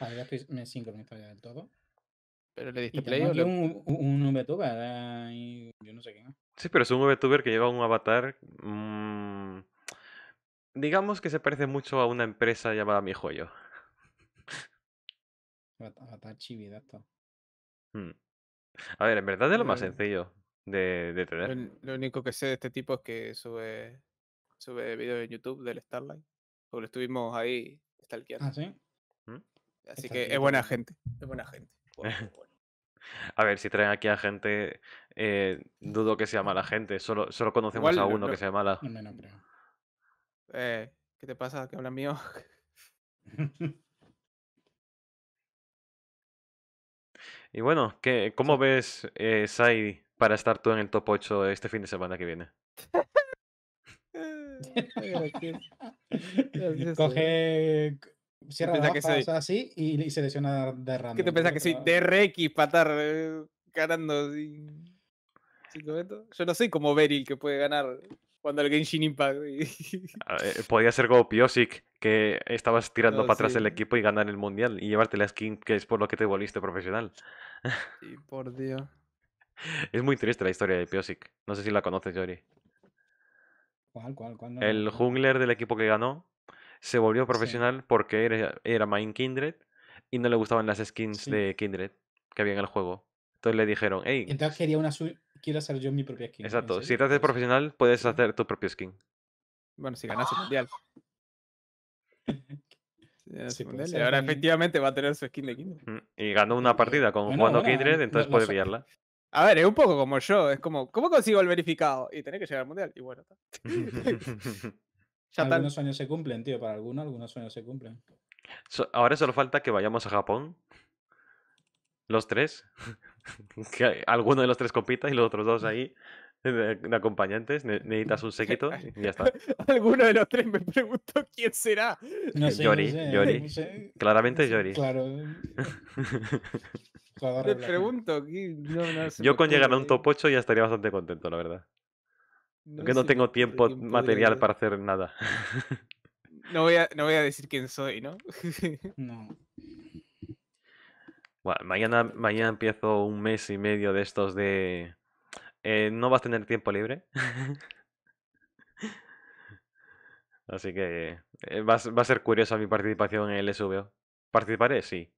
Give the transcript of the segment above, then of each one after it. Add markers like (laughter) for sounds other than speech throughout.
A ya estoy, me sincronizado ya del todo. ¿Pero le diste play un, un, VTuber, ah, yo no sé qué Sí, pero es un VTuber que lleva un avatar... Mm, digamos que se parece mucho a una empresa llamada Mi Joyo. Avatar chibi mm. A ver, en verdad es lo más sencillo de, de tener. Lo, único que sé de este tipo es que sube, sube vídeos en YouTube del Starlight. Porque estuvimos ahí ah, stalkeando. Ah, sí. Así que es buena gente, es buena gente. (laughs) A ver, si traen aquí a gente, eh, dudo que sea mala gente. Solo, solo conocemos a uno que sea mala. Eh, ¿Qué te pasa? ¿Que hablan mío? (laughs) (laughs) y bueno, ¿qué, ¿cómo ves, eh, Sai, para estar tú en el top 8 este fin de semana que viene? ¿eh? Coge Cierra la pasa así y, y selecciona de random. ¿Qué te piensas que sí DRX para estar eh, ganando? Sin, Yo no soy como Beryl que puede ganar cuando el Genshin Impact. (laughs) Ah, eh, podría ser como Piosic, que estabas tirando ah, para atrás el equipo y ganar el mundial y llevarte la skin que es por lo que te volviste profesional. (laughs) Sí, por Dios. Es muy triste la historia de Piosic. No sé si la conoces, Jory. ¿Cuál, cuál, el jungler del equipo que ganó se volvió profesional porque era, era main Kindred y no le gustaban las skins de Kindred que había en el juego. Entonces le dijeron, hey. Entonces quería una quiero hacer yo mi propia skin. Exacto, si te haces pues, profesional puedes hacer tu propio skin. Bueno, si ganas el mundial. (laughs) Pues, ahora efectivamente va a tener su skin de Kindred. Mm, y ganó una eh, partida con jugando Kindred, entonces puede pillarla. A ver, es un poco como yo, es como, ¿cómo consigo el verificado? Y tener que llegar al mundial. Y bueno, (laughs) (laughs) algunos sueños se cumplen, tío, para algunos, algunos sueños se cumplen. ahora solo falta que vayamos a Japón. Los tres. (laughs) que alguno de los tres compita y los otros dos ahí de, acompañantes, necesitas un séquito y ya está. (laughs) Alguno de los tres me preguntó quién será. Yori, Claramente Yori. Claro. (laughs) Te pregunto. Yo con llegar a un top 8 ya estaría bastante contento, la verdad que no tengo tiempo, material para hacer nada. (laughs) No voy, a, no voy a decir quién soy, ¿no? (laughs) No. Bueno, mañana, mañana empiezo un mes y medio de estos de... Eh, no vas a tener tiempo libre. (laughs) Así que eh, va, va, a ser curiosa mi participación en el SVO. ¿Participaré? Sí.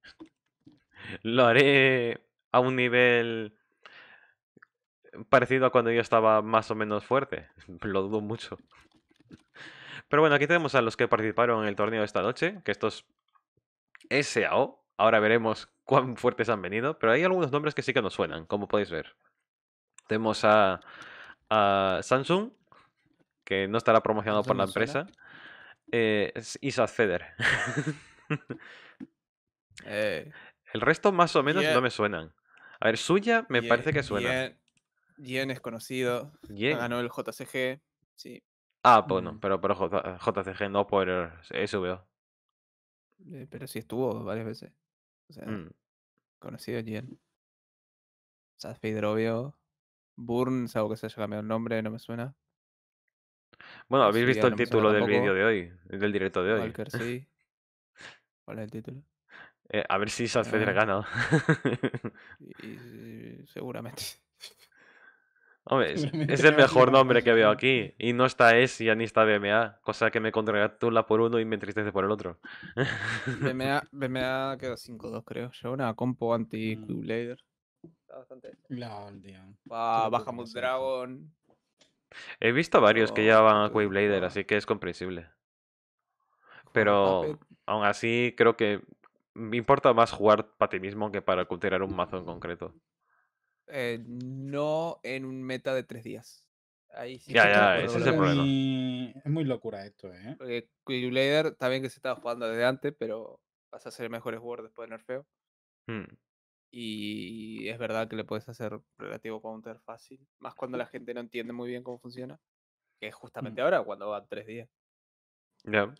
Lo haré a un nivel parecido a cuando yo estaba más o menos fuerte. (laughs) Lo dudo mucho. Pero bueno, aquí tenemos a los que participaron en el torneo esta noche, que estos SAO. Ahora veremos (laughs) cuán fuertes han venido, pero hay algunos nombres que sí que nos suenan, como podéis ver. Tenemos a, Samsung, que no estará promocionado por la empresa, eh, y Feder. (laughs) Eh. el resto más o menos no me suenan. A ver, Suya me parece que suena. Jen es conocido. Ganó el JCG. Sí. Ah, bueno, pues mm. pero, pero JCG no por SVO. Eh, pero sí estuvo varias veces. O sea, mm. conocido Jen. Sasfi obvio. Burns algo que se haya cambiado el nombre, no me suena. Bueno, habéis visto el título del vídeo de hoy, del directo de hoy. sí. ¿Cuál es el título? Eh, a ver si Sasfeder ah. gana. (laughs) seguramente. Hombre, (laughs) es, el mejor nombre que veo aquí. Y no está ya ni está BMA, cosa que me la por uno y me entristece por el otro. (laughs) BMA, BMA queda 5-2, creo. Yo una compo anti q mm. Está bastante. Dragon. He visto varios que llevan a Quayblader, así que es comprensible. Pero aún así creo que me importa más jugar para ti mismo que para cultivar un mazo en concreto. Eh, no en un meta de tres días. Ahí sí. Ya, ya, ese es el problema. Muy... Es muy locura esto, ¿eh? Porque eh, está bien que se estaba jugando desde antes, pero vas a ser mejores mejor después de nerfeo. Hmm. Y es verdad que le puedes hacer relativo counter fácil, más cuando la gente no entiende muy bien cómo funciona, que es hmm. justamente ahora, cuando van tres días. Ya.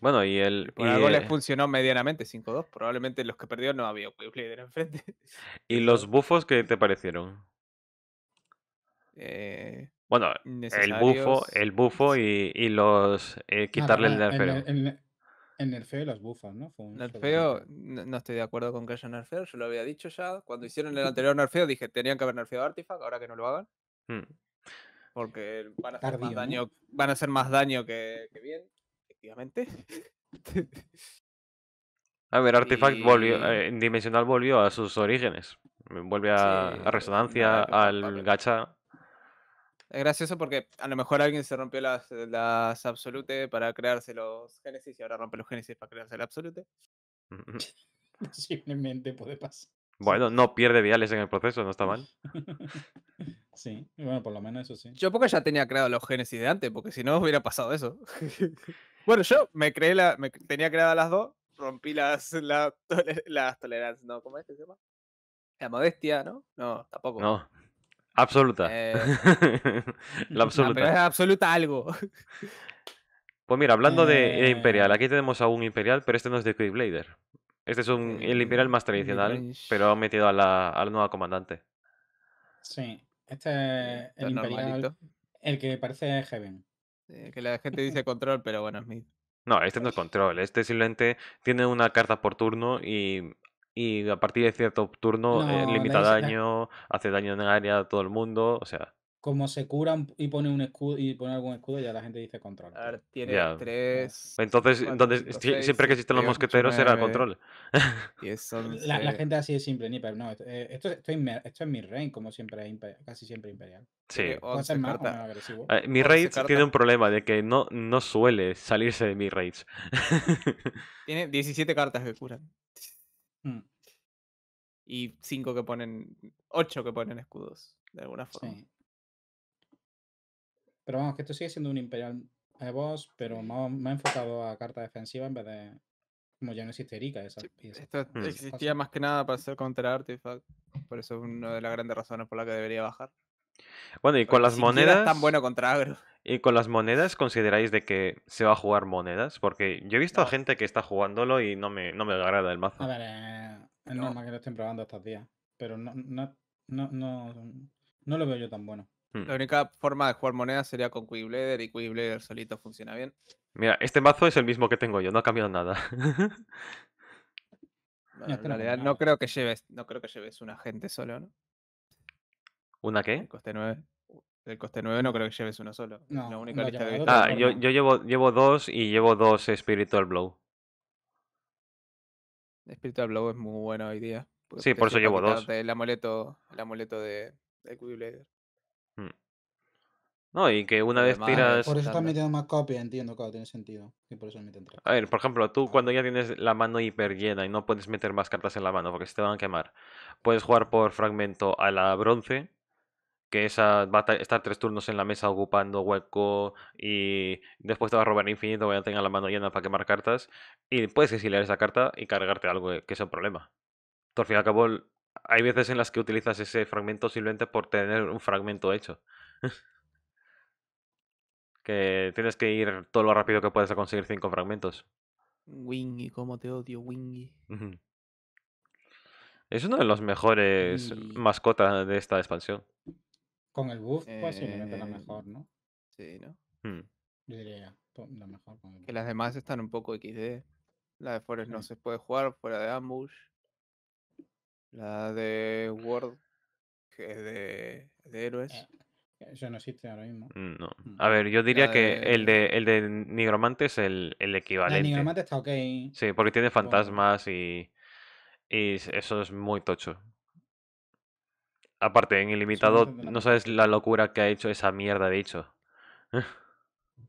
Bueno, y el. Por les eh funcionó medianamente 5-2. Probablemente los que perdió no había Wave Leader enfrente. (laughs) ¿Y los bufos qué te parecieron? Eh, bueno, el bufo, el bufo y, y los. Eh, quitarle el nerfeo. El, el, nerfeo y los bufas, ¿no? nerfeo, no, estoy de acuerdo con que haya nerfeo. Yo lo había dicho ya. Cuando hicieron el anterior nerfeo dije tenían que haber nerfeado Artifact, ahora que no lo hagan. Hmm. Porque van a, hacer más daño, van a hacer más daño que bien efectivamente. (laughs) A ver, Artifact volvió, eh, Dimensional volvió a sus orígenes. Mm, vuelve a, resonancia, al gacha. Es gracioso porque a lo mejor alguien se rompió las, las absolute para crearse los Génesis y ahora rompe los Génesis para crearse el absolute. (laughs) Posiblemente puede pasar. Bueno, no pierde viales en el proceso, no está mal. (laughs) sí, bueno, por lo menos eso sí. Yo porque ya tenía creado los Génesis de antes, porque si no hubiera pasado eso. Bueno, yo me creé la. tenía creadas las dos, rompí las, (laughs) las tolerancias, ¿no? ¿Cómo es que se La modestia, ¿no? No, tampoco. No. Absoluta. Eh, (laughs) la absoluta. pero absoluta algo. Pues mira, hablando de, eh. Imperial, aquí tenemos a un Imperial, pero este no es de Blader. Este es un, eh, el Imperial más tradicional, pero ha metido a la, nueva comandante. Sí, este es el Imperial, el que parece Heaven. Eh, que la gente dice control, pero bueno, es No, este no es control, este simplemente tiene una carta por turno y, a partir de cierto turno eh, limita eh, daño, hace daño en área a todo el mundo, o sea como se curan y pone un escudo y pone algún escudo, ya la gente dice control. A ver, tiene tres. Entonces, siempre que existen los mosqueteros era control. (laughs) la, gente así es simple, ni no. Eh, esto, es, mi rey, como siempre, casi siempre imperial. Sí. agresivo. Eh, mi raid tiene un problema de que no, no suele salirse de mi raid. (laughs) tiene 17 cartas que curan. Hmm. Y cinco que ponen. 8 que ponen escudos, de alguna forma. Pero vamos, que esto sigue siendo un Imperial Boss, pero me ha enfocado a carta defensiva en vez de. Como ya no existe Erika, esa, Esto mm. existía más que nada para ser contra Artifact. Por eso es una de las grandes razones por la que debería bajar. Bueno, y con las monedas. tan bueno contra agro. ¿Y con las monedas consideráis de que se va a jugar monedas? Porque yo he visto a gente que está jugándolo y no me, no me agrada el mazo. A ver, eh, es normal que lo estén probando estos días. Pero no, no, no lo veo yo tan bueno. Hmm. La única forma de jugar moneda sería con Quickblader y Quickblader solito funciona bien. Mira, este mazo es el mismo que tengo yo, no ha cambiado nada. (laughs) no creo que lleves, no creo que lleves una gente solo, ¿no? ¿Una qué? El coste 9. El coste 9 no creo que lleves uno solo. Ah, yo, llevo, dos y llevo dos Spiritual Blow. Spiritual Blow es muy bueno hoy día. Sí, por eso llevo dos. El amuleto, el amuleto de, de no, y que una vez eh, tiras. Por eso estás metiendo más copias, entiendo, claro, tiene sentido. Y por eso A ver, por ejemplo, tú cuando ya tienes la mano hiper llena y no puedes meter más cartas en la mano porque se te van a quemar, puedes jugar por fragmento a la bronce, que esa va a estar tres turnos en la mesa ocupando hueco y después te va a robar infinito cuando ya tenga la mano llena para quemar cartas. Y puedes exiliar esa carta y cargarte algo que es un problema. Entonces, al fin y al cabo, hay veces en las que utilizas ese fragmento simplemente por tener un fragmento hecho. (laughs) Que tienes que ir todo lo rápido que puedes a conseguir cinco fragmentos. Wingy, cómo te odio, Wingy. Es uno de los mejores mascotas de esta expansión. Con el buff, pues simplemente la eh, mejor, ¿no? Sí, ¿no? Hmm. Yo diría la mejor. Con el que las demás están un poco XD. La de Forest no hmm. se puede jugar fuera de Ambush. La de World, que es de, de eh, héroes. Eso no existe ahora mismo. Mm, mm. A ver, yo diría que eh, el de, el de Nigromante es el, el equivalente. El Nigromante está ok. Sí, porque tiene fantasmas y, y eso es muy tocho. Aparte, en Ilimitado no, sabes la locura que ha hecho esa mierda de hecho. (laughs)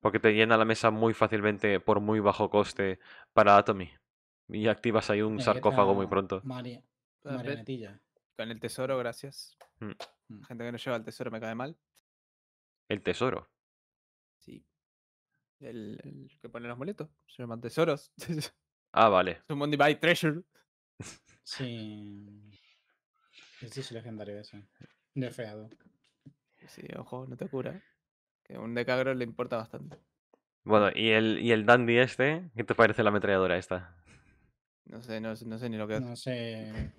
porque te llena la mesa muy fácilmente por muy bajo coste para Atomy. Y activas ahí un sarcófago muy pronto. María. Pues, Marionetilla en el tesoro, gracias. Mm. Mm, gente que no lleva el tesoro me cae mal. ¿El tesoro? Sí. El, que pone los moletos, Se llaman tesoros. (laughs) Ah, vale. Es un by Treasure. (laughs) Sí. Es legendario ese. De feado. Sí, ojo, no te cura. Que a un decagro le importa bastante. Bueno, ¿y el, ¿y el dandy este? ¿Qué te parece la ametralladora esta? No sé, no, sé ni lo que No sé.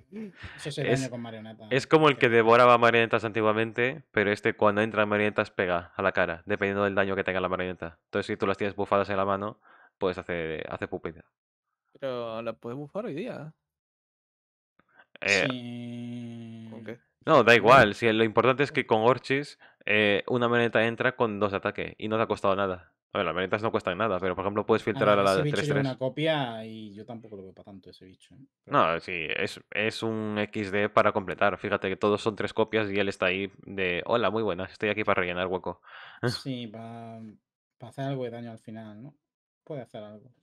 Eso se es, con marionetas. Es como el que devoraba marionetas antiguamente, pero este cuando entra en marionetas pega a la cara, dependiendo del daño que tenga la marioneta. Entonces, si tú las tienes bufadas en la mano, puedes hacer, hacer pupita. Pero la puedes bufar hoy día. Eh, sí. ¿Con qué? No, da igual. lo importante es que con Orchis eh, una marioneta entra con dos ataques y no te ha costado nada. A ver, las maletas no cuestan nada, pero por ejemplo puedes filtrar a la de bicho 3 una copia y yo tampoco lo veo para tanto ese bicho. ¿eh? No, sí, es, es, un XD para completar. Fíjate que todos son tres copias y él está ahí de, hola, muy buenas, estoy aquí para rellenar hueco. Sí, para hacer algo de daño al final, ¿no? Puede hacer algo.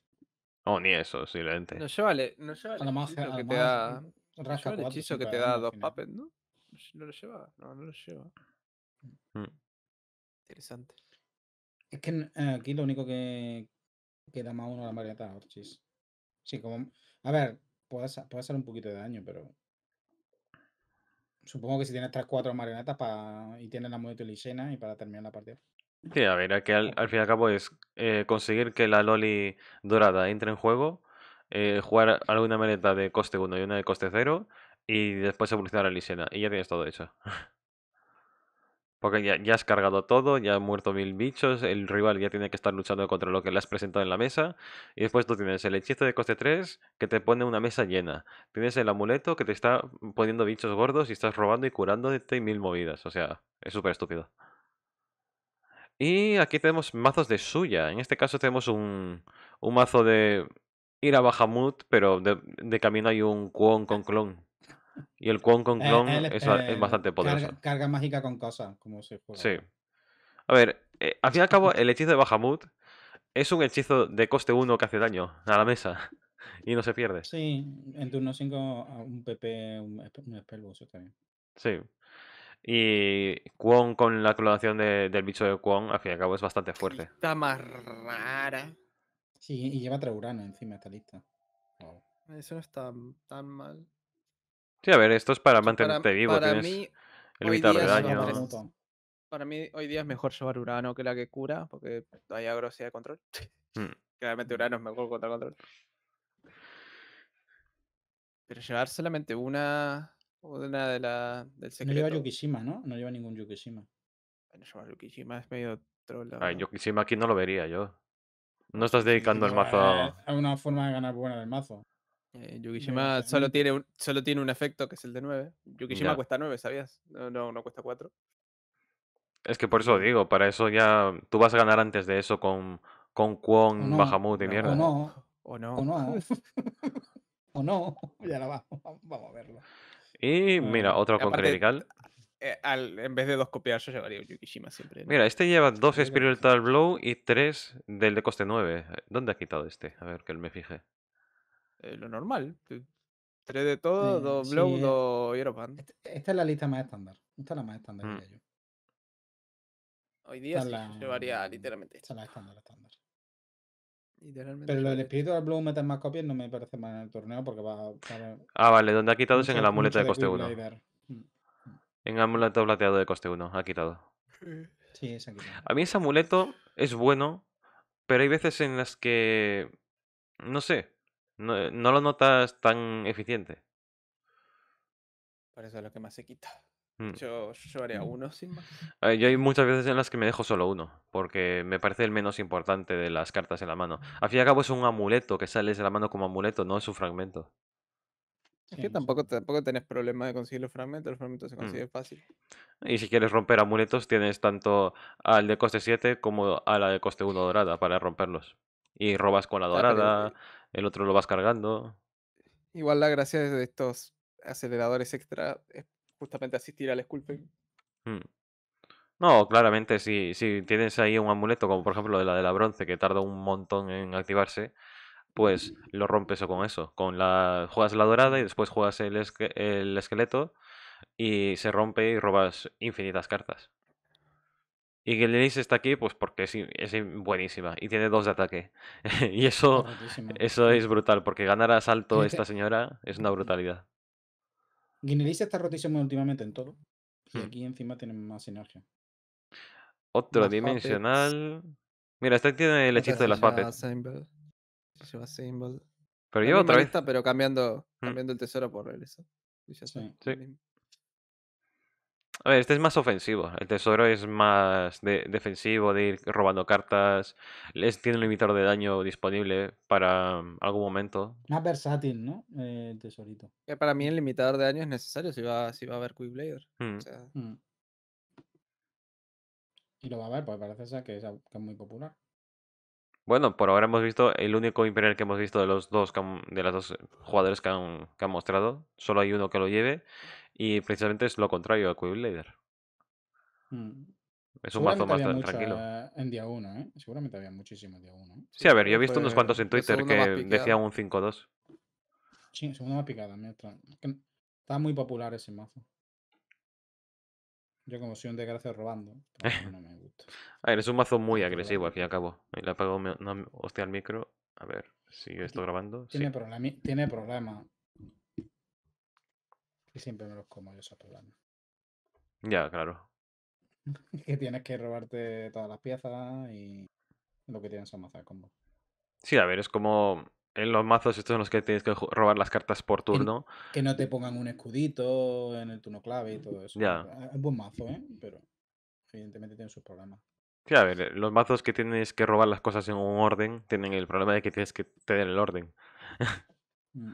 Oh, ni eso, simplemente. No se vale, no lleva el hechizo que te da... el hechizo que te da dos puppets, ¿no? No lo lleva, no, lo lleva. Mm. Interesante. Es que eh, aquí lo único que, da más uno a la marioneta Orchis. Sí, como. A ver, puede, hacer un poquito de daño, pero. Supongo que si tienes 3 cuatro marionetas y tienes la Lisena y para terminar la partida. Sí, a ver, aquí al, fin y al cabo es eh, conseguir que la Loli dorada entre en juego, eh, jugar alguna marioneta de coste 1 y una de coste 0 y después evolucionar a Lisena. Y ya tienes todo hecho. (laughs) Porque ya, has cargado todo, ya ha muerto mil bichos, el rival ya tiene que estar luchando contra lo que le has presentado en la mesa. Y después tú tienes el hechizo de coste 3 que te pone una mesa llena. Tienes el amuleto que te está poniendo bichos gordos y estás robando y curándote mil movidas. O sea, es súper estúpido. Y aquí tenemos mazos de suya. En este caso tenemos un, mazo de ir a Bahamut, pero de, camino hay un cuón con clon. Y el Kwon con clon eh, eh, es, eh, bastante poderoso. Carga, mágica con cosas, como se juega. Sí. A ver, al fin y al cabo, el hechizo de Bahamut es un hechizo de coste 1 que hace daño a la mesa (laughs) y no se pierde. Sí, en turno 5 un PP, un, un también. Sí. Y Kwon con la clonación de, del bicho de Kwon, al fin y al cabo, es bastante fuerte. Está más rara. Sí, y lleva Treurano encima está lista. Eso no está tan mal. Sí, a ver, esto es para mantenerte vivo. Para mí, el de daño. Para mí, hoy día es mejor llevar Urano que la que cura, porque hay agrosidad de control. Claramente hmm. (laughs) Urano es mejor contra control. Pero llevar solamente una, una de la, del secreto. No lleva Yukishima, ¿no? No lleva ningún Yukishima. Bueno, llevar Yukishima es medio troll. Ay, Yukishima aquí no lo vería yo. No estás dedicando el mazo a... una forma de ganar buena del mazo. Eh, Yukishima solo tiene, un, solo tiene un efecto que es el de 9. Yukishima cuesta 9, ¿sabías? No, no, cuesta 4. Es que por eso digo, para eso ya tú vas a ganar antes de eso con, con Kwon, Bahamut y mierda. O no. (laughs) O no. O no. (laughs) (laughs) o no. Ya la vamos, vamos a verlo. Y mira, ah, otro con eh, Al en vez de dos copiar, yo llevaría Yukishima siempre. Mira, este lleva este dos Spiritual Blow y tres del de coste 9. ¿Dónde ha quitado este? A ver, que él me fije. Eh, lo normal. Tres de todo, dos Blue, dos sí. Este, esta es la lista más estándar. Esta es la más estándar mm. Hoy día llevaría literalmente. Esta es la estándar, estándar. Pero el espíritu del Blue meter más copias no me parece mal en el torneo porque va a. Ah, vale, donde ha quitado es en el amuleto de coste 1. Mm, mm. En el amuleto plateado de coste 1, ha quitado. Sí, ha quitado. A mí ese amuleto es bueno, pero hay veces en las que. No sé. Eh, no, lo notas tan eficiente. Por eso es lo que más se quita. Mm. Yo, haría mm. uno sin más. Eh, yo hay muchas veces en las que me dejo solo uno, porque me parece el menos importante de las cartas en la mano. Al fin y al cabo es un amuleto que sales de la mano como amuleto, no es un fragmento. Es que tampoco, tampoco tenés problema de conseguir los fragmentos, los fragmentos se mm. consiguen fácil. Y si quieres romper amuletos, tienes tanto al de coste 7 como a la de coste 1 dorada para romperlos. Y robas con la ah, dorada, eh, el otro lo vas cargando. Igual la gracia de estos aceleradores extra es justamente asistir al Sculpting. Mm. No, claramente, si, si tienes ahí un amuleto, como por ejemplo la de la bronce, que tarda un montón en activarse, pues lo rompes con eso. Con la, juegas la dorada y después juegas el esqueleto y se rompe y robas infinitas cartas. Y Guinelis está aquí, pues porque es, buenísima y tiene dos de ataque. (laughs) y eso, eso es brutal, porque ganar a salto esta (laughs) señora es una brutalidad. Guinelis está rotísimo últimamente en todo. Y hmm. aquí encima tiene más sinergia. Otro dimensional. Mira, este tiene el hechizo de las papeles. Pero lleva otra vez. Pero cambiando, hmm. cambiando el tesoro por regreso. sí. A ver, este es más ofensivo. El tesoro es más defensivo, de ir robando cartas. tiene un limitador de daño disponible para mm, algún momento. Más versátil, ¿no? Eh, el tesorito. Que para mí el limitador de daño es necesario si va, si va a haber Quick mm. Mm. Y lo va a haber, pues parece ser que es muy popular. Bueno, por ahora hemos visto el único Imperial que hemos visto de los dos de las dos eh, jugadores que han, mostrado. Solo hay uno que lo lleve. Y precisamente es lo contrario a Quivlader. Mm. Es un mazo más tranquilo. En día 1, ¿eh? Seguramente había muchísimo en día 1. ¿eh? Sí, a ver, yo he visto unos cuantos en Twitter que decían un 5-2. Sí, segunda más picada. Estaba muy popular ese mazo. Yo como soy un desgraciado robando, (laughs) no me gusta. a ver, es un mazo muy agresivo Aquí acabo. y Le apago hostia al micro. A ver, sigue esto grabando. Tiene, problema, tiene problema. Y siempre me los como yo esos problemas. Ya, claro. (laughs) que tienes que robarte todas las piezas y lo que tienes son mazas de combo. Sí, a ver, es como en los mazos estos son los que tienes que robar las cartas por turno. Que no te pongan un escudito en el turno clave y mm, todo eso. Ya. Ah, es buen mazo, ¿eh? Pero evidentemente tiene sus problemas. Sí, a ver, eh, los mazos que tienes que robar las cosas en un orden tienen el problema de que tienes que tener el orden. (laughs) Mm.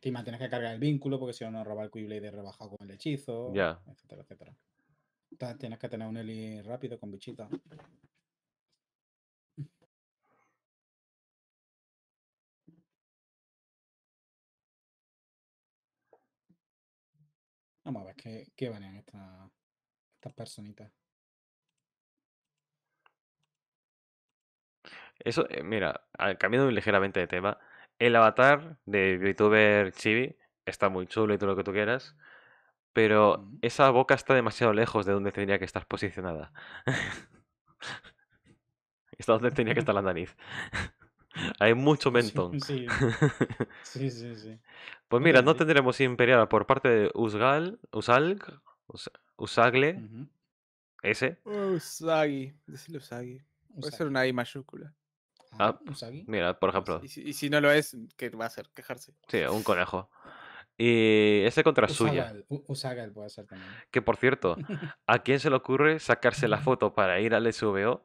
tienes que cargar el vínculo porque si no, no roba el Keyblade rebajado con el hechizo, Ya. etcétera, etcétera. tienes que tener un Eli rápido con bichita. Vamos eh, a ver qué, van en estas esta personitas. Eso, mira, cambiando ligeramente de tema, el avatar de youtuber Chibi está muy chulo y todo lo que tú quieras, pero mm. esa boca está demasiado lejos de donde tendría que estar posicionada. (laughs) está donde tenía que estar la nariz. (laughs) Hay mucho mentón. (laughs) Sí, sí, sí. Pues mira, no eh tendremos imperial por parte de Usgal, Usalg, Usagle, ese. Usagi, decirle Usagi. Puede ser una I mayúscula. Ah, Usagi. Mira, por ejemplo. Y si, no lo es, ¿qué va a hacer? Quejarse. Sí, un conejo. Y ese contra suya. Usagal puede ser también. Que por cierto, (laughs) ¿a quién se le ocurre sacarse la foto para ir al SVO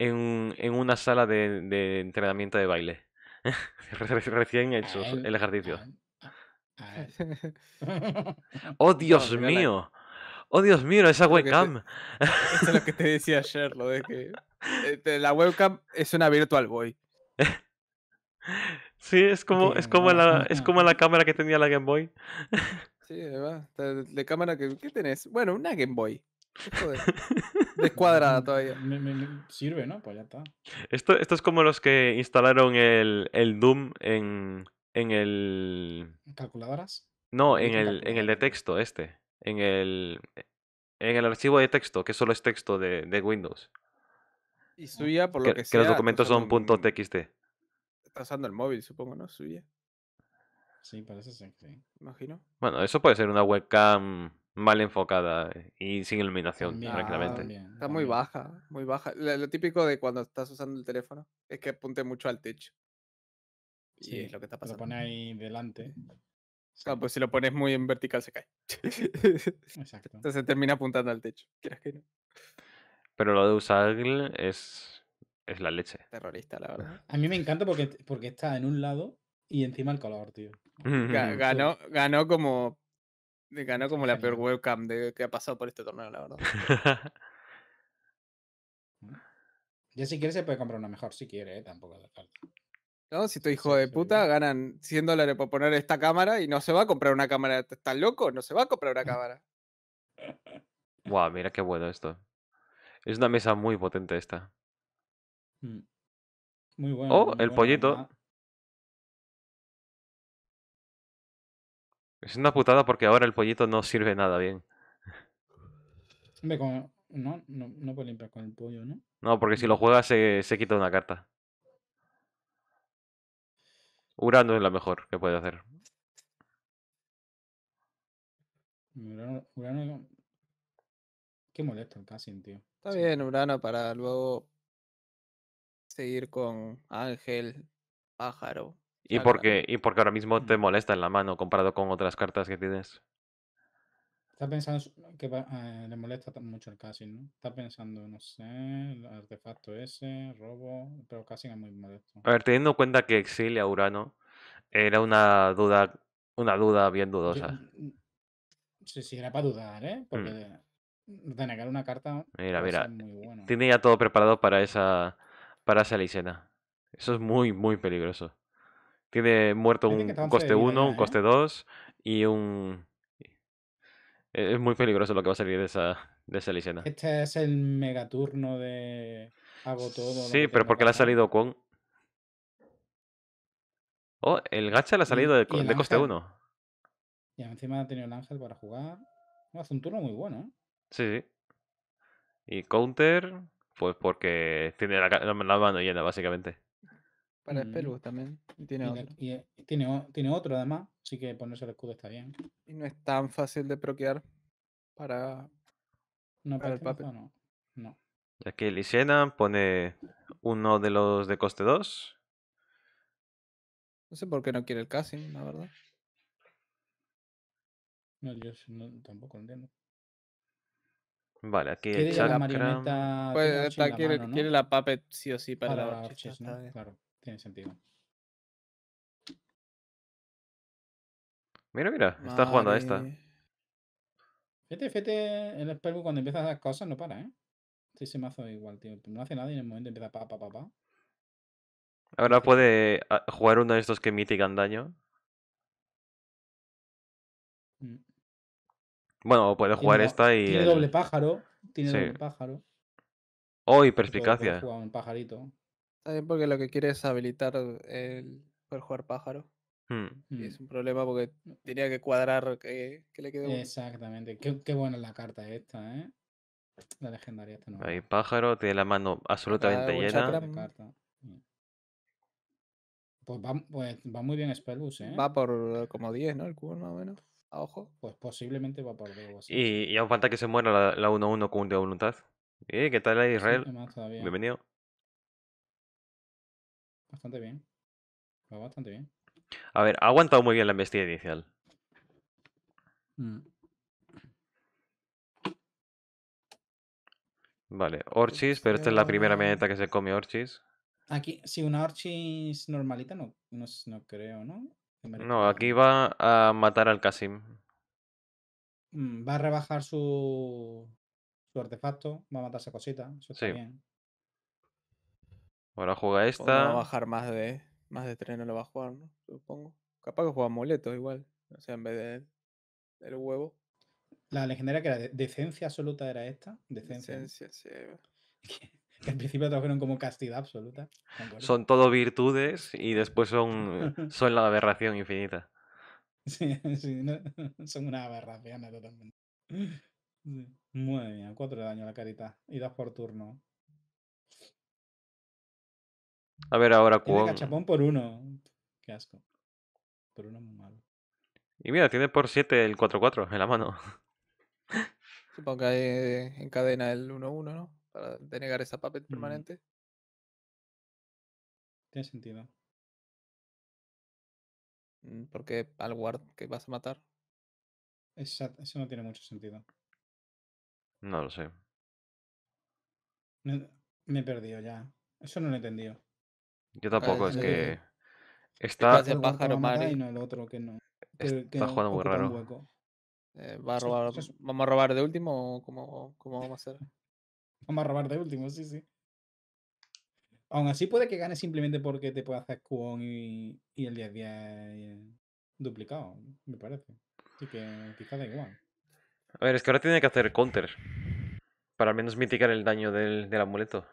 en, en una sala de, entrenamiento de baile. (laughs) Recién hecho el ejercicio. (laughs) ¡Oh, Dios mío! ¡Oh, Dios mío! Esa webcam. Eso es lo que te decía ayer, lo de que eh, la webcam es una virtual boy. Sí, es como, es como, la, es como la (laughs) cámara que tenía la Game Boy. Sí, además, la cámara que ¿qué tenés. Bueno, una Game Boy. (laughs) cuadrada mm, todavía. Me, sirve, ¿no? Pues ya está. Esto, esto es como los que instalaron el, el Doom en, en el. ¿Calculadoras? No, en el, en el de texto este. En el, en el archivo de texto, que solo es texto de, de Windows. Y suya, por lo que, que los documentos son .txt. Está usando el móvil, supongo, ¿no? Suya. Sí, parece ser Imagino. Bueno, eso puede ser una webcam mal enfocada eh, y sin iluminación, ah, está muy baja, muy baja. Lo, típico de cuando estás usando el teléfono es que apunte mucho al techo. Sí, y es lo que está pasando. Lo pone ahí delante. Claro, pues si lo pones muy en vertical se cae. (laughs) Exacto. Entonces termina apuntando al techo. Pero lo de usar es, es la leche. Terrorista, la verdad. A mí me encanta porque, porque está en un lado y encima el color, tío. (laughs) Ganó, ganó como me ganó como la peor webcam de, que ha pasado por este torneo, la verdad. (laughs) ya si quiere se puede comprar una mejor, si quiere, ¿eh? tampoco hace falta. ¿No? Si tu hijo de puta ganan 100 dólares por poner esta cámara y no se va a comprar una cámara. ¿Estás loco? No se va a comprar una (laughs) cámara. Guau, wow, mira qué bueno esto. Es una mesa muy potente esta. Mm. Muy bueno. Oh, el pollito. Es una putada porque ahora el pollito no sirve nada bien. no, no, no puedes limpiar con el pollo, ¿no? No, porque si lo mm. juegas eh, se, quita una carta. Urano es la mejor que puede hacer. Urano, Urano... Qué molesto el casi, tío. Está bien, Urano, para luego seguir con Ángel, Pájaro, y porque, y porque ahora mismo te molesta en la mano comparado con otras cartas que tienes. Está pensando que eh, le molesta mucho el casino, ¿no? Está pensando, no sé, artefacto ese, robo, pero casting es muy molesto. A ver, teniendo en cuenta que Exilia Urano era una duda, una duda bien dudosa. sí, sí, era para dudar, ¿eh? Mm. Porque una carta. Mira, mira. Tiene eh, ya todo preparado para esa, para esa licena. Eso es muy, muy peligroso. Tiene muerto un coste 1, un ¿eh? coste 2 y un... E-, es muy peligroso lo que va a salir de esa, de esa Este es el megaturno de... Hago todo. Sí, pero porque le ha salido con... Oh, el gacha le ha salido de, coste 1. Y encima ha tenido el ángel para jugar. hace un turno muy bueno. ¿eh? Sí, sí. Y counter, pues porque tiene la mano llena, básicamente. Para mm. también. Tiene otro. tiene, tiene otro además, así que ponerse el escudo está bien. Y no es tan fácil de proquear para, no para el este papel. No, no. Y aquí Lisena pone uno de los de coste 2. No sé por qué no quiere el casting, la verdad. No, yo tampoco entiendo. Vale, aquí el La marioneta quiere, la puppet sí o sí para, la ¿no? Claro. Tiene sentido. Mira, mira, está jugando a esta. fete en el Spellbook cuando empieza a hacer cosas no para, ¿eh? Sí, se mazo igual, tío. No hace nada y en el momento empieza pa, pa, pa, pa. Ahora puede ah, jugar uno de estos que mitigan daño. Mm. Bueno, puede jugar esta y. Tiene doble pájaro. Tiene doble pájaro. Oh, y perspicacia. un pajarito. También porque lo que quiere es habilitar el poder jugar pájaro. Hmm. Y hmm. es un problema porque tenía que cuadrar que, que le quedó. Exactamente. Qué, qué, buena la carta esta, ¿eh? La legendaria esta no. Ahí pájaro tiene la mano absolutamente llena. Hmm. Pues va, pues va muy bien Spellbus ¿eh? Va por como 10, ¿no? El cubo más o menos. A ojo. Pues posiblemente va por 2. Y, y aún falta que se muera la 1-1 con un de voluntad. ¿Eh? ¿Qué tal, Israel? Bienvenido. Bastante bien. Va bastante bien. A ver, ha aguantado muy bien la embestida inicial. Mm. Vale, Orchis, pero esta es la primera meta que se come Orchis. Aquí, si una Orchis normalita no, no, creo, ¿no? No, aquí va a matar al Kasim. Mm, va a rebajar su, su artefacto, va a matarse esa cosita, eso está bien. Ahora juega esta. No va a bajar más de, más de 3, no lo va a jugar, ¿no? Supongo. Capaz que juega moleto igual. O sea, en vez del huevo. La legendaria que era decencia absoluta era esta. Decencia. decencia sí. (laughs) que al principio trajeron como castidad absoluta. Son todo virtudes y después son, (laughs) son la aberración infinita. Sí, (laughs) sí, son una aberración totalmente. Muy bien, cuatro de daño a la carita. Y dos por turno. A ver ahora cuál. Cachapón por uno. Qué asco. Por uno muy malo. Y mira, tiene por 7 el 4-4 en la mano. Supongo que hay en cadena el 1-1, ¿no? Para denegar esa puppet mm. permanente. Tiene sentido. Mm, porque al guard que vas a matar. Exacto, eso no tiene mucho sentido. No lo sé. Me, me he perdido ya. Eso no lo he entendido. Yo tampoco, es que. Está. El pájaro el otro, que no. está jugando muy raro. Eh, ¿va ¿Vamos a robar de último o cómo, cómo, vamos a hacer? Vamos a robar de último, sí, sí. Aún así puede que gane simplemente porque te puede hacer q y, y, el 10-10 duplicado, me parece. Así que quizá da igual. A ver, es que ahora tiene que hacer counter. Para al menos mitigar el daño del, del amuleto.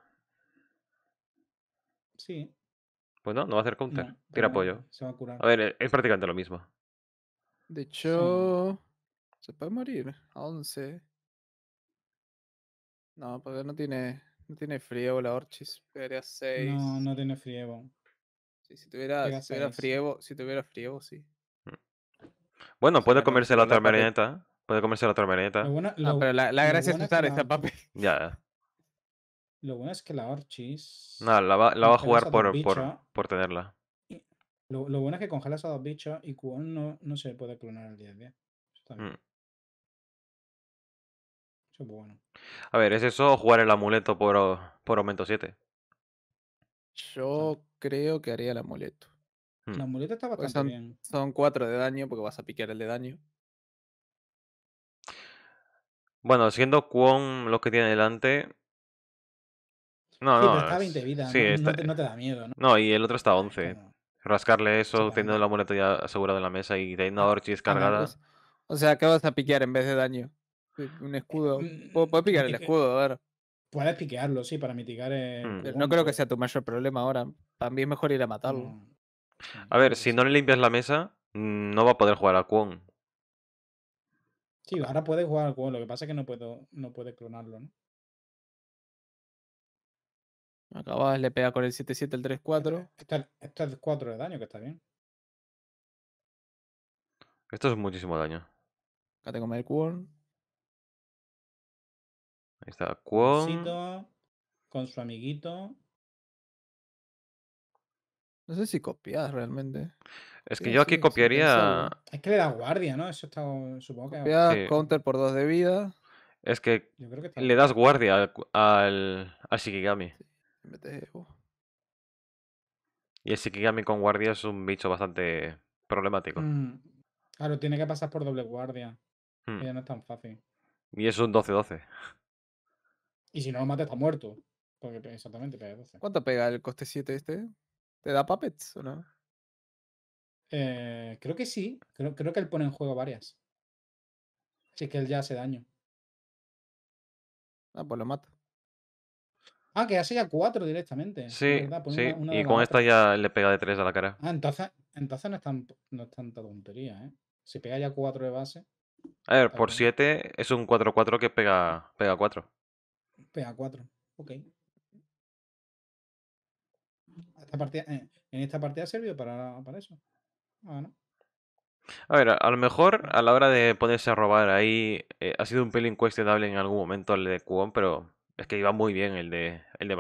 Sí. Pues no, no va a hacer counter. Tira apoyo. Se va a curar. A ver, e, es prácticamente lo mismo. De hecho, se puede morir a 11. No, porque no tiene, no tiene friego la Orchis. Pegaría 6. No, no tiene frievo. Sí, si tuviera, si friego, si tuviera friego, sí. Mm. Bueno, puede comerse la otra marioneta. Puede comerse la otra marioneta. Ah, la, gracia es usar esta (laughs) papel. Ya, lo bueno es que la Orchis. No, la va, la va a jugar por, por, por, tenerla. lo, lo, bueno es que congelas a dos bichos y Kuon no, no se puede clonar el 10-10. Eso, mm. Eso es bueno. A ver, ¿es eso o jugar el amuleto por, por aumento 7? Yo creo que haría el amuleto. La mm. El amuleto está bastante bien. Son 4 de daño porque vas a piquear el de daño. Bueno, siendo Kuon lo que tiene delante, no, sí, no. Pero está 20 ¿no? te, da miedo, ¿no? No, y el otro está a 11. Rascarle eso, teniendo la muleta ya asegurada en la mesa y teniendo a Orchis o sea, qué vas a piquear en vez de daño. Un eh, escudo. Mm, Puedes piquear el escudo, a ver. Puedes piquearlo, sí, para mitigar eh, mm. No creo que sea tu mayor problema ahora. También mejor ir a matarlo. A ver, si no le limpias la mesa, mm, no va a poder jugar a Kwon. Sí, ahora puede jugar a Kwon, lo que pasa es que no puedo, no puede clonarlo, ¿no? Acabas, le pega con el 7-7 el 3-4. Este, es este 4 este de daño, que está bien. Esto es muchísimo daño. Acá tengo el Ahí está Quorn. Con su amiguito. No sé si copias realmente. Es que yo aquí copiaría. Es que le das guardia, ¿no? Eso está. Supongo que. Copias, counter por 2 de vida. Es que, le das guardia al, al, al Shikigami. Y el Shikigami con guardia es un bicho bastante problemático. Mm. Claro, tiene que pasar por doble guardia. Ya hmm. no es tan fácil. Y es un 12-12. Y si no lo mata está muerto. Porque exactamente pega 12. ¿Cuánto pega el coste 7 este? ¿Te da puppets o no? Eh, creo que sí. Creo, creo, que él pone en juego varias. Así que él ya hace daño. Ah, pues lo mata. Ah, que hace ya cuatro directamente. Sí, pues y con esta ya le pega de tres a la cara. Ah, entonces, entonces no, es tanta tontería, ¿eh? Si pega ya cuatro de base. A ver, por 7 es un 4-4 que pega, pega Pega 4, ok. Esta eh, en esta partida ha servido para, para eso. Ah, A ver, a, lo mejor a la hora de ponerse a robar ahí eh, ha sido un pelín cuestionable en algún momento el de Cuon, pero es que iba muy bien el de, el de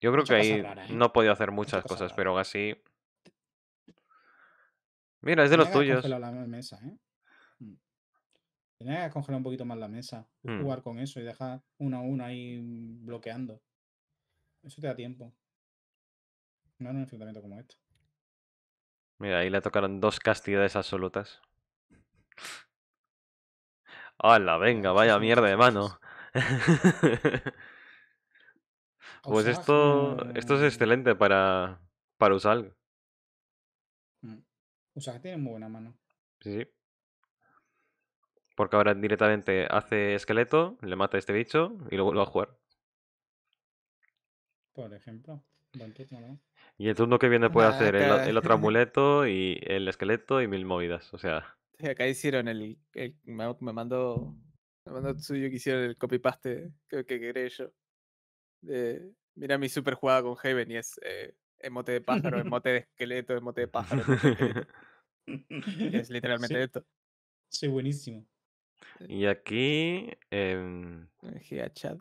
Yo creo que ahí ¿eh? no podía hacer muchas cosas, pero aún así. Mira, es de los tuyos. La mesa, ¿eh? Mm. que congelar un poquito más la mesa, mm. jugar con eso y dejar uno a uno ahí bloqueando. Eso te da tiempo. No en un enfrentamiento como este. Mira, ahí le tocaron dos castidades absolutas. ¡Hala, venga! Vaya mierda de mano. (laughs) pues esto, es esto es excelente para, para usar. Mm, o sea, tiene muy buena mano. Sí, Porque ahora directamente hace esqueleto, le mata a este bicho y luego lo va a jugar. Por ejemplo. Y el turno que viene puede hacer el, otro (laughs) amuleto y el esqueleto y mil movidas. O sea. acá hicieron el. me, me, mando yo quisiera el copy-paste que, que yo. mira mi super jugada con Heaven y es eh, emote de pájaro, (laughs) emote de esqueleto, emote de pájaro. (laughs) es literalmente esto. Sí, buenísimo. Eh. Y aquí. Em, eh... Chat.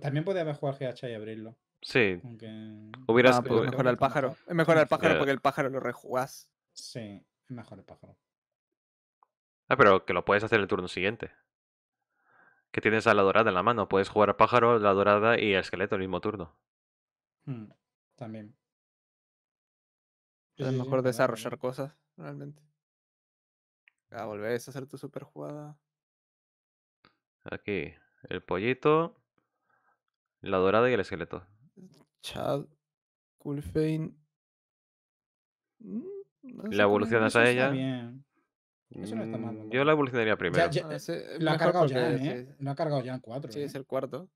También podía jugar GH y abrirlo. Sí. es ah, mejor al pájaro. Es mejor al (laughs) pájaro eh. porque el pájaro lo rejugás. Sí, es mejor el pájaro. Ah, pero que lo puedes hacer el turno siguiente. Que tienes a la dorada en la mano. Puedes jugar a pájaro, la dorada y el esqueleto el mismo turno. Mm, también. Es mejor desarrollar cosas, realmente. A a hacer tu super jugada. Aquí, el pollito, la dorada y el esqueleto. Chad, Cool Fain. la evolucionas a ella. Mm, yo la evolucionaría primero. lo, eh, ha cargado ya, ¿eh? eh ha cargado ya en 4. Sí, es ¿eh? el cuarto.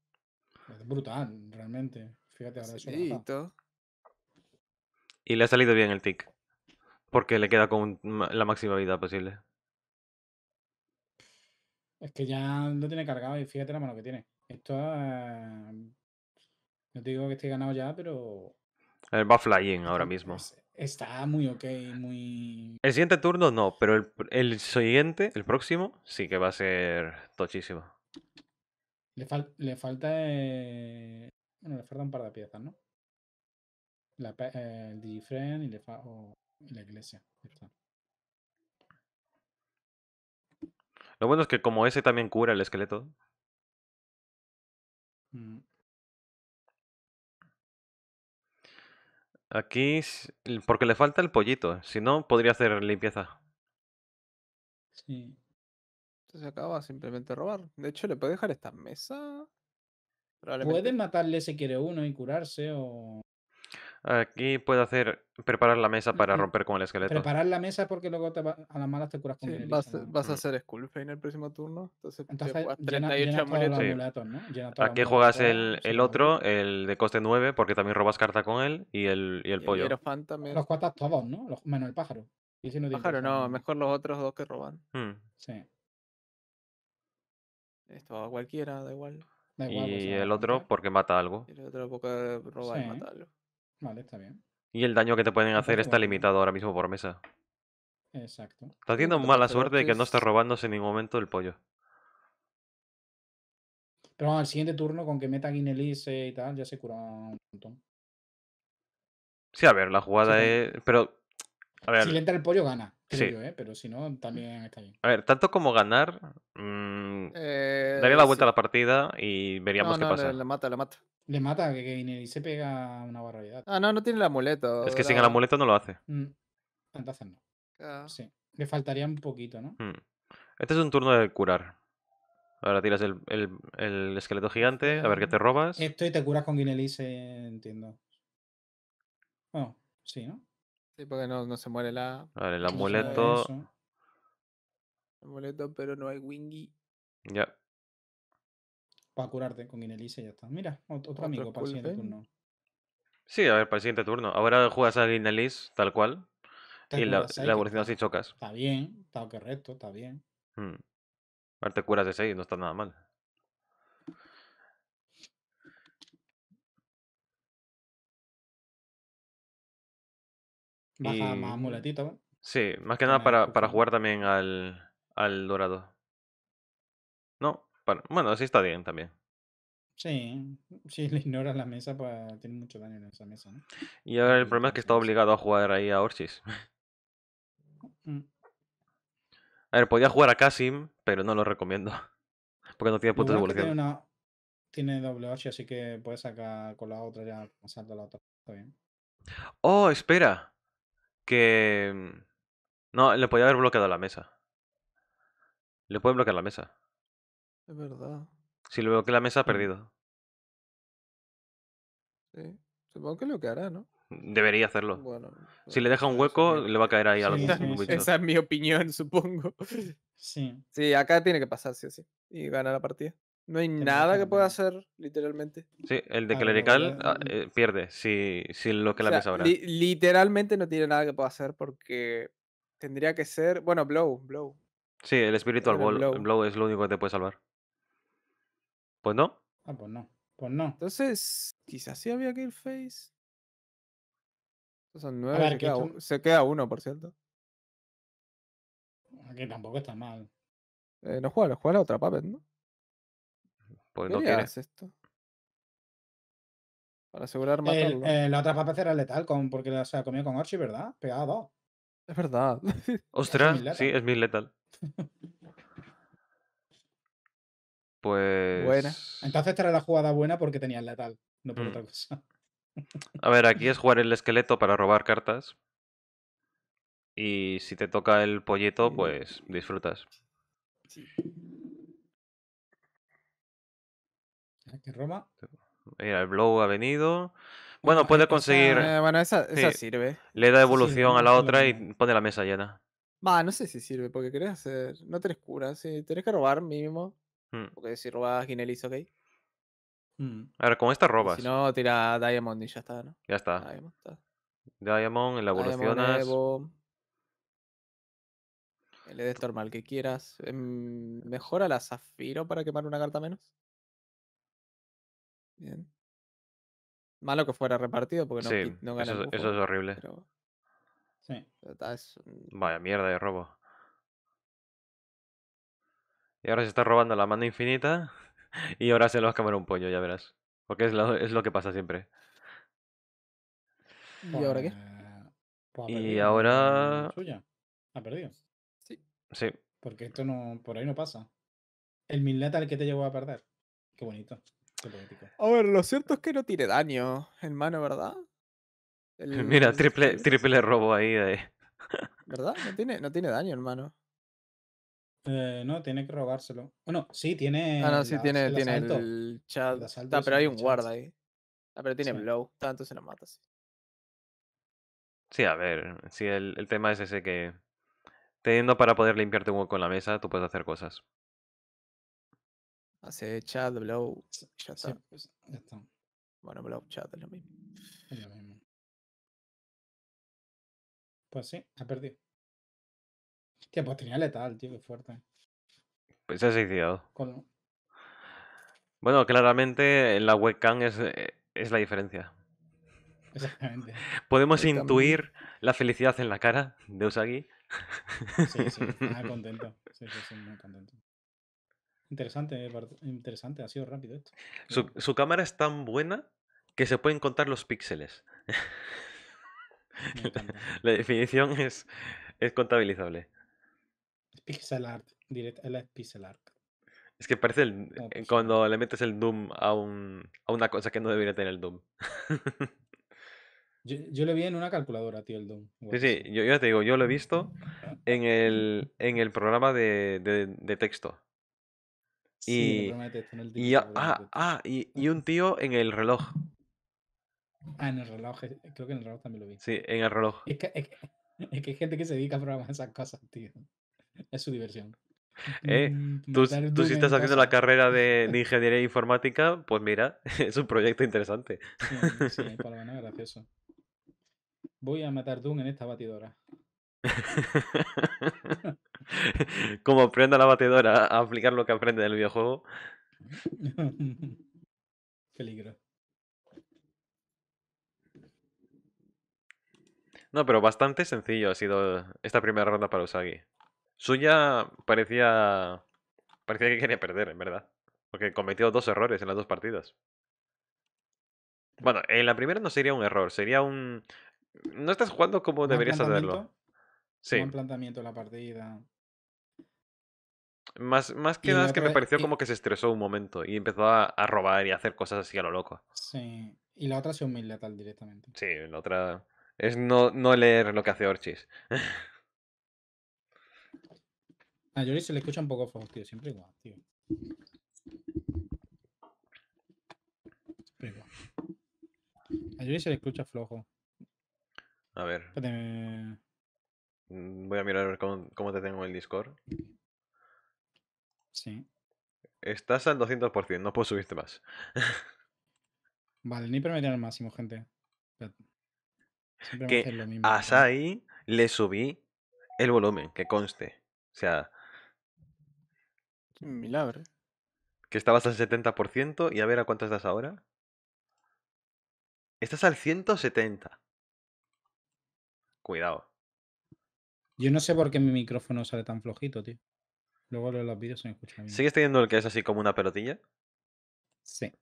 brutal, realmente. Fíjate ahora eso. y le ha salido bien el tick. Porque le queda con la máxima vida posible. Es que ya no tiene cargado y fíjate la mano que tiene. Esto. No te digo que esté ganado ya, pero. va flying ahora mismo. Está muy ok, muy... El siguiente turno no, pero el, el siguiente, el próximo, sí que va a ser tochísimo. Le, fal le falta... Eh, bueno, le falta un par de piezas, ¿no? La, eh, el Digifren y, le fa la iglesia. Lo bueno es que como ese también cura el esqueleto. Mm. Aquí, porque le falta el pollito. Si no, podría hacer limpieza. Sí. Entonces acaba simplemente robar. De hecho, le puede dejar esta mesa. Puede matarle si quiere uno y curarse o... Aquí puedo hacer preparar la mesa para eh, romper con el esqueleto. Preparar la mesa porque luego a las malas te curas con el vas, vas, a mm. hacer Skullface en el próximo turno. Entonces, Entonces llena, llena de ¿no? Aquí juegas el, el, otro, el de coste 9, porque también robas carta con él, y el, y el pollo. Los cuatas todos, ¿no? menos el pájaro. Y si no pájaro no, mejor los otros dos que roban. Hmm. Sí. Esto a cualquiera, da igual. Da igual y el otro porque mata algo. Y el otro porque roba y mata algo. Vale, está bien. Y el daño que te pueden hacer está limitado ahora mismo por mesa. Exacto. Está haciendo mala suerte de que no esté robándose en ningún momento el pollo. Pero bueno, al siguiente turno, con que meta IS eh, y tal, ya se cura un montón. Sí, a ver, la jugada es. Pero si le entra el pollo, gana. Sí. ¿eh? Pero si no, también está bien. A ver, tanto como ganar, mm, daría eh, la vuelta a la partida y veríamos qué pasa. Le, mata, le mata. Le mata, que, que se pega una barbaridad. Ah, no, no tiene el amuleto. Es que sin el amuleto no lo hace. Tanto mm, Entonces no. Ah. Sí. Le faltaría un poquito, ¿no? Mm. Este es un turno de curar. Ahora tiras el, esqueleto gigante, a ver qué te robas. Esto y te curas con se entiendo. Bueno, sí, ¿no? Sí, porque no, se muere la. A ver, el amuleto. El amuleto, pero no hay Wingy. Ya. Para curarte con y ya está. Mira, otro, amigo para el siguiente turno. Sí, a ver, para el siguiente turno. Ahora juegas a Inelise tal cual. Y la, la evolución así chocas. Está bien, está correcto, está bien. Mm. A ver, te curas de 6, no está nada mal. Baja más muletito. Sí, más que nada para, para jugar también al, al dorado. No, bueno, así está bien también. Sí, si le ignoras la mesa, pues tiene mucho daño en esa mesa. ¿no? Y ahora el problema es que está obligado a jugar ahí a Orchis. Mm. A ver, podía jugar a Kasim, pero no lo recomiendo. (laughs) Porque no tiene puntos de evolución. Tiene, doble Orchis, así que puedes sacar con la otra ya, pasando la otra. Está bien. Oh, espera que... Mm, no, le podía haber bloqueado la mesa. Le puede bloquear la mesa. Es verdad. Si le bloquea la mesa, ha perdido. Sí. Supongo que lo que hará, ¿no? Mm, debería hacerlo. Bueno, si le eh, deja un hueco, le va a caer ahí a Esa es mi opinión, (laughs) supongo. Sí. Sí, acá tiene que pasar, sí Y gana la partida. No hay nada que pueda hacer, literalmente. Sí, el de ah, clerical ah, eh, pierde si, si lo que la o ahora. literalmente no tiene nada que pueda hacer porque tendría que ser. Bueno, Blow, Blow. Sí, el espíritu al Blow. blow. es lo único que te puede salvar. Pues no. Ah, pues no. Pues no. Entonces, quizás sí había que ir Face. Son nueve. Ver, se, queda, se, queda, uno, por cierto. Aquí tampoco está mal. Eh, no juega, no juega la otra Puppet, ¿no? Pues, ¿Qué no esto? Para asegurar matarlo. Eh, la otra papa era letal, porque se ha comido con Archie, ¿verdad? Pegado. Es verdad. (laughs) Ostras, sí, es mil letal. pues. Buena. Entonces esta era la jugada buena porque tenía letal, no por mm. otra cosa. (laughs) a ver, aquí es jugar el esqueleto para robar cartas. Y si te toca el polleto, pues disfrutas. Sí. Mira, el Blow ha venido. Bueno, puede conseguir. Eh, bueno, esa, sirve. Le da evolución a la otra y pone la mesa llena. Va, no sé si sirve, porque querés hacer. No tenés cura, sí. tienes que robar mínimo. Mm. Porque si robas Ginelis, ok. Mm. A ver, con esta robas. Si no, tira Diamond y ya está, ¿no? Ya está. Diamond, la evolucionas. Le des que quieras. Em, mejora la Zafiro para quemar una carta menos. Bien. Malo que fuera repartido porque no, sí, Eso, es horrible. Sí. Vaya mierda de robo. Y ahora se está robando la mano infinita. (laughs) Y ahora se lo vas a comer un pollo, ya verás. Porque es lo, es lo que pasa siempre. ¿Y ahora qué? Pues, pues y ahora. Suya. Ha perdido. Sí. Sí. Porque esto no. Por ahí no pasa. El Milnet el que te llevó a perder. Qué bonito. A ver, lo cierto es que no tiene daño, hermano, ¿verdad? (laughs) Mira, triple, triple robo ahí ¿Verdad? No tiene, no tiene daño, hermano. Eh, no, tiene que robárselo. Bueno, sí, tiene. Ah, no, sí, tiene, el, tiene el chat. ah, pero hay un guarda ahí. Ah, pero tiene blow. tanto se lo matas. Sí. a ver. Sí, el, el tema es ese que. Teniendo para poder limpiarte un hueco en la mesa, tú puedes hacer cosas. Hace chat, blow, chat, ya está. Sí, pues, ya está. Bueno, blow, chat es lo mismo. Es lo mismo. Pues sí, ha perdido. Tío, pues tenía letal, tío, qué fuerte. Pues se ha suicidado. Bueno, claramente en la webcam es, eh, es la diferencia. Exactamente. (laughs) Podemos intuir (laughs) la felicidad en la cara de Usagi. Sí, sí, está (laughs) contento. Sí, sí, sí, muy contento. Interesante, eh, interesante, ha sido rápido esto. Su, cámara es tan buena que se pueden contar los píxeles. (laughs) La, definición es, es contabilizable. Pixel art, direct, es pixel art. Es que parece eh, cuando le metes el Doom a, una cosa que no debería tener el Doom. (laughs) Yo, lo le vi en una calculadora, tío, el Doom. sí, sí, yo ya te digo, yo lo he visto ah, ah, ah. en el, programa de texto y, y, ah, ah, y, y, un tío en el reloj. Ah, en el reloj, eh, creo que en el reloj también lo vi. Sí, en el reloj. (laughs) Es que, hay gente que se dedica a programar esas cosas, tío. Es su diversión. Eh, tú, tú si estás haciendo la carrera (laughs) de, ingeniería informática, pues mira, (laughs) es un proyecto interesante. Sí, sí para menos gracioso. Voy a matar Doom en esta batidora. (laughs) Como prenda la batedora a aplicar lo que aprende del videojuego. (laughs) Peligro. No, pero bastante sencillo ha sido esta primera ronda para Usagi. Suya parecía. Parecía que quería perder, en verdad. Porque cometió dos errores en las dos partidas. Bueno, en la primera no sería un error, sería un. No estás jugando como deberías hacerlo. Sí. Un planteamiento la partida. Más, que nada es que me pareció como que se estresó un momento y empezó a, robar y a hacer cosas así a lo loco. Sí, y la otra se humilla tal directamente. Sí, la otra es no, no leer lo que hace Orchis. (laughs) a Yori se le escucha un poco flojo, tío, siempre igual, tío. A Yuri se le escucha flojo. A ver. Mm, voy a mirar cómo, cómo te tengo el Discord. Sí. Estás al 200%, no puedo subirte más. vale, ni permitir al máximo, gente. que a le subí el volumen, que conste. O sea... Qué milagro. ¿eh? Que estabas al 70% y a ver a cuánto estás ahora. Estás al 170. Cuidado. Yo no sé por qué mi micrófono sale tan flojito, tío. Luego los vídeos se me bien. ¿Sigues teniendo el que es así como una pelotilla? Sí.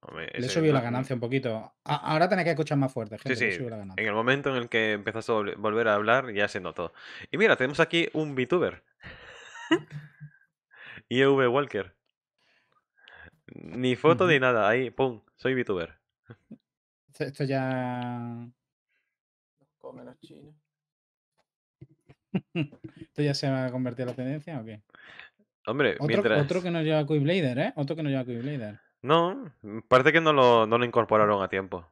Hombre, le he la ganancia un poquito. ahora tenés que escuchar más fuerte, gente. Sí, en el momento en el que empezas a volver a hablar, ya se notó. Y mira, tenemos aquí un VTuber. IEV (laughs) Walker. Ni foto ni nada. Ahí, pum, soy VTuber. Esto ya. come comen los chinos. ¿Esto ya se va a convertir en la tendencia o qué? Hombre, mientras... otro que no lleva Kui Blader, ¿eh? Otro que no lleva Quiblader. Blader. No, mm, parece que no lo, no lo incorporaron a tiempo.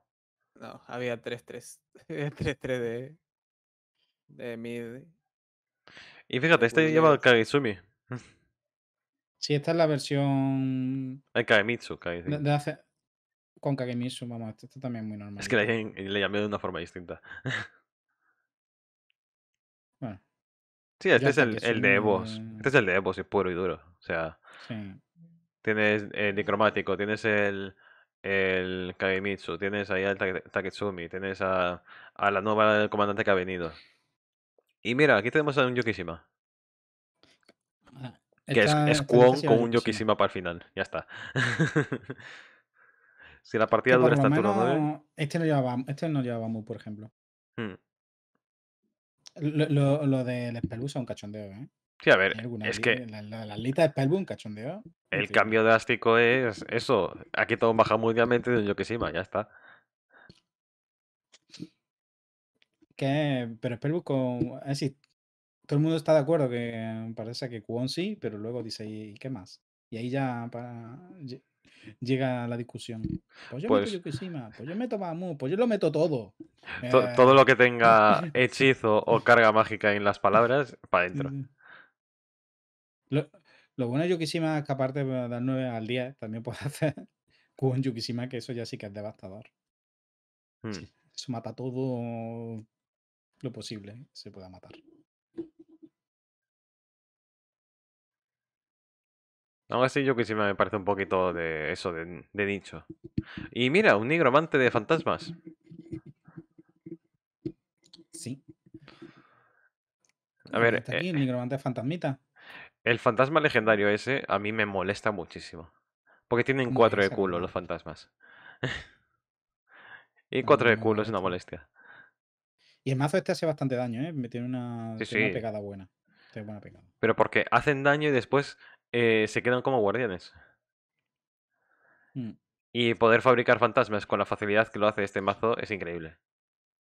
No, había 3-3. 3-3 (laughs) de, de mid. Y fíjate, este lleva el Kagitsumi. Sí, esta es la versión. El Kagemitsu, Kagemitsu. Con Kagemitsu, vamos, esto, también es muy normal. Es que le llamé de una forma distinta. (laughs) Sí, este es el, el de Evos. Este es el de Evos, es puro y duro. O sea, sí. tienes el Necromático, tienes el, el Kagemitsu, tienes ahí al Taketsumi, tienes a, a la nueva comandante que ha venido. Y mira, aquí tenemos a un Yokishima. Ah, que es, es con un Yokishima para el final. Ya está. (laughs) si la partida dura hasta el turno Este no, llevaba, este no por ejemplo. Hmm. Lo, lo, del Spellbook es un cachondeo, ¿eh? Sí, a ver, es que... La, la, de lista de un cachondeo. El cambio drástico es eso. Aquí todo baja mundialmente de Yokishima, ya está. ¿Qué? pero Spellbook con... Es decir, todo el mundo está de acuerdo que parece que Kwon sí, pero luego dice, ¿y qué más? Y ahí ya para llega la discusión. Pues yo meto pues Yukishima, pues yo meto Mamu, pues yo lo meto todo. Todo eh, lo que tenga (laughs) hechizo o carga mágica en las palabras, para adentro. Lo, bueno de Yukishima es que aparte de dar 9 al 10, también puedes (laughs) hacer con Yukishima, que eso ya sí que es devastador. Hmm. eso mata todo lo posible, se pueda matar. Aún así, yo sí me parece un poquito de eso, de, nicho. Y mira, un nigromante de fantasmas. Sí. A ver. Está eh, aquí, el eh. nigromante de fantasmita. El fantasma legendario ese a mí me molesta muchísimo. Porque tienen cuatro de culo los fantasmas. (laughs) y cuatro de culo es una molestia. Y el mazo este hace bastante daño, ¿eh? Tiene una, una pegada buena. Pero porque hacen daño y después eh, se quedan como guardianes. Mm. Y poder fabricar fantasmas con la facilidad que lo hace este mazo es increíble.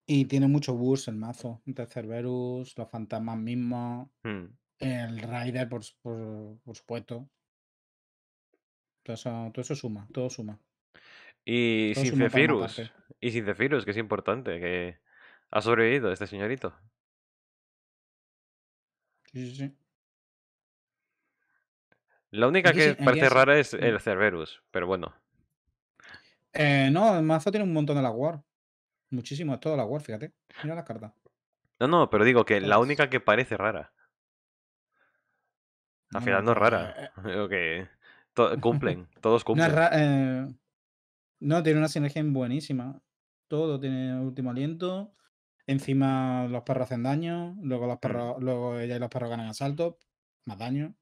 Y tiene mucho bus el mazo. De Cerberus, los fantasmas mismos, mm. el Raider, por, por, por supuesto. Todo eso, todo suma, todo suma. Y sin Cefirus. Y sin Cefirus, que es importante, que ha sobrevivido este señorito. Sí, sí, sí. La única que, parece rara es mm. el Cerberus, pero bueno. Eh, no, el mazo tiene un montón de la War. Muchísimo, es todo la War, fíjate. Mira las cartas. No, no, pero digo que la única que parece rara. Al final no es rara. Creo eh, (laughs) que eh, (laughs) cumplen, todos cumplen. No, tiene una sinergia buenísima. Todo tiene último aliento. Encima los perros hacen daño. Luego los mm. perros, luego ella y los perros ganan asalto. Más daño.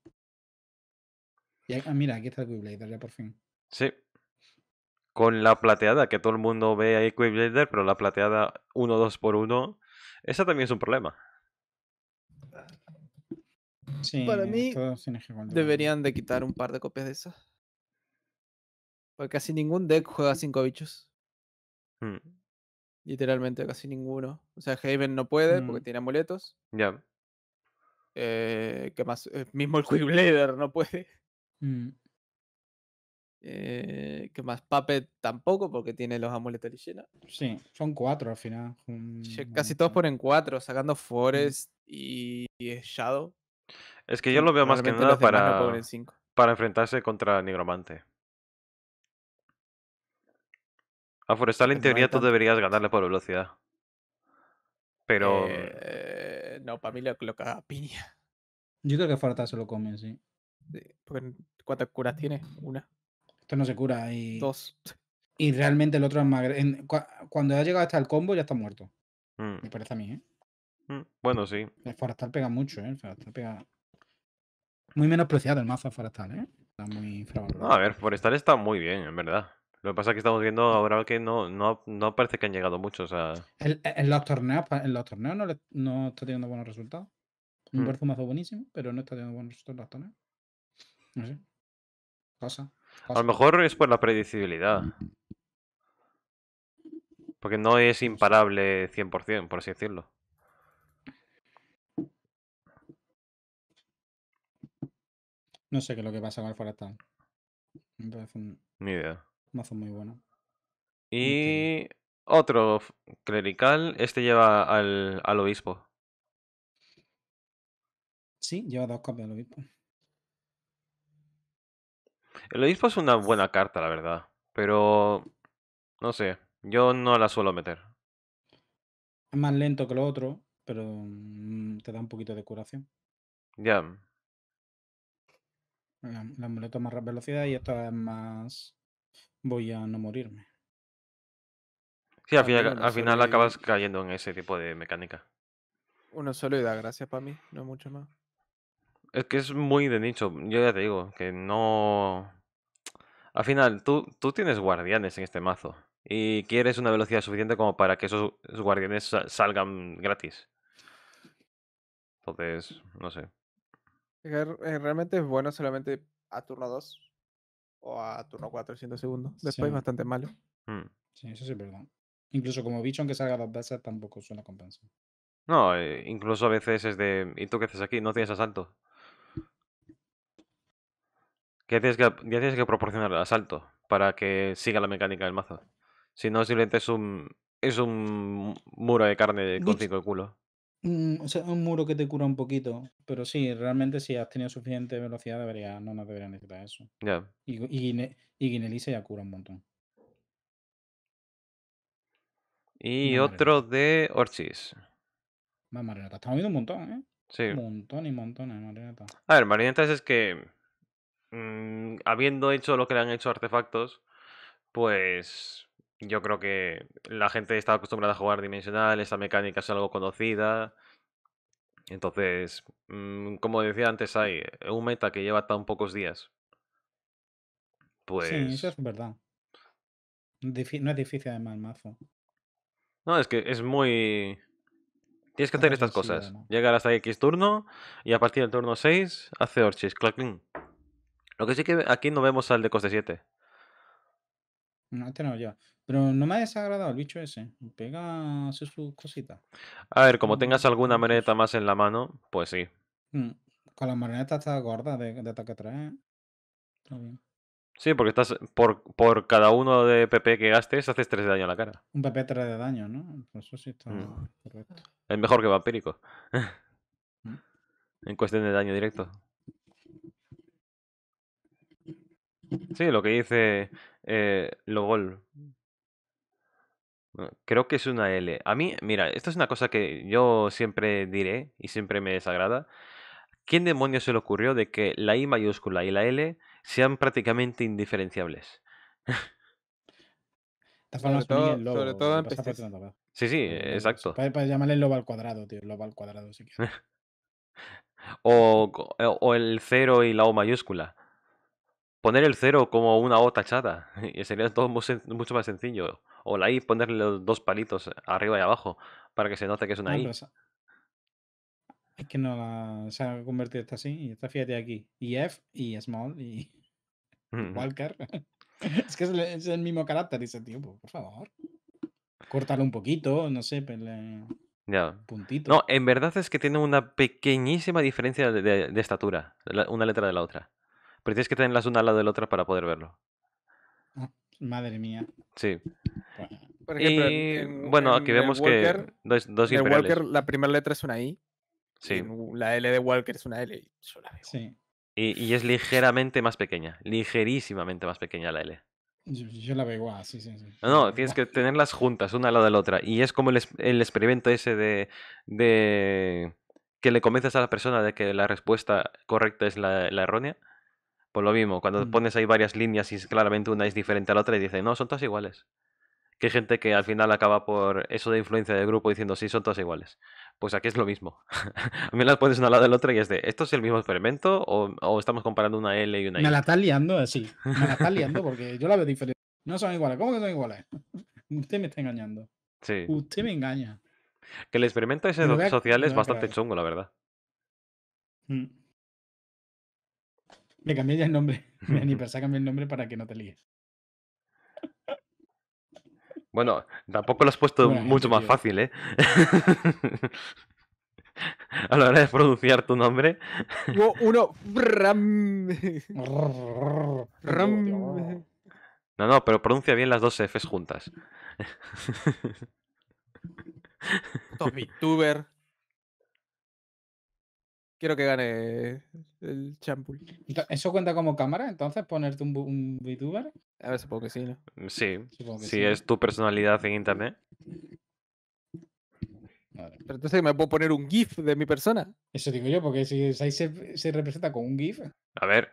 Ah, mira, aquí está el Quiblader ya por fin. Sí. Con la plateada, que todo el mundo ve ahí Quiblader, pero la plateada 1-2 por 1, esa también es un problema. Sí, Para mí, deberían de quitar un par de copias de esas. Porque casi ningún deck juega 5 bichos. Hmm. Literalmente, casi ninguno. O sea, Haven no puede porque mm. tiene amuletos. Ya. Eh, más? Eh, mismo el Quiblader no puede. Mm. Eh, que más? Puppet tampoco, porque tiene los amuletos de Sí, son cuatro al final. Casi todos ponen cuatro, sacando mm. Forest y... Shadow. Es que yo lo veo más que nada para, para enfrentarse contra Nigromante. A ah, Forestal, en pues teoría, tú deberías ganarle por velocidad. Pero. Eh, no, para mí lo coloca Piña. Yo creo que Forestal se lo come, sí. Pues, ¿Cuántas curas tiene? Una. Esto no se cura. Y... Dos. Y realmente el otro es más. cuando ha llegado hasta el combo ya está muerto. Mm. Me parece a mí, ¿eh? Mm, bueno, sí. El Forestal pega mucho, ¿eh? El Forestal pega. Muy menospreciado el mazo Forestal, ¿eh? Está muy no, a ver, Forestal está muy bien, en verdad. Lo que pasa es que estamos viendo ahora que no, no, no parece que han llegado muchos o sea En, los torneos, en los torneos no, está teniendo buenos resultados. un perfumazo mm. buenísimo, pero no está teniendo buenos resultados en los torneos sé. Pasa, A lo mejor es por la predecibilidad. Porque no es imparable 100%, por así decirlo. No sé qué es lo que pasa con el Forestal. Me parece Ni idea. mazo muy bueno. Y otro clerical. Este lleva al, al obispo. Sí, lleva dos copias al obispo. El obispo es una buena carta, la verdad. Pero. No sé. Yo no la suelo meter. Es más lento que lo otro, pero mm, te da un poquito de curación. Ya. La, moleto más velocidad y esta vez más. Voy a no morirme. Sí, al, final, acabas cayendo en ese tipo de mecánica. Una solo y gracias para mí, no mucho más. Es que es muy de nicho, yo ya te digo, que no. Al final, tú, tú tienes guardianes en este mazo y quieres una velocidad suficiente como para que esos guardianes salgan gratis. Entonces, no sé. Eh, realmente es bueno solamente a turno 2 o a turno 4, 100 segundos. Después es bastante malo. Hmm. Sí, eso sí es verdad. Incluso como bicho, aunque salga dos veces, tampoco es una compensa. No, eh, incluso a veces es de. ¿Y tú qué haces aquí? No tienes asalto ya tienes que proporcionar el asalto para que siga la mecánica del mazo? Si no, simplemente es un, es un muro de carne con cinco de culo. Mm, o sea, un muro que te cura un poquito. Pero sí, realmente si has tenido suficiente velocidad, debería, no nos debería necesitar eso. Ya. Y, y, y ya cura un montón. Y otro de Orchis. Más Marinata. Estamos viendo un montón, ¿eh? Sí. Un montón y montón de A ver, Marinata es que Mm, habiendo hecho lo que le han hecho artefactos, pues yo creo que la gente está acostumbrada a jugar dimensional, esta mecánica es algo conocida. Entonces, mm, como decía antes, hay un meta que lleva tan pocos días. Pues... Sí, eso pues es verdad. no es difícil además el mazo. No, es que es muy... Tienes que hacer estas cosas. Llegar hasta X turno y a partir del turno 6 hace Orchis, clacking lo que sí que aquí no vemos al de coste 7. No, este no lleva. Pero no me ha desagradado el bicho ese. Pega hace sus cositas. A ver, como tengas alguna marioneta más en la mano, pues sí. Mm, con la marioneta está gorda de, ataque 3. ¿eh? Sí, porque estás por, por cada uno de PP que gastes, haces 3 de daño a la cara. Un PP 3 de daño, ¿no? Pues eso sí está mm. correcto. Es mejor que vampírico. Mm. (laughs) en cuestión de daño directo. Sí, lo que dice eh, Logol. Creo que es una L. A mí, mira, esto es una cosa que yo siempre diré y siempre me desagrada. ¿Quién demonios se le ocurrió de que la I mayúscula y la L sean prácticamente indiferenciables? sobre, todo, ¿eh? Sí, sí, exacto. Para, llamarle lobo al cuadrado, tío. Lobo al cuadrado, si quieres. (laughs) o, o el cero y la O mayúscula poner el cero como una O tachada. (laughs) Y sería todo mucho más sencillo. O la I, ponerle los dos palitos arriba y abajo para que se note que es una I. Es que no la... se ha convertido esta así. Y esta, fíjate aquí. Y F, y Small, y (laughs) Walker. (laughs) es que es el, mismo carácter. Dice, tío, por favor. Córtalo un poquito, no sé, pele... Puntito. No, en verdad es que tiene una pequeñísima diferencia de, estatura, una letra de la otra. Pero tienes que tenerlas una al lado de la otra para poder verlo. Mm, madre mía. Sí. y, bueno, aquí vemos que Walker la primera letra es una I. Sí. La L de Walker es una L. Sí. Y, y, es ligeramente más pequeña. Ligerísimamente más pequeña la L. Yo, la veo así. sí, sí, No, tienes (laughs) que tenerlas juntas, una al lado de la otra. Y es como el, experimento ese de, de, que le convences a la persona de que la respuesta correcta es la errónea. Por pues lo mismo, cuando mm. pones ahí varias líneas y claramente una es diferente a la otra y dices, no, son todas iguales. Que hay gente que al final acaba por eso de influencia del grupo diciendo, sí, son todas iguales. Pues aquí es lo mismo. (laughs) a mí las pones una al lado de otro y es de, ¿esto es el mismo experimento o, estamos comparando una L y una I? Eh, me la estás liando, así, Me la estás (laughs) liando porque yo la veo diferente. No son iguales. ¿Cómo que son iguales? (laughs) Usted me está engañando. Sí. Usted me engaña. Que el experimento ese social sociales es bastante chungo, la verdad. Mm. Me cambié ya el nombre. pensé (laughs) cambiar el nombre para que no te líes. Bueno, tampoco lo has puesto mucho más fácil, ¿eh? (laughs) A la hora de pronunciar tu nombre. Uno, (laughs) No, no, pero pronuncia bien las dos Fs juntas. Top Quiero que gane el champú. ¿Eso cuenta como cámara? Entonces, ponerte un, VTuber. A ver, supongo que sí, ¿no? Mm, sí. si es tu personalidad en internet. Pero entonces me puedo poner un GIF de mi persona. Eso digo yo, porque si se representa con un GIF. A ver,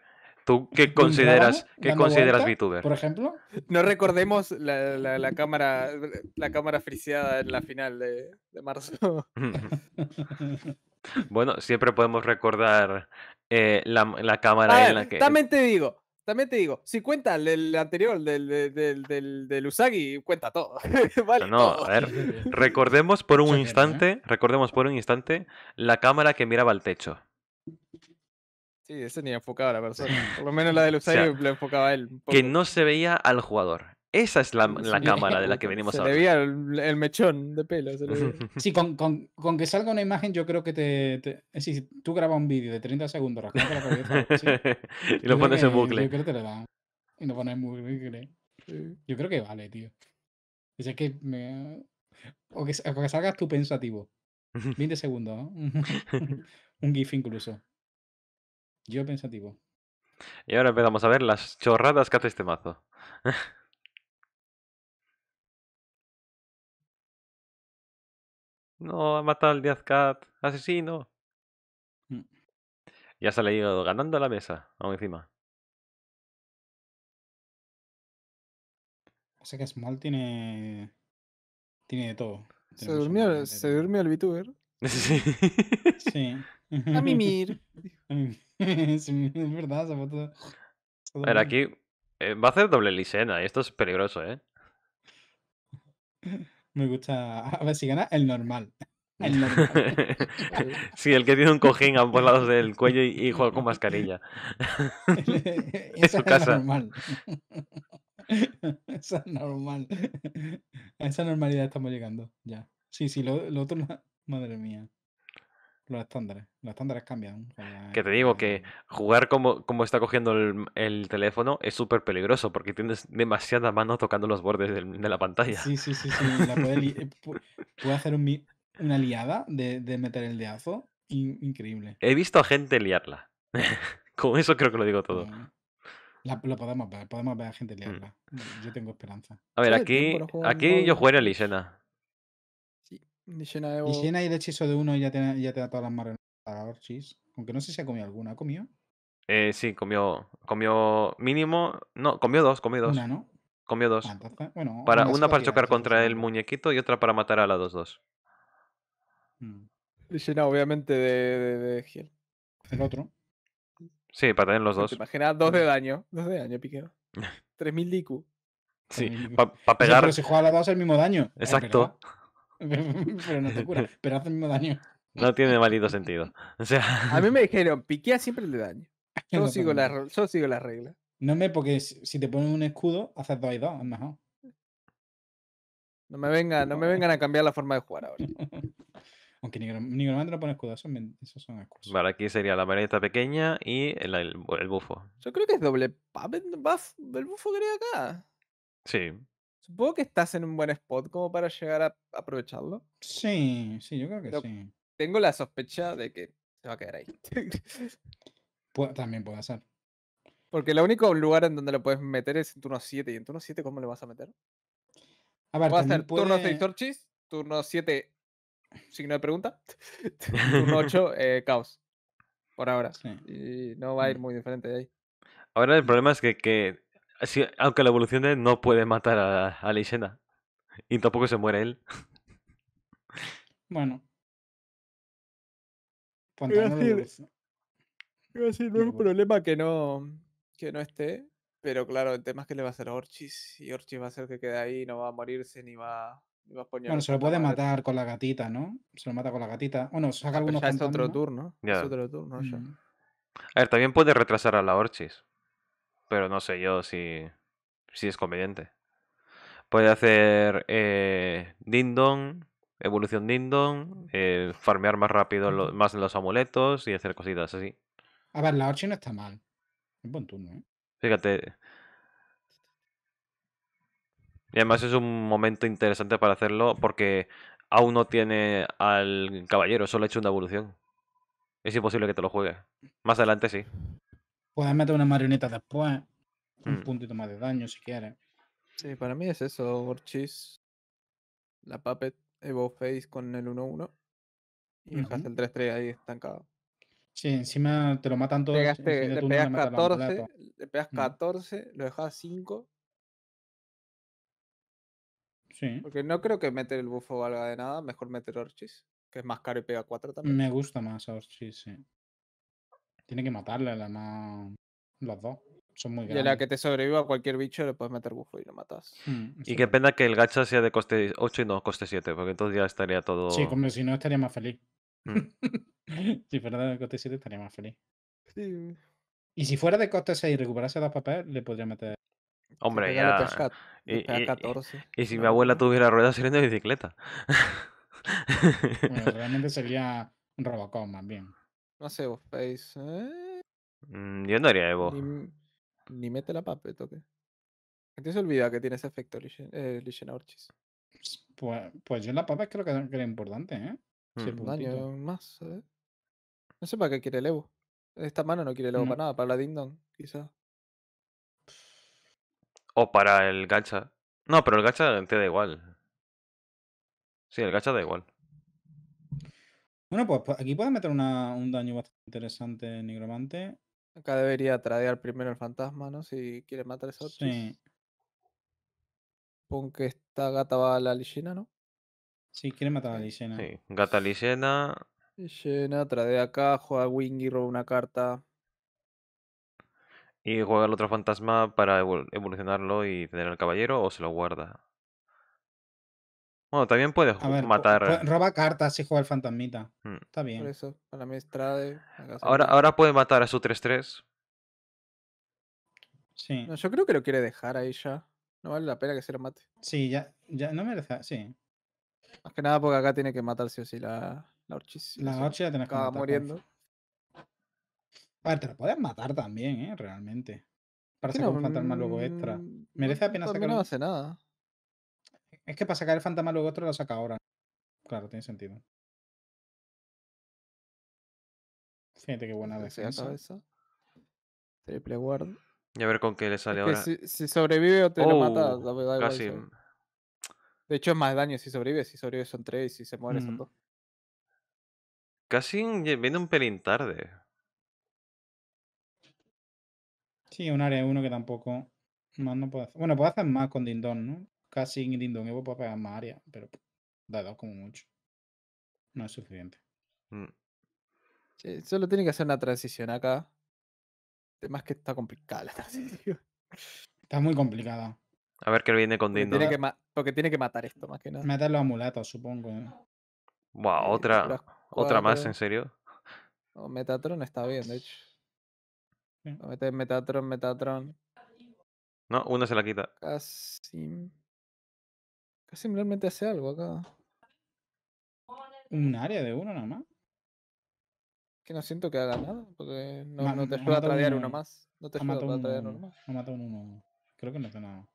¿Tú qué consideras, qué consideras VTuber? Por ejemplo. No recordemos la, cámara la cámara friseada en la final de, marzo. (laughs) bueno, siempre podemos recordar eh, la, cámara en la que. También te digo, también te digo, si cuenta el, anterior del, del, del, Usagi, cuenta todo. (laughs) no, a ver, recordemos por un instante, ¿eh? recordemos por un instante la cámara que miraba al techo. Sí, ese ni enfocaba a la persona. Por lo menos la del usuario le lo enfocaba a él. Que no se veía al jugador. Esa es la, la cámara de la que (laughs) venimos a ahora. Se veía el, mechón de pelo. (laughs) Sí, con, con, con, que salga una imagen, yo creo que te. es decir, tú grabas un vídeo de 30 segundos, la cabeza. (laughs) y lo pones en bucle. Yo creo que te lo dan. Y lo pones en bucle. Yo creo que vale, tío. O que me... o, que, salgas tú pensativo. 20 segundos, ¿no? un GIF incluso. Yo pensativo. Y ahora empezamos a ver las chorradas que hace este mazo. (laughs) no, ha matado al Diazcat. Asesino. Mm. Ya se ha leído ganando la mesa, aún encima. O sea que Small tiene. Tiene de todo. Se durmió, el, VTuber. (laughs) Sí. sí. A mimir. (laughs) A mimir. (laughs) es verdad, esa foto. A ver, aquí eh, va a hacer doble lisena y esto es peligroso, ¿eh? (laughs) Me gusta. A ver si gana el normal. (laughs) El sí, el que tiene un cojín a ambos lados del cuello y, juega con mascarilla. Eh, en su es Normal. Esa es normal. A esa normalidad estamos llegando, ya. Sí, sí, lo, lo otro, madre mía los estándares. Los estándares cambian. Que te digo que jugar como, como está cogiendo el, teléfono es súper peligroso porque tienes demasiadas manos tocando los bordes de, la pantalla. Sí, sí, sí, sí. puede, eh, hacer una liada de, meter el deazo. increíble. He visto a gente liarla. (laughs) Con eso creo que lo digo todo. La, lo podemos ver, podemos ver a gente mm. liarla. Yo tengo esperanza. A ver, aquí, aquí yo en a Lisena y Evo. y el hechizo de uno y ya te, ya te da todas las marcas Orchis. Aunque no sé si ha comido alguna. ¿Ha comido? Eh, sí, comió, comió mínimo. No, comió dos, comió dos. Una, ¿no? Comió dos. Ah, para, una, para chocar contra el muñequito y otra para matar a la 2-2. Hmm. obviamente, de, de, El otro. Sí, para tener los dos. imagina dos de daño? Dos de daño, piqueo. 3000 de Sí, para pegar. pero si juega a la 2 el mismo daño. Exacto. (laughs) pero no te cura, (laughs) pero hace el mismo daño. No tiene maldito sentido. O sea... (laughs) A mí me dijeron, piquea siempre le daño. Yo sigo, la, yo las reglas. No me, porque si te ponen un escudo, haces 2 y 2, es mejor. No me, vengan, no me vengan a cambiar la forma de jugar ahora. Aunque Nigromante no pone escudo, esos, son escudos. Vale, aquí sería la maleta pequeña y el, el, bufo. Yo creo que es doble buff, el bufo que hay acá. Sí, Supongo que estás en un buen spot como para llegar a aprovecharlo. Sí, sí, yo creo que sí. Tengo la sospecha de que se va a quedar ahí. (laughs) también puede ser. Porque el único lugar en donde lo puedes meter es en turno 7. ¿Y en turno 7 cómo le vas a meter? A ver, turno 6 Torchis, turno 7 signo de pregunta, (laughs) turno 8 (laughs) eh, caos. Por ahora. Y no va a ir mm. muy diferente de ahí. Ahora el problema es que aunque la evolución de no puede matar a, a Y tampoco se muere él. Bueno. a decir, a decir no es un problema que no, que no esté, pero claro, el tema es que le va a hacer a Orchis y Orchis va a ser que quede ahí, no va a morirse ni va, a Bueno, se lo puede matar con la gatita, ¿no? Se lo mata con la gatita. Bueno, saca ah, algunos. Ya es otro turno. otro turno. Mm. A ver, también puede retrasar a la Orchis pero no sé yo si, si es conveniente. Puede hacer eh, Dindon, evolución Dindon, eh, farmear más rápido más los amuletos y hacer cositas así. A ver, la Orchi no está mal. Es buen turno, ¿eh? Fíjate. Y además es un momento interesante para hacerlo porque aún no tiene al caballero, solo ha hecho una evolución. Es imposible que te lo juegue. Más adelante sí. Puedes meter una marioneta después. Un mm. puntito más de daño si quieres. Sí, para mí es eso, Orchis. La Puppet, Evo Face con el 1-1. Y dejaste el 3-3 ahí estancado. Sí, encima te lo matan todos. le, pegas 14, le pegas 14, lo dejas 5. Sí. Porque no creo que meter el buffo valga de nada, mejor meter Orchis, que es más caro y pega 4 también. Me gusta más Orchis, sí. Tiene que matarle la más. Las dos. Son muy grandes. De la que te sobreviva cualquier bicho, le puedes meter bufo y lo matas. Mm, y qué pena que el gacha sea de coste 8 y no coste 7, porque entonces ya estaría todo. Sí, como si no estaría más feliz. Mm. (laughs) si fuera de coste 7, estaría más feliz. Y si fuera de coste 6 y recuperase dos papeles, le podría meter. Hombre, ya. y, 14. Y, si mi abuela tuviera ruedas, sería de bicicleta. (laughs) realmente sería un Robocop más bien. No hace vos, Face. ¿eh? Mm, yo no haría Evo. Ni, mete la y toque. Te se olvida que tiene ese efecto, Lichen, Orchis? Eh, pues, pues yo la papa creo que, que era importante, ¿eh? Mm, daño más, ¿eh? No sé para qué quiere el Evo. Esta mano no quiere el Evo mm. para nada, para la Ding Dong, quizás. O para el gacha. No, pero el gacha te da igual. Sí, el gacha da igual. Bueno, pues, pues aquí puede meter un daño bastante interesante, Nigromante. Acá debería tradear primero el fantasma, ¿no? Si quiere matar a Sí. Pon que esta gata va a la Lishena, ¿no? Sí, quiere matar a la Lishena. Sí, gata Lishena. Lillena, tradea acá, juega Wingy, roba una carta. ¿Y juega el otro fantasma para evolucionarlo y tener al caballero o se lo guarda? también puedes matar. roba cartas si juega el fantasmita. Mm. Está bien. Por eso, para la Ahora, ahora puede matar a su 3-3. Sí. yo creo que lo quiere dejar ahí ya. No vale la pena que se lo mate. Sí, ya, ya no merece. Sí. Más que nada porque acá tiene que matar si o si la, la Orchis. La Orchis la tenés que matar. muriendo. A ver, te lo puedes matar también, ¿eh? Realmente. Parece mm, sacar no, un fantasma luego extra. Merece la pena sacar. No hace nada. Es que para sacar el fantasma luego otro lo saca ahora. Claro, tiene sentido. Fíjate qué buena defensa. Triple guard. Y a ver con qué le sale ahora. Si, sobrevive o te lo mata, oh, casi. de hecho, es más daño si sobrevive. Si sobrevive son tres y si se muere son dos. Casi viene un pelín tarde. Sí, un área uno que tampoco. Más no puede Bueno, puede hacer más con Dindon, ¿no? casi Evo para pegar más área, pero da dos como mucho. No es suficiente. Mm. Sí, solo tiene que hacer una transición acá. Más que está complicada la (laughs) transición. Está muy complicada. A ver qué viene con Dindon. Tiene que porque tiene que matar esto, más que nada. Matar los amuletos, supongo. Wow, ¿eh? eh, otra, otra más, ¿en serio? No, oh, Metatron está bien, de hecho. Metatron, Metatron. No, uno se la quita. Casi. Casi simplemente hace algo acá. Un área de uno nada más. Que no siento que haga nada, porque no, te ayuda a uno, más. No te ayuda a uno más. No mata uno. Creo que no hace nada.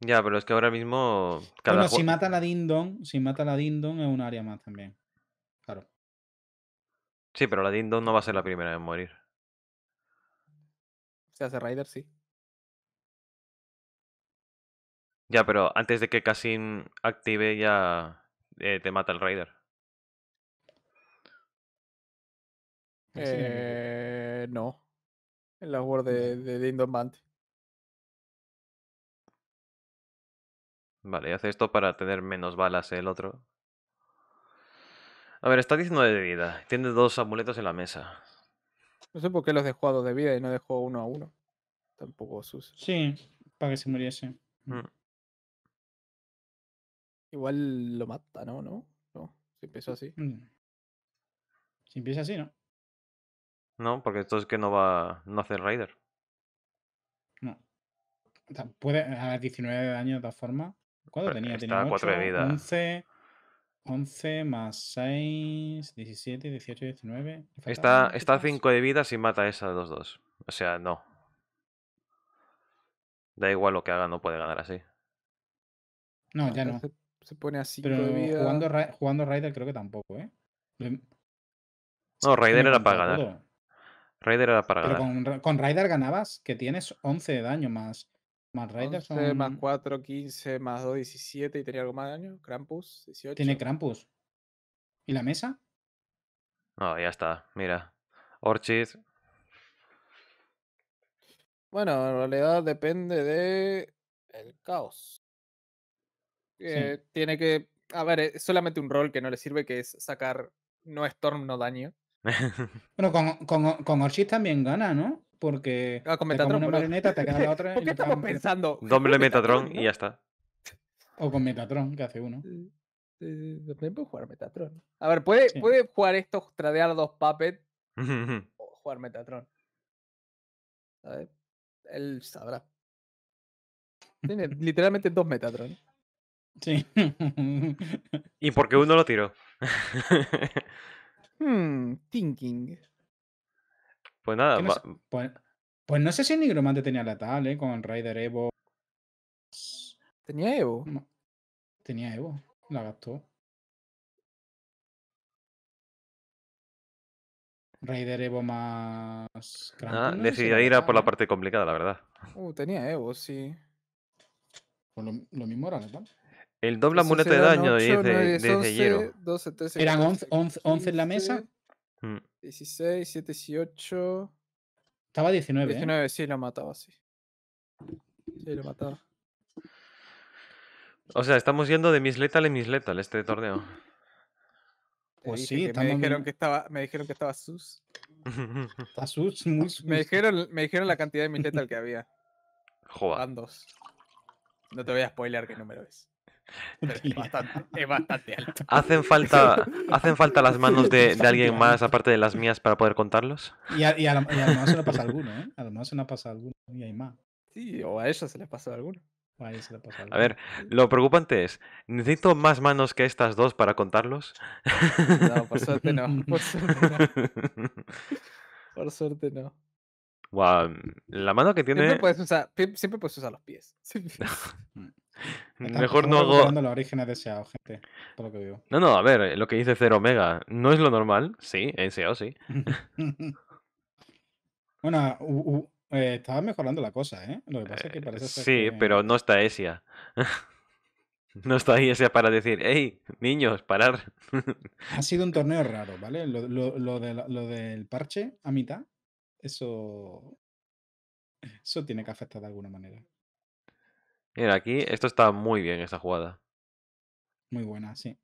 Ya, pero es que ahora mismo. bueno, si mata la Dindon, si mata la Dindon es un área más también. Claro. Sí, pero la Dindon no va a ser la primera en morir. Si hace Raider, sí. Ya, pero antes de que Casin active ya eh, te mata el Raider. Eh, no. En la de, de Vale, hace esto para tener menos balas el otro. A ver, está diciendo de vida. Tiene dos amuletos en la mesa. No sé por qué los dejó a dos de vida y no dejó uno a uno. Tampoco sus. Sí, para que se muriese. Mm. Igual lo mata, ¿no? ¿No? Si empieza así. Mm. Si empieza así, ¿no? No, porque esto es que no va. No hace Raider. No. Puede. A 19 de daño de todas formas. ¿Cuánto tenía? Tenía 4 de vida. 11. 11 más 6, 17, 18, 19. Está, está a 5 de vida si mata esa de los dos. O sea, no. Da igual lo que haga, no puede ganar así. No, ya no. Se pone así. Pero Jugando, Raider creo que tampoco, ¿eh? No, Raider era para ganar. Raider era para Pero ganar. Con, Raider ganabas, que tienes 11 de daño más. Más Raider 11, son... más 4, 15, más 2, 17 y tenía algo más de daño. Krampus, 18. Tiene Krampus. ¿Y la mesa? No, ya está. Mira. Orchis Bueno, en realidad depende de el caos. Eh, tiene que. A ver, solamente un rol que no le sirve, que es sacar no Storm, no daño. (laughs) bueno con, con, con también gana, ¿no? Porque. Ah, con Metatron. (laughs) ¿Por qué estamos pensando? Doble Metatron, y ya está. O con Metatron, que hace uno. también puede jugar Metatron. A ver, puede, puede jugar esto tradear dos puppets? (laughs) o jugar Metatron. A ver, él sabrá. Tiene literalmente dos Metatron. (laughs) ¿Y por qué uno lo tiró? (laughs) Hmm, thinking. Pues nada. Mm. pues, pues, no sé si el Nigromante tenía la tal, ¿eh? Con Raider Evo. ¿Tenía Evo? Tenía Evo. La gastó. Raider Evo más. Ah, decidí ir a por la parte complicada, la verdad. Uh, tenía Evo, sí. Pues lo, mismo era tal. El doble amuleto de daño de, ¿Eran 11, en la mesa? 16, 7, 18. Estaba 19. 19, ¿eh? sí, lo mataba, sí. Sí, lo mataba. O sea, estamos yendo de Miss Lethal en misletal este torneo. Pues sí, también. me dijeron que estaba, me dijeron que estaba sus. (laughs) Está sus, Me dijeron, me dijeron la cantidad de Miss que había. Joder. dos No te voy a spoiler qué número es. (laughs) alto. ¿Hacen falta, ¿Hacen falta las manos de, alguien más, aparte de las mías, para poder contarlos? Y a, lo, a se le pasa alguno, ¿eh? A lo se le pasa alguno y hay más. Sí, o a ella se le ha alguno. A, alguno. a ver, lo preocupante es, ¿necesito más manos que estas dos para contarlos? No, por suerte no. (laughs) Por suerte no. Por suerte no. la mano que tiene... Siempre puedes usar, los pies. Sí (laughs) Mejor no hago. No, no, a ver, lo que dice Cero Omega no es lo normal. Sí, en SEO sí. (laughs) bueno, eh, estaba mejorando la cosa, ¿eh? eh sí, pero no está ESIA. (laughs) no está ahí ESIA para decir, hey, niños, parar. (laughs) ha sido un torneo raro, ¿vale? Lo, lo del parche a mitad, eso. Eso tiene que afectar de alguna manera. Mira, aquí esto está muy bien, esta jugada. Muy buena, sí.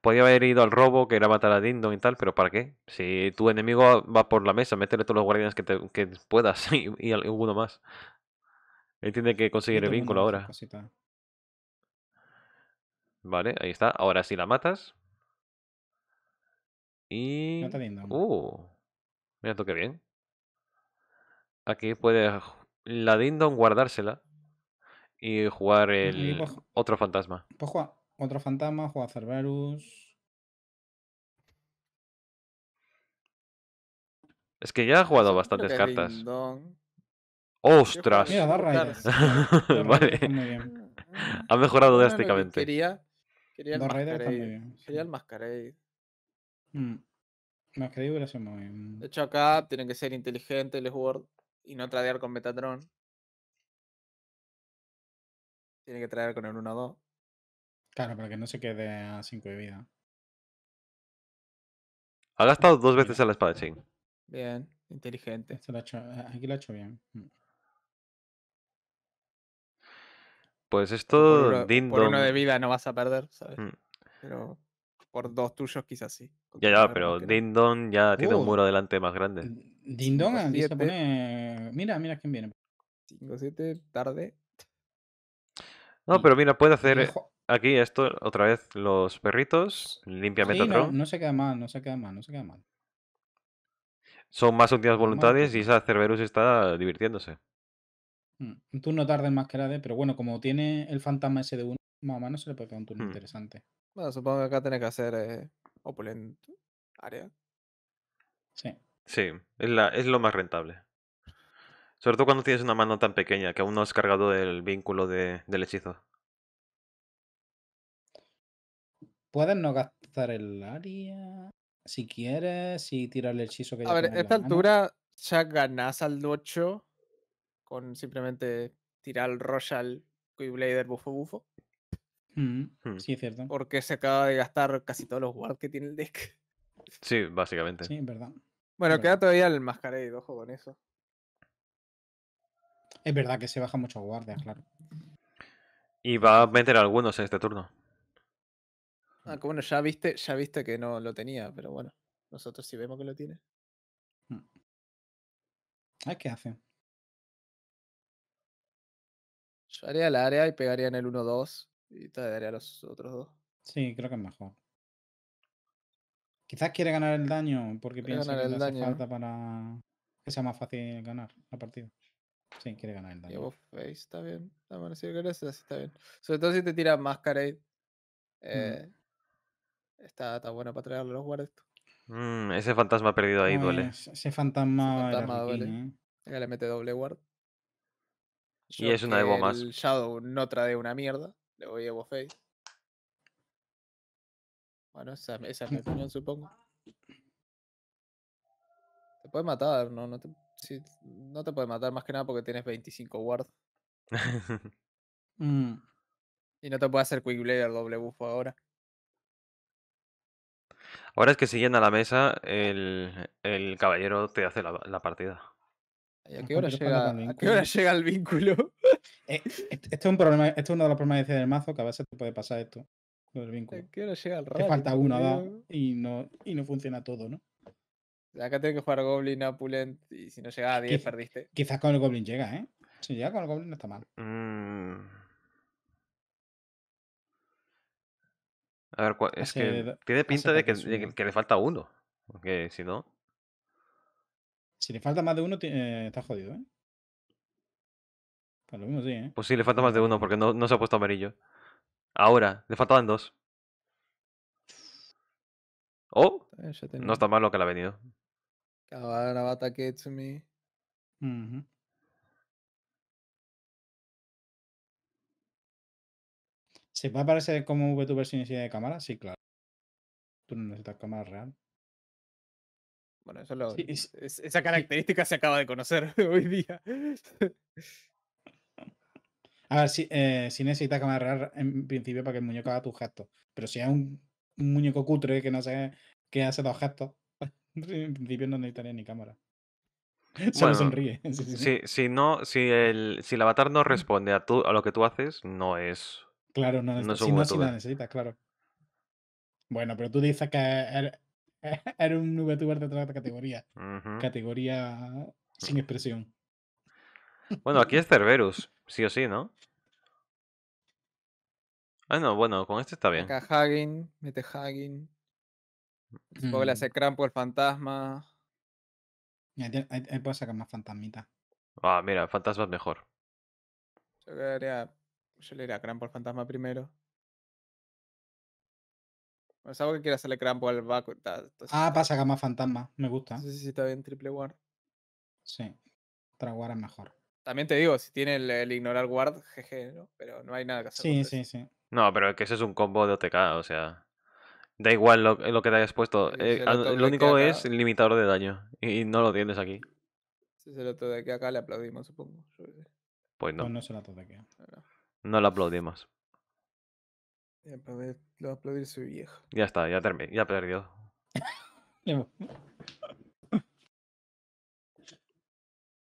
Podía haber ido al robo, que era matar a Dindon y tal, pero ¿para qué? Si tu enemigo va por la mesa, métele todos los guardianes que, puedas (laughs) y, alguno más. Él tiene que conseguir el vínculo ahora. Vale, ahí está. Ahora sí la matas. Y... Mata Dindon. Uh, mira tú qué bien. Aquí puedes la Dindon guardársela y jugar el pues otro fantasma. Pues juega otro fantasma, juega Cerberus. Es que ya ha jugado bastantes cartas. ¡Ostras! Mira, raiders. (laughs) Mm, ha mejorado drásticamente. quería, quería, el quería el Masquerade. Mm. Masquerade hubiera sido De hecho, acá tienen que ser inteligentes el World. y no tradear con Metatron. Tiene que traer con el 1-2. Claro, para que no se quede a 5 de vida. Ha gastado dos veces el espadachín. Bien, inteligente. Este lo ha hecho, eh, aquí lo ha hecho bien. Mm. Pues esto. Por, por uno de vida no vas a perder, ¿sabes? Mm. Pero por dos tuyos quizás sí. Ya, ya, pero Dindon ya tiene un uh. muro adelante más grande. Dindon se pone. Mira, mira quién viene. 5-7, tarde. No, pero mira, puede hacer aquí esto otra vez los perritos. limpiamente sí, No, se queda mal, no se queda mal, no se queda mal. Son más últimas voluntades y esa Cerberus está divirtiéndose. Mm, un turno tarde más que la D, pero bueno, como tiene el fantasma ese de uno, más o menos se le puede quedar un turno hmm. interesante. Bueno, supongo que acá tiene que hacer eh, opulent área. Sí. Sí, es, la, es lo más rentable. Sobre todo cuando tienes una mano tan pequeña, que aún no has cargado del vínculo del hechizo. Puedes no gastar el área si quieres y tirar el hechizo que A ver, a esta altura ya ganás al 8 con simplemente tirar el Royal Blader bufo bufo. Mm, hmm. Sí, cierto. Porque se acaba de gastar casi todos los wards que tiene el deck. Sí, básicamente. Sí, verdad. Bueno, queda todavía el mascarade, ojo con eso. Es verdad que se baja mucho guardia, claro. Y va a meter algunos en este turno. Ah, bueno, ya viste, ya viste que no lo tenía, pero bueno, nosotros sí vemos que lo tiene. Hmm. ¿qué hace? Yo haría el área y pegaría en el 1-2 y te daría los otros dos. Sí, creo que es mejor. Quizás quiere ganar el daño porque piensa que le hace falta para que sea más fácil ganar la partida. Sí, quiere ganar el daño. Llevo face, está bien. Está bueno, está bien. Sobre todo si te tiras máscara, eh, está, está bueno para traerle los guardias. Mm, ese fantasma perdido ahí duele. Ese fantasma, ese fantasma duele. Riquín, eh. Le mete doble guard. y es una Evo más. El Shadow no trae una mierda. Le voy a Evo Face. Bueno, esa es mi (laughs) opinión, supongo. Te puede matar, ¿no? No te, no te puede matar más que nada porque tienes 25 wards. Y no te puede hacer Quick Blade el doble buffo ahora. Ahora es que siguiendo llena la mesa, el, el caballero te hace la, partida. a qué hora, llega, qué hora llega el vínculo? Eh, esto es un problema, esto es uno de los problemas del mazo, que a veces te puede pasar esto. ¿A qué hora llega el rato? Te falta uno, y no, y no funciona todo, ¿no? Acá tengo que jugar Goblin, Apulent, y si no llega a 10 perdiste. Quizás con el Goblin llega, ¿eh? Si llega con el Goblin no está mal. Mm. A ver, es que tiene pinta de que, le falta uno. Porque si no. Si le falta más de uno, está jodido, ¿eh? Pues lo mismo sí, ¿eh? Pues le falta más de uno porque no, no se ha puesto amarillo. Ahora, le faltaban dos. Oh, no está mal lo que le ha venido. Ahora va a me. a ¿Se va a parecer como VTuber sin necesidad de cámara? Sí, claro. Tú no necesitas cámara real. Bueno, eso esa característica se acaba de conocer (laughs) hoy día. A ver, eh, si, necesitas cámara real en principio para que el muñeco haga tus gestos. Pero si es un, muñeco cutre que no sé qué hace dos gestos, en principio no necesitaría ni cámara. (laughs) Solo sonríe. (laughs) Sí, Si, no, si, el, si el avatar no responde a, lo que tú haces, no es. Claro, no, es si no, necesitas, claro. Bueno, pero tú dices que era (laughs) un VTuber de otra categoría. Categoría sin expresión. Bueno, aquí es Cerberus, sí o sí, ¿no? Ah, no, bueno, con este está bien. Acá Hagen, mete Puedo que mm. le hace crampo el fantasma. Ahí, puedo sacar más fantasmitas. Ah, mira, fantasmas mejor. Yo le yo le crampo al fantasma primero. Es algo que quiere hacerle crampo al Baco. ah, para sacar más fantasma. Me gusta. Sí, sí, sí, está bien, triple guard. Sí, otra guard es mejor. También te digo, si tiene el, ignorar guard, jeje, ¿no? Pero no hay nada que hacer. Sí, sí, sí. No, pero es que ese es un combo de OTK, o sea. Da igual lo, que te hayas puesto. Eh, lo único es el limitador de daño. Y no lo tienes aquí. Si se lo de acá le aplaudimos, supongo. Pues no. No, pues no se lo aquí. No lo aplaudimos. lo va a aplaudir su viejo. Ya está, ya terminé, ya perdió. (laughs)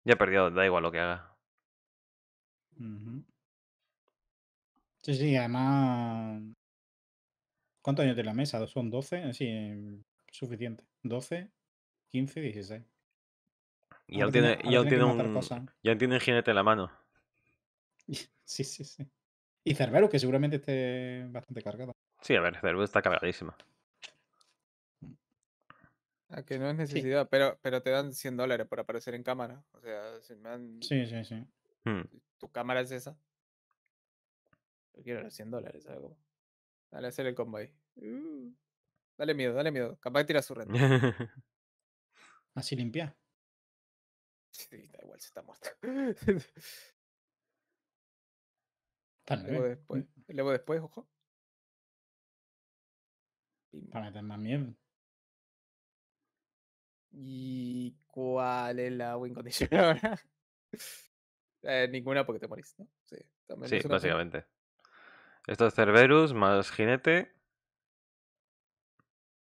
ya perdió, da igual lo que haga. Sí, sí, además ¿Cuántos años tiene la mesa? ¿Son 12? Eh, sí, em, suficiente. 12, 15, 16. Y ya tiene, ya tiene un, ya tiene un jinete en la mano. (laughs) Sí, sí, sí. Y Cerbero, que seguramente esté bastante cargado. Sí, a ver, Cerbero está cargadísimo. A ah, que no es necesidad, pero, pero te dan 100 dólares por aparecer en cámara. O sea, si me dan... Sí, sí, sí. Hmm. ¿Tu cámara es esa? Yo quiero los 100 dólares, algo. Dale, hacer el combo ahí. Uh. dale miedo, dale miedo. Capaz que tira su red. (laughs) Así limpia. Sí, da igual, se está muerto. (laughs) Luego después. Mm. Luego después, ojo. Para meter más miedo. ¿Y cuál es la win condition ahora? (laughs) Eh, ninguna porque te morís, ¿no? Sí, sí básicamente. Esto es Cerberus más jinete.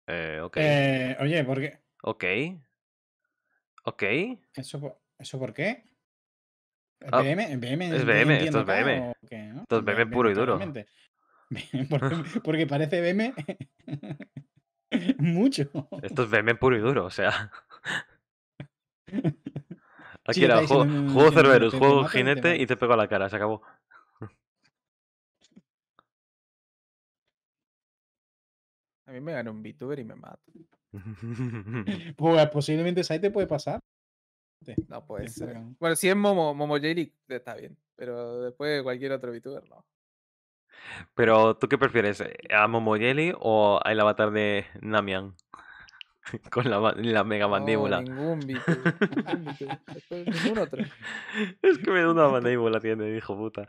Eh, ok. Eh, oye, ¿por qué? Ok. Ok. ¿Eso, eso por qué? ¿Es ah, BM? Es BM, esto es BM. Esto es pues BM puro y duro. (laughs) (laughs) Porque, parece BM (laughs) mucho. Esto es BM puro y duro, o sea. Aquí era, juego, juego Cerberus, juego jinete y te pego a la cara, se acabó. A mí me gana un VTuber y me mato. (laughs) (laughs) pues posiblemente Sai te puede pasar. No puede ser. Bueno, si es Momo, Momo está bien. Pero después de cualquier otro VTuber, no. Pero, ¿tú qué prefieres? Eh, ¿A Momo Jelly o al avatar de Namian? (laughs) Con la, mega mandíbula. ningún VTuber. Es que me da una mandíbula, tiene, hijo puta.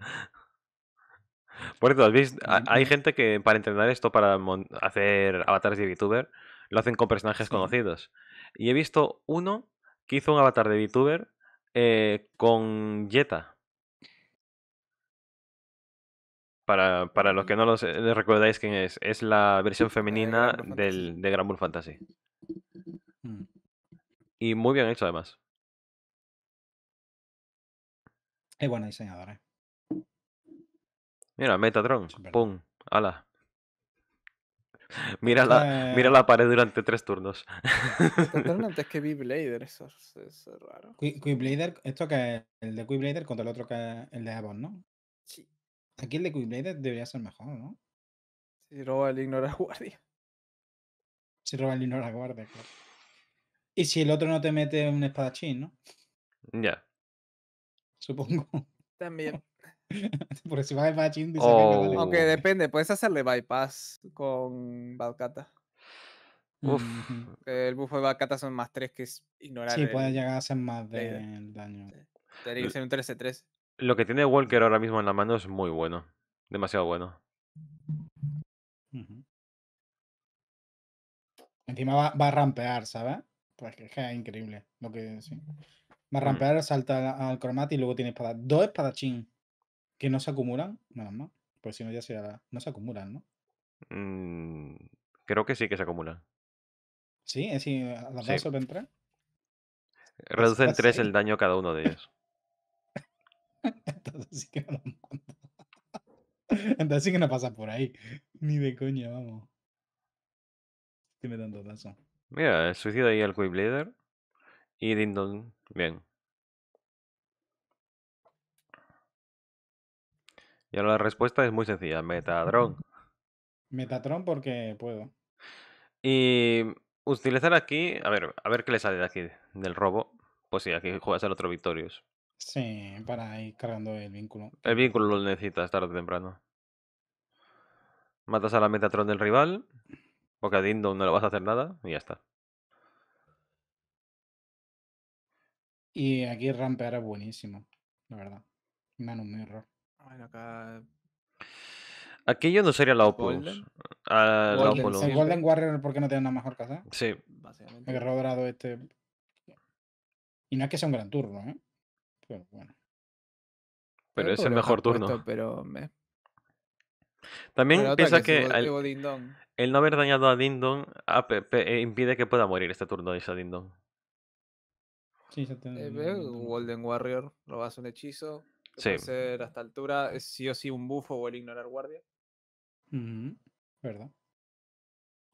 Por cierto, hay gente que para entrenar esto, para hacer avatares de VTuber, lo hacen con personajes conocidos. Y he visto uno que hizo un avatar de VTuber eh, con Jetta. Para, para, los que no los recordáis quién es, es la versión eh, femenina del, de Gran Bull Fantasy. Mm. Y muy bien hecho además. Es buena diseñadora. Eh. Mira, Metatron. Pum. Ala. Mira la, mira la pared durante tres turnos. (laughs) antes que Blader, eso, es raro. Quiblader, esto que es el de Quiblader contra el otro que es el de Avon, ¿no? Sí. Aquí el de Quiblader debería ser mejor, ¿no? Si roba el ignora guardia. Si roba el ignora guardia, claro. Y si el otro no te mete un espadachín, ¿no? Ya. Supongo. También. (laughs) Por encima de Machine dice oh. que Aunque depende, puedes hacerle bypass con Valkata Uf. El buff de Valkata son más 3 que es ignorar. Sí, pueden llegar a hacer más de daño. sería un 3 Lo que tiene Walker ahora mismo en la mano es muy bueno. Demasiado bueno. Encima va, a rampear, ¿sabes? Pues es, increíble lo que Va a rampear, salta al, al cromat y luego tiene espada. Dos espadachín que no se acumulan, nada más. Pues si no, ya se, no se acumulan, ¿no? Mm, creo que sí que se acumulan. ¿Sí? ¿Es decir, vez sí. Pues tres? Reducen tres el daño cada uno de ellos. (laughs) Entonces sí que no (laughs) Entonces sí que no pasa por ahí. Ni de coña, vamos. Tiene tanto tazo. Mira, el suicida ahí, el blader Y Dindon. Bien. Y ahora la respuesta es muy sencilla, Metatron. (laughs) Metatron porque puedo. Y utilizar aquí, a ver, a ver qué le sale de aquí, del robo. Pues sí, aquí juegas el otro Victorious. Sí, para ir cargando el vínculo. El vínculo lo necesitas tarde o temprano. Matas a la Metatron del rival, porque a Dindon no le vas a hacer nada y ya está. Y aquí rampear es buenísimo, la verdad. Me un error. Aquello no sería la Opus. Golden, ah, el Golden Warrior porque no tiene una mejor casa. Sí. Básicamente. he este. Y no es que sea un gran turno, ¿eh? Pero bueno. Pero, es el mejor turno. pero También piensa que, el, no haber dañado a Dindon ah, eh, impide que pueda morir este turno esa Dindon. Sí, se tiene... eh, Golden Warrior, robas un hechizo, sí. ser hasta altura, es sí o sí un bufo o el ignorar guardia. ¿Verdad?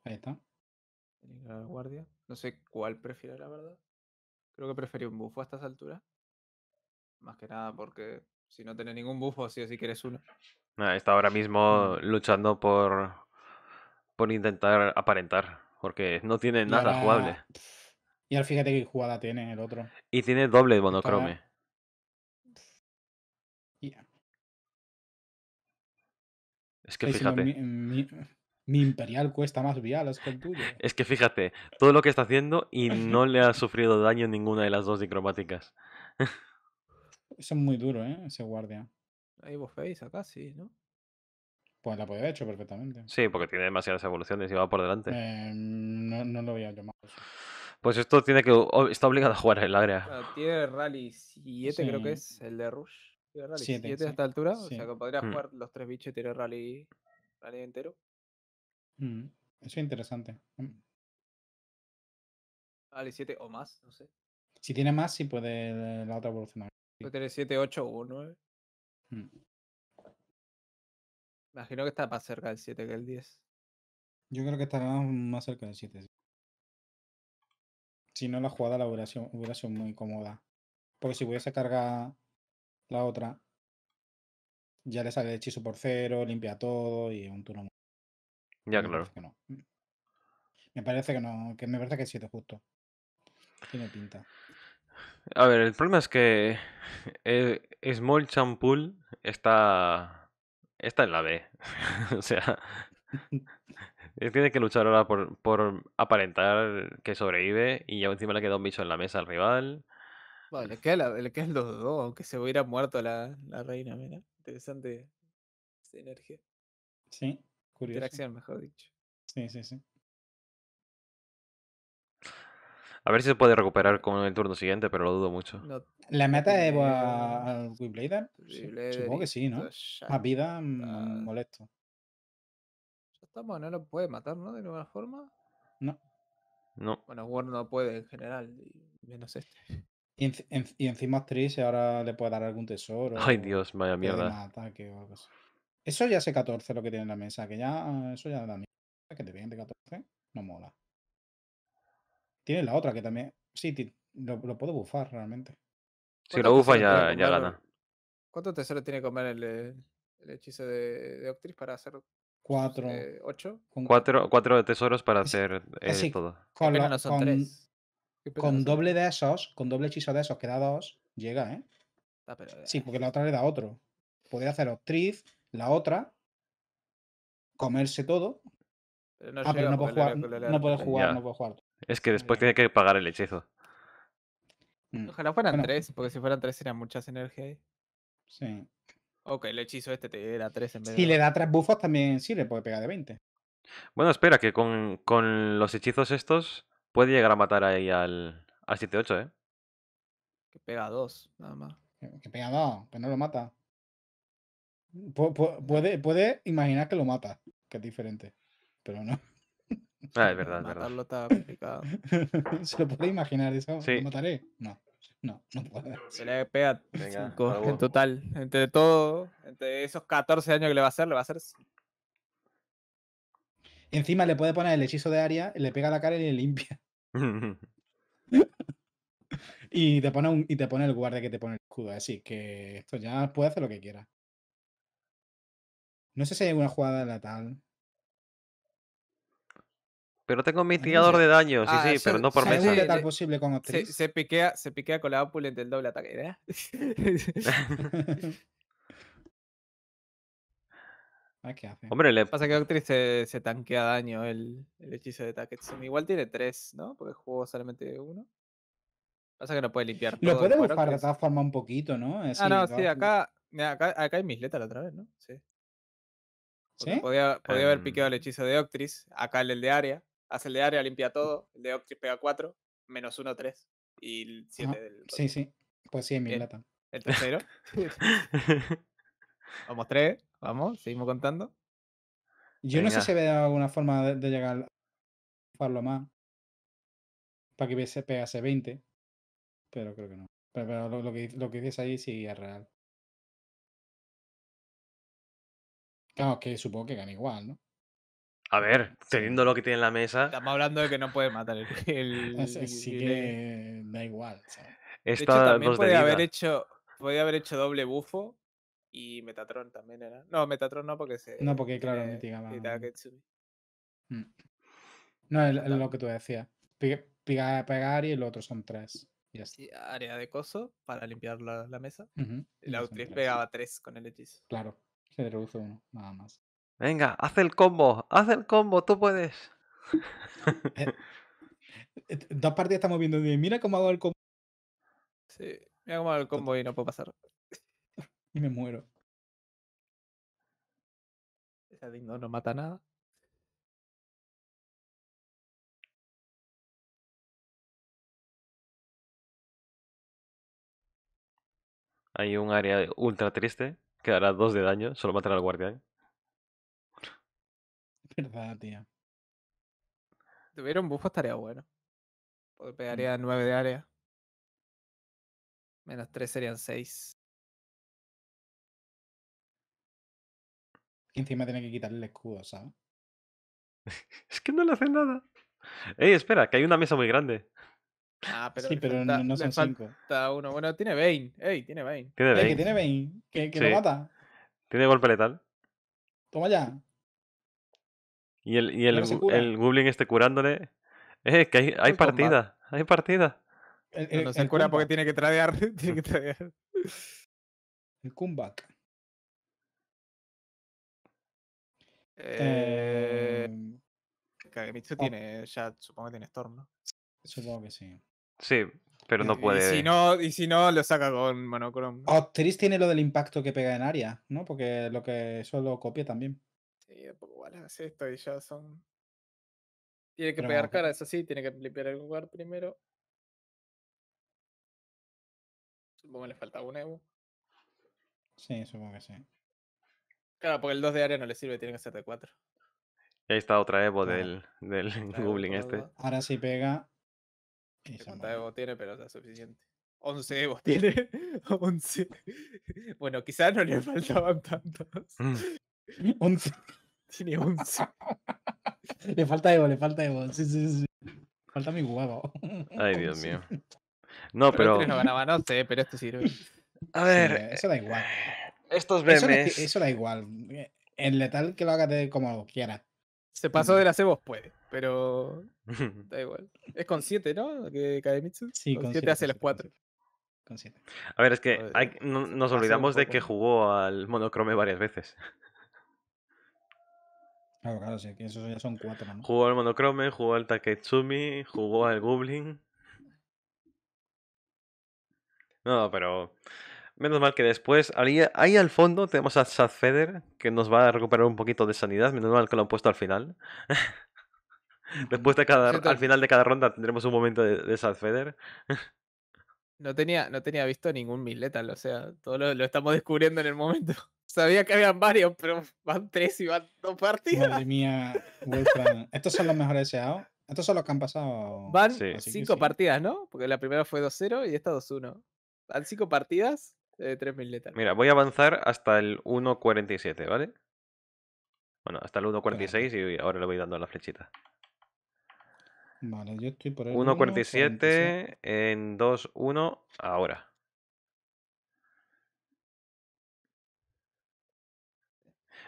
Ahí está. ignorar guardia. No sé cuál prefiero, la verdad. Creo que prefiero un bufo a estas alturas. Más que nada porque si no tenés ningún bufo, sí o sí quieres uno. Ah, está ahora mismo luchando por, por intentar aparentar, porque no tiene nada jugable. Y ahora fíjate qué jugada tiene el otro. Y tiene doble monocrome. Es que fíjate. Mi, imperial cuesta más vialas que el tuyo. (laughs) Es que fíjate, todo lo que está haciendo y no (laughs) le ha sufrido daño ninguna de las dos dicromáticas. (laughs) Eso es muy duro, ¿eh? Ese guardia. Ahí vos veis acá, sí, ¿no? Pues la podía haber hecho perfectamente. Sí, porque tiene demasiadas evoluciones y va por delante. no, lo voy a llamar Pues esto tiene que. Está obligado a jugar el área. tiene Rally 7, creo que es, el de Rush. ¿Tiene Rally 7, a esta altura. O sea que podrías mm. jugar los tres bichos y tirar rally, rally entero. Mm, eso es interesante. Mm. Rally 7 o más, no sé. Si tiene más, sí puede la otra evolucionar. Puede tener 7, 8 o 9. Imagino que está más cerca del 7 que el 10. Yo creo que estará más cerca del 7. Si no, la jugada la hubiera sido, muy cómoda. Porque si hubiese cargado la otra, ya le sale el hechizo por cero, limpia todo y un turno. Ya, claro. que no. Mm. Me parece que no, que me parece que es 7 justo. Tiene pinta. A ver, el problema es que Small Champool está, en la B. (laughs) o sea, (laughs) tiene que luchar ahora por, por aparentar que sobrevive y ya encima le queda un bicho en la mesa al rival. Bueno, le quedan los dos, aunque se hubiera muerto la, la reina, mira. Interesante energía. Sí, curioso. Interacción, mejor dicho. Sí, sí, sí. A ver si se puede recuperar con el turno siguiente, pero lo dudo mucho. ¿La meta es al supongo que sí, ¿no? Más vida, mm, molesto. Ya estamos, no lo puede matar, ¿no? De ninguna forma. No. No. Bueno, War no puede en general, menos este. Y, encima actriz ahora le puede dar algún tesoro. Ay, Dios, vaya mierda. Eso ya es 14 lo que tiene en la mesa, que ya ah, eso ya da mierda. Que te de 14 no mola. Tiene la otra que también. Sí, lo, puedo bufar realmente. Si lo bufa ya, gana. ¿Cuántos tesoros tiene que comer el, hechizo de, de, Octris para hacer? Cuatro. Eh, ¿Ocho? Cuatro, cuatro tesoros para hacer eh, todo. no son con doble de esos, con doble hechizo de esos que da dos, llega, ¿eh? Ah, sí, eh, porque la otra le da otro. Podría hacer octriz, la otra, comerse todo. no ah, pero no puede jugar, no, puede jugar, Es que después eh. tiene que pagar el hechizo. Mm. Ojalá fueran tres, porque si fueran tres serían muchas energías. Sí. Ok, el hechizo este te da tres en vez Si le da tres bufos también sí le puede pegar de 20. Bueno, espera, que con los hechizos estos Puede llegar a matar ahí al, al 7-8, ¿eh? Que pega dos, nada más. Que, pega pega dos, pero no lo mata. puede, puede imaginar que lo mata, que es diferente, pero no. (laughs) Ah, es (laughs) verdad, es verdad. Matarlo está complicado. (laughs) ¿Se lo puede imaginar eso? Sí. ¿Lo mataré? No. No, no puede. Se le pega en total. Entre todo, entre esos 14 años que le va a hacer, le va a hacer Encima le puede poner el hechizo de área le pega la cara y le limpia. (laughs) (laughs) y, te pone un, y te pone el guardia que te pone el escudo. Así que esto ya puede hacer lo que quiera. No sé si hay alguna jugada tal. Pero tengo mi mitigador de daño, sí, ah, sí, pero no por mesa. tal posible con se, piquea, se piquea con la opulente el doble ataque, ¿eh? (laughs) Ah, ¿qué hace? Hombre, le... Pasa que Octris se, tanquea daño el, hechizo de Taketsumi Igual tiene tres, ¿no? Porque jugó solamente uno. Pasa que no puede limpiar Lo podemos puede de todas formas un poquito, ¿no? ah, no, sí, acá, acá, acá hay mis letras otra vez, ¿no? Sí. ¿Sí? Podía, haber em. piqueado el hechizo de Octris, acá el, de área. Hace el de área, limpia todo. El de Octris pega 4, menos 1, 3. Y el 7 del. Sí, sí. Pues sí, es mi El tercero. Vamos, (laughs) 3. Vamos, seguimos contando. Yo no sé si había alguna forma de, llegar a farlo más. Para que se pegase 20. Pero creo que no. Pero, lo, que, dices ahí sí es real. Claro, que supongo que gana igual, ¿no? A ver, teniendo lo que tiene en la mesa. Estamos hablando de que no puede matar el. (laughs) sí, que da igual. ¿sabes? De hecho, también podría haber hecho, podría haber hecho doble bufo y Metatron también era. No, Metatron no, porque se. No, porque claro, mitigaba. más. Mm. No, es, lo que tú decías. a pegar y el otro son tres. y así área de coso para limpiar la, mesa. La autriz pegaba tres con el hechizo. Claro, se reduce uno, nada más. Venga, haz el combo, haz el combo, tú puedes. Eh, eh, dos partidas estamos viendo. Mira cómo hago el combo. Sí, mira cómo hago el combo y no puedo pasar. Y me muero. Esa digno no mata nada. Hay un área ultra triste que dará de daño, solo matará al guardián. Es (laughs) verdad, tío. Si tuviera un buffo estaría bueno. Porque mm. pegaría 9 de área. Menos 3 serían 6. Y encima tiene que quitarle el escudo, ¿sabes? (laughs) es que no le hacen nada. Ey, espera, que hay una mesa muy grande. Ah, (laughs) pero sí, pero no, son cinco. Está uno. Bueno, tiene Bane. Ey, tiene Bane. ¿Qué que tiene Que, lo mata. Tiene golpe letal. Toma ya. Y el, y el, el Goblin este curándole. Eh, que hay, hay partida. Hay partida. no, se cura porque tiene que tradear. (laughs) tiene que tradear. El comeback. Eh, em, tiene, ya supongo que tiene Storm, Supongo que sí. Sí, pero no puede. Y si no, y si no lo saca con monocrom ¿no? Octris tiene lo del impacto que pega en área, ¿no? Porque lo que eso lo copia también. Sí, pues, vale esto y ya son. Tiene que pegar cara, eso sí, tiene que limpiar el lugar primero. Supongo que le falta un Evo. Sí, supongo que sí. Claro, porque el 2 de área no le sirve, tiene que ser de 4. ahí está otra Evo del, del claro, (laughs) Goblin este. Ahora sí pega. ¿Cuánta Evo tiene? Pero está suficiente. 11 Evo (laughs) tiene. 11. Bueno, quizás no le (laughs) faltaban tantos. 11. Mm. Tiene 11. le falta Evo, le falta Evo. Sí, sí, sí. Falta mi huevo. Ay, Dios mío. No, pero. no ganaba, no sé, eh, pero esto sirve. A ver. eso da igual. Estos memes. Eso, da igual. Eh, el letal que lo hagas como quiera. Se pasó de la cebos puede, pero (laughs) da igual. Es con 7, ¿no? Que Sí, con 7 hace las 4. Con 7. A ver, es que nos olvidamos de que jugó al monocrome varias veces. (laughs) Claro, claro, sí, que esos ya son 4, ¿no? Jugó al monocrome, jugó al Taketsumi, jugó al Goblin. (laughs) No, pero Menos mal que después, ahí, ahí al fondo tenemos a Sad Feder, que nos va a recuperar un poquito de sanidad. Menos mal que lo han puesto al final. (laughs) después de cada, al final de cada ronda tendremos un momento de, Sad Feder. no, tenía, no tenía visto ningún Milletal, o sea, todo lo, estamos descubriendo en el momento. (laughs) Sabía que habían varios, pero van tres y van dos partidas. Madre mía, ¿Estos son los mejores deseados. ¿Estos son los que han pasado? Van cinco partidas, ¿no? Porque la primera fue 2-0 y esta 2-1. Van cinco partidas 3000 eh, letras. Mira, voy a avanzar hasta el 1.47, ¿vale? Bueno, hasta el 1.46 y ahora le voy dando la flechita. Vale, yo estoy por el 1.47 en 2.1 ahora.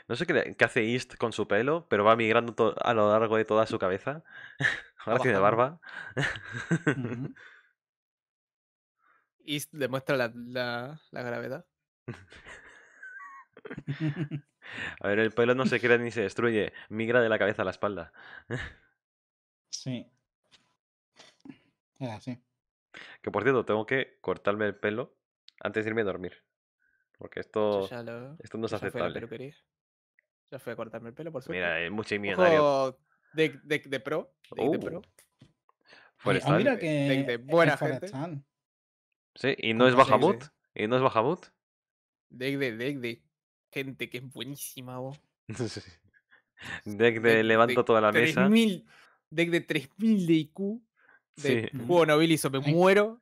No sé qué, hace East con su pelo, pero va migrando a lo largo de toda su cabeza. (laughs) Ahora tiene barba. (laughs) y demuestra la, gravedad. (laughs) a ver, el pelo no se crea ni se destruye, migra de la cabeza a la espalda. (laughs) sí. Es así. Que por cierto, tengo que cortarme el pelo antes de irme a dormir. Porque esto, esto no es aceptable. ya fue a cortarme el pelo, por supuesto. Mira, es mucha De, de, pro. De, uh. pro. Ah, mira que e, buena gente. Sí, y no es bajamut Y no es bajabut? Deck de, gente que es buenísima, vos. Deck (laughs) de levanto toda la mesa. deck de 3000 de IQ. De sí. juego nobilizo, me muero.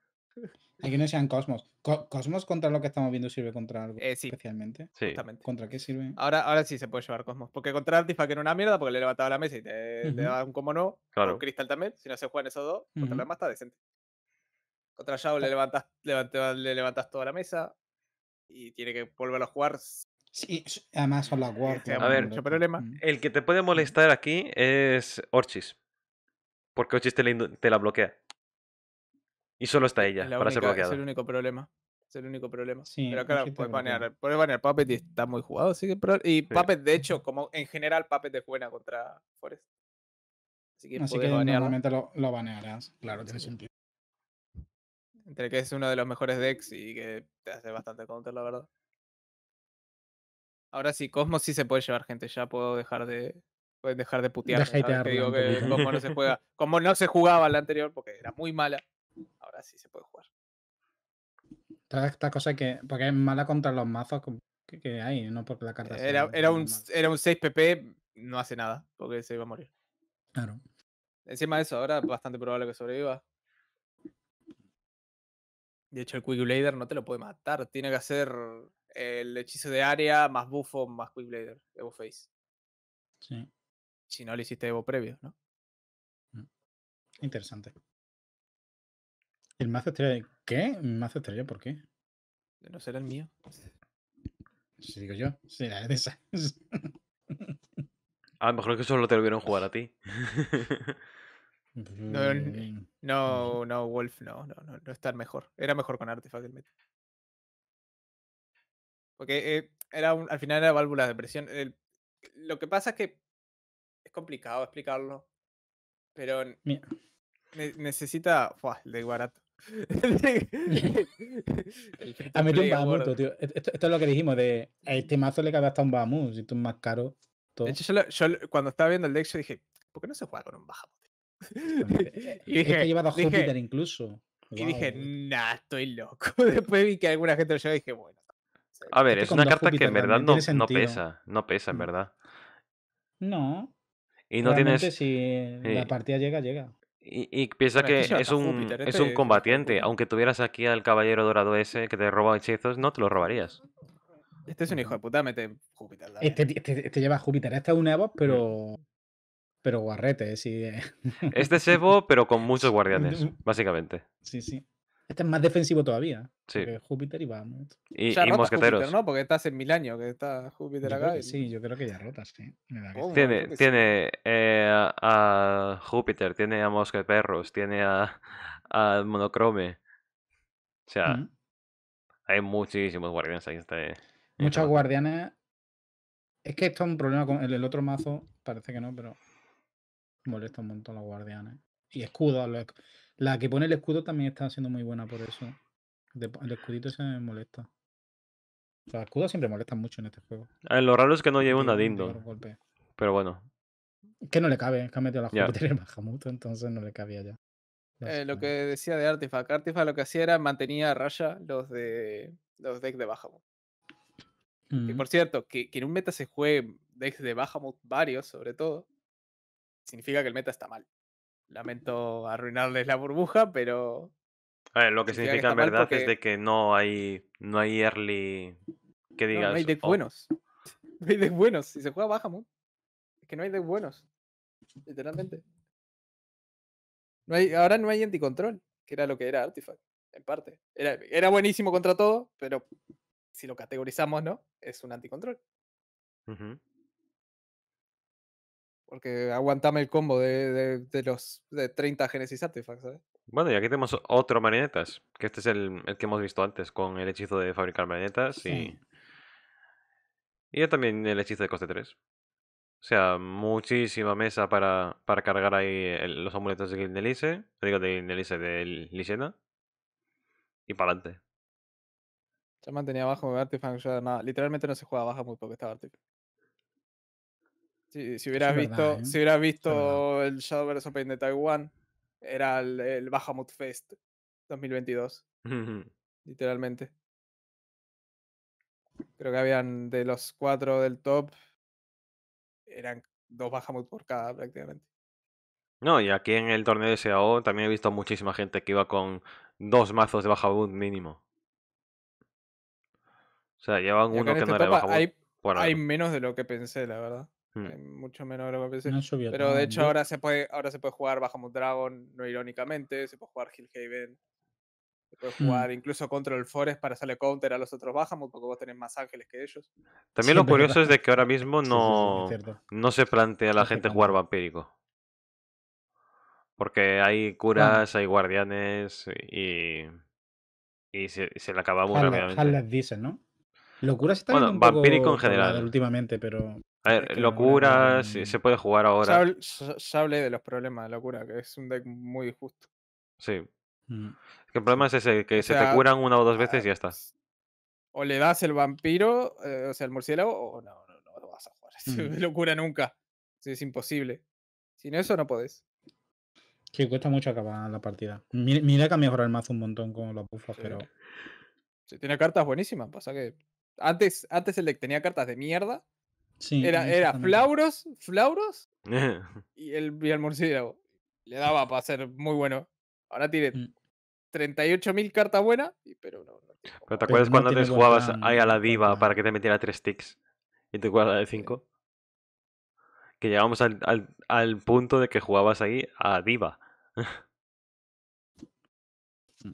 Hay que no sean Cosmos. Cosmos contra lo que estamos viendo sirve contra algo eh, especialmente. Sí. ¿Contra qué sirve? Ahora, ahora sí se puede llevar Cosmos. Porque contra Artifact era una mierda porque le levantaba la mesa y te, daba un como no. Claro. cristal también. Si no se juegan esos dos, contra uh más está decente otra llave le levantas, le levantas toda la mesa y tiene que volver a jugar. Sí, además son las guardias. A ver, mucho problema. Mm. el que te puede molestar aquí es Orchis. Porque Orchis te, la, bloquea. Y solo está ella para ser bloqueada. Es el único problema. Es el único problema. pero claro, puedes banear, puedes banear Puppet y está muy jugado. y Puppet, de hecho, como en general, Puppet es buena contra Forest. Así que, así que normalmente lo, lo, banearás. Claro, tiene sentido. Entre que es uno de los mejores decks y que te hace bastante counter, la verdad. Ahora sí, Cosmos sí se puede llevar, gente. Ya puedo dejar de. Pueden dejar de putear. no juega. (laughs) Como no se jugaba la anterior porque era muy mala. Ahora sí se puede jugar. Toda esta cosa que. Porque es mala contra los mazos que, hay, no porque la carta era, era un Era un 6 PP, no hace nada, porque se iba a morir. Claro. Encima de eso, ahora es bastante probable que sobreviva. De hecho, el Quick Blader no te lo puede matar. Tiene que hacer el hechizo de área más buffo, más Quick Blader, Evo Face. Sí. Si no le hiciste Evo previo, ¿no? Mm. Interesante. ¿El mazo estrella? ¿Qué? ¿Mazo estrella por qué? No será el mío. Si digo yo, será de esas. A lo mejor es que solo te lo vieron jugar a ti. (laughs) (laughs) Eh, mm, mm. No, no, Wolf, no, no, no, no estar mejor. Era mejor con Artifact Porque eh, era un, al final era válvula de presión. lo que pasa es que es complicado explicarlo. Pero necesita. el de barato. (laughs) A mí un Bahamut, tío. Esto, es lo que dijimos: de este mazo le cabe hasta un Bahamut, si tú es más caro. De hecho, yo, yo, cuando estaba viendo el deck, yo dije: ¿Por qué no se juega con un Bahamut? (laughs) y dije, llevado Júpiter incluso. Y dije, nah, estoy loco. (laughs) Después vi que alguna gente lo llevaba y dije, bueno. A ver, es una carta que en verdad no, no, pesa. No pesa, en mm. verdad. No. Y no tienes. Si la partida llega, llega. Y, piensa este que es este un, es un combatiente. Aunque tuvieras aquí al caballero dorado ese que te roba hechizos, no te lo robarías. Este es un hijo de puta, mete Júpiter. Este, te este, lleva Júpiter. Este es un Evo, mm. pero. Pero guarrete, sí. Eh. Es Sebo, pero con muchos (laughs) guardianes, básicamente. Sí, sí. Este es más defensivo todavía. Sí. Júpiter y va Y, y mosqueteros. ¿no? Porque estás en mil años que está Júpiter acá. Sí, yo creo que ya rotas, oh, sí. tiene tiene eh, a Júpiter, tiene a Mosqueteros, tiene a, a Monocrome. O sea, hay muchísimos guardianes ahí. este Muchos guardianes. Es que esto es un problema con el otro mazo, parece que no, pero Molesta un montón los guardianes. Y escudos. La que pone el escudo también está siendo muy buena por eso. El escudito se me molesta. sea escudos siempre molestan mucho en este juego. Ah, lo raro es que no lleve una dindo. Pero bueno. Que no le cabe, es que ha metido la júpiter yeah. el entonces no le cabía ya. Eh, lo que decía de Artifact. Artifact lo que hacía era mantenía a raya los de los decks de bajamut Y mm. por cierto, que, en un meta se juegue decks de bajamut varios, sobre todo, significa que el meta está mal. Lamento arruinarles la burbuja, pero. A eh, ver, lo que significa, en verdad es de que no hay, no hay early que digas. No, hay de oh". buenos. (laughs) No hay de buenos. Si se juega Bahamut, es que no hay de buenos. Literalmente. No hay, ahora no hay anticontrol, que era lo que era Artifact, en parte. Era, era buenísimo contra todo, pero si lo categorizamos, ¿no? Es un anticontrol. Ajá. Porque aguantame el combo de, los de 30 Genesis Artifacts, ¿sabes? Bueno, y aquí tenemos otro marionetas, que este es el, que hemos visto antes con el hechizo de fabricar marionetas y, y también el hechizo de coste 3. O sea, muchísima mesa para, para cargar ahí los amuletos de Te digo de Lindelise de Lisena, y para adelante. Ya mantenía bajo Artifact, o literalmente no se juega baja muy poco estaba Artifact. ¿eh? si, hubieras visto, si hubieras visto el Shadow vs. Open de Taiwán, era el, Bahamut Fest 2022. literalmente. Creo que habían de los cuatro del top, eran dos Bahamut por cada prácticamente. No, y aquí en el torneo de SAO también he visto muchísima gente que iba con dos mazos de Bahamut mínimo. O sea, llevan uno que no era Bahamut. Hay, hay menos de lo que pensé, la verdad. Hmm. Eh, mucho menor pero de hecho ahora se puede, ahora se puede jugar Bahamut Dragon, no irónicamente, se puede jugar Hillhaven, se puede hmm. jugar incluso Control Forest para hacerle counter a los otros Bahamut, porque vos tenés más ángeles que ellos. También lo curioso es de que ahora mismo no, no se plantea a la gente jugar vampírico. Porque hay curas, hay guardianes y. Y se, le acaba muy Hall, rápidamente. dicen, ¿no? Locuras está bueno, un vampírico en general. últimamente, pero. A ver, locura se puede jugar ahora. Ya hablé de los problemas de locura, que es un deck muy justo. Sí. Mm. el problema es ese, que se te curan una o dos veces y ah, ya está. O le das el vampiro, eh, o sea, el murciélago, o no, no, no lo vas a jugar. (laughs) Mm. locura nunca. Es imposible. Sin eso no podés. Que cuesta mucho acabar la partida. Mira que ha mejorado el mazo un montón con los buffos, pero. Sí, tiene cartas buenísimas. Pasa que. Antes, antes el deck tenía cartas de mierda Sí, era, era Flauros, Flauros (laughs) y, el, y Le daba (laughs) para ser muy bueno. Ahora tiene 38.000 mm. cartas buenas, pero no. ¿Pero te acuerdas cuando te jugabas ahí a la diva para que te metiera tres ticks y te acuerdas de 5? (laughs) Que llegamos al, al, al, punto de que jugabas ahí a diva. Mm.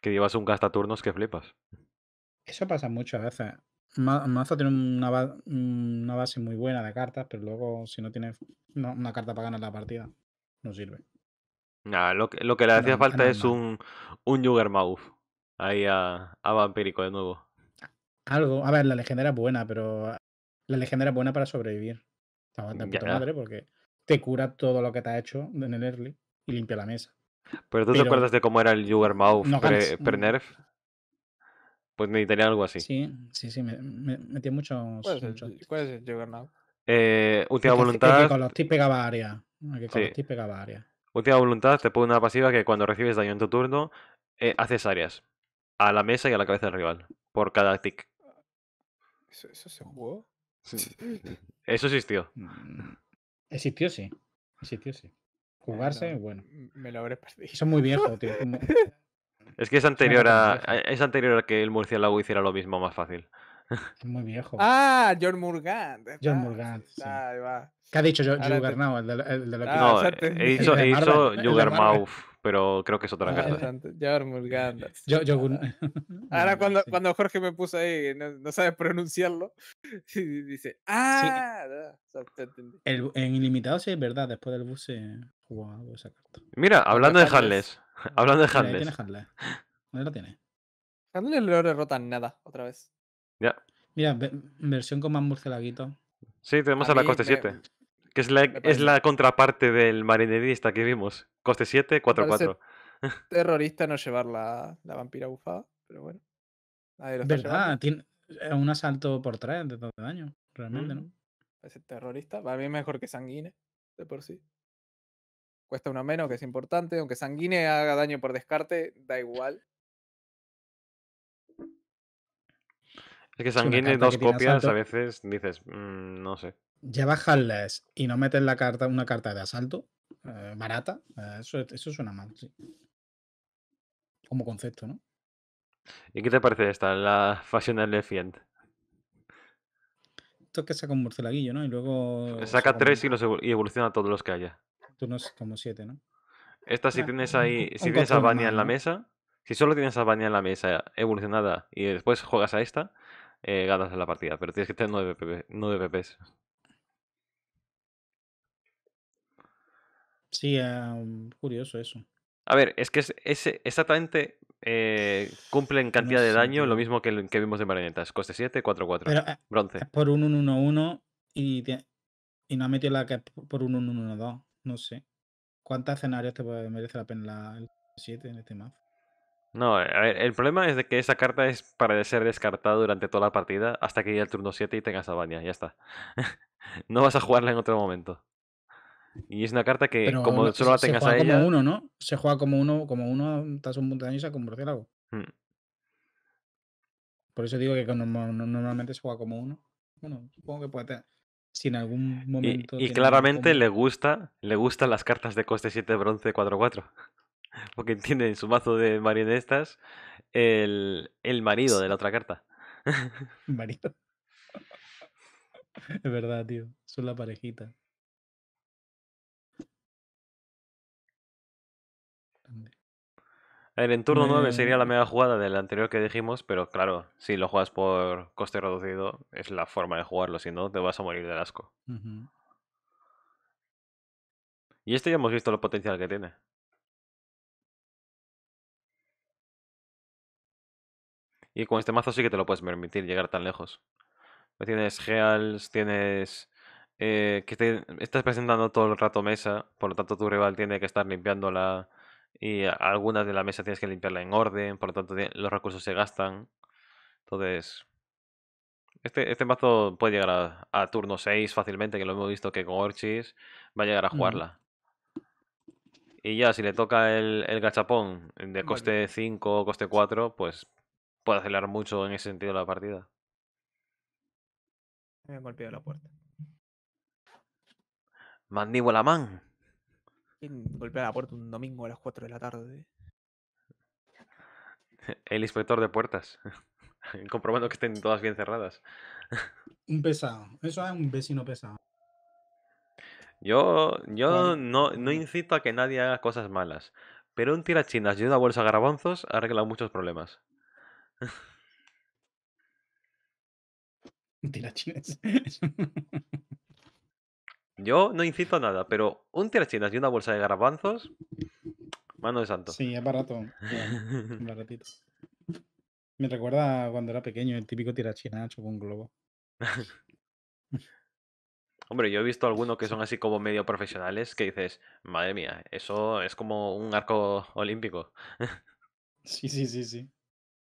que llevas un turnos que flipas. Eso pasa mucho a veces. Mazo tiene mm, una, base muy buena de cartas, pero luego si no tienes una, carta para ganar la partida, no sirve. Nada, lo que, lo que le hacía falta es un, un Juggernaut ahí a, Vampírico de nuevo. Algo, a ver, la legendaria era buena, pero la legendaria era buena para sobrevivir. Mm, madre porque te cura todo lo que te ha hecho en el early y limpia la mesa. Pero tú te acuerdas de cómo era el Juggernaut Mouth pre-nerf? Pues necesitaría algo así. Sí, sí, sí, me, tiene metí muchos. ¿Cuál es el, eh, eh, última voluntad. con los tips pegaba área. Que con los pegaba área. Última voluntad, te pone una pasiva que cuando recibes daño en tu turno, eh, haces áreas. A la mesa y a la cabeza del rival. Por cada tick. ¿Eso, se jugó? (laughs) eso existió. Mm, existió, sí. Existió, sí. Jugarse, bueno. Me lo habré perdido. Eso es muy viejo, tío. (laughs) Es que es anterior a, es anterior a que el murciélago hiciera lo mismo más fácil. Es muy viejo. Ah, John Murgant. John Murgant. Sí. va. ¿Qué ha dicho Juggernaut? No, he dicho, he pero creo que es otra ah, carta. John Yo, (laughs) Ahora (laughs) cuando, cuando Jorge me puso ahí, no, sabes pronunciarlo, (laughs) dice, ¡ah! El, en Ilimitado sí es verdad, después del bus se jugó esa carta. Mira, hablando de Harles. (laughs) Hablando de Handles. ahí tiene Handles. ¿Dónde lo tiene? Handles nada, otra vez. Ya. Mira, versión con más murcelaguito. Sí, tenemos a, la coste 7. Que es la, contraparte del marinerista que vimos. Coste 7, 4-4. (laughs) Terrorista no llevar la, vampira bufada, pero bueno. ¿Verdad? Tiene eh, un asalto por 3 de todo daño, realmente, ¿no? Mm, es terrorista. Para mí mejor que sanguine, de por sí. Cuesta uno menos, que es importante. Aunque Sanguine haga daño por descarte, da igual. Es que Sanguine dos copias a veces dices, mm, no sé. Llevas Harless y no metes la carta, una carta de asalto eh, barata. Eh, eso, eso suena mal, sí. Como concepto, ¿no? ¿Y qué te parece esta, la Fashion Defiant? Esto es que saca un morcelaguillo, ¿no? Y luego. Saca, tres y, evoluciona todos los que haya. Tú no turnos como 7, ¿no? Esta si ah, tienes ahí, si tienes a Bania en la mesa, si solo tienes a Bania en la mesa evolucionada y después juegas a esta, eh, ganas la partida, pero tienes que tener 9, PP, 9 PPs. Sí, curioso eso. A ver, es que ese exactamente eh, cumple en cantidad de daño lo mismo que, que vimos de marionetas. Coste 7, 4, 4. Pero, eh, bronce. Por un 1, 1, 1 y, no ha metido la que es por un 1, 1, 1, 2. No sé. ¿Cuántos escenarios te merece la pena la, el 7 en este mazo? No, eh, a ver, el problema es de que esa carta es para ser descartada durante toda la partida hasta que llegue el turno 7 y tengas a Bania, ya está. (laughs) no vas a jugarla en otro momento. Y es una carta que como solo la tengas a se juega como uno, ¿no? Se juega como uno, como uno, estás un y con algo. algo. Por eso digo que normalmente se juega como uno. Bueno, supongo que puede tener si algún momento. Y, claramente le gusta, le gustan las cartas de coste 7 bronce 4-4. (laughs) Porque tiene en su mazo de marionetas el, el marido de la otra carta. (laughs) Marido. (laughs) Es verdad, tío. Son la parejita. A ver, en turno 9 sería la mega jugada del anterior que dijimos, pero claro, si lo juegas por coste reducido, es la forma de jugarlo, si no, te vas a morir del asco. Y este ya hemos visto lo potencial que tiene. Y con este mazo sí que te lo puedes permitir llegar tan lejos. Tienes Geals, tienes. Eh, que estás presentando todo el rato mesa, por lo tanto tu rival tiene que estar limpiando la, y algunas de las mesas tienes que limpiarla en orden, por lo tanto los recursos se gastan. Entonces, este, este mazo puede llegar a, turno 6 fácilmente, que lo hemos visto que con Orchis va a llegar a jugarla. Y ya, si le toca el, el gachapón de coste 5 o coste 4, pues puede acelerar mucho en ese sentido la partida. Me golpeado la puerta. Mandíbula man. ¿Quién golpea la puerta un domingo a las 4 de la tarde? (laughs) El inspector de puertas. (laughs) Comprobando que estén todas bien cerradas. (laughs) Un pesado. Eso es un vecino pesado. Yo, yo no, no incito a que nadie haga cosas malas. Pero un tirachinas y una bolsa de ha arregla muchos problemas. Un tirachinas. Yo no incito a nada, pero un tirachinas y una bolsa de garabanzos, mano de santo. Sí, es barato. (laughs) baratito. Me recuerda cuando era pequeño, el típico tirachinas hecho con globo. Hombre, yo he visto algunos que son así como medio profesionales que dices, madre mía, eso es como un arco olímpico. sí, sí, sí, sí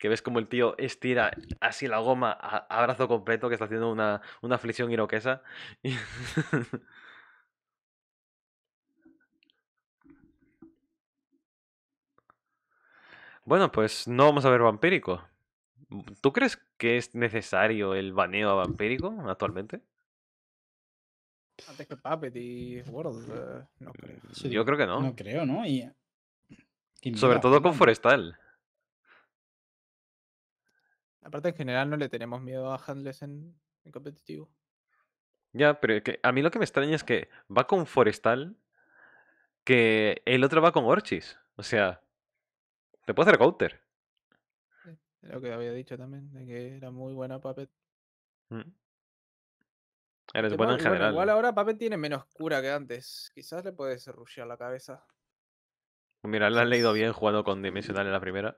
que ves como el tío estira así la goma a, brazo completo, que está haciendo una, una iroquesa. (laughs) bueno, pues no vamos a ver vampírico. ¿Tú crees que es necesario el baneo a vampírico actualmente? Antes que Puppet y World, eh, no creo. Yo creo que no. No creo, ¿no? Y... Sobre todo con Forestal. Aparte, en general no le tenemos miedo a handles en, competitivo. Ya, pero que a mí lo que me extraña es que va con Forestal, que el otro va con Orchis. O sea, te puede hacer counter. Lo que había dicho también, de que era muy buena Puppet. Mm. Eres buena en general. Igual ahora Puppet tiene menos cura que antes. Quizás le puedes rushear la cabeza. Mira, la has leído bien jugando con (laughs) Dimensional en la primera.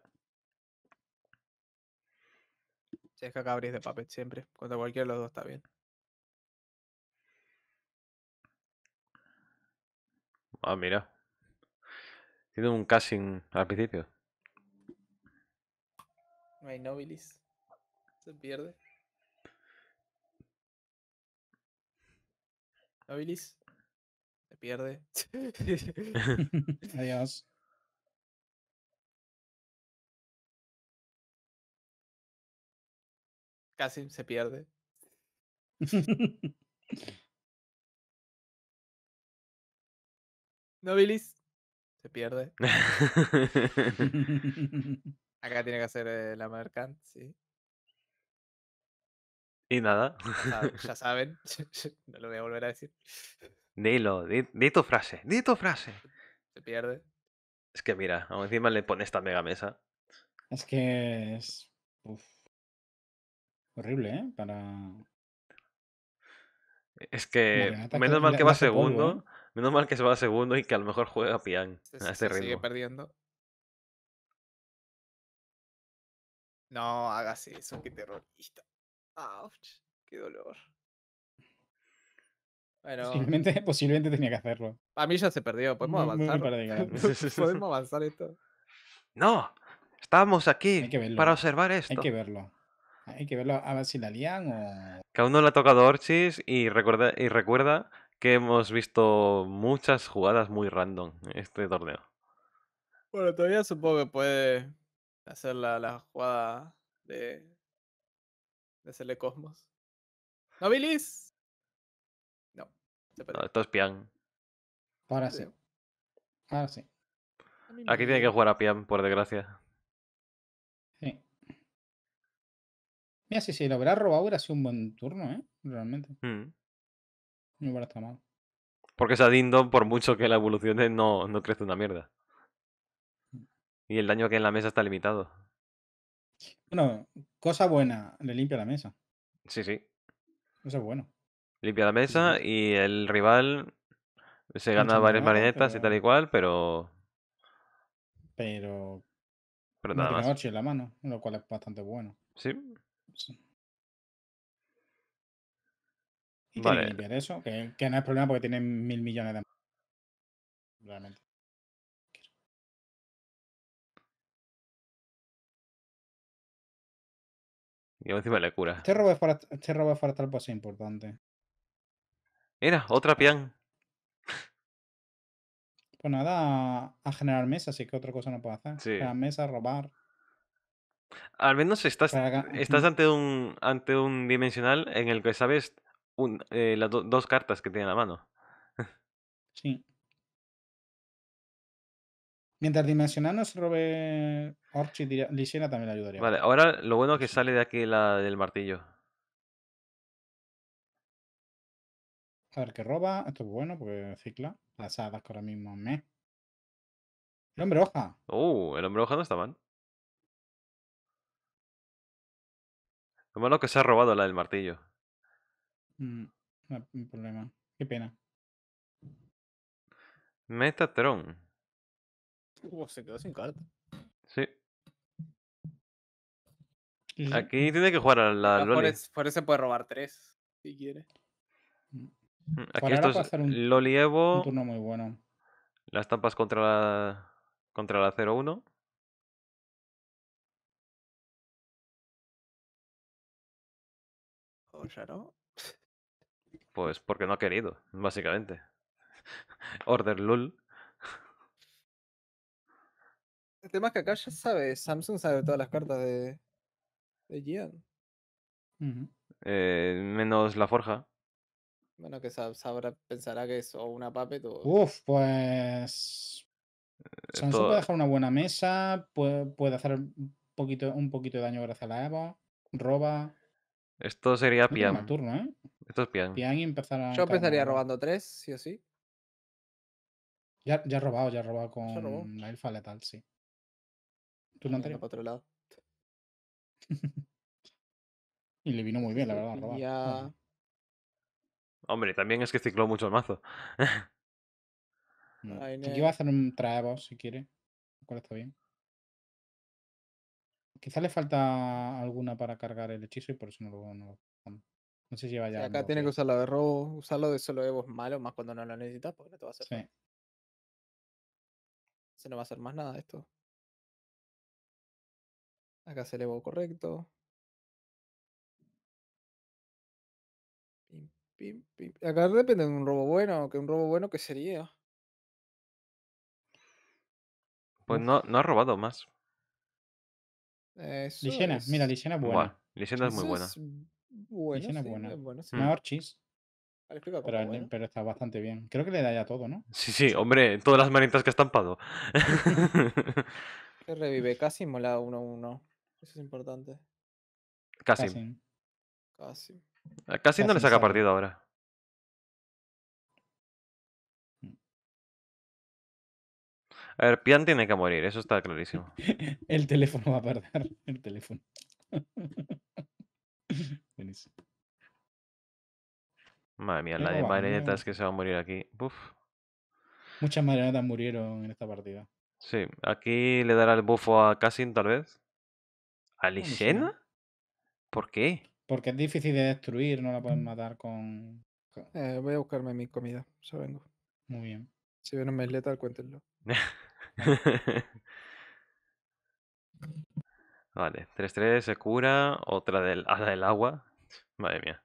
es que abrís de papel siempre. Cuando cualquiera de los dos está bien. Ah, mira. Tiene un casting al principio. No hay nobilis. Se pierde. Nobilis. Se pierde. (laughs) (laughs) (laughs) Adiós. Casi se pierde. (laughs) Nobilis se pierde. (laughs) Acá tiene que hacer eh, la mercante, sí. Y nada. Ya, (laughs) saben, no lo voy a volver a decir. Dilo, di, tu frase, di tu frase. Se pierde. Es que mira, aún encima le pone esta mega mesa. Es que es. Horrible, ¿eh? Para. E, es que menos mal que va ¿eh? segundo. Menos mal que se va segundo y que a lo mejor juega Pian se, a este Sigue perdiendo. No hágase eso, qué terrorista. qué dolor. Bueno, (laughs) posiblemente, tenía que hacerlo. A mí ya se perdió, podemos avanzar. (laughs) podemos avanzar esto. No, estamos aquí para observar esto. Hay que verlo. Hay que verlo a ver si la lian o... Que aún no le ha tocado Orchis y recuerda, y recuerda que hemos visto muchas jugadas muy random en este torneo. Bueno, todavía supongo que puede hacer la, jugada de, de hacerle Cosmos. ¡No, No, no, esto es Pian. Ahora sí. Ahora sí. Aquí tiene que jugar a Pian, por desgracia. sí si se lo hubiera robado, hubiera sido un buen turno, ¿eh? Realmente. Mm. No hubiera estado mal. Porque esa Dindon, por mucho que la evolucione, no, no crece una mierda. Mm. Y el daño que hay en la mesa está limitado. Bueno, cosa buena, le limpia la mesa. Sí, sí. Eso es bueno. Limpia la mesa y el rival se gana varias marionetas y tal y cual, pero. Pero. Pero nada no en la mano, lo cual es bastante bueno. Sí. Y vale. que eso, que, no es problema porque tiene mil millones de... Realmente. Y encima le cura. Este robo, forestal, este robo Pues es importante. Mira, otra pues pian. Pues nada, a generar mesas así que otra cosa no puedo hacer. A Generar mesa, robar. Al menos estás, estás ante, un, ante un dimensional en el que sabes un, eh, las dos cartas que tiene la mano. (laughs) Sí. Mientras dimensional nos robe Orchi, Lisena también le ayudaría. Vale, ahora lo bueno es que sale de aquí la del martillo. A ver qué roba. Esto es bueno porque cicla. Las hadas que ahora mismo me. El hombre hoja. Uh, el hombre hoja no está mal. Lo malo que se ha robado la del martillo. Mm, ah, no hay problema. Qué pena. Metatron. Uy, uh, se quedó sin carta. Sí. Aquí mm. tiene que jugar a la ah, Por eso puede robar tres, si quiere. Mm, aquí esto es un, Un turno muy bueno. Las tampas contra la, contra la 0-1. Pues porque no ha querido, básicamente. (laughs) Order LUL. El tema es que acá ya sabe, Samsung sabe todas las cartas de, de Gian. Eh, menos la forja. Bueno, que sabrá, pensará que es una pape. o... Uf, pues... Eh, Samsung puede dejar una buena mesa, puede, hacer un poquito, un poquito de daño gracias a la Eva, roba... Esto sería piano Turno, Esto es Pian. ¿eh? y Yo empezaría robando tres, sí o sí. Ya, ya he robado, ya he robado con la elfa letal, sí. ¿Tú no para otro lado. (laughs) y le vino muy bien, la verdad, robar. Ya... Hombre, también es que cicló mucho el mazo. (laughs) Yo iba a hacer un traebo, si quiere. ¿Cuál está bien? Quizá le falta alguna para cargar el hechizo y por eso no lo. No, no sé si vaya. acá tiene que usar de robo, usarlo de solo Evo es malo, más cuando no lo necesitas, porque no te va a hacer. Sí. Se no va a hacer más nada esto. Acá se evo correcto. Acá depende de un robo bueno, que un robo bueno que sería. Pues no, no ha robado más. Eso mira, Lillena es buena. Bueno, es muy buena. Es bueno, buena. es buena. Sí. ¿eh? Pero, está bastante bien. Creo que le da ya todo, ¿no? Sí, sí, hombre, todas las manitas que ha estampado. que (laughs) (laughs) revive casi mola 1-1. Eso es importante. Casi. Casi. Casi no le saca partido ahora. A ver, Pian tiene que morir, eso está clarísimo. (laughs) el teléfono va a perder, el teléfono. (laughs) Madre mía, la de marionetas que se va a morir aquí. Muchas marionetas murieron en esta partida. Sí, aquí le dará el bufo a Cassin, tal vez. ¿A Lisena? ¿Por qué? Porque es difícil de destruir, no la pueden matar con. Eh, voy a buscarme mi comida, se vengo. Muy bien. Si ven un mes letal, cuéntenlo. (laughs) (laughs) vale, 3-3 se cura, otra del ala ah, del agua. Madre mía.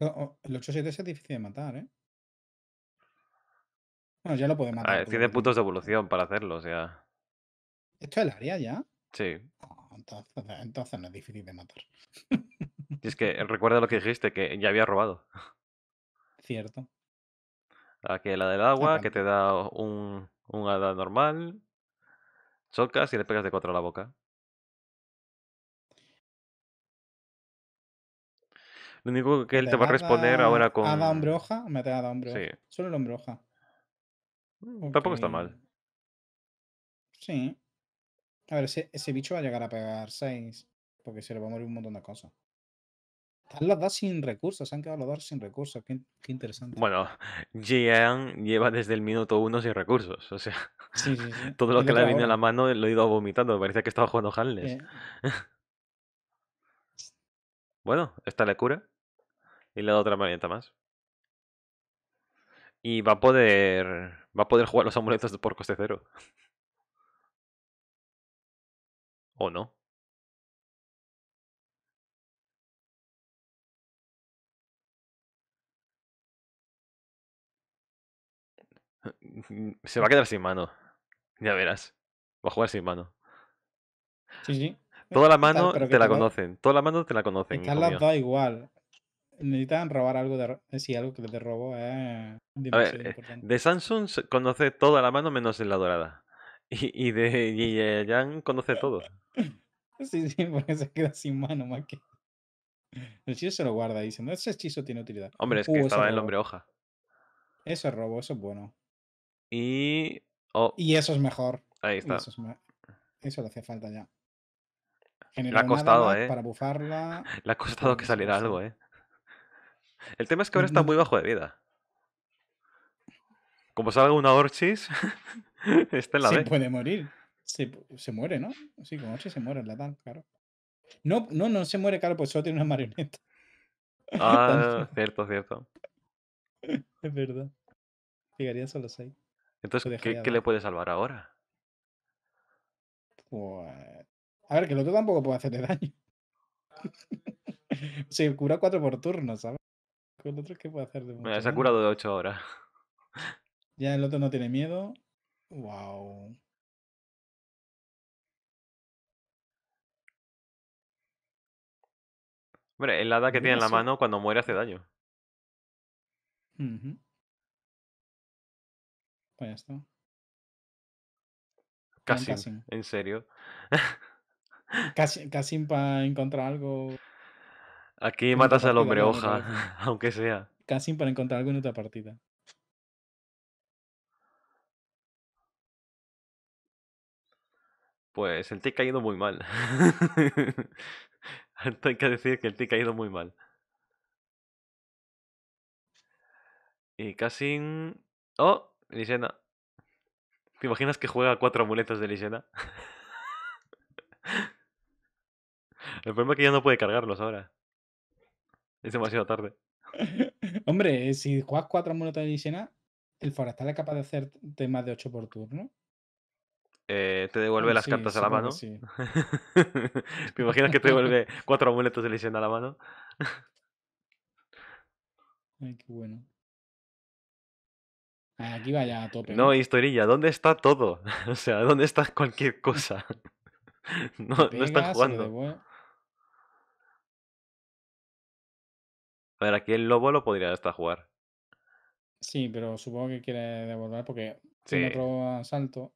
el 8-7 es difícil de matar, ¿eh? Bueno, ya lo puede matar. tiene puntos de evolución para hacerlo, o sea. ¿Esto es el área ya? Sí. Ah, eh, entonces, no es difícil de matar. es que eh, recuerda lo que dijiste, que ya había robado. Cierto. Aquí la del agua, que te da un, un hada normal. Chocas y le pegas de cuatro a la boca. Lo único que él te va a responder ahora con. Hada hombre hoja, me ha hombre hoja. Sí. Solo el hombroja. Mm, tampoco está mal. Sí. A ver, ese, ese bicho va a llegar a pegar seis, Porque se le va a morir un montón de cosas. Han da sin recursos, han quedado los dos sin recursos. Qué, interesante. Bueno, (laughs) Jian lleva desde el minuto uno sin recursos. O sea, (laughs) todo lo que, le ha venido a la mano lo ha ido vomitando. Parecía que estaba jugando Hanles. Eh. (laughs) bueno, esta le cura. Y le da otra manita más. Y va a poder. Va a poder jugar los amuletos por coste cero. ¿O no? (laughs) se va a quedar sin mano. Ya verás. Va a jugar sin mano. Sí, sí. Toda la mano te la conocen. Toda la mano te la conocen. Carla, da igual. Necesitan robar algo de eh, sí, algo que te robó. robo eh, eh De Samsung conoce toda la mano menos en la dorada. (laughs) Y, y de Yang conoce todo. (laughs) sí, sí, porque se queda sin mano más que. El chiso se lo guarda y dice, no, ese hechizo tiene utilidad. Hombre, es que estaba estaba el hombre hoja. Eso es robo, eso es bueno. Y. Oh y eso es mejor. Ahí está. Eso, le hacía falta ya. le ha costado, ¿eh? Para bufarla. (laughs) Le ha costado que saliera algo, ¿eh? El tema es que ahora está muy bajo de vida. Como salga una Orchis, (laughs) está la Se puede morir. Se, se, muere, ¿no? Sí, con Orchis se muere en la TAN, claro. No, no, no se muere, claro, pues solo tiene una (laughs) marioneta. Ah, cierto, cierto. Es verdad. Llegaría solo seis entonces, ¿qué, le puede salvar ahora? Pues... A ver, que el otro tampoco puede hacerle daño. (laughs) Se cura cuatro por turno, ¿sabes? el otro, ¿qué puede hacer? De Mira, se ha curado de ocho ahora. Ya el otro no tiene miedo. Wow. Hombre, el hada que tiene en la mano cuando muere hace daño. Uh esto Casi, en serio. Casi, casi para encontrar algo. Aquí matas al hombre hoja, (laughs) aunque sea. Casi para encontrar algo en otra partida. Pues el tick ha ido muy mal. (laughs) Hay que decir que el tick ha ido muy mal. Y casi... ¡Oh! Lisena. ¿Te imaginas que juega cuatro amuletos de Lisena? El problema es que ya no puede cargarlos ahora. Es demasiado tarde. (laughs) Hombre, si juegas cuatro amuletos de Lisena, el forestal es capaz de hacerte más de ocho por turno. Eh, te devuelve las cartas a la mano. (laughs) ¿Te imaginas que te devuelve cuatro amuletos de Lisena a la mano? Ay, qué bueno. Aquí vaya a tope. No, historilla, ¿dónde está todo? (laughs) o sea, ¿dónde está cualquier cosa? (laughs) no, no están jugando. A ver, aquí el lobo lo podría hasta jugar. Sí, pero supongo que quiere devolver porque tiene otro asalto.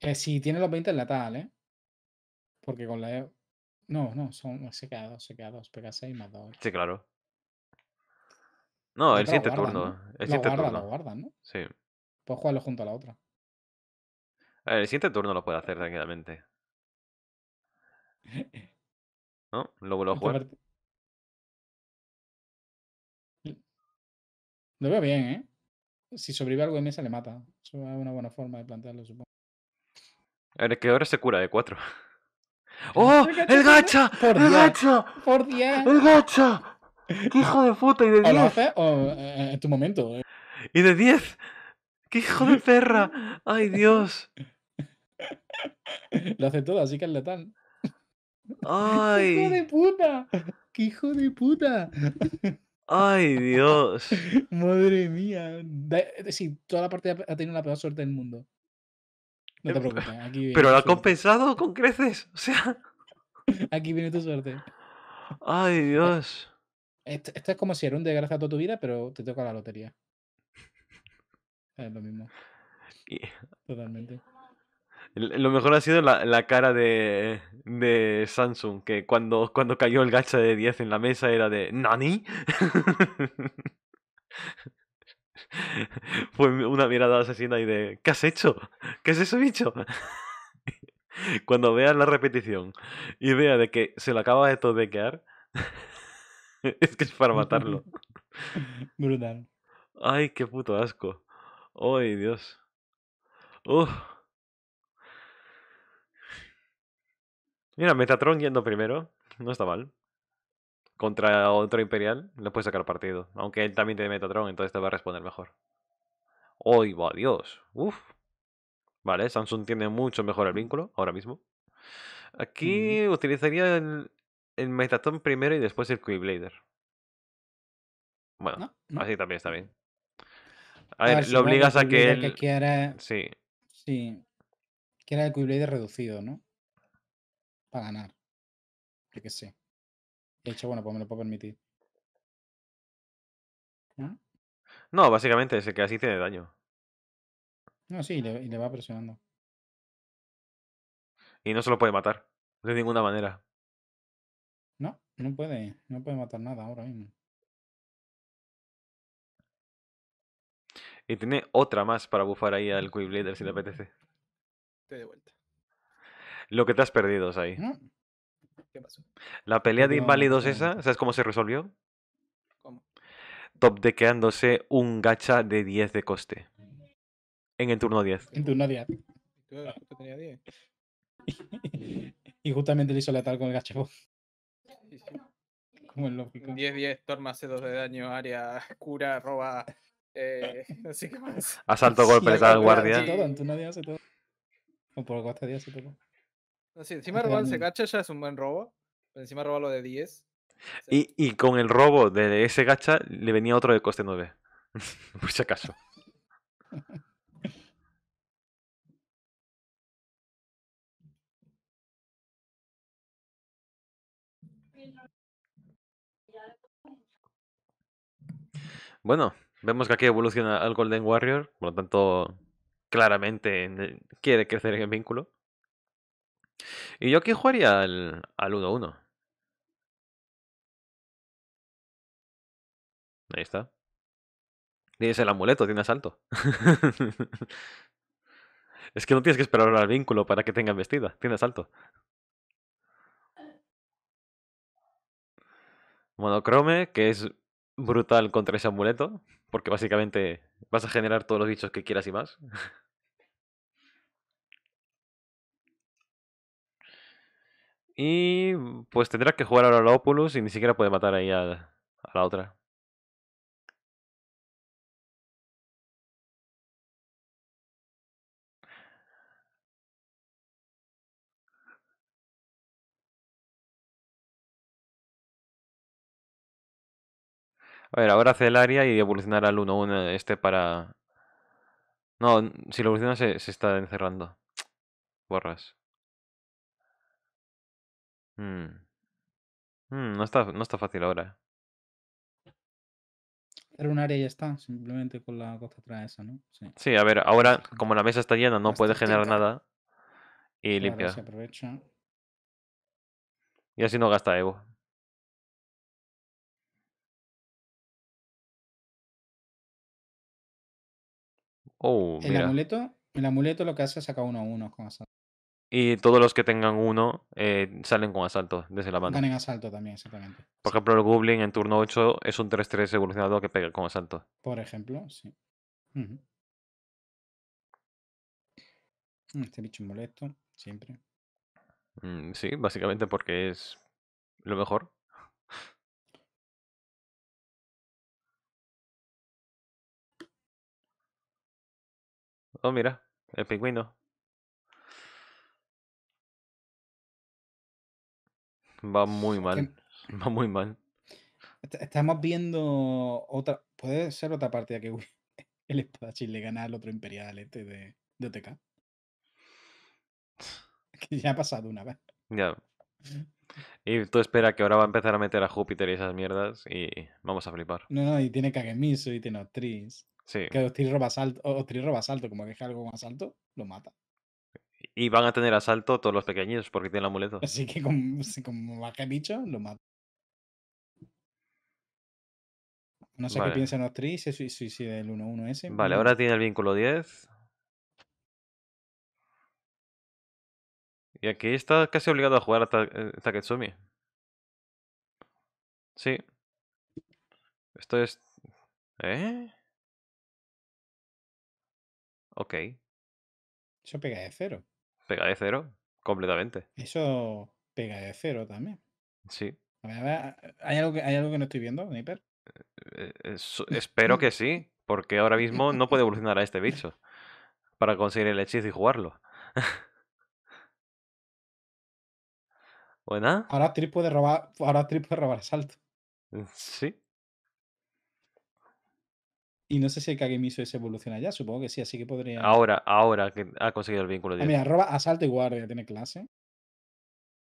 Eh, si tiene los 20 en la tal, ¿eh? Porque con la... E, no, no, son, se queda 2, se queda dos pega 6 más 2. ¿eh? Sí, claro. No, el siguiente turno. El siguiente turno. Guardan, ¿no? Sí. Puedes jugarlo junto a la otra. el siguiente turno lo puede hacer tranquilamente. (laughs) ¿No? Lo vuelvo jugar. Lo veo bien, ¿eh? Si sobrevive algo en mesa, le mata. Eso es una buena forma de plantearlo, supongo. A ver, que ahora se cura de cuatro. (laughs) ¡Oh! ¡El gacha! ¡El gacha! ¡Por ¡El gacha! ¡Qué hijo de puta! ¿Y de 10? ¿O eh, en tu momento? ¡Y de 10! ¡Qué hijo de perra! ¡Ay, Dios! Lo hace todo, así que es letal. ¡Ay! (laughs) ¡Qué hijo de puta! ¡Qué hijo de puta! ¡Ay, Dios! (laughs) Madre mía. Sí, toda la partida ha tenido la peor suerte del mundo. No te preocupes. Aquí Pero lo ha compensado con creces. O sea. (laughs) Aquí viene tu suerte. Ay, Dios. Esto, este es como si era un desgracia toda tu vida, pero te toca la lotería. Es lo mismo. Totalmente. Lo mejor ha sido la, cara de, de, Samsung, que cuando, cuando cayó el gacha de 10 en la mesa era de ¿Nani? (laughs) Fue una mirada asesina y de ¿Qué has hecho? ¿Qué es eso, bicho? (laughs) cuando veas la repetición y vea de que se lo acaba de quedar... (laughs) es que es para matarlo. (laughs) Brutal. Ay, qué puto asco. Ay, Dios. Mira, Metatron yendo primero. No está mal. Contra otro Imperial, le puede sacar partido. Aunque él también tiene Metatron, entonces te va a responder mejor. ¡Ay, va Dios! ¡Uf! Vale, Samsung tiene mucho mejor el vínculo ahora mismo. Aquí utilizaría el, el metatón primero y después el Quiblader. Bueno, así también está bien. A, ver, lo obligas a que él. Que Sí. Sí. Quiere el Quiblader reducido, ¿no? Para ganar. Yo que sé. De hecho, bueno, pues me lo puedo permitir. ¿No? No, básicamente es el que así tiene daño. No, sí, y le va presionando. Y no se lo puede matar. De ninguna manera. No puede, no puede matar nada ahora mismo. Y tiene otra más para bufar ahí al Quick si le apetece. Te de vuelta. Lo que te has perdido, ahí. ¿Qué pasó? La pelea de inválidos esa, ¿sabes cómo se resolvió? ¿Cómo? Top dequeándose un gacha de 10 de coste. En el turno 10. En turno 10. Ah. (laughs) y justamente le hizo letal con el gacha. 10-10, (laughs) Torma hace 2 de daño, área, (laughs) cura, roba. Eh, (laughs) así que más. Asalto, golpe, al al guardia. encima robar se gacha ya es un buen robo. encima roba lo de 10. Y, y, con el robo de ese gacha le venía otro de coste 9. por si acaso. Bueno, vemos que aquí evoluciona al Golden Warrior, por lo tanto, claramente quiere crecer en el vínculo. Y yo aquí jugaría al 1-1. uno. Ahí está. Tienes el amuleto, tiene asalto. (laughs) es que no tienes que esperar al vínculo para que tenga vestida. Tiene asalto. Monocrome, que es brutal contra ese amuleto, porque básicamente vas a generar todos los bichos que quieras y más. (laughs) y pues tendrás que jugar ahora a la Opulus y ni siquiera puede matar ahí a la otra. A ver, ahora hace el área y evolucionar al 1-1 este para... No, si lo evoluciona se, está encerrando. Borras. Hmm. Hmm, no, está, no está fácil ahora. Era un área y ya está, simplemente con la cosa costa esa, ¿no? Sí. a ver, ahora como la mesa está llena no puede generar nada y limpia. Y así no gasta Evo. Oh, el amuleto, el amuleto lo que hace es sacar uno a uno con asalto. Y todos los que tengan uno eh, salen con asalto desde la mano. en asalto también, exactamente. Por ejemplo, el Goblin en turno 8 es un 3-3 evolucionado que pega con asalto. Por ejemplo, sí. Mm, este bicho molesto, siempre. Mm, sí, básicamente porque es lo mejor. Oh, mira, el pingüino. Va muy mal. (laughs) Va muy mal. Estamos viendo otra. Puede ser otra partida que (laughs) el espadachín le gana al otro imperial este de, de OTK. (laughs) Que ya ha pasado una vez. Ya. Y tú esperas que ahora va a empezar a meter a Júpiter y esas mierdas y vamos a flipar. No, no, y tiene Kagemiso y tiene Actriz. Que Ostri roba asalto, Como que es como algo más alto, lo mata. Y van a tener asalto todos los pequeñitos porque tienen el amuleto. Así que (laughs) como, como que bicho, lo mata. No sé qué piensa los tris si suicida el 1-1 Vale, ahora tiene el vínculo 10. Y aquí está casi obligado a jugar a, Ta eh, Taketsumi. Sí. Esto es... ¿Eh? Ok. Eso pega de cero. Pega de cero, completamente. Eso pega de cero también. Sí. A ver, eh, ¿hay, algo que, ¿hay algo que no estoy viendo, Niper? Eh, eh, (laughs) espero que sí, porque ahora mismo no puede evolucionar a este bicho para conseguir el hechizo y jugarlo. Buena. (laughs) Ahora Trip puede robar, ahora Trip puede robar salto. Mm, sí. Y no sé si el kagemisu se evoluciona ya, supongo que sí, así que podría. Ahora, ahora que ha conseguido el vínculo de. Ah, mira, arroba asalto y guardia, tiene clase.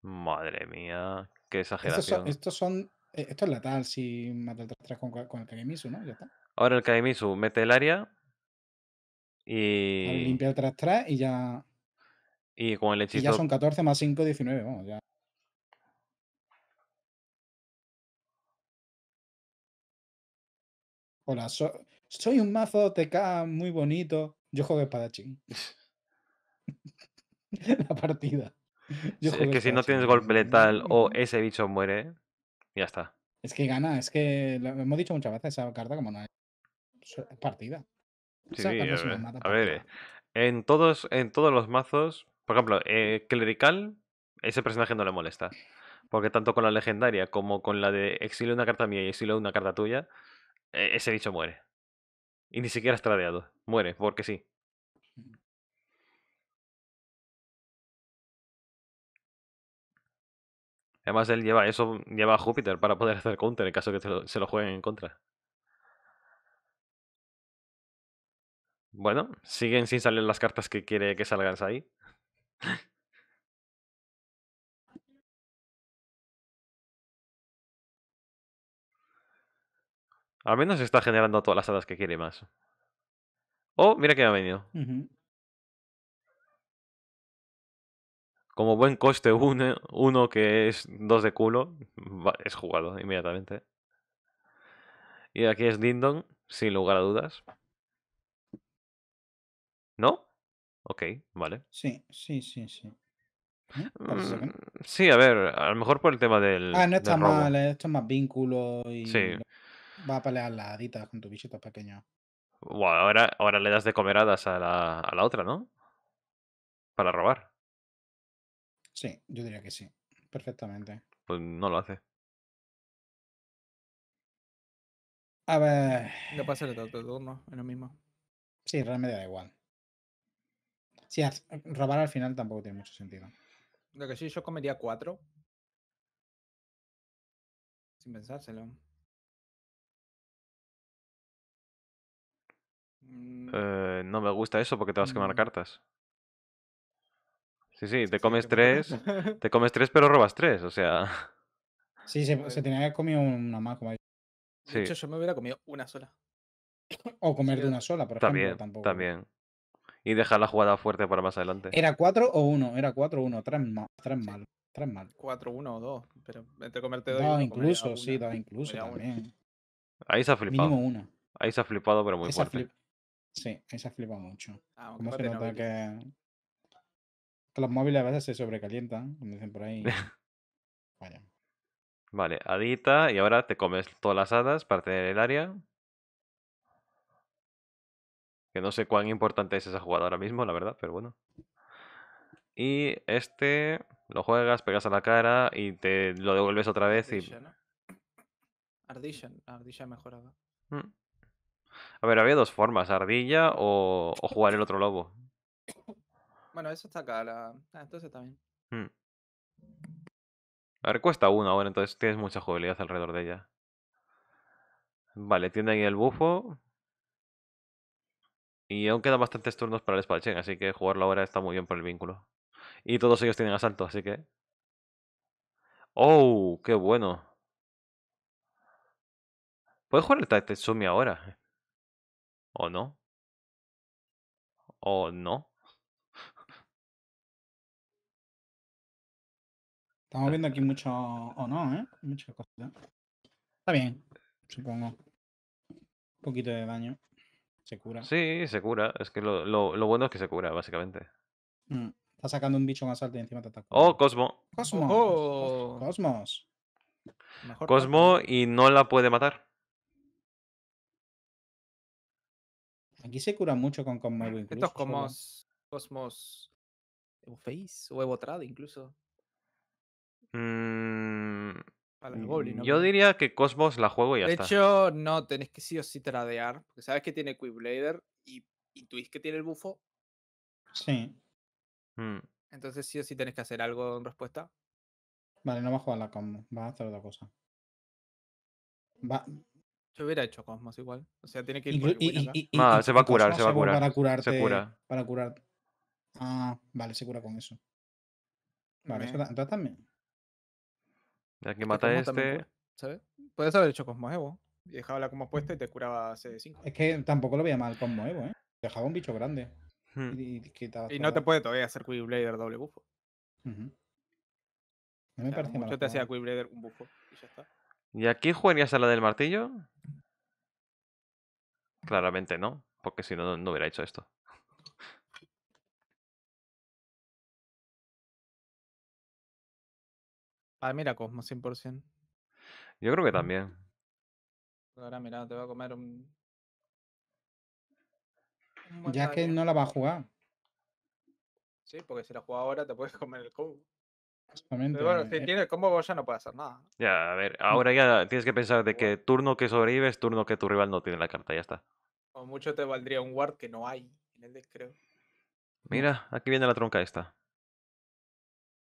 Madre mía, qué exageración. Estos son eh, esto es letal si mata el con, con el Kagemisu, ¿no? Ya está. Ahora el Kagemisu mete el área y. limpia el tras tras y ya. Y con el hechizo. ya son 14 más 5, 19, vamos, ya. Hola, soy soy un mazo TK muy bonito. Yo juego espadachín. (laughs) la partida. es que si no tienes golpe letal o ese bicho muere, ya está. Es que gana, es que hemos dicho muchas veces, esa carta como no es partida. Sí, a ver, eh. en todos, en todos los mazos, por ejemplo, eh, clerical, ese personaje no le molesta. Porque tanto con la legendaria como con la de exilio una carta mía y exilio una carta tuya, e-, ese bicho muere. Y ni siquiera es tradeado. Muere, porque sí. Además, él lleva eso, lleva a Júpiter para poder hacer counter en caso que se lo jueguen en contra. Bueno, siguen sin salir las cartas que quiere que salgan ahí. Al menos está generando todas las hadas que quiere más. Oh, mira que ha venido. Como buen coste uno, que es dos de culo, es jugado inmediatamente. Y aquí es Dindon, sin lugar a dudas. ¿No? Ok, vale. Sí, sí, sí, sí. ¿Eh? Mm, sí, a ver, a lo mejor por el tema del. Ah, no está mal, eh, esto es más vínculo y. Sí va a pelear la haditas con tu bichito pequeño. Wow, ahora, ahora le das de comeradas a la, a la otra, ¿no? Para robar. Sí, yo diría que sí. Perfectamente. Pues no lo hace. A ver. No pasa el otro turno, es lo mismo. Sí, realmente da igual. Sí, eh, robar al final tampoco tiene mucho sentido. Lo que sí, yo comería cuatro. Sin pensárselo. Mm. Eh, no me gusta eso porque te vas a quemar mm. cartas. Sí, sí, te comes tres, (laughs) te comes tres pero robas tres, o sea... Sí, se, tenía que comer una más. De hecho, yo me hubiera comido una sola. O (laughs) comer de una sola, por también, Tampoco. También. Y dejar la jugada fuerte para más adelante. ¿Era cuatro o uno? Era cuatro o uno 3 mal. tres mal. tres mal. cuatro 1 o dos Pero entre comerte dos. no, incluso, sí, da (laughs) incluso también. Ahí se ha flipado. Ahí se ha flipado, pero muy fuerte. Sí, esa flipa mucho. Ah, se nota que, que, los móviles a veces se sobrecalientan, como dicen por ahí? (laughs) Vaya. Vale, adita y ahora te comes todas las hadas para tener el área. Que no sé cuán importante es esa jugada ahora mismo, la verdad, pero bueno. Y este lo juegas, pegas a la cara y te lo devuelves otra vez. y... ¿no? Ardisha, mejorada. ¿Mm? A ver, había dos formas, ardilla o, jugar el otro lobo. Bueno, eso está acá, ah, entonces también. Mm. A ver, cuesta uno ahora, entonces tienes mucha jugabilidad alrededor de ella. Vale, tiene ahí el bufo. Y aún quedan bastantes turnos para el Spalchen, así que jugarlo ahora está muy bien por el vínculo. Y todos ellos tienen asalto, así que... ¡Oh! ¡Qué bueno! Puedes jugar el sumi ahora. ¿O no? ¿O no? Estamos viendo aquí mucho o no, ¿eh? Muchas cosas. Está bien, supongo. Un poquito de daño. Se cura. Sí, se cura. Es que lo, lo, lo bueno es que se cura, básicamente. Mm, está sacando un bicho más alto y encima te ataca. ¡Oh, Cosmo! ¡Cosmo! Oh, oh. Cosmos. Cosmo y no la puede matar. Aquí se cura mucho con Cosmo incluso. Estos Cosmos. Cosmos. Face o trade incluso. Mm, Para el Goblin, mm, ¿no? Yo diría que Cosmos la juego y ya de está. De hecho, no, tenés que sí o sí tradear. Porque sabes que tiene Quickblader y intuís que tiene el bufo. Sí. Mm. Entonces sí o sí tenés que hacer algo en respuesta. Vale, no va a jugar la combo, va a hacer otra cosa. Va, se hubiera hecho Cosmos igual. O sea, tiene que ir. Por y, y, se va a curar, se va a curar. Para curarte, se cura. Para curarte. Ah, vale, se cura con eso. Vale, eso también. Ya que mata este. ¿Sabes? Puedes haber hecho Cosmos Evo. Y dejaba la como puesta y te curaba C5. Es que tampoco lo veía mal Cosmos Evo, ¿eh? Dejaba un bicho grande. Hmm. Y, no te puede todavía hacer Quick doble bufo. No me parece mal. Yo te hacía Quick un bufo y ya está. ¿Y aquí jugarías a la del martillo? Claramente no, porque si no, no hubiera hecho esto. Ah, mira, 100%. Yo creo que mm. también. Ahora mira, te voy a comer un... ya que no la va a jugar. Sí, porque si la juega ahora te puedes (laughs) comer el combo bueno, si eh, eh tienes el combo ya no puede hacer nada. Ya, a ver, mm. ahora ya tienes que pensar de que turno que sobrevives, turno que tu rival no tiene la carta, ya está. O mucho te valdría un ward que no hay en el deck, creo. Mira, aquí viene la tronca esta.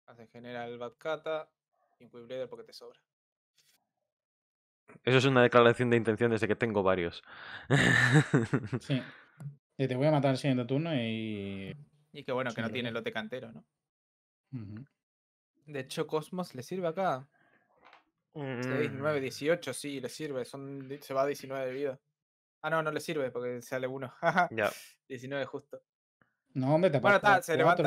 Hace general badcata y un porque te sobra. Eso es una declaración de intención desde que tengo varios. (laughs) sí. Y eh, te voy a matar el siguiente turno y. Y que bueno, que no tienes lote cantero, ¿no? mhm de hecho, Cosmos le sirve acá. 19, 6, 18, sí, le sirve. se va a 19 de vida. Ah, no, no le sirve porque sale uno. 19 (laughs) justo. No, hombre, te Bueno, está, se levanta,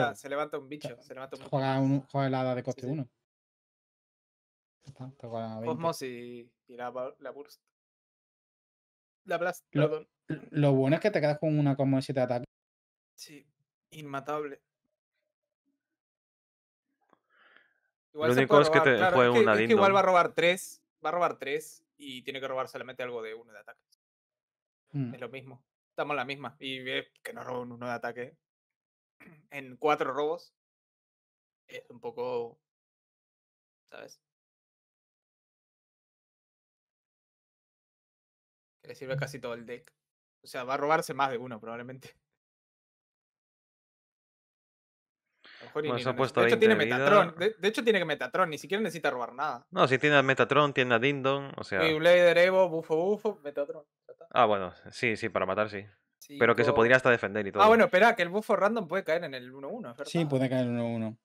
un bicho. Se levanta un Juega, un, hada de coste 1. Cosmos y, y, la, la burst. La blast, lo, perdón. Lo bueno es que te quedas con una cosmos de 7 ataques. Sí, inmatable. Igual lo único es que te igual va a robar tres. Va a robar tres y tiene que robar solamente algo de uno de ataque. Mm. Es lo mismo. Estamos en la misma. Y que no roban uno de ataque. (clears throat) En cuatro robos. Es un poco. ¿Sabes? Que le sirve mm. casi todo el deck. O sea, va a robarse más de uno probablemente. de hecho tiene Metatron. De, hecho tiene Metatron, ni siquiera necesita robar nada. No, si tiene Metatron, tiene a Dindon, o sea... Evo, Bufo, Bufo, Metatron. Ah, bueno, sí, sí, para matar sí. pero que se podría hasta defender y ah, todo. Ah, bueno, espera, que el bufo random puede caer en el 1-1, Sí, puede caer en el 1-1.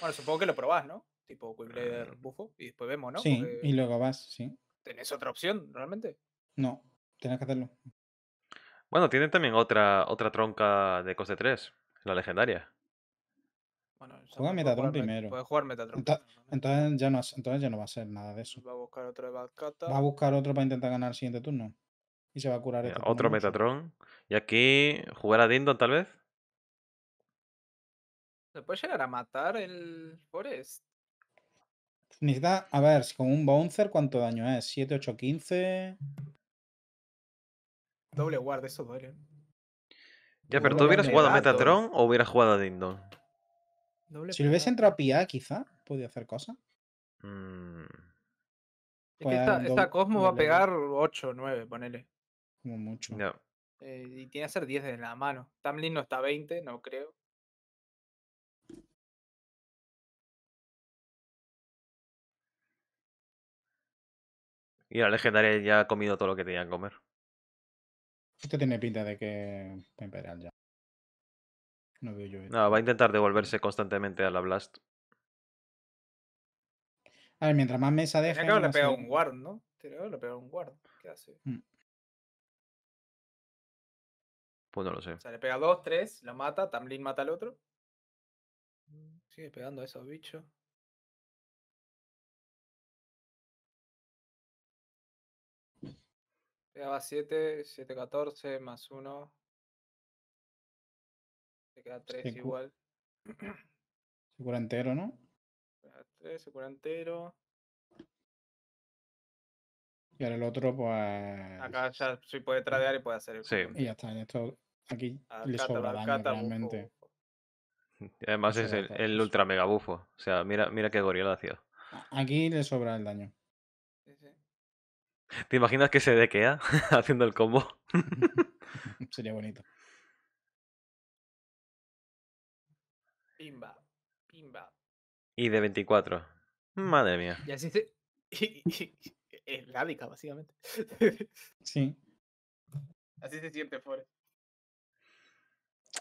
Bueno, supongo que lo probás, ¿no? Tipo Quillblader, ah. bufo, y después vemos, ¿no? Sí, y luego vas, sí. ¿Tenés otra opción, realmente? No, tenés que hacerlo. Bueno, tienen también otra, otra tronca de coste 3, la legendaria. Juega Metatron primero. Puedes jugar Metatron. entonces, ya no, entonces ya no va a ser nada de eso. Va a buscar otro para intentar ganar el siguiente turno. Y se va a curar este Otro Metatron. Y aquí jugar a Dindon tal vez. ¿Se puede llegar a matar el Forest? Necesita, a ver, si con un Bouncer, ¿cuánto daño es? 7, 8, 15. Doble guard, eso duele. Ya, pero ¿tú hubieras jugado a Metatron o hubieras jugado a Dindon? si lo hubiese entrado Pia, quizá, podía hacer cosas. Mm. Es que esta, Cosmo va a pegar 8, o 9, ponele. Como mucho. Eh, y tiene que ser 10 de la mano. Tamlin no está a 20, no creo. Y la legendaria ya ha comido todo lo que tenía que comer. Esto tiene pinta de que está imperial ya. E no va a e intentar devolverse constantemente a la Blast. A ver, mientras más mesa deja. Creo que le pega un guard, ¿no? Creo que le pega un guard. ¿Qué hace? Mm. Pues no lo sé. O sea, le pega dos, tres, lo mata, Tamlin mata al otro. Mm, sigue pegando a esos bichos. Pegaba 7, 7, 14, más 1 queda 3 igual. Se cura entero, ¿no? 3, se entero. Y ahora el otro, pues. Acá ya sí puede tradear y puede hacer Sí. Y ya está, en esto. Aquí le sobra daño realmente. además es el, ultra mega bufo. O sea, mira, mira qué gorila hacía. Aquí le sobra el daño. ¿Te imaginas que se dequea ah? (laughs) haciendo el combo? (laughs) Sería bonito. Pimba, pimba. Y de 24. Mm. Madre mía. Y así se... (laughs) es ládica, básicamente. (laughs) sí. Así se siente Forest.